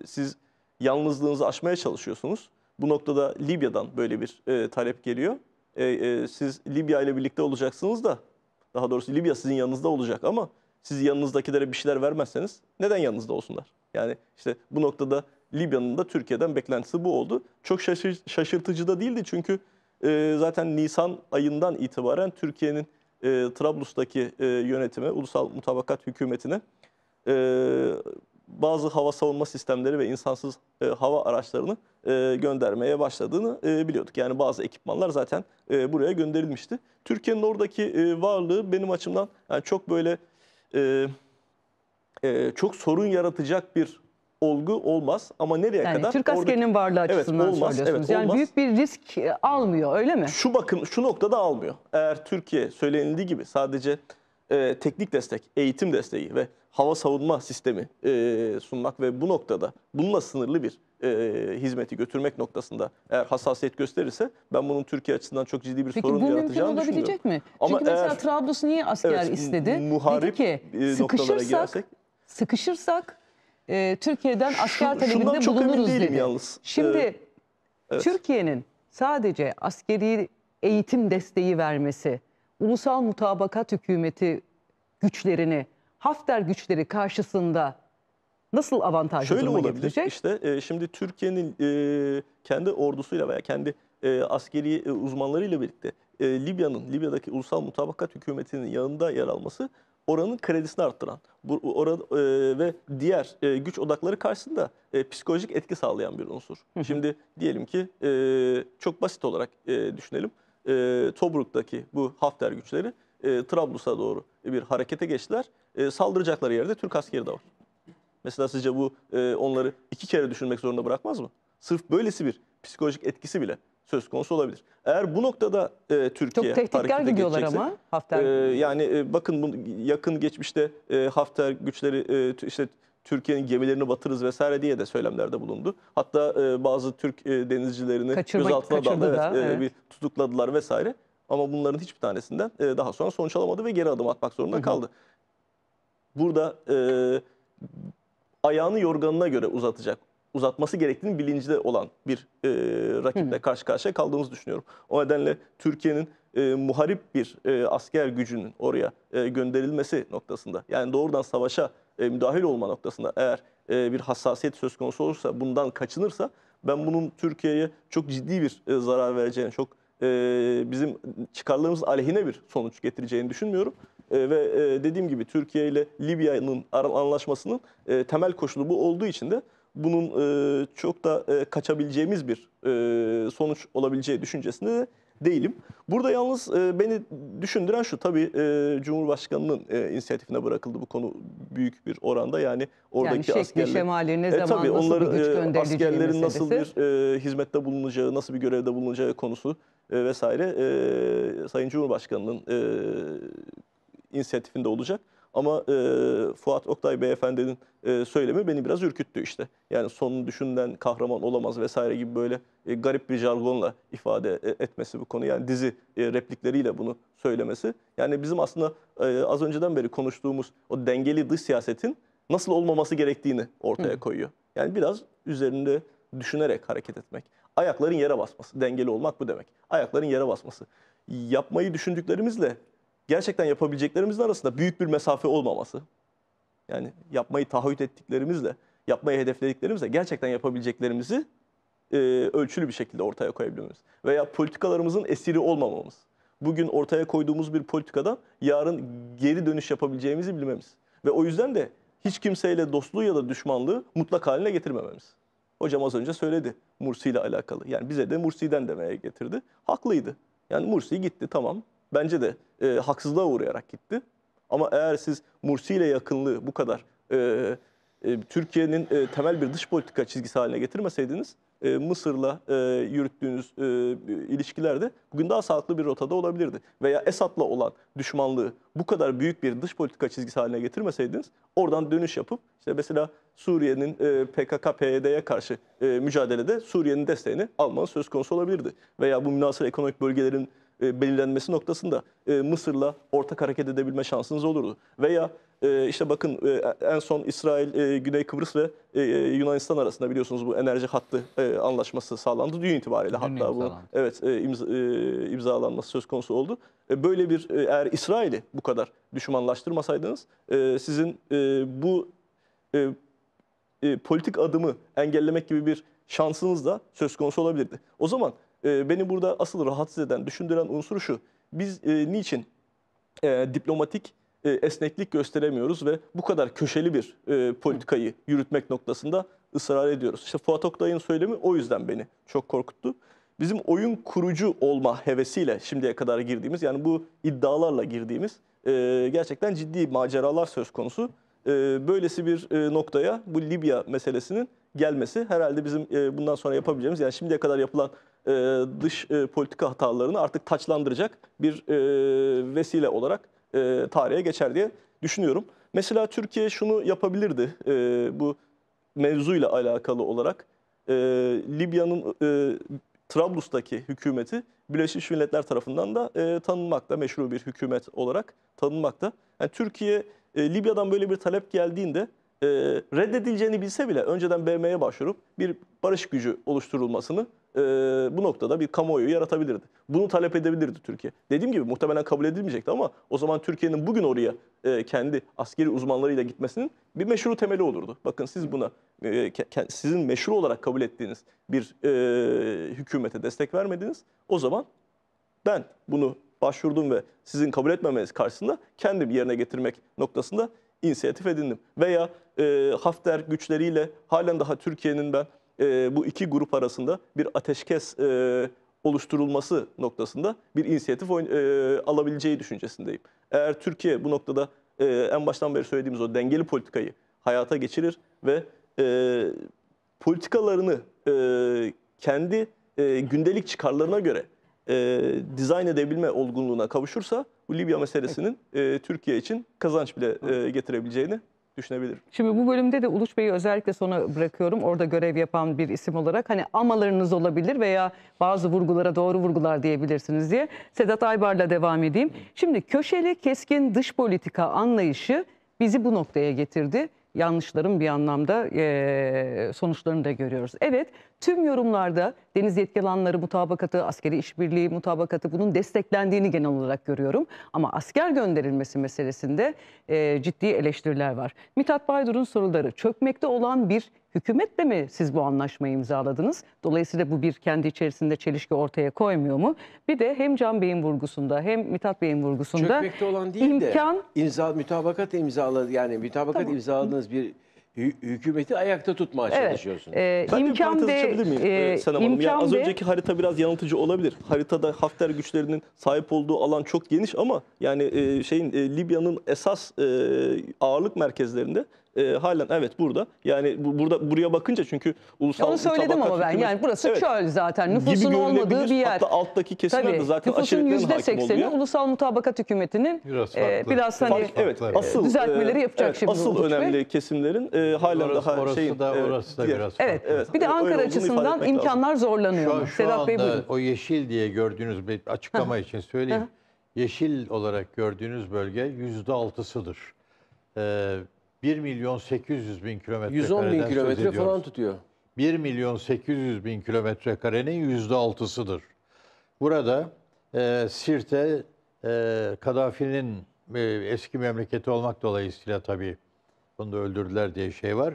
siz yalnızlığınızı aşmaya çalışıyorsunuz. Bu noktada Libya'dan böyle bir e, talep geliyor. E, e, siz Libya ile birlikte olacaksınız da, daha doğrusu Libya sizin yanınızda olacak ama siz yanınızdakilere bir şeyler vermezseniz neden yanınızda olsunlar? Yani işte bu noktada Libya'nın da Türkiye'den beklentisi bu oldu. Çok şaşır, şaşırtıcı da değildi çünkü e, zaten Nisan ayından itibaren Türkiye'nin e, Trablus'taki e, yönetimi, Ulusal Mutabakat Hükümeti'ne e, bazı hava savunma sistemleri ve insansız e, hava araçlarını e, göndermeye başladığını e, biliyorduk. Yani bazı ekipmanlar zaten e, buraya gönderilmişti. Türkiye'nin oradaki e, varlığı benim açımdan yani çok böyle... E, e, çok sorun yaratacak bir olgu olmaz ama nereye yani kadar? Türk askerinin oradaki... varlığı açısından evet, olmaz, söylüyorsunuz. Evet, yani büyük bir risk e, almıyor öyle mi? Şu bakın, şu noktada almıyor. Eğer Türkiye söylenildiği gibi sadece e, teknik destek, eğitim desteği ve hava savunma sistemi e, sunmak ve bu noktada bununla sınırlı bir e, hizmeti götürmek noktasında eğer hassasiyet gösterirse ben bunun Türkiye açısından çok ciddi bir Peki, sorun yaratacağını düşünüyorum. Peki bu mümkün olabilecek mi? Çünkü mesela eğer, Trablus niye asker evet, istedi? Dedi ki sıkışırsak sıkışırsak e, Türkiye'den asker talebinde çok bulunuruz emin dedi. Yalnız. Şimdi ee, evet. Türkiye'nin sadece askeri eğitim desteği vermesi, ulusal mutabakat hükümeti güçlerini, Hafter güçleri karşısında nasıl avantajlı Şöyle duruma olabilir. getirecek? İşte e, şimdi Türkiye'nin e, kendi ordusuyla veya kendi e, askeri e, uzmanlarıyla birlikte e, Libya'nın, Libya'daki ulusal mutabakat hükümetinin yanında yer alması oranın kredisini arttıran bu, oran, e, ve diğer e, güç odakları karşısında e, psikolojik etki sağlayan bir unsur. Hı hı. Şimdi diyelim ki e, çok basit olarak e, düşünelim. E, Tobruk'taki bu Hafter güçleri e, Trablus'a doğru bir harekete geçtiler. E, saldıracakları yerde Türk askeri de var. Mesela sizce bu e, onları iki kere düşünmek zorunda bırakmaz mı? Sırf böylesi bir psikolojik etkisi bile söz konusu olabilir. Eğer bu noktada e, Türkiye Çok tehditkar gidiyorlar ama Hafter. E, yani e, bakın bu, yakın geçmişte e, Hafter güçleri e, işte Türkiye'nin gemilerini batırız vesaire diye de söylemlerde bulundu. Hatta e, bazı Türk e, denizcilerini gözaltına daldı, da, e, evet, evet. E, bir tutukladılar vesaire. Ama bunların hiçbir tanesinden e, daha sonra sonuç alamadı ve geri adım atmak zorunda Hı -hı. kaldı. Burada e, ayağını yorganına göre uzatacak uzatması gerektiğini bilincinde olan bir e, rakiple karşı karşıya kaldığımızı düşünüyorum. O nedenle Türkiye'nin e, muharip bir e, asker gücünün oraya e, gönderilmesi noktasında yani doğrudan savaşa e, müdahil olma noktasında eğer e, bir hassasiyet söz konusu olursa bundan kaçınırsa ben bunun Türkiye'ye çok ciddi bir e, zarar vereceğini çok e, bizim çıkarlarımız aleyhine bir sonuç getireceğini düşünmüyorum. E, ve e, dediğim gibi Türkiye ile Libya'nın anlaşmasının e, temel koşulu bu olduğu için de bunun e, çok da e, kaçabileceğimiz bir e, sonuç olabileceği düşüncesinde de değilim. Burada yalnız e, beni düşündüren şu tabii e, Cumhurbaşkanı'nın e, inisiyatifine bırakıldı bu konu büyük bir oranda. Yani oradaki yani askerler, şemali, ne e, zaman, tabii, nasıl onları, bir güç e, askerlerin meselesi. nasıl bir e, hizmette bulunacağı, nasıl bir görevde bulunacağı konusu e, vesaire e, Sayın Cumhurbaşkanı'nın e, inisiyatifinde olacak. Ama e, Fuat Oktay Beyefendi'nin e, söylemi beni biraz ürküttü işte. Yani sonunu düşünden kahraman olamaz vesaire gibi böyle e, garip bir jargonla ifade e, etmesi bu konu. Yani dizi e, replikleriyle bunu söylemesi. Yani bizim aslında e, az önceden beri konuştuğumuz o dengeli dış siyasetin nasıl olmaması gerektiğini ortaya Hı. koyuyor. Yani biraz üzerinde düşünerek hareket etmek. Ayakların yere basması, dengeli olmak bu demek. Ayakların yere basması. Yapmayı düşündüklerimizle gerçekten yapabileceklerimizin arasında büyük bir mesafe olmaması. Yani yapmayı taahhüt ettiklerimizle, yapmayı hedeflediklerimizle gerçekten yapabileceklerimizi e, ölçülü bir şekilde ortaya koyabilmemiz. Veya politikalarımızın esiri olmamamız. Bugün ortaya koyduğumuz bir politikadan yarın geri dönüş yapabileceğimizi bilmemiz. Ve o yüzden de hiç kimseyle dostluğu ya da düşmanlığı mutlak haline getirmememiz. Hocam az önce söyledi Mursi ile alakalı. Yani bize de Mursi'den demeye getirdi. Haklıydı. Yani Mursi gitti tamam bence de e, haksızlığa uğrayarak gitti. Ama eğer siz Mursi ile yakınlığı bu kadar e, e, Türkiye'nin e, temel bir dış politika çizgisi haline getirmeseydiniz e, Mısır'la e, yürüttüğünüz e, ilişkilerde bugün daha sağlıklı bir rotada olabilirdi. Veya Esad'la olan düşmanlığı bu kadar büyük bir dış politika çizgisi haline getirmeseydiniz oradan dönüş yapıp işte mesela Suriye'nin e, PKK-PYD'ye karşı e, mücadelede Suriye'nin desteğini almanız söz konusu olabilirdi. Veya bu münasır ekonomik bölgelerin e, belirlenmesi noktasında e, Mısır'la ortak hareket edebilme şansınız olurdu. Veya e, işte bakın e, en son İsrail, e, Güney Kıbrıs ve e, e Yunanistan arasında biliyorsunuz bu enerji hattı e, anlaşması sağlandı. Dün itibariyle Dün hatta bu evet e, imza, e, imzalanması söz konusu oldu. E, böyle bir e, eğer İsrail'i bu kadar düşmanlaştırmasaydınız e, sizin e, bu e, e, politik adımı engellemek gibi bir şansınız da söz konusu olabilirdi. O zaman ee, beni burada asıl rahatsız eden, düşündüren unsur şu. Biz e, niçin e, diplomatik e, esneklik gösteremiyoruz ve bu kadar köşeli bir e, politikayı yürütmek noktasında ısrar ediyoruz. İşte Fuat Oktay'ın söylemi o yüzden beni çok korkuttu. Bizim oyun kurucu olma hevesiyle şimdiye kadar girdiğimiz yani bu iddialarla girdiğimiz e, gerçekten ciddi maceralar söz konusu. E, böylesi bir e, noktaya bu Libya meselesinin gelmesi herhalde bizim e, bundan sonra yapabileceğimiz yani şimdiye kadar yapılan e, dış e, politika hatalarını artık taçlandıracak bir e, vesile olarak e, tarihe geçer diye düşünüyorum. Mesela Türkiye şunu yapabilirdi e, bu mevzuyla alakalı olarak. E, Libya'nın e, Trablus'taki hükümeti Birleşmiş Milletler tarafından da e, tanınmakta, meşru bir hükümet olarak tanınmakta. Yani Türkiye e, Libya'dan böyle bir talep geldiğinde e, reddedileceğini bilse bile önceden BM'ye başvurup bir barış gücü oluşturulmasını e, bu noktada bir kamuoyu yaratabilirdi. Bunu talep edebilirdi Türkiye. Dediğim gibi muhtemelen kabul edilmeyecekti ama o zaman Türkiye'nin bugün oraya e, kendi askeri uzmanlarıyla gitmesinin bir meşru temeli olurdu. Bakın siz buna e, sizin meşru olarak kabul ettiğiniz bir e, hükümete destek vermediniz. O zaman ben bunu başvurdum ve sizin kabul etmemeniz karşısında kendim yerine getirmek noktasında inisiyatif edindim. Veya e, Hafter güçleriyle halen daha Türkiye'nin ben e, bu iki grup arasında bir ateşkes e, oluşturulması noktasında bir inisiyatif e, alabileceği düşüncesindeyim. Eğer Türkiye bu noktada e, en baştan beri söylediğimiz o dengeli politikayı hayata geçirir ve e, politikalarını e, kendi e, gündelik çıkarlarına göre e, dizayn edebilme olgunluğuna kavuşursa bu Libya meselesinin e, Türkiye için kazanç bile e, getirebileceğini düşünebilir. Şimdi bu bölümde de Uluç Bey'i özellikle sona bırakıyorum. Orada görev yapan bir isim olarak hani amalarınız olabilir veya bazı vurgulara doğru vurgular diyebilirsiniz diye Sedat Aybar'la devam edeyim. Şimdi köşeli keskin dış politika anlayışı bizi bu noktaya getirdi yanlışların bir anlamda e, sonuçlarını da görüyoruz. Evet Tüm yorumlarda deniz yetki alanları mutabakatı, askeri işbirliği mutabakatı bunun desteklendiğini genel olarak görüyorum. Ama asker gönderilmesi meselesinde e, ciddi eleştiriler var. Mithat Baydur'un soruları çökmekte olan bir hükümetle mi siz bu anlaşmayı imzaladınız? Dolayısıyla bu bir kendi içerisinde çelişki ortaya koymuyor mu? Bir de hem Can Bey'in vurgusunda hem Mithat Bey'in vurgusunda çökmekte olan değil imkan... de imza, mütabakat imzaladı yani mütabakat tamam. imzaladığınız bir hükümeti ayakta tutmaya evet. çalışıyorsunuz. Ee, Ben imkan bir parantez açabilir miyim? e, Ee, Hanım? Yani az önceki harita biraz yanıltıcı olabilir. Haritada Hafter güçlerinin sahip olduğu alan çok geniş ama yani e, şeyin e, Libya'nın esas e, ağırlık merkezlerinde e, halen evet burada. Yani bu, burada buraya bakınca çünkü ulusal Onu söyledim ama ben. yani burası evet, çöl zaten. Nüfusun olmadığı bir yer. Hatta alttaki kesimler de zaten nüfusun yüzde sekseni ulusal mutabakat hükümetinin biraz, e, biraz hani Fark, evet, farklı, asıl, e, düzeltmeleri yapacak evet, şimdi. Asıl şey. önemli Bey. kesimlerin e, halen orası, daha orası şeyin, da, orası da biraz Evet, evet. Bir de Ankara açısından imkanlar lazım. zorlanıyor. Şu, şu Sedat Bey buyurun. o yeşil diye gördüğünüz bir açıklama için söyleyeyim. Yeşil olarak gördüğünüz bölge yüzde altısıdır. Ee, 1 milyon 800 bin kilometre 110 bin kilometre falan tutuyor. 1 milyon 800 bin kilometre karenin yüzde altısıdır. Burada e, Sirte e, Kadafi'nin e, eski memleketi olmak dolayısıyla tabii bunu da öldürdüler diye şey var.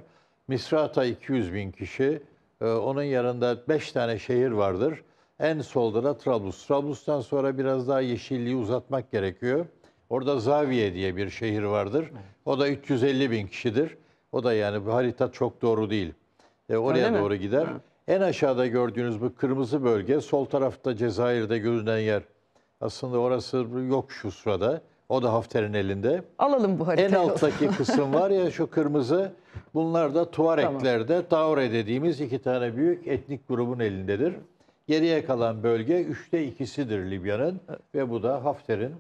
Misrata 200 bin kişi, e, onun yanında 5 tane şehir vardır. En solda da Trablus. Trablus'tan sonra biraz daha yeşilliği uzatmak gerekiyor. Orada Zaviye diye bir şehir vardır. O da 350 bin kişidir. O da yani bu harita çok doğru değil. E, oraya Öyle doğru mi? gider. Hı. En aşağıda gördüğünüz bu kırmızı bölge sol tarafta Cezayir'de görünen yer. Aslında orası yok şu sırada. O da Hafter'in elinde. Alalım bu haritayı. En alttaki kısım var ya şu kırmızı. Bunlar da Tuareklerde, tamam. Taure dediğimiz iki tane büyük etnik grubun elindedir. Geriye kalan bölge üçte ikisidir Libya'nın evet. ve bu da Hafter'in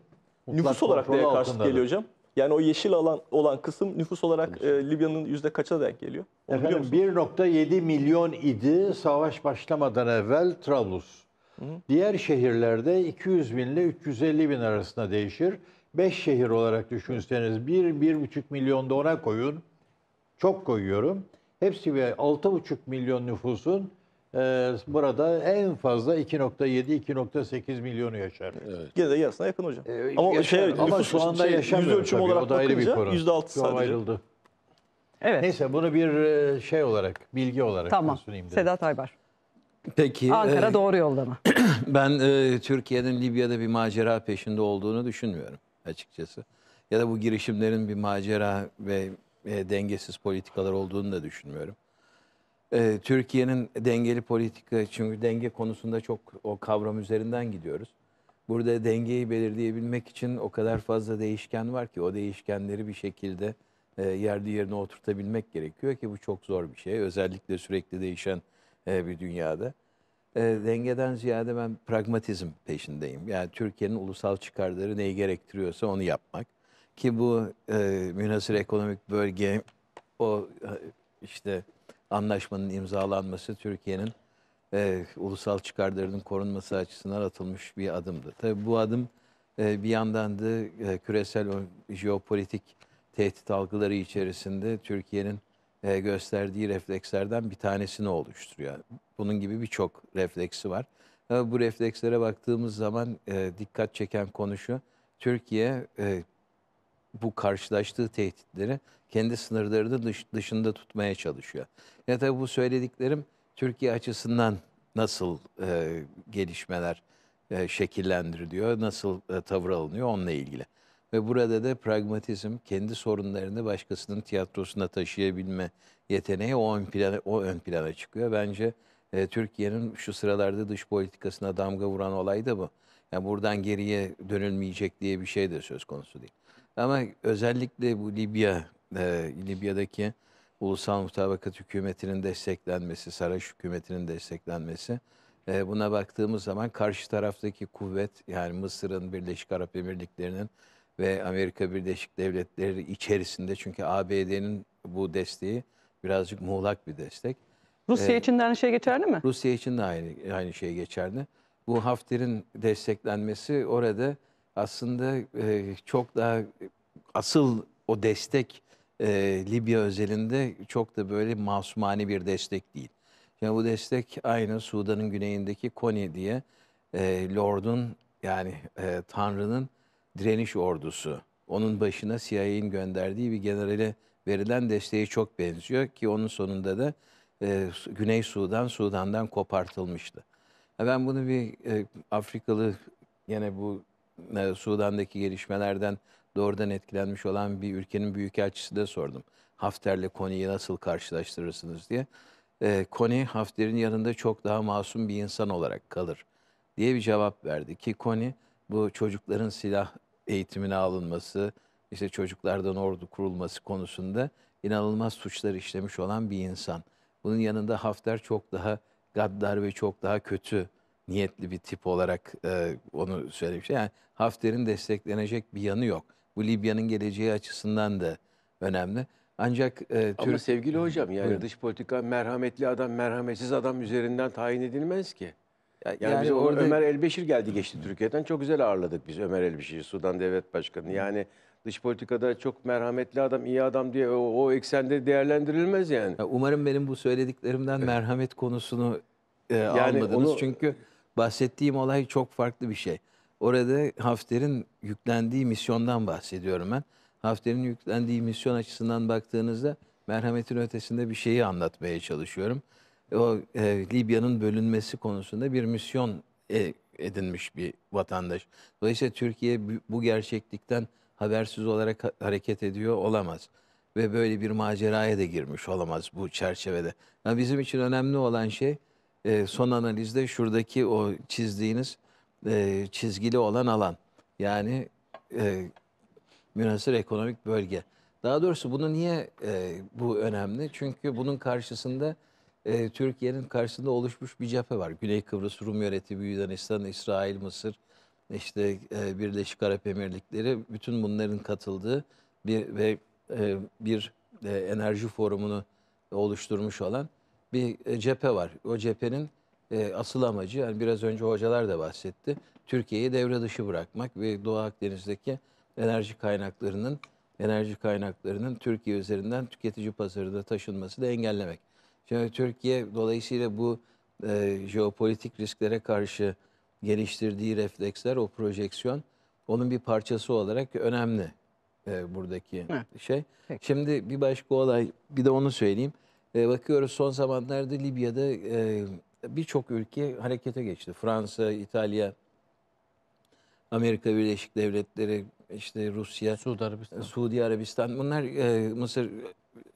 nüfus olarak neye karşılık geliyor hocam? Yani o yeşil alan olan kısım nüfus olarak e, Libya'nın yüzde kaça denk geliyor? Onu Efendim 1.7 milyon idi savaş başlamadan evvel Trablus. Diğer şehirlerde 200 bin ile 350 bin arasında değişir. 5 şehir olarak düşünseniz 1-1,5 milyon da ona koyun. Çok koyuyorum. Hepsi ve 6,5 milyon nüfusun ee, burada en fazla 2.7-2.8 milyonu yaşar. Evet. Gene de yarısına yakın hocam. Ee, ama şey, yaşar, şey, ama şu anda şey, yaşamıyor. Yüz tabii, olarak o da ayrı bir konu. %6 sadece. Ayrıldı. Evet. Neyse bunu bir e, şey olarak, bilgi olarak tamam. sunayım. Tamam. Sedat Aybar. Peki. Ankara e, doğru yolda mı? Ben e, Türkiye'nin Libya'da bir macera peşinde olduğunu düşünmüyorum açıkçası. Ya da bu girişimlerin bir macera ve e, dengesiz politikalar olduğunu da düşünmüyorum e, Türkiye'nin dengeli politika çünkü denge konusunda çok o kavram üzerinden gidiyoruz. Burada dengeyi belirleyebilmek için o kadar fazla değişken var ki o değişkenleri bir şekilde e, yerli yerine oturtabilmek gerekiyor ki bu çok zor bir şey. Özellikle sürekli değişen e, bir dünyada. E, dengeden ziyade ben pragmatizm peşindeyim. Yani Türkiye'nin ulusal çıkarları neyi gerektiriyorsa onu yapmak. Ki bu e, münhasır ekonomik bölge o e, işte anlaşmanın imzalanması Türkiye'nin e, ulusal çıkarlarının korunması açısından atılmış bir adımdı. Tabii bu adım e, bir yandan da e, küresel jeopolitik tehdit algıları içerisinde Türkiye'nin e, gösterdiği reflekslerden bir tanesini oluşturuyor. Bunun gibi birçok refleksi var. Ama e, bu reflekslere baktığımız zaman e, dikkat çeken konu şu, Türkiye e, bu karşılaştığı tehditleri kendi sınırlarını dış, dışında tutmaya çalışıyor. Ya tabii bu söylediklerim Türkiye açısından nasıl e, gelişmeler e, şekillendiriliyor, nasıl e, tavır alınıyor onunla ilgili. Ve burada da pragmatizm kendi sorunlarını başkasının tiyatrosuna taşıyabilme yeteneği o ön plana, o ön plana çıkıyor. Bence e, Türkiye'nin şu sıralarda dış politikasına damga vuran olay da bu. Yani buradan geriye dönülmeyecek diye bir şey de söz konusu değil. Ama özellikle bu Libya, e, Libya'daki ulusal mutabakat hükümetinin desteklenmesi, saray hükümetinin desteklenmesi, e, buna baktığımız zaman karşı taraftaki kuvvet, yani Mısır'ın, Birleşik Arap Emirlikleri'nin ve Amerika Birleşik Devletleri içerisinde, çünkü ABD'nin bu desteği birazcık muğlak bir destek. Rusya ee, için de aynı şey geçerli mi? Rusya için de aynı, aynı şey geçerli. Bu Hafter'in desteklenmesi orada aslında e, çok daha asıl o destek e, Libya özelinde çok da böyle masumane bir destek değil. Yani bu destek aynı Sudan'ın güneyindeki Koni diye e, Lord'un yani Tanrı'nın direniş ordusu. Onun başına CIA'in gönderdiği bir generale verilen desteği çok benziyor ki onun sonunda da Güney Sudan Sudan'dan kopartılmıştı. Ben bunu bir Afrikalı yine bu e, Sudan'daki gelişmelerden doğrudan etkilenmiş olan bir ülkenin büyükelçisi de sordum. Hafter'le Koni'yi nasıl karşılaştırırsınız diye. E, Koni Hafter'in yanında çok daha masum bir insan olarak kalır diye bir cevap verdi. Ki Koni bu çocukların silah eğitimine alınması, işte çocuklardan ordu kurulması konusunda inanılmaz suçlar işlemiş olan bir insan. Bunun yanında Hafter çok daha gaddar ve çok daha kötü niyetli bir tip olarak e, onu söylemiş. Yani Hafter'in desteklenecek bir yanı yok. Bu Libya'nın geleceği açısından da önemli. Ancak e, Ama sevgili hocam yani Buyurun. dış politika merhametli adam, merhametsiz adam üzerinden tayin edilmez ki. Yani, yani biz orada... Ömer Elbeşir geldi geçti Türkiye'den. Çok güzel ağırladık biz Ömer Elbeşir'i, Sudan Devlet Başkanı. Yani dış politikada çok merhametli adam, iyi adam diye o, o eksende değerlendirilmez yani. Ya umarım benim bu söylediklerimden merhamet konusunu e, yani almadınız. Onu... Çünkü bahsettiğim olay çok farklı bir şey. Orada Hafter'in yüklendiği misyondan bahsediyorum ben. Hafter'in yüklendiği misyon açısından baktığınızda merhametin ötesinde bir şeyi anlatmaya çalışıyorum. O e, Libya'nın bölünmesi konusunda bir misyon e, edinmiş bir vatandaş. Dolayısıyla Türkiye bu gerçeklikten habersiz olarak hareket ediyor olamaz ve böyle bir maceraya da girmiş olamaz bu çerçevede. Yani bizim için önemli olan şey e, son analizde şuradaki o çizdiğiniz e, çizgili olan alan yani e, münasır ekonomik bölge. Daha doğrusu bunu niye e, bu önemli? Çünkü bunun karşısında e, Türkiye'nin karşısında oluşmuş bir cephe var. Güney Kıbrıs Rum yönetimi, Yunanistan, İsrail, Mısır, işte e, Birleşik Arap Emirlikleri bütün bunların katıldığı bir ve e, bir e, enerji forumunu oluşturmuş olan bir e, cephe var. O cephenin e, asıl amacı yani biraz önce hocalar da bahsetti. Türkiye'yi devre dışı bırakmak ve Doğu Akdeniz'deki enerji kaynaklarının enerji kaynaklarının Türkiye üzerinden tüketici pazarına taşınması da engellemek. Şimdi Türkiye dolayısıyla bu e, jeopolitik risklere karşı geliştirdiği refleksler, o projeksiyon onun bir parçası olarak önemli e, buradaki evet. şey. Peki. Şimdi bir başka olay, bir de onu söyleyeyim. E, bakıyoruz son zamanlarda Libya'da e, birçok ülke harekete geçti. Fransa, İtalya, Amerika Birleşik Devletleri, işte Rusya, Suudi Arabistan, Suudi Arabistan bunlar e, Mısır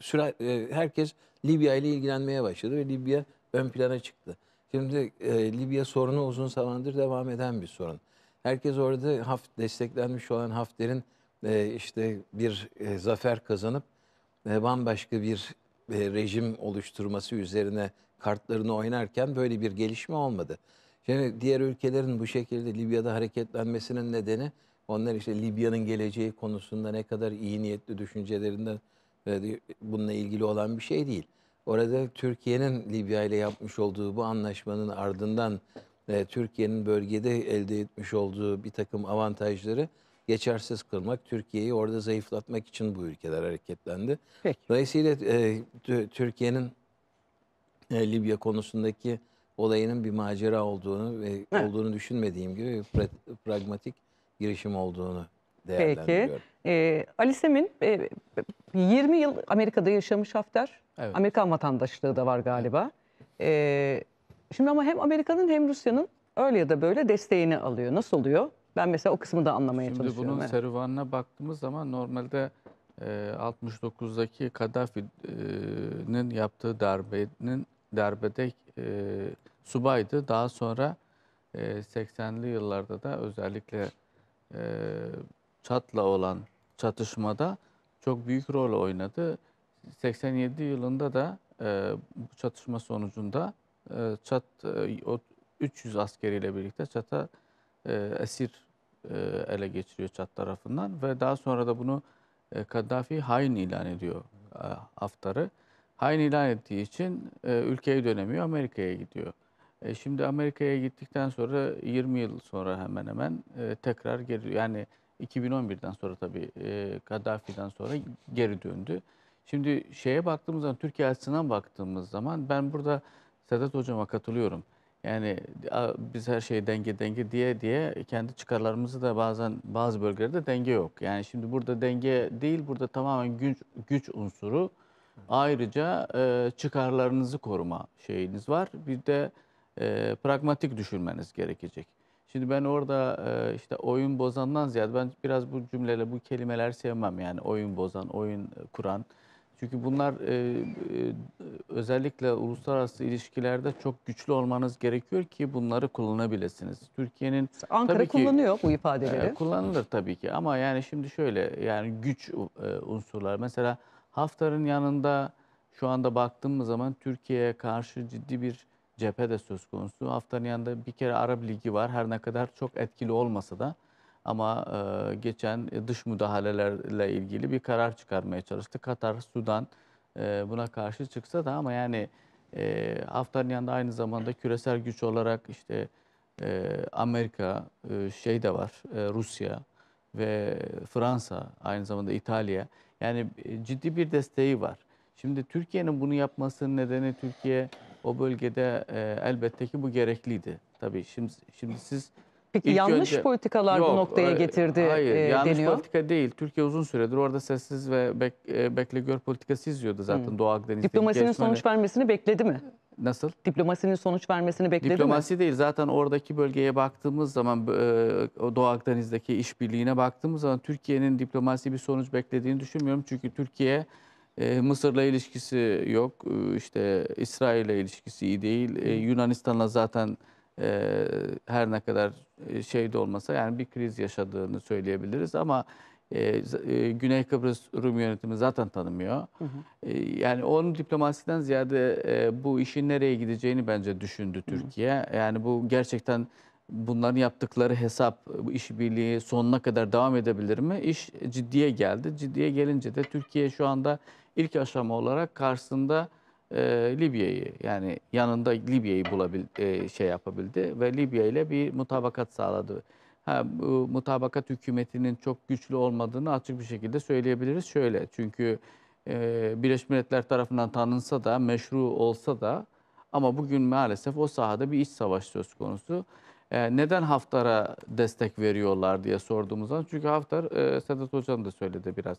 süre, e, herkes Libya ile ilgilenmeye başladı ve Libya ön plana çıktı. Şimdi e, Libya sorunu uzun zamandır devam eden bir sorun. Herkes orada Haft desteklenmiş olan Hafter'in e, işte bir e, zafer kazanıp e, bambaşka bir e, rejim oluşturması üzerine kartlarını oynarken böyle bir gelişme olmadı. Şimdi diğer ülkelerin bu şekilde Libya'da hareketlenmesinin nedeni onlar işte Libya'nın geleceği konusunda ne kadar iyi niyetli düşüncelerinden e, bununla ilgili olan bir şey değil. Orada Türkiye'nin Libya ile yapmış olduğu bu anlaşmanın ardından e, Türkiye'nin bölgede elde etmiş olduğu bir takım avantajları geçersiz kılmak, Türkiye'yi orada zayıflatmak için bu ülkeler hareketlendi. Peki. Dolayısıyla e, Türkiye'nin e, Libya konusundaki olayının bir macera olduğunu ve evet. olduğunu düşünmediğim gibi pra pragmatik girişim olduğunu değerlendiriyorum. Peki. E, Ali Semin e, 20 yıl Amerika'da yaşamış Hafter. Evet. Amerikan vatandaşlığı da var galiba. E, şimdi ama hem Amerika'nın hem Rusya'nın öyle ya da böyle desteğini alıyor. Nasıl oluyor? Ben mesela o kısmı da anlamaya Şimdi çalışıyorum. Şimdi bunun evet. serüvenine baktığımız zaman normalde e, 69'daki Kaddafi'nin e, yaptığı darbenin darbede e, subaydı. Daha sonra e, 80'li yıllarda da özellikle e, Çat'la olan çatışmada çok büyük rol oynadı. 87 yılında da e, bu çatışma sonucunda e, Çat e, o 300 askeriyle birlikte Çat'a e, esir e, ele geçiriyor Çat tarafından ve daha sonra da bunu e, Kaddafi hain ilan ediyor e, Haftar'ı. Hain ilan ettiği için e, ülkeyi dönemiyor, Amerika'ya gidiyor. E, şimdi Amerika'ya gittikten sonra 20 yıl sonra hemen hemen e, tekrar geri yani 2011'den sonra tabii e, Kaddafi'den sonra geri döndü. Şimdi şeye baktığımız zaman, Türkiye açısından baktığımız zaman ben burada Sedat Hocam'a katılıyorum. Yani biz her şeyi denge denge diye diye kendi çıkarlarımızı da bazen bazı bölgelerde denge yok. Yani şimdi burada denge değil, burada tamamen güç güç unsuru. Ayrıca e, çıkarlarınızı koruma şeyiniz var. Bir de e, pragmatik düşünmeniz gerekecek. Şimdi ben orada e, işte oyun bozandan ziyade ben biraz bu cümleyle bu kelimeler sevmem. Yani oyun bozan, oyun kuran. Çünkü bunlar e, e, özellikle uluslararası ilişkilerde çok güçlü olmanız gerekiyor ki bunları kullanabilirsiniz. Türkiye'nin Ankara kullanıyor ki, bu ifadeleri. E, kullanılır tabii ki ama yani şimdi şöyle yani güç e, unsurlar mesela Haftar'ın yanında şu anda baktığımız zaman Türkiye'ye karşı ciddi bir cephe de söz konusu. Haftar'ın yanında bir kere Arap Ligi var. Her ne kadar çok etkili olmasa da ama e, geçen dış müdahalelerle ilgili bir karar çıkarmaya çalıştı. Katar, Sudan e, buna karşı çıksa da ama yani e, Haftar'ın yanında aynı zamanda küresel güç olarak işte e, Amerika e, şey de var, e, Rusya ve Fransa aynı zamanda İtalya. Yani e, ciddi bir desteği var. Şimdi Türkiye'nin bunu yapmasının nedeni Türkiye o bölgede e, elbette ki bu gerekliydi. Tabii şimdi, şimdi siz Peki İlk yanlış önce, politikalar yok, bu noktaya getirdi e, hayır, e, yanlış deniyor. politika değil. Türkiye uzun süredir orada sessiz ve bek, e, bekle gör politikası izliyordu zaten hmm. Doğu Akdeniz'de. Diplomasinin sonuç vermesini bekledi mi? Nasıl? Diplomasinin sonuç vermesini bekledi Diplomasi mi? değil. Zaten oradaki bölgeye baktığımız zaman e, Doğu Akdeniz'deki işbirliğine baktığımız zaman Türkiye'nin diplomasi bir sonuç beklediğini düşünmüyorum. Çünkü Türkiye e, Mısır'la ilişkisi yok. E, işte İsrail'le ilişkisi iyi değil. E, Yunanistan'la zaten e, her ne kadar e, şey de olmasa yani bir kriz yaşadığını söyleyebiliriz ama e, e, Güney Kıbrıs Rum yönetimi zaten tanımıyor. Hı hı. E, yani onun diplomasiden ziyade e, bu işin nereye gideceğini bence düşündü Türkiye. Hı hı. Yani bu gerçekten bunların yaptıkları hesap, bu işbirliği sonuna kadar devam edebilir mi? İş ciddiye geldi. Ciddiye gelince de Türkiye şu anda ilk aşama olarak karşısında e, Libya'yı yani yanında Libya'yı bulabil e, şey yapabildi ve Libya ile bir mutabakat sağladı. Ha, bu mutabakat hükümetinin çok güçlü olmadığını açık bir şekilde söyleyebiliriz. Şöyle çünkü e, Birleşmiş Milletler tarafından tanınsa da meşru olsa da ama bugün maalesef o sahada bir iç savaş söz konusu. E, neden Haftar'a destek veriyorlar diye sorduğumuz zaman çünkü Haftar e, Sedat Hocam da söyledi biraz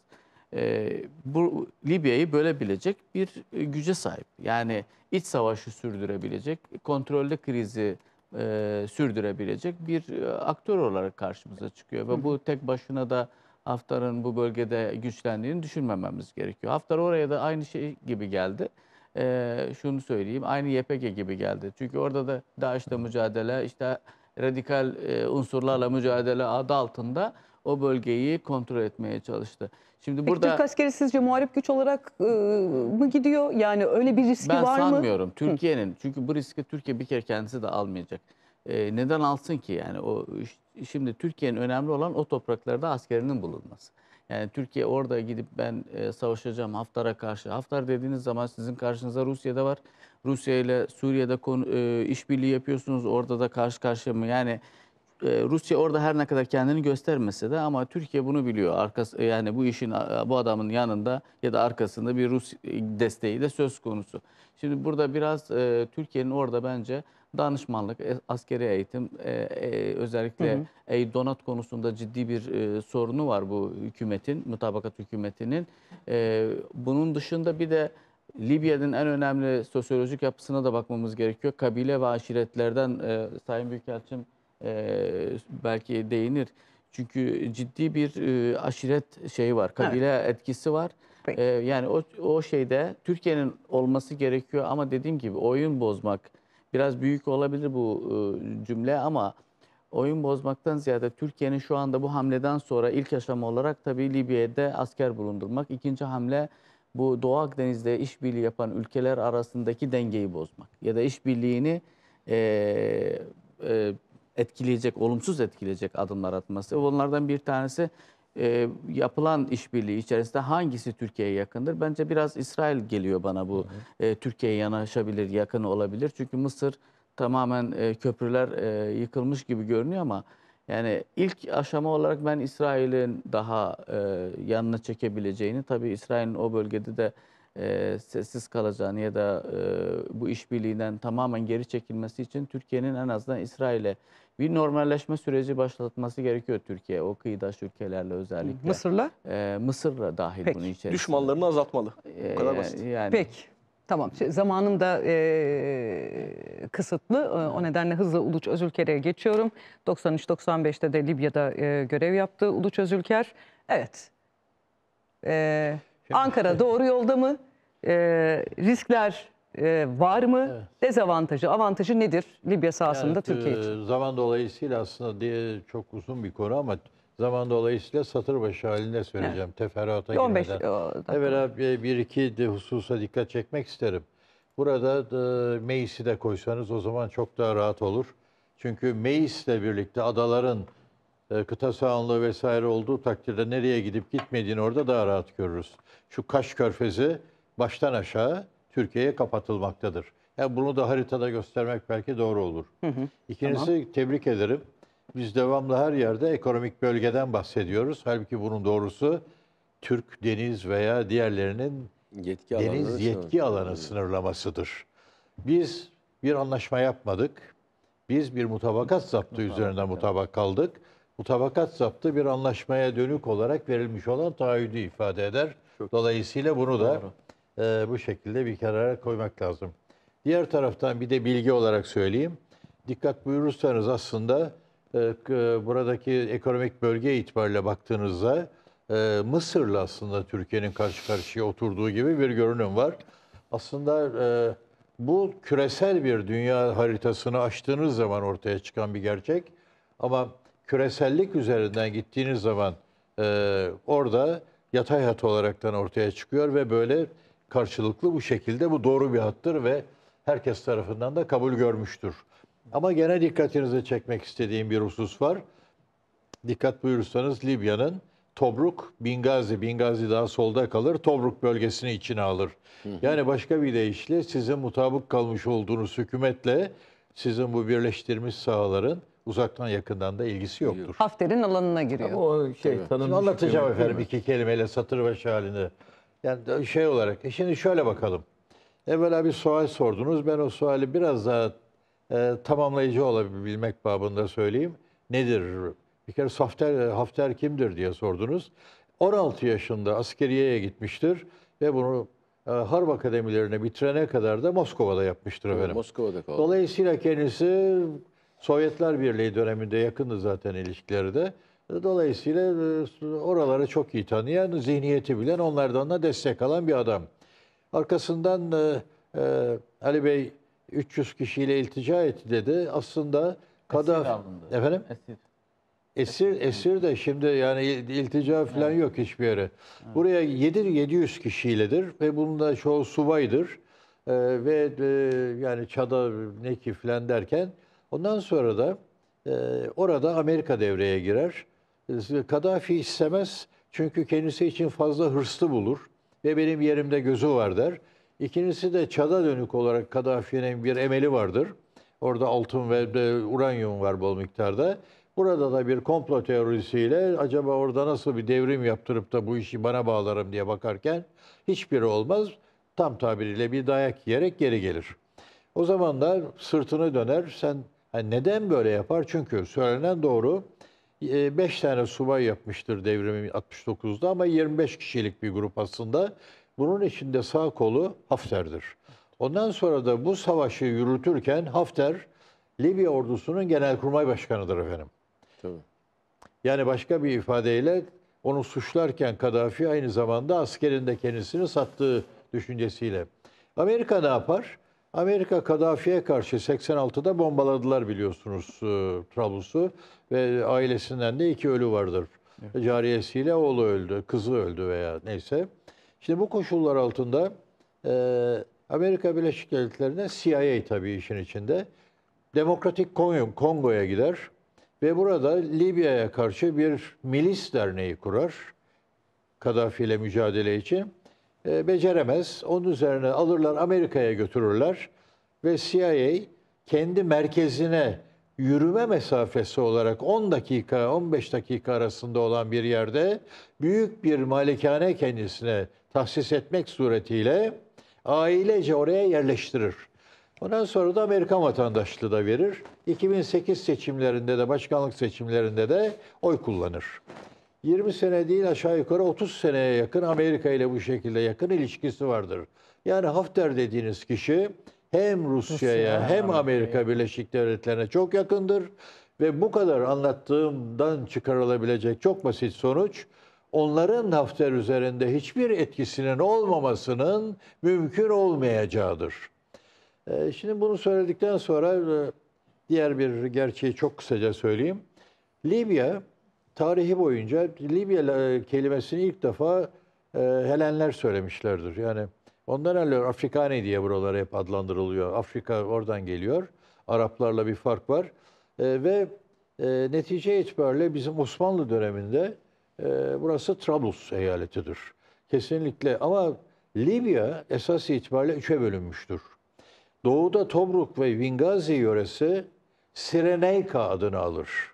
e, bu Libya'yı bölebilecek bir e, güce sahip. Yani iç savaşı sürdürebilecek, kontrolde krizi e, sürdürebilecek bir e, aktör olarak karşımıza çıkıyor. Ve bu tek başına da Haftar'ın bu bölgede güçlendiğini düşünmememiz gerekiyor. Haftar oraya da aynı şey gibi geldi. E, şunu söyleyeyim, aynı YPG gibi geldi. Çünkü orada da DAEŞ'le mücadele, işte radikal e, unsurlarla mücadele adı altında o bölgeyi kontrol etmeye çalıştı. Şimdi burada Peki, Türk askeri sizce muharip güç olarak e, mı gidiyor? Yani öyle bir riski ben var mı? Ben sanmıyorum. Türkiye'nin çünkü bu riski Türkiye bir kere kendisi de almayacak. E, neden alsın ki? Yani o şimdi Türkiye'nin önemli olan o topraklarda askerinin bulunması. Yani Türkiye orada gidip ben e, savaşacağım Haftar'a karşı. Haftar dediğiniz zaman sizin karşınıza Rusya'da var. Rusya ile Suriye'de konu, e, işbirliği yapıyorsunuz. Orada da karşı karşıya mı? Yani e, Rusya orada her ne kadar kendini göstermese de ama Türkiye bunu biliyor. Arkası e, yani bu işin bu adamın yanında ya da arkasında bir Rus e, desteği de söz konusu. Şimdi burada biraz e, Türkiye'nin orada bence danışmanlık, askeri eğitim, e, e, özellikle hı donat konusunda ciddi bir e, sorunu var bu hükümetin, mutabakat hükümetinin. E, bunun dışında bir de Libya'nın en önemli sosyolojik yapısına da bakmamız gerekiyor. Kabile ve aşiretlerden e, Sayın Büyükelçim e, belki değinir. Çünkü ciddi bir e, aşiret şeyi var, kabile evet. etkisi var. Peki. E, yani o, o şeyde Türkiye'nin olması gerekiyor ama dediğim gibi oyun bozmak biraz büyük olabilir bu cümle ama oyun bozmaktan ziyade Türkiye'nin şu anda bu hamleden sonra ilk aşama olarak tabii Libya'da asker bulundurmak. ikinci hamle bu Doğu Akdeniz'de işbirliği yapan ülkeler arasındaki dengeyi bozmak ya da işbirliğini e, e, etkileyecek, olumsuz etkileyecek adımlar atması. Onlardan bir tanesi e, yapılan işbirliği içerisinde hangisi Türkiye'ye yakındır? Bence biraz İsrail geliyor bana bu. E, Türkiye'ye yanaşabilir, yakın olabilir. Çünkü Mısır tamamen e, köprüler e, yıkılmış gibi görünüyor ama yani ilk aşama olarak ben İsrail'in daha e, yanına çekebileceğini, tabii İsrail'in o bölgede de e, sessiz kalacağını ya da e, bu işbirliğinden tamamen geri çekilmesi için Türkiye'nin en azından İsrail'e bir normalleşme süreci başlatması gerekiyor Türkiye o kıyıdaş ülkelerle özellikle. Mısır'la? Ee, Mısır'la dahil Peki. bunun içerisinde. Düşmanlarını azaltmalı. Ee, o kadar basit. Yani, Peki. Tamam şey, zamanım da e, kısıtlı ee, o nedenle hızlı Uluç Özülker'e geçiyorum. 93-95'te de Libya'da e, görev yaptı Uluç Özülker. Evet e, Ankara doğru yolda mı? E, riskler e, var mı? Evet. Dezavantajı, avantajı nedir Libya sahasında yani, Türkiye e, için? Zaman dolayısıyla aslında diye çok uzun bir konu ama zaman dolayısıyla satır başı halinde söyleyeceğim. Evet. Teferruata 15 girmeden. Evvela bir iki de hususa dikkat çekmek isterim. Burada e, meclisi de koysanız o zaman çok daha rahat olur. Çünkü meclisle birlikte adaların e, kıta sahanlığı vesaire olduğu takdirde nereye gidip gitmediğini orada daha rahat görürüz. Şu Kaş Körfezi baştan aşağı Türkiye'ye kapatılmaktadır. Yani bunu da haritada göstermek belki doğru olur. Hı hı. İkincisi tamam. tebrik ederim. Biz devamlı her yerde ekonomik bölgeden bahsediyoruz. Halbuki bunun doğrusu Türk deniz veya diğerlerinin yetki deniz alanı yetki alanı sınırlamasıdır. Biz bir anlaşma yapmadık. Biz bir mutabakat zaptı mutabak, üzerinde mutabak kaldık. Mutabakat zaptı bir anlaşmaya dönük olarak verilmiş olan taahhüdü ifade eder. Çok Dolayısıyla bunu da e, bu şekilde bir karara koymak lazım. Diğer taraftan bir de bilgi olarak söyleyeyim. Dikkat buyurursanız aslında e, buradaki ekonomik bölge itibariyle baktığınızda e, Mısır'la aslında Türkiye'nin karşı karşıya oturduğu gibi bir görünüm var. Aslında e, bu küresel bir dünya haritasını açtığınız zaman ortaya çıkan bir gerçek. Ama küresellik üzerinden gittiğiniz zaman e, orada yatay hat olaraktan ortaya çıkıyor ve böyle karşılıklı bu şekilde bu doğru bir hattır ve herkes tarafından da kabul görmüştür. Ama gene dikkatinizi çekmek istediğim bir husus var. Dikkat buyursanız Libya'nın Tobruk, Bingazi, Bingazi daha solda kalır, Tobruk bölgesini içine alır. Hı hı. Yani başka bir deyişle sizin mutabık kalmış olduğunuz hükümetle sizin bu birleştirmiş sahaların uzaktan yakından da ilgisi yoktur. Hafter'in alanına giriyor. Ama o şey, Şimdi anlatacağım şey efendim iki kelimeyle satır başı şalini. Yani şey olarak. E şimdi şöyle bakalım. Evvela bir sual sordunuz. Ben o suali biraz daha e, tamamlayıcı olabilmek babında söyleyeyim. Nedir? Bir kere Hafter, Hafter kimdir diye sordunuz. 16 yaşında askeriyeye gitmiştir ve bunu e, Harp Akademilerine bitirene kadar da Moskova'da yapmıştır efendim. Moskova'da kaldı. Dolayısıyla kendisi Sovyetler Birliği döneminde yakındı zaten ilişkileri de. Dolayısıyla e, oraları çok iyi tanıyan, zihniyeti bilen, onlardan da destek alan bir adam. Arkasından e, e, Ali Bey 300 kişiyle iltica etti dedi. Aslında Kadaf efendim esir. esir esir de şimdi yani iltica falan evet. yok hiçbir yere. Evet. Buraya 7 700 kişiyledir ve bunun da çoğu subaydır. Ee, ve e, yani Çad'a ne ki falan derken ondan sonra da e, orada Amerika devreye girer. Kadafi istemez çünkü kendisi için fazla hırslı bulur ve benim yerimde gözü var der. İkincisi de çada dönük olarak Kadafi'nin bir emeli vardır. Orada altın ve de uranyum var bol miktarda. Burada da bir komplo teorisiyle acaba orada nasıl bir devrim yaptırıp da bu işi bana bağlarım diye bakarken hiçbiri olmaz. Tam tabiriyle bir dayak yiyerek geri gelir. O zaman da sırtını döner. Sen yani neden böyle yapar? Çünkü söylenen doğru 5 ee, tane subay yapmıştır devrimi 69'da ama 25 kişilik bir grup aslında. Bunun içinde sağ kolu Hafter'dir. Ondan sonra da bu savaşı yürütürken Hafter Libya ordusunun genelkurmay başkanıdır efendim. Tabii. Yani başka bir ifadeyle onu suçlarken Kadafi aynı zamanda askerinde kendisini sattığı düşüncesiyle. Amerika ne yapar? Amerika Kadafi'ye karşı 86'da bombaladılar biliyorsunuz e, Trablus'u ve ailesinden de iki ölü vardır. Evet. Cariyesiyle oğlu öldü, kızı öldü veya neyse. Şimdi bu koşullar altında e, Amerika Birleşik Devletleri'ne CIA tabii işin içinde Demokratik Kongo'ya gider ve burada Libya'ya karşı bir milis derneği kurar. Kadafi ile mücadele için e, beceremez. Onun üzerine alırlar Amerika'ya götürürler ve CIA kendi merkezine yürüme mesafesi olarak 10 dakika 15 dakika arasında olan bir yerde büyük bir malikane kendisine tahsis etmek suretiyle ailece oraya yerleştirir. Ondan sonra da Amerikan vatandaşlığı da verir. 2008 seçimlerinde de başkanlık seçimlerinde de oy kullanır. 20 sene değil aşağı yukarı 30 seneye yakın Amerika ile bu şekilde yakın ilişkisi vardır. Yani Hafter dediğiniz kişi hem Rusya'ya Rusya, hem Amerika Birleşik Devletleri'ne çok yakındır ve bu kadar anlattığımdan çıkarılabilecek çok basit sonuç onların Hafter üzerinde hiçbir etkisinin olmamasının mümkün olmayacağıdır. Ee, şimdi bunu söyledikten sonra e, diğer bir gerçeği çok kısaca söyleyeyim. Libya tarihi boyunca Libya e, kelimesini ilk defa e, Helenler söylemişlerdir. Yani ondan hani alıyor Afrikani diye buralara hep adlandırılıyor. Afrika oradan geliyor. Araplarla bir fark var. E, ve e, netice itibariyle bizim Osmanlı döneminde e, burası Trablus eyaletidir. Kesinlikle ama Libya esas itibariyle üçe bölünmüştür. Doğuda Tobruk ve Vingazi yöresi Sireneyka adını alır.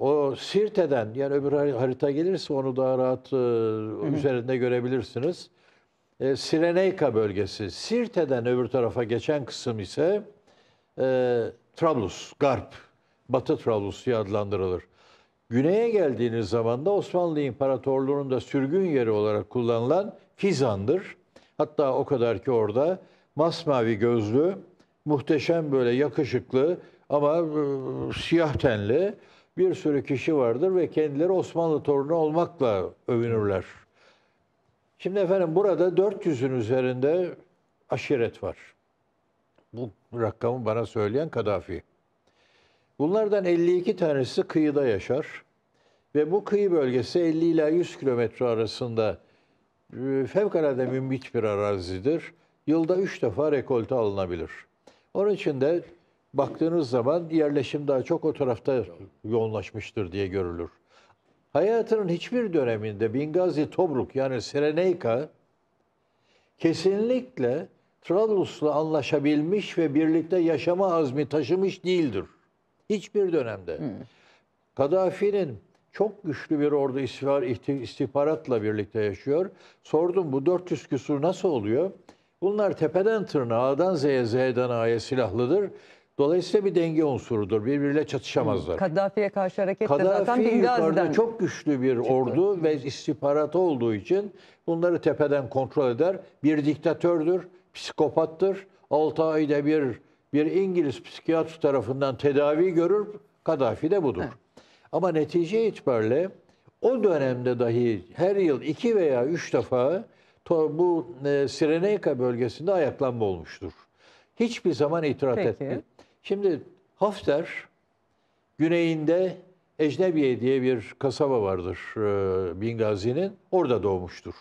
O Sirte'den yani öbür harita gelirse onu daha rahat e, üzerinde görebilirsiniz. E, Sireneyka bölgesi. Sirte'den öbür tarafa geçen kısım ise e, Trablus, Garp, Batı Trablus diye adlandırılır. Güneye geldiğiniz zaman da Osmanlı İmparatorluğu'nun da sürgün yeri olarak kullanılan Fizan'dır. Hatta o kadar ki orada masmavi gözlü, muhteşem böyle yakışıklı ama e, siyah tenli bir sürü kişi vardır ve kendileri Osmanlı torunu olmakla övünürler. Şimdi efendim burada 400'ün üzerinde aşiret var. Bu rakamı bana söyleyen Kadafi. Bunlardan 52 tanesi kıyıda yaşar. Ve bu kıyı bölgesi 50 ila 100 kilometre arasında e, fevkalade münbiç bir arazidir. Yılda 3 defa rekolte alınabilir. Onun için de baktığınız zaman yerleşim daha çok o tarafta yoğunlaşmıştır diye görülür. Hayatının hiçbir döneminde Bingazi Tobruk yani Sereneyka kesinlikle Trablus'la anlaşabilmiş ve birlikte yaşama azmi taşımış değildir. Hiçbir dönemde. Hmm. Kaddafi'nin çok güçlü bir ordu istihbaratla birlikte yaşıyor. Sordum bu 400 küsur nasıl oluyor? Bunlar tepeden tırnağa, A'dan Z'ye, Z'den A'ya silahlıdır. Dolayısıyla bir denge unsurudur. Birbiriyle çatışamazlar. Kaddafi'ye karşı hareket Kaddafi de zaten Bingazi'den. çok güçlü bir Çıktı. ordu ve istihbaratı olduğu için bunları tepeden kontrol eder. Bir diktatördür, psikopattır. 6 ayda bir bir İngiliz psikiyatr tarafından tedavi görür. Kaddafi de budur. Evet. Ama netice itibariyle o dönemde dahi her yıl iki veya üç defa bu e, Sireneyka bölgesinde ayaklanma olmuştur. Hiçbir zaman itiraz etmedi. Şimdi Hafter güneyinde Ecnebiye diye bir kasaba vardır e, Bingazi'nin. Orada doğmuştur.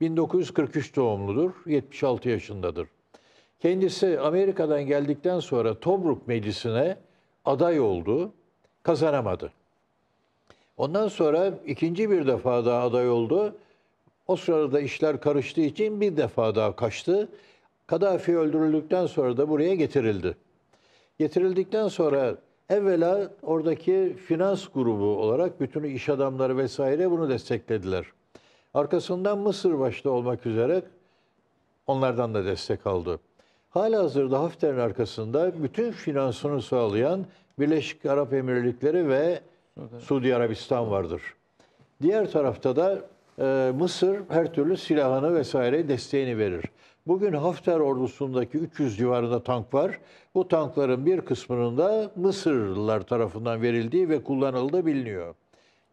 1943 doğumludur, 76 yaşındadır. Kendisi Amerika'dan geldikten sonra Tobruk Meclisi'ne aday oldu, kazanamadı. Ondan sonra ikinci bir defa daha aday oldu. O sırada işler karıştığı için bir defa daha kaçtı. Kadafi öldürüldükten sonra da buraya getirildi. Getirildikten sonra evvela oradaki finans grubu olarak bütün iş adamları vesaire bunu desteklediler. Arkasından Mısır başta olmak üzere onlardan da destek aldı. Hala hazırda Hafter'in arkasında bütün finansını sağlayan Birleşik Arap Emirlikleri ve Suudi Arabistan vardır. Diğer tarafta da e, Mısır her türlü silahını vesaire desteğini verir. Bugün Hafter ordusundaki 300 civarında tank var. Bu tankların bir kısmının da Mısırlılar tarafından verildiği ve kullanıldığı biliniyor.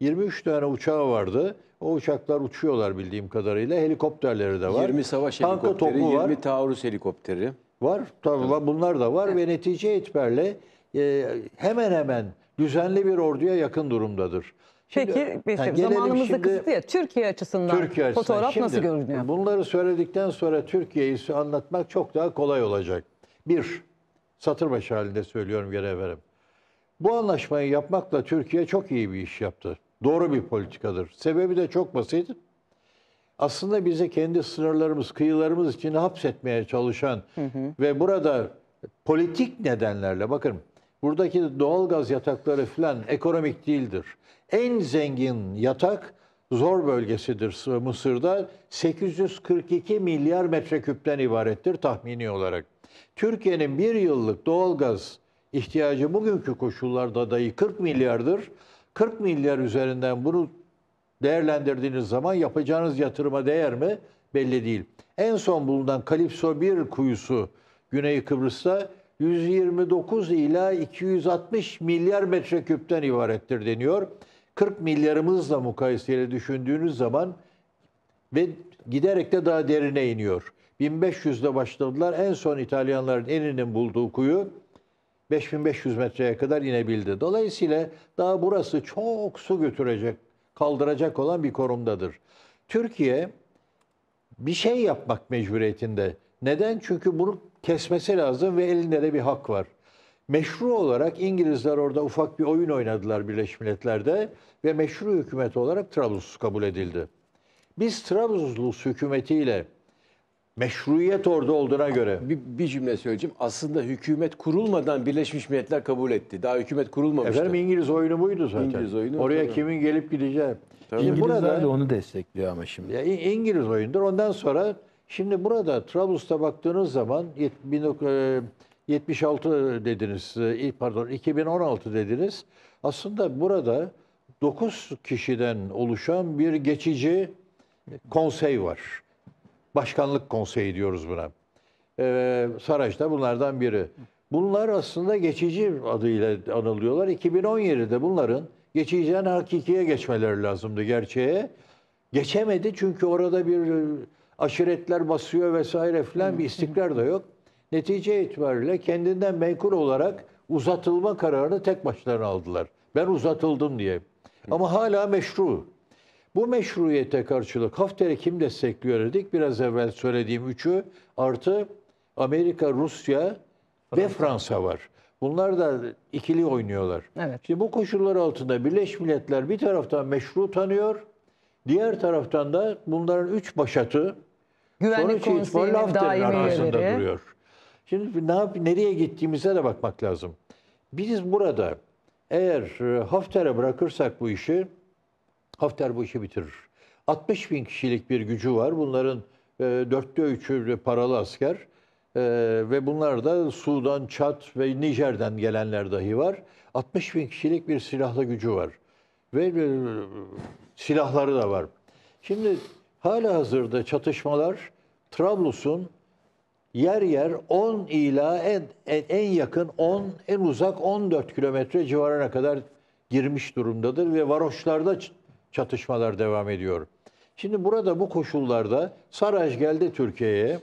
23 tane uçağı vardı. O uçaklar uçuyorlar bildiğim kadarıyla. Helikopterleri de var. 20 savaş Tanka helikopteri, 20 var. taarruz helikopteri. Var. Tabii evet. bunlar da var ve netice itibariyle e, hemen hemen düzenli bir orduya yakın durumdadır. Peki bir şey, zamanımız da kısıtlı ya. Türkiye açısından Türkiye açısından. fotoğraf şimdi, nasıl görünüyor? Bunları söyledikten sonra Türkiye'yi anlatmak çok daha kolay olacak. Bir, satır başı halinde söylüyorum gene efendim. Bu anlaşmayı yapmakla Türkiye çok iyi bir iş yaptı. Doğru bir politikadır. Sebebi de çok basit. Aslında bize kendi sınırlarımız, kıyılarımız için hapsetmeye çalışan hı hı. ve burada politik nedenlerle bakın buradaki doğalgaz yatakları filan ekonomik değildir en zengin yatak zor bölgesidir Mısır'da. 842 milyar metreküpten ibarettir tahmini olarak. Türkiye'nin bir yıllık doğalgaz ihtiyacı bugünkü koşullarda dahi 40 milyardır. 40 milyar üzerinden bunu değerlendirdiğiniz zaman yapacağınız yatırıma değer mi belli değil. En son bulunan Kalipso 1 kuyusu Güney Kıbrıs'ta 129 ila 260 milyar metreküpten ibarettir deniyor. 40 milyarımızla mukayeseli düşündüğünüz zaman ve giderek de daha derine iniyor. 1500'de başladılar. En son İtalyanların eninin bulduğu kuyu 5500 metreye kadar inebildi. Dolayısıyla daha burası çok su götürecek, kaldıracak olan bir konumdadır. Türkiye bir şey yapmak mecburiyetinde. Neden? Çünkü bunu kesmesi lazım ve elinde de bir hak var. Meşru olarak İngilizler orada ufak bir oyun oynadılar Birleşmiş Milletler'de ve meşru hükümet olarak Trablus kabul edildi. Biz Trablus hükümetiyle meşruiyet orada olduğuna göre. Bir, bir cümle söyleyeceğim. Aslında hükümet kurulmadan Birleşmiş Milletler kabul etti. Daha hükümet kurulmamıştı. Efendim İngiliz oyunu buydu zaten. İngiliz oyunu. Oraya tabii. kimin gelip gideceği. Şimdi İngilizler burada, de onu destekliyor ama şimdi. Ya İngiliz oyundur. Ondan sonra şimdi burada Trablus'ta baktığınız zaman 19 76 dediniz, e, pardon 2016 dediniz. Aslında burada 9 kişiden oluşan bir geçici konsey var. Başkanlık konseyi diyoruz buna. Ee, Saraç da bunlardan biri. Bunlar aslında geçici adıyla anılıyorlar. 2017'de bunların geçeceğin hakikiye geçmeleri lazımdı gerçeğe. Geçemedi çünkü orada bir e, aşiretler basıyor vesaire filan bir istikrar da yok netice itibariyle kendinden menkul olarak uzatılma kararını tek başlarına aldılar. Ben uzatıldım diye. Ama hala meşru. Bu meşruiyete karşılık Hafter'i kim destekliyor dedik. Biraz evvel söylediğim üçü artı Amerika, Rusya ve Fransa var. Bunlar da ikili oynuyorlar. Evet. Şimdi bu koşullar altında Birleşmiş Milletler bir taraftan meşru tanıyor, diğer taraftan da bunların üç başatı Güvenlik sonuç itibariyle Hafter'in arkasında duruyor. Şimdi ne yap, nereye gittiğimize de bakmak lazım. Biz burada eğer e, Hafter'e bırakırsak bu işi, Hafter bu işi bitirir. 60 bin kişilik bir gücü var. Bunların e, dörtte üçü paralı asker. E, ve bunlar da Sudan, Çat ve Nijer'den gelenler dahi var. 60 bin kişilik bir silahlı gücü var. Ve silahları da var. Şimdi hala hazırda çatışmalar Trablus'un yer yer 10 ila en, en, en yakın 10, en uzak 14 kilometre civarına kadar girmiş durumdadır ve varoşlarda çatışmalar devam ediyor. Şimdi burada bu koşullarda Saraj geldi Türkiye'ye.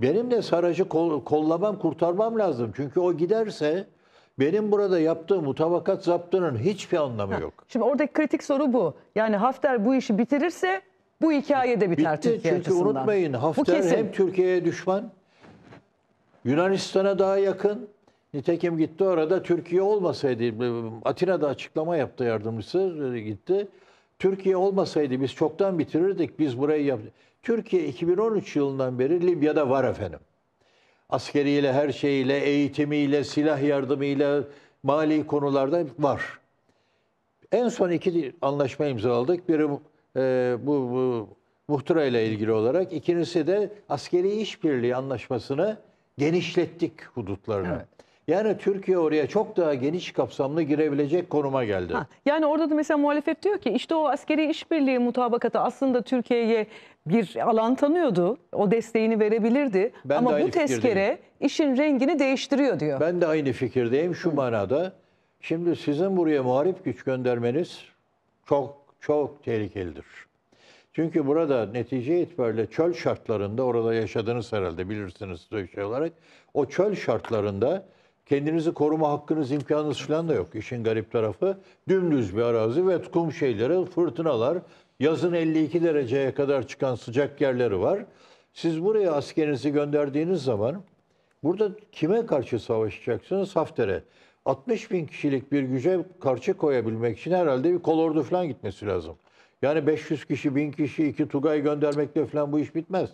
Benim de Saraj'ı kol, kollamam, kurtarmam lazım. Çünkü o giderse benim burada yaptığım mutabakat zaptının hiçbir anlamı yok. Ha, şimdi oradaki kritik soru bu. Yani Hafter bu işi bitirirse bu hikaye de biter Bitti, Türkiye çünkü açısından. unutmayın Hafter hem Türkiye'ye düşman Yunanistan'a daha yakın. Nitekim gitti orada Türkiye olmasaydı, Atina'da açıklama yaptı yardımcısı e, gitti. Türkiye olmasaydı biz çoktan bitirirdik, biz burayı yaptık. Türkiye 2013 yılından beri Libya'da var efendim. Askeriyle, her şeyiyle, eğitimiyle, silah yardımıyla, mali konularda var. En son iki anlaşma imzaladık. Biri e, bu, bu muhtıra ile ilgili olarak, ikincisi de askeri işbirliği anlaşmasını genişlettik hudutlarını. Evet. Yani Türkiye oraya çok daha geniş kapsamlı girebilecek konuma geldi. Ha, yani orada da mesela muhalefet diyor ki işte o askeri işbirliği mutabakatı aslında Türkiye'ye bir alan tanıyordu. O desteğini verebilirdi. Ben Ama bu teskere işin rengini değiştiriyor diyor. Ben de aynı fikirdeyim şu manada. Şimdi sizin buraya muharip güç göndermeniz çok çok tehlikelidir. Çünkü burada netice itibariyle çöl şartlarında orada yaşadınız herhalde bilirsiniz şey olarak. O çöl şartlarında kendinizi koruma hakkınız, imkanınız falan da yok. İşin garip tarafı dümdüz bir arazi ve kum şeyleri, fırtınalar, yazın 52 dereceye kadar çıkan sıcak yerleri var. Siz buraya askerinizi gönderdiğiniz zaman burada kime karşı savaşacaksınız? Hafter'e. 60 bin kişilik bir güce karşı koyabilmek için herhalde bir kolordu falan gitmesi lazım. Yani 500 kişi, 1000 kişi, iki Tugay göndermekle falan bu iş bitmez.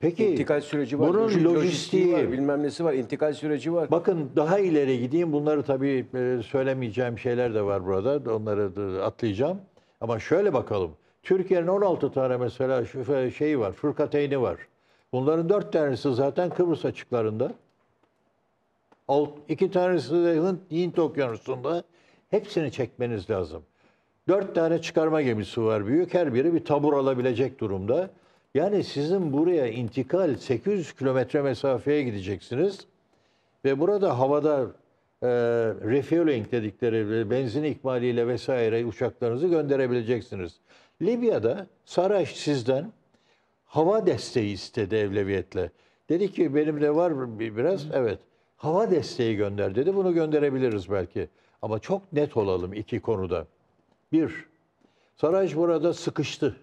Peki intikal süreci var. Bunun lojistiği, lojistiği var, bilmem nesi var, intikal süreci var. Bakın daha ileri gideyim. Bunları tabii e, söylemeyeceğim şeyler de var burada. Onları atlayacağım. Ama şöyle bakalım. Türkiye'nin 16 tane mesela e, şeyi var, fırkateyni var. Bunların 4 tanesi zaten Kıbrıs açıklarında. İki tanesi de Hint Okyanusu'nda. Hepsini çekmeniz lazım. Dört tane çıkarma gemisi var büyük. Her biri bir tabur alabilecek durumda. Yani sizin buraya intikal 800 kilometre mesafeye gideceksiniz. Ve burada havada e, refueling dedikleri e, benzin ikmaliyle vesaire uçaklarınızı gönderebileceksiniz. Libya'da Saraç sizden hava desteği istedi evleviyetle. Dedi ki benim de var biraz. Evet. Hava desteği gönder dedi. Bunu gönderebiliriz belki. Ama çok net olalım iki konuda. Bir, Saraj burada sıkıştı.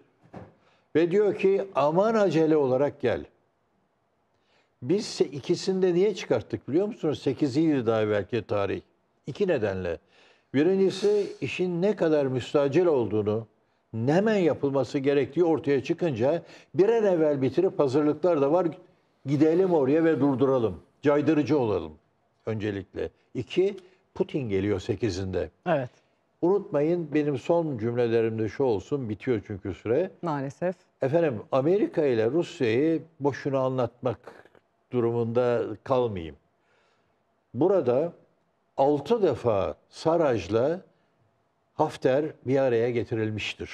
Ve diyor ki aman acele olarak gel. Biz ikisini de niye çıkarttık biliyor musunuz? Sekiziydi daha belki tarih. İki nedenle. Birincisi işin ne kadar müstacil olduğunu, hemen yapılması gerektiği ortaya çıkınca bir an evvel bitirip hazırlıklar da var. Gidelim oraya ve durduralım. Caydırıcı olalım öncelikle. İki, Putin geliyor sekizinde. Evet. Unutmayın benim son cümlelerimde şu olsun bitiyor çünkü süre. Maalesef. Efendim Amerika ile Rusya'yı boşuna anlatmak durumunda kalmayayım. Burada 6 defa Saraj'la Hafter bir araya getirilmiştir.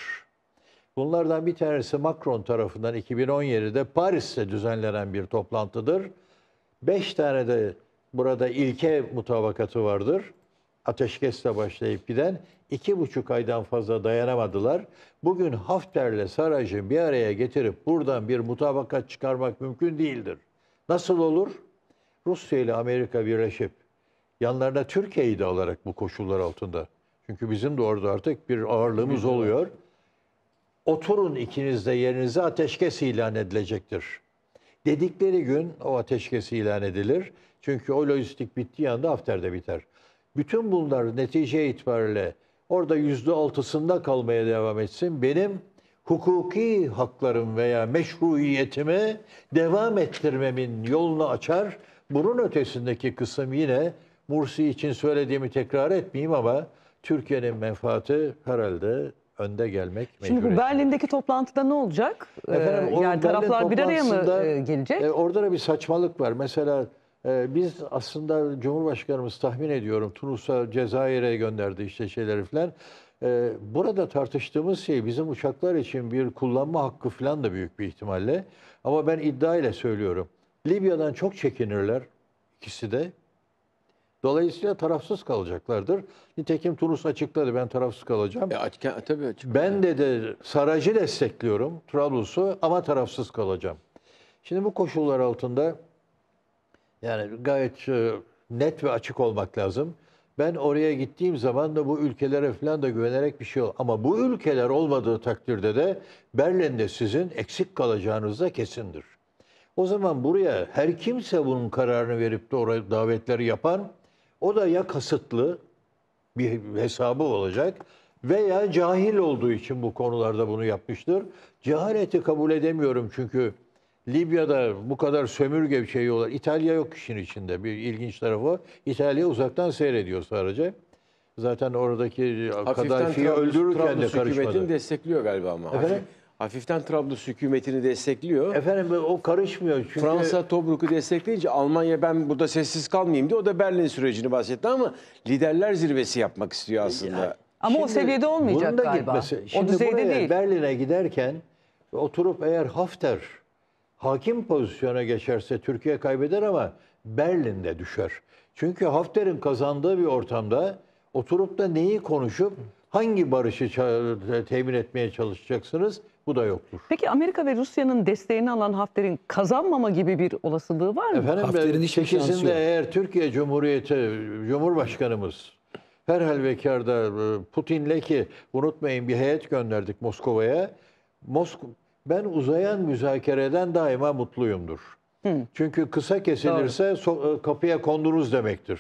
Bunlardan bir tanesi Macron tarafından 2017'de Paris'te düzenlenen bir toplantıdır. Beş tane de burada ilke mutabakatı vardır ateşkesle başlayıp giden iki buçuk aydan fazla dayanamadılar. Bugün Hafter'le Saraj'ın bir araya getirip buradan bir mutabakat çıkarmak mümkün değildir. Nasıl olur? Rusya ile Amerika birleşip yanlarına Türkiye'yi de alarak bu koşullar altında. Çünkü bizim de orada artık bir ağırlığımız oluyor. Oturun ikiniz de yerinize ateşkes ilan edilecektir. Dedikleri gün o ateşkes ilan edilir. Çünkü o lojistik bittiği anda Hafter de biter bütün bunlar netice itibariyle orada yüzde altısında kalmaya devam etsin. Benim hukuki haklarım veya meşruiyetimi devam ettirmemin yolunu açar. Bunun ötesindeki kısım yine Mursi için söylediğimi tekrar etmeyeyim ama Türkiye'nin menfaati herhalde önde gelmek Şimdi bu Berlin'deki toplantıda ne olacak? Efendim, ee, yani taraflar bir araya mı e, gelecek? E, orada da bir saçmalık var. Mesela ee, biz aslında Cumhurbaşkanımız tahmin ediyorum Tunus'a, Cezayir'e gönderdi işte şeyler falan. Ee, burada tartıştığımız şey bizim uçaklar için bir kullanma hakkı falan da büyük bir ihtimalle. Ama ben iddia ile söylüyorum. Libya'dan çok çekinirler ikisi de. Dolayısıyla tarafsız kalacaklardır. Nitekim Tunus açıkladı ben tarafsız kalacağım. E, açık, tabii açık. Ben de, de Sarac'ı destekliyorum, Trablus'u ama tarafsız kalacağım. Şimdi bu koşullar altında yani gayet e, net ve açık olmak lazım. Ben oraya gittiğim zaman da bu ülkelere falan da güvenerek bir şey ol. Ama bu ülkeler olmadığı takdirde de Berlin'de sizin eksik kalacağınız da kesindir. O zaman buraya her kimse bunun kararını verip de oraya davetleri yapan o da ya kasıtlı bir hesabı olacak veya cahil olduğu için bu konularda bunu yapmıştır. Cehaleti kabul edemiyorum çünkü Libya'da bu kadar sömürge şeyi olan İtalya yok işin içinde. Bir ilginç tarafı İtalya uzaktan seyrediyor sadece. Zaten oradaki Kaddafi'yi öldürürken Trablus de karışmadı. hükümetini destekliyor galiba ama. Efendim? Hafiften Trablus hükümetini destekliyor. Efendim o karışmıyor. Çünkü... Fransa Tobruk'u destekleyince Almanya ben burada sessiz kalmayayım diye o da Berlin sürecini bahsetti ama liderler zirvesi yapmak istiyor aslında. Ya, ama şimdi, o seviyede olmayacak galiba. Gitmesi, şimdi o düzeyde değil. Berlin'e giderken oturup eğer Hafter hakim pozisyona geçerse Türkiye kaybeder ama Berlin'de düşer. Çünkü Hafter'in kazandığı bir ortamda oturup da neyi konuşup hangi barışı temin etmeye çalışacaksınız? Bu da yoktur. Peki Amerika ve Rusya'nın desteğini alan Hafter'in kazanmama gibi bir olasılığı var mı? Efendim Hafter'in hiç şekilsinde eğer Türkiye Cumhuriyeti Cumhurbaşkanımız her karda e, Putin'le ki unutmayın bir heyet gönderdik Moskova'ya. Mosk ben uzayan müzakereden daima mutluyumdur. Hı. Çünkü kısa kesilirse so- e, kapıya kondunuz demektir.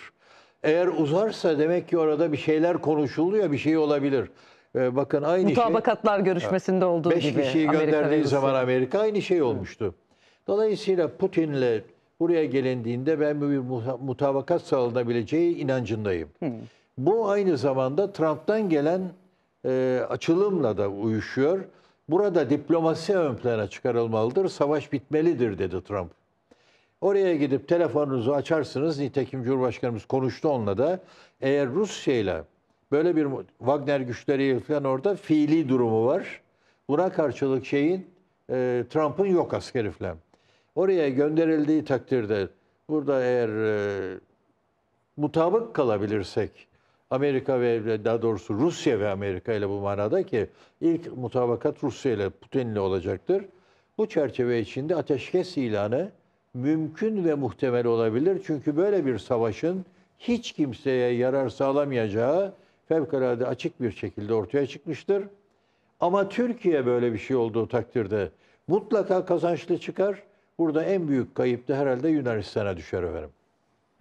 Eğer uzarsa demek ki orada bir şeyler konuşuluyor, bir şey olabilir. Ee, bakın aynı şey- Mutabakatlar görüşmesinde olduğu şey beş gibi. kişiyi gönderdiği Rusya. zaman Amerika aynı şey olmuştu. Dolayısıyla Putin'le buraya gelindiğinde ben bir mutabakat sağlanabileceği inancındayım. Bu aynı zamanda Trump'tan gelen e, açılımla da uyuşuyor. Burada diplomasi ön plana çıkarılmalıdır, savaş bitmelidir dedi Trump. Oraya gidip telefonunuzu açarsınız. Nitekim Cumhurbaşkanımız konuştu onunla da. Eğer Rusya ile böyle bir Wagner güçleri falan orada fiili durumu var. Buna karşılık şeyin e, Trump'ın yok askeri falan. Oraya gönderildiği takdirde burada eğer e, mutabık kalabilirsek Amerika ve daha doğrusu Rusya ve Amerika ile bu manada ki ilk mutabakat Rusya ile Putin ile olacaktır. Bu çerçeve içinde ateşkes ilanı mümkün ve muhtemel olabilir. Çünkü böyle bir savaşın hiç kimseye yarar sağlamayacağı fevkalade açık bir şekilde ortaya çıkmıştır. Ama Türkiye böyle bir şey olduğu takdirde mutlaka kazançlı çıkar. Burada en büyük kayıp da herhalde Yunanistan'a düşer efendim.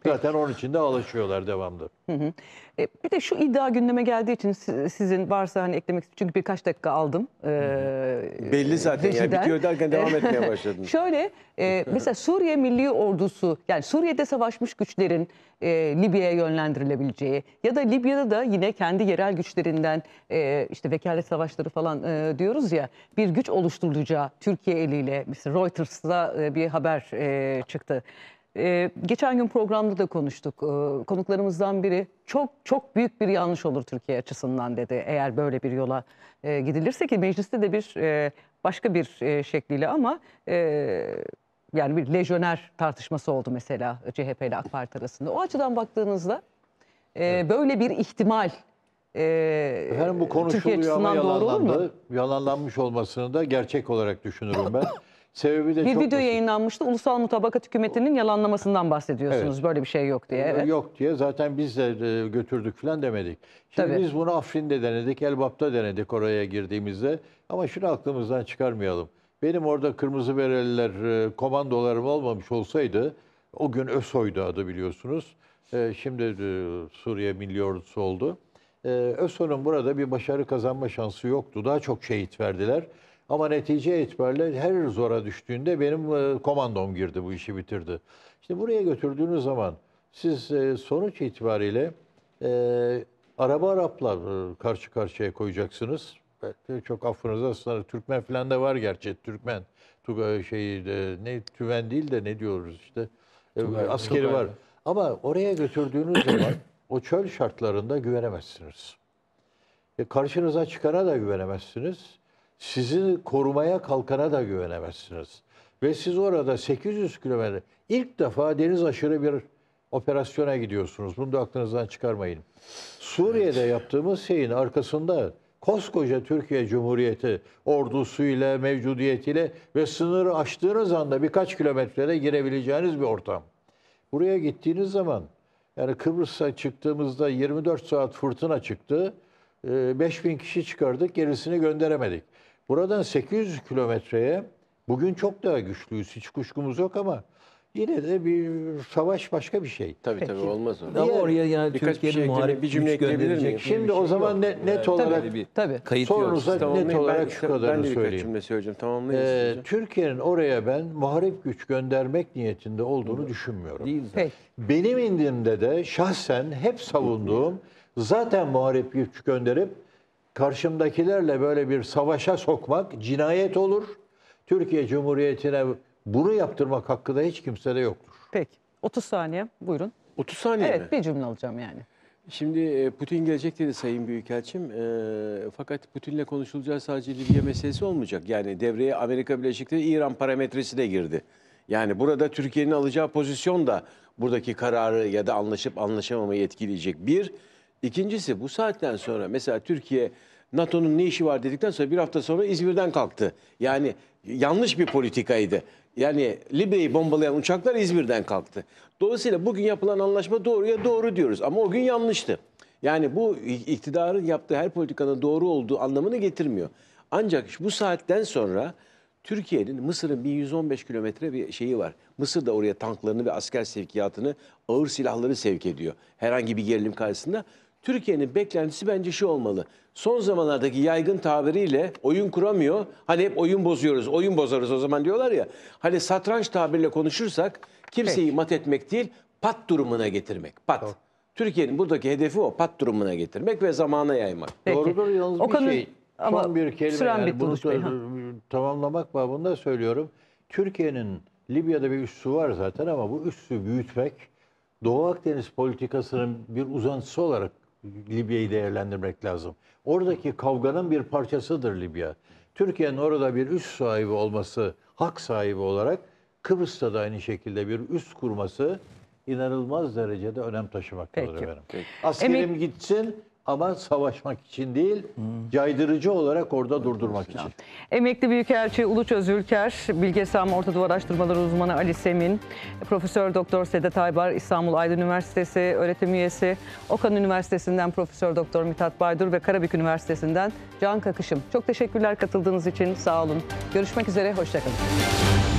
Zaten onun için de alışıyorlar devamlı. Hı hı. E, bir de şu iddia gündeme geldiği için sizin varsa hani eklemek istiyorum. Çünkü birkaç dakika aldım. E, Belli zaten ya bitiyor derken devam etmeye başladın. Şöyle e, mesela Suriye Milli Ordusu yani Suriye'de savaşmış güçlerin e, Libya'ya yönlendirilebileceği ya da Libya'da da yine kendi yerel güçlerinden e, işte vekalet savaşları falan e, diyoruz ya bir güç oluşturulacağı Türkiye eliyle mesela Reuters'ta e, bir haber e, çıktı. Ee, geçen gün programda da konuştuk. Ee, konuklarımızdan biri çok çok büyük bir yanlış olur Türkiye açısından dedi. Eğer böyle bir yola e, gidilirse ki mecliste de bir e, başka bir e, şekliyle ama e, yani bir lejyoner tartışması oldu mesela CHP ile AK Parti arasında. O açıdan baktığınızda e, evet. böyle bir ihtimal e, Efendim, bu Türkiye açısından doğru olur mu? Yalanlanmış olmasını da gerçek olarak düşünürüm ben. Sebebi de bir çok video basit. yayınlanmıştı. Ulusal Mutabakat Hükümeti'nin yalanlamasından bahsediyorsunuz. Evet. Böyle bir şey yok diye. Ee, evet. Yok diye zaten biz de e, götürdük falan demedik. Şimdi Tabii. biz bunu Afrin'de denedik, Elbap'ta denedik oraya girdiğimizde. Ama şunu aklımızdan çıkarmayalım. Benim orada kırmızı bereliler e, komandolarım olmamış olsaydı o gün ÖSO'ydu adı biliyorsunuz. E, şimdi Suriye Milli Ordusu oldu. ÖSO'nun burada bir başarı kazanma şansı yoktu. Daha çok şehit verdiler. Ama netice itibariyle her zora düştüğünde benim e, komandom girdi bu işi bitirdi. Şimdi buraya götürdüğünüz zaman siz e, sonuç itibariyle e, araba Arap'la e, karşı karşıya koyacaksınız. Çok affınıza aslında Türkmen falan da var gerçi. Türkmen şey ne tüven değil de ne diyoruz işte. Tugay, askeri Tugay. var. Ama oraya götürdüğünüz zaman o çöl şartlarında güvenemezsiniz. E karşınıza çıkana da güvenemezsiniz sizi korumaya kalkana da güvenemezsiniz. Ve siz orada 800 kilometre ilk defa deniz aşırı bir operasyona gidiyorsunuz. Bunu da aklınızdan çıkarmayın. Suriye'de evet. yaptığımız şeyin arkasında koskoca Türkiye Cumhuriyeti ordusuyla, mevcudiyetiyle ve sınırı aştığınız anda birkaç kilometrede girebileceğiniz bir ortam. Buraya gittiğiniz zaman yani Kıbrıs'a çıktığımızda 24 saat fırtına çıktı. 5000 ee, kişi çıkardık gerisini gönderemedik. Buradan 800 kilometreye bugün çok daha güçlüyüz hiç kuşkumuz yok ama yine de bir savaş başka bir şey. Tabii Peki. tabii olmaz o. Ama oraya yani Türkiye'nin bir şey muharip bir cümle ekleyebilir miyim? Şimdi şey o zaman net, net tabii, olarak tabii, kayıt sorunuza net olarak ben, şu kadarını ben de söyleyeyim. cümle söyleyeceğim. Tamamlayın. Ee, Türkiye'nin oraya ben muharip güç göndermek niyetinde olduğunu Hı. düşünmüyorum. Değil Peki. Benim indimde de şahsen hep savunduğum zaten muharip güç gönderip karşımdakilerle böyle bir savaşa sokmak cinayet olur. Türkiye Cumhuriyeti'ne bunu yaptırmak hakkı da hiç kimsede yoktur. Peki. 30 saniye buyurun. 30 saniye Evet mi? bir cümle alacağım yani. Şimdi e, Putin gelecek dedi Sayın Büyükelçim. E, fakat Putin'le konuşulacağı sadece Libya meselesi olmayacak. Yani devreye Amerika Birleşik Devletleri İran parametresi de girdi. Yani burada Türkiye'nin alacağı pozisyon da buradaki kararı ya da anlaşıp anlaşamamayı etkileyecek. Bir, ikincisi bu saatten sonra mesela Türkiye NATO'nun ne işi var dedikten sonra bir hafta sonra İzmir'den kalktı. Yani yanlış bir politikaydı. Yani Libya'yı bombalayan uçaklar İzmir'den kalktı. Dolayısıyla bugün yapılan anlaşma doğruya doğru diyoruz ama o gün yanlıştı. Yani bu iktidarın yaptığı her politikanın doğru olduğu anlamını getirmiyor. Ancak bu saatten sonra Türkiye'nin Mısır'ın 1115 kilometre bir şeyi var. Mısır da oraya tanklarını ve asker sevkiyatını, ağır silahları sevk ediyor. Herhangi bir gerilim karşısında. Türkiye'nin beklentisi bence şu olmalı. Son zamanlardaki yaygın tabiriyle oyun kuramıyor. Hani hep oyun bozuyoruz, oyun bozarız o zaman diyorlar ya. Hani satranç tabiriyle konuşursak kimseyi Peki. mat etmek değil, pat durumuna getirmek. Pat. Doğru. Türkiye'nin buradaki hedefi o pat durumuna getirmek ve zamana yaymak. Peki. Doğrudur yalnız o bir şey. Ama Son bir kelime yani bunu Bey, tamamlamak babında söylüyorum. Türkiye'nin Libya'da bir üssü var zaten ama bu üssü büyütmek Doğu Akdeniz politikasının bir uzantısı olarak Libya'yı değerlendirmek lazım. Oradaki kavganın bir parçasıdır Libya. Türkiye'nin orada bir üst sahibi olması, hak sahibi olarak Kıbrıs'ta da aynı şekilde bir üst kurması inanılmaz derecede önem taşımaktadır Peki. efendim. Peki. Askerim Emek... gitsin, ama savaşmak için değil, caydırıcı olarak orada durdurmak için. Emekli Büyükelçi Uluçöz Ülker, Bilge Sam Ortadoğu Araştırmaları Uzmanı Ali Semin, Profesör Doktor Sedat Aybar İstanbul Aydın Üniversitesi öğretim üyesi, Okan Üniversitesi'nden Profesör Doktor Mithat Baydur ve Karabük Üniversitesi'nden Can Kakışım. Çok teşekkürler katıldığınız için, sağ olun. Görüşmek üzere, hoşçakalın.